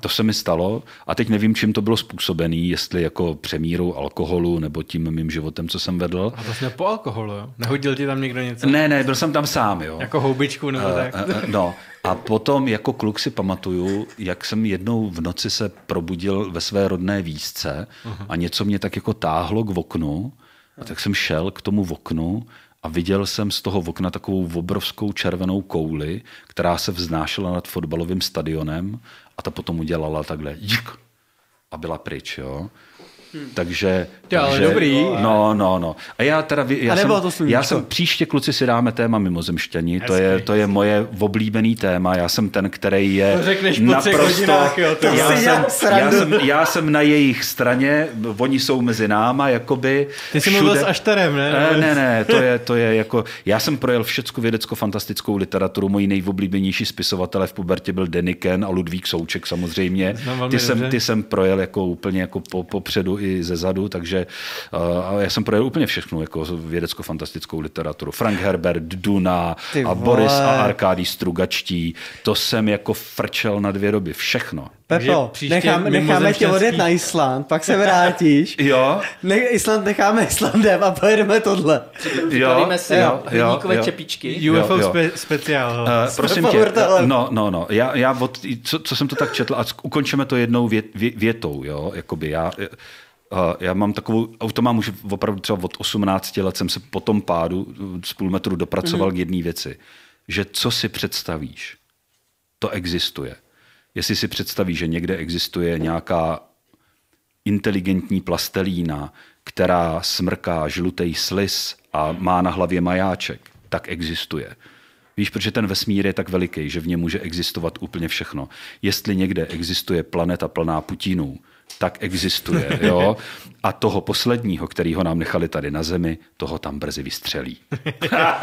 To se mi stalo a teď nevím, čím to bylo způsobené, jestli jako přemírou alkoholu nebo tím mým životem, co jsem vedl. A to po alkoholu, jo? Nehodil ti tam někdo něco? Ne, ne, byl jsem tam sám, jo. Jako houbičku nebo uh, tak? Uh, no a potom jako kluk si pamatuju, jak jsem jednou v noci se probudil ve své rodné výzce uh-huh. a něco mě tak jako táhlo k oknu a tak jsem šel k tomu oknu a viděl jsem z toho okna takovou obrovskou červenou kouli, která se vznášela nad fotbalovým stadionem a ta potom udělala takhle a byla pryč. Jo? Hmm. Takže, jo, takže, dobrý. No, no, no. A já teda, já, jsem, to já jsem, příště kluci si dáme téma mimozemštění, to je, to je moje oblíbený téma, já jsem ten, který je to řekneš naprosto, po hodinách, jo, to já, jsem, já, jsem, já jsem na jejich straně, oni jsou mezi náma, jakoby. Ty jsi mluvil s Ašterem, ne? Eh, ne, ne, ne, to je, to je jako, já jsem projel všecku vědecko-fantastickou literaturu, moji nejoblíbenější spisovatele v pubertě byl Deniken a Ludvík Souček samozřejmě. Ty jsem, ty jsem projel jako úplně jako po, popředu i ze zadu, takže uh, já jsem projel úplně všechno, jako vědecko-fantastickou literaturu. Frank Herbert, Duna Ty a vole. Boris a Arkádí Strugačtí. To jsem jako frčel na dvě doby. Všechno. Pepo, nechám, necháme tě odjet na Island, pak se vrátíš. jo? Ne, Island necháme Islandem a pojedeme tohle. Jo? se jo, jo, jo, čepičky. UFO jo, jo. Spe, speciál. Uh, prosím tě, no, no, no. Já, já od, co, co, jsem to tak četl, a ukončeme to jednou vět, vě, větou, jo? Jakoby já, já mám takovou, auto mám už opravdu třeba od 18 let, jsem se po tom pádu z půl metru dopracoval mm-hmm. k jedné věci, že co si představíš, to existuje. Jestli si představíš, že někde existuje nějaká inteligentní plastelína, která smrká žlutý slis a má na hlavě majáček, tak existuje. Víš, protože ten vesmír je tak veliký, že v něm může existovat úplně všechno. Jestli někde existuje planeta plná Putinů, tak existuje. Jo? A toho posledního, který ho nám nechali tady na zemi, toho tam brzy vystřelí.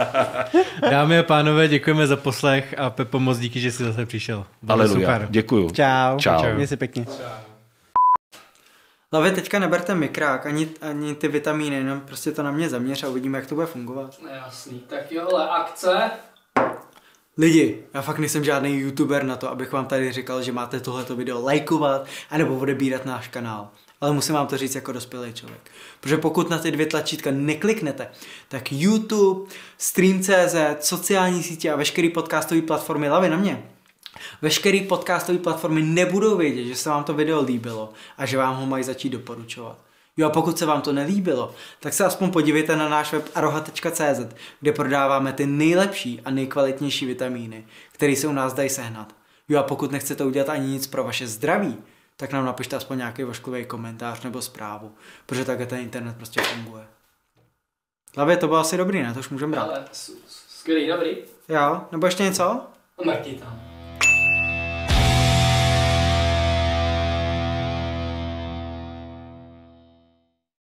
Dámy a pánové, děkujeme za poslech a Pepo, moc díky, že jsi zase přišel. Aleluja. super. Děkuju. Čau. Čau. Měj se pěkně. Čau. teďka neberte mikrák, ani, ani ty vitamíny, jenom prostě to na mě zaměř a uvidíme, jak to bude fungovat. jasný, tak jo, ale akce. Lidi, já fakt nejsem žádný youtuber na to, abych vám tady říkal, že máte tohleto video lajkovat anebo odebírat náš kanál. Ale musím vám to říct jako dospělý člověk. Protože pokud na ty dvě tlačítka nekliknete, tak YouTube, Stream.cz, sociální sítě a veškerý podcastové platformy lavy na mě. Veškerý podcastové platformy nebudou vědět, že se vám to video líbilo a že vám ho mají začít doporučovat. Jo, pokud se vám to nelíbilo, tak se aspoň podívejte na náš web aroha.cz, kde prodáváme ty nejlepší a nejkvalitnější vitamíny, které se u nás dají sehnat. Jo a pokud nechcete udělat ani nic pro vaše zdraví, tak nám napište aspoň nějaký vašklivý komentář nebo zprávu, protože takhle ten internet prostě funguje. Hlavě, to bylo asi dobrý, ne? To už můžeme brát. Ale, skvělý, dobrý. Jo, nebo ještě něco? Martita.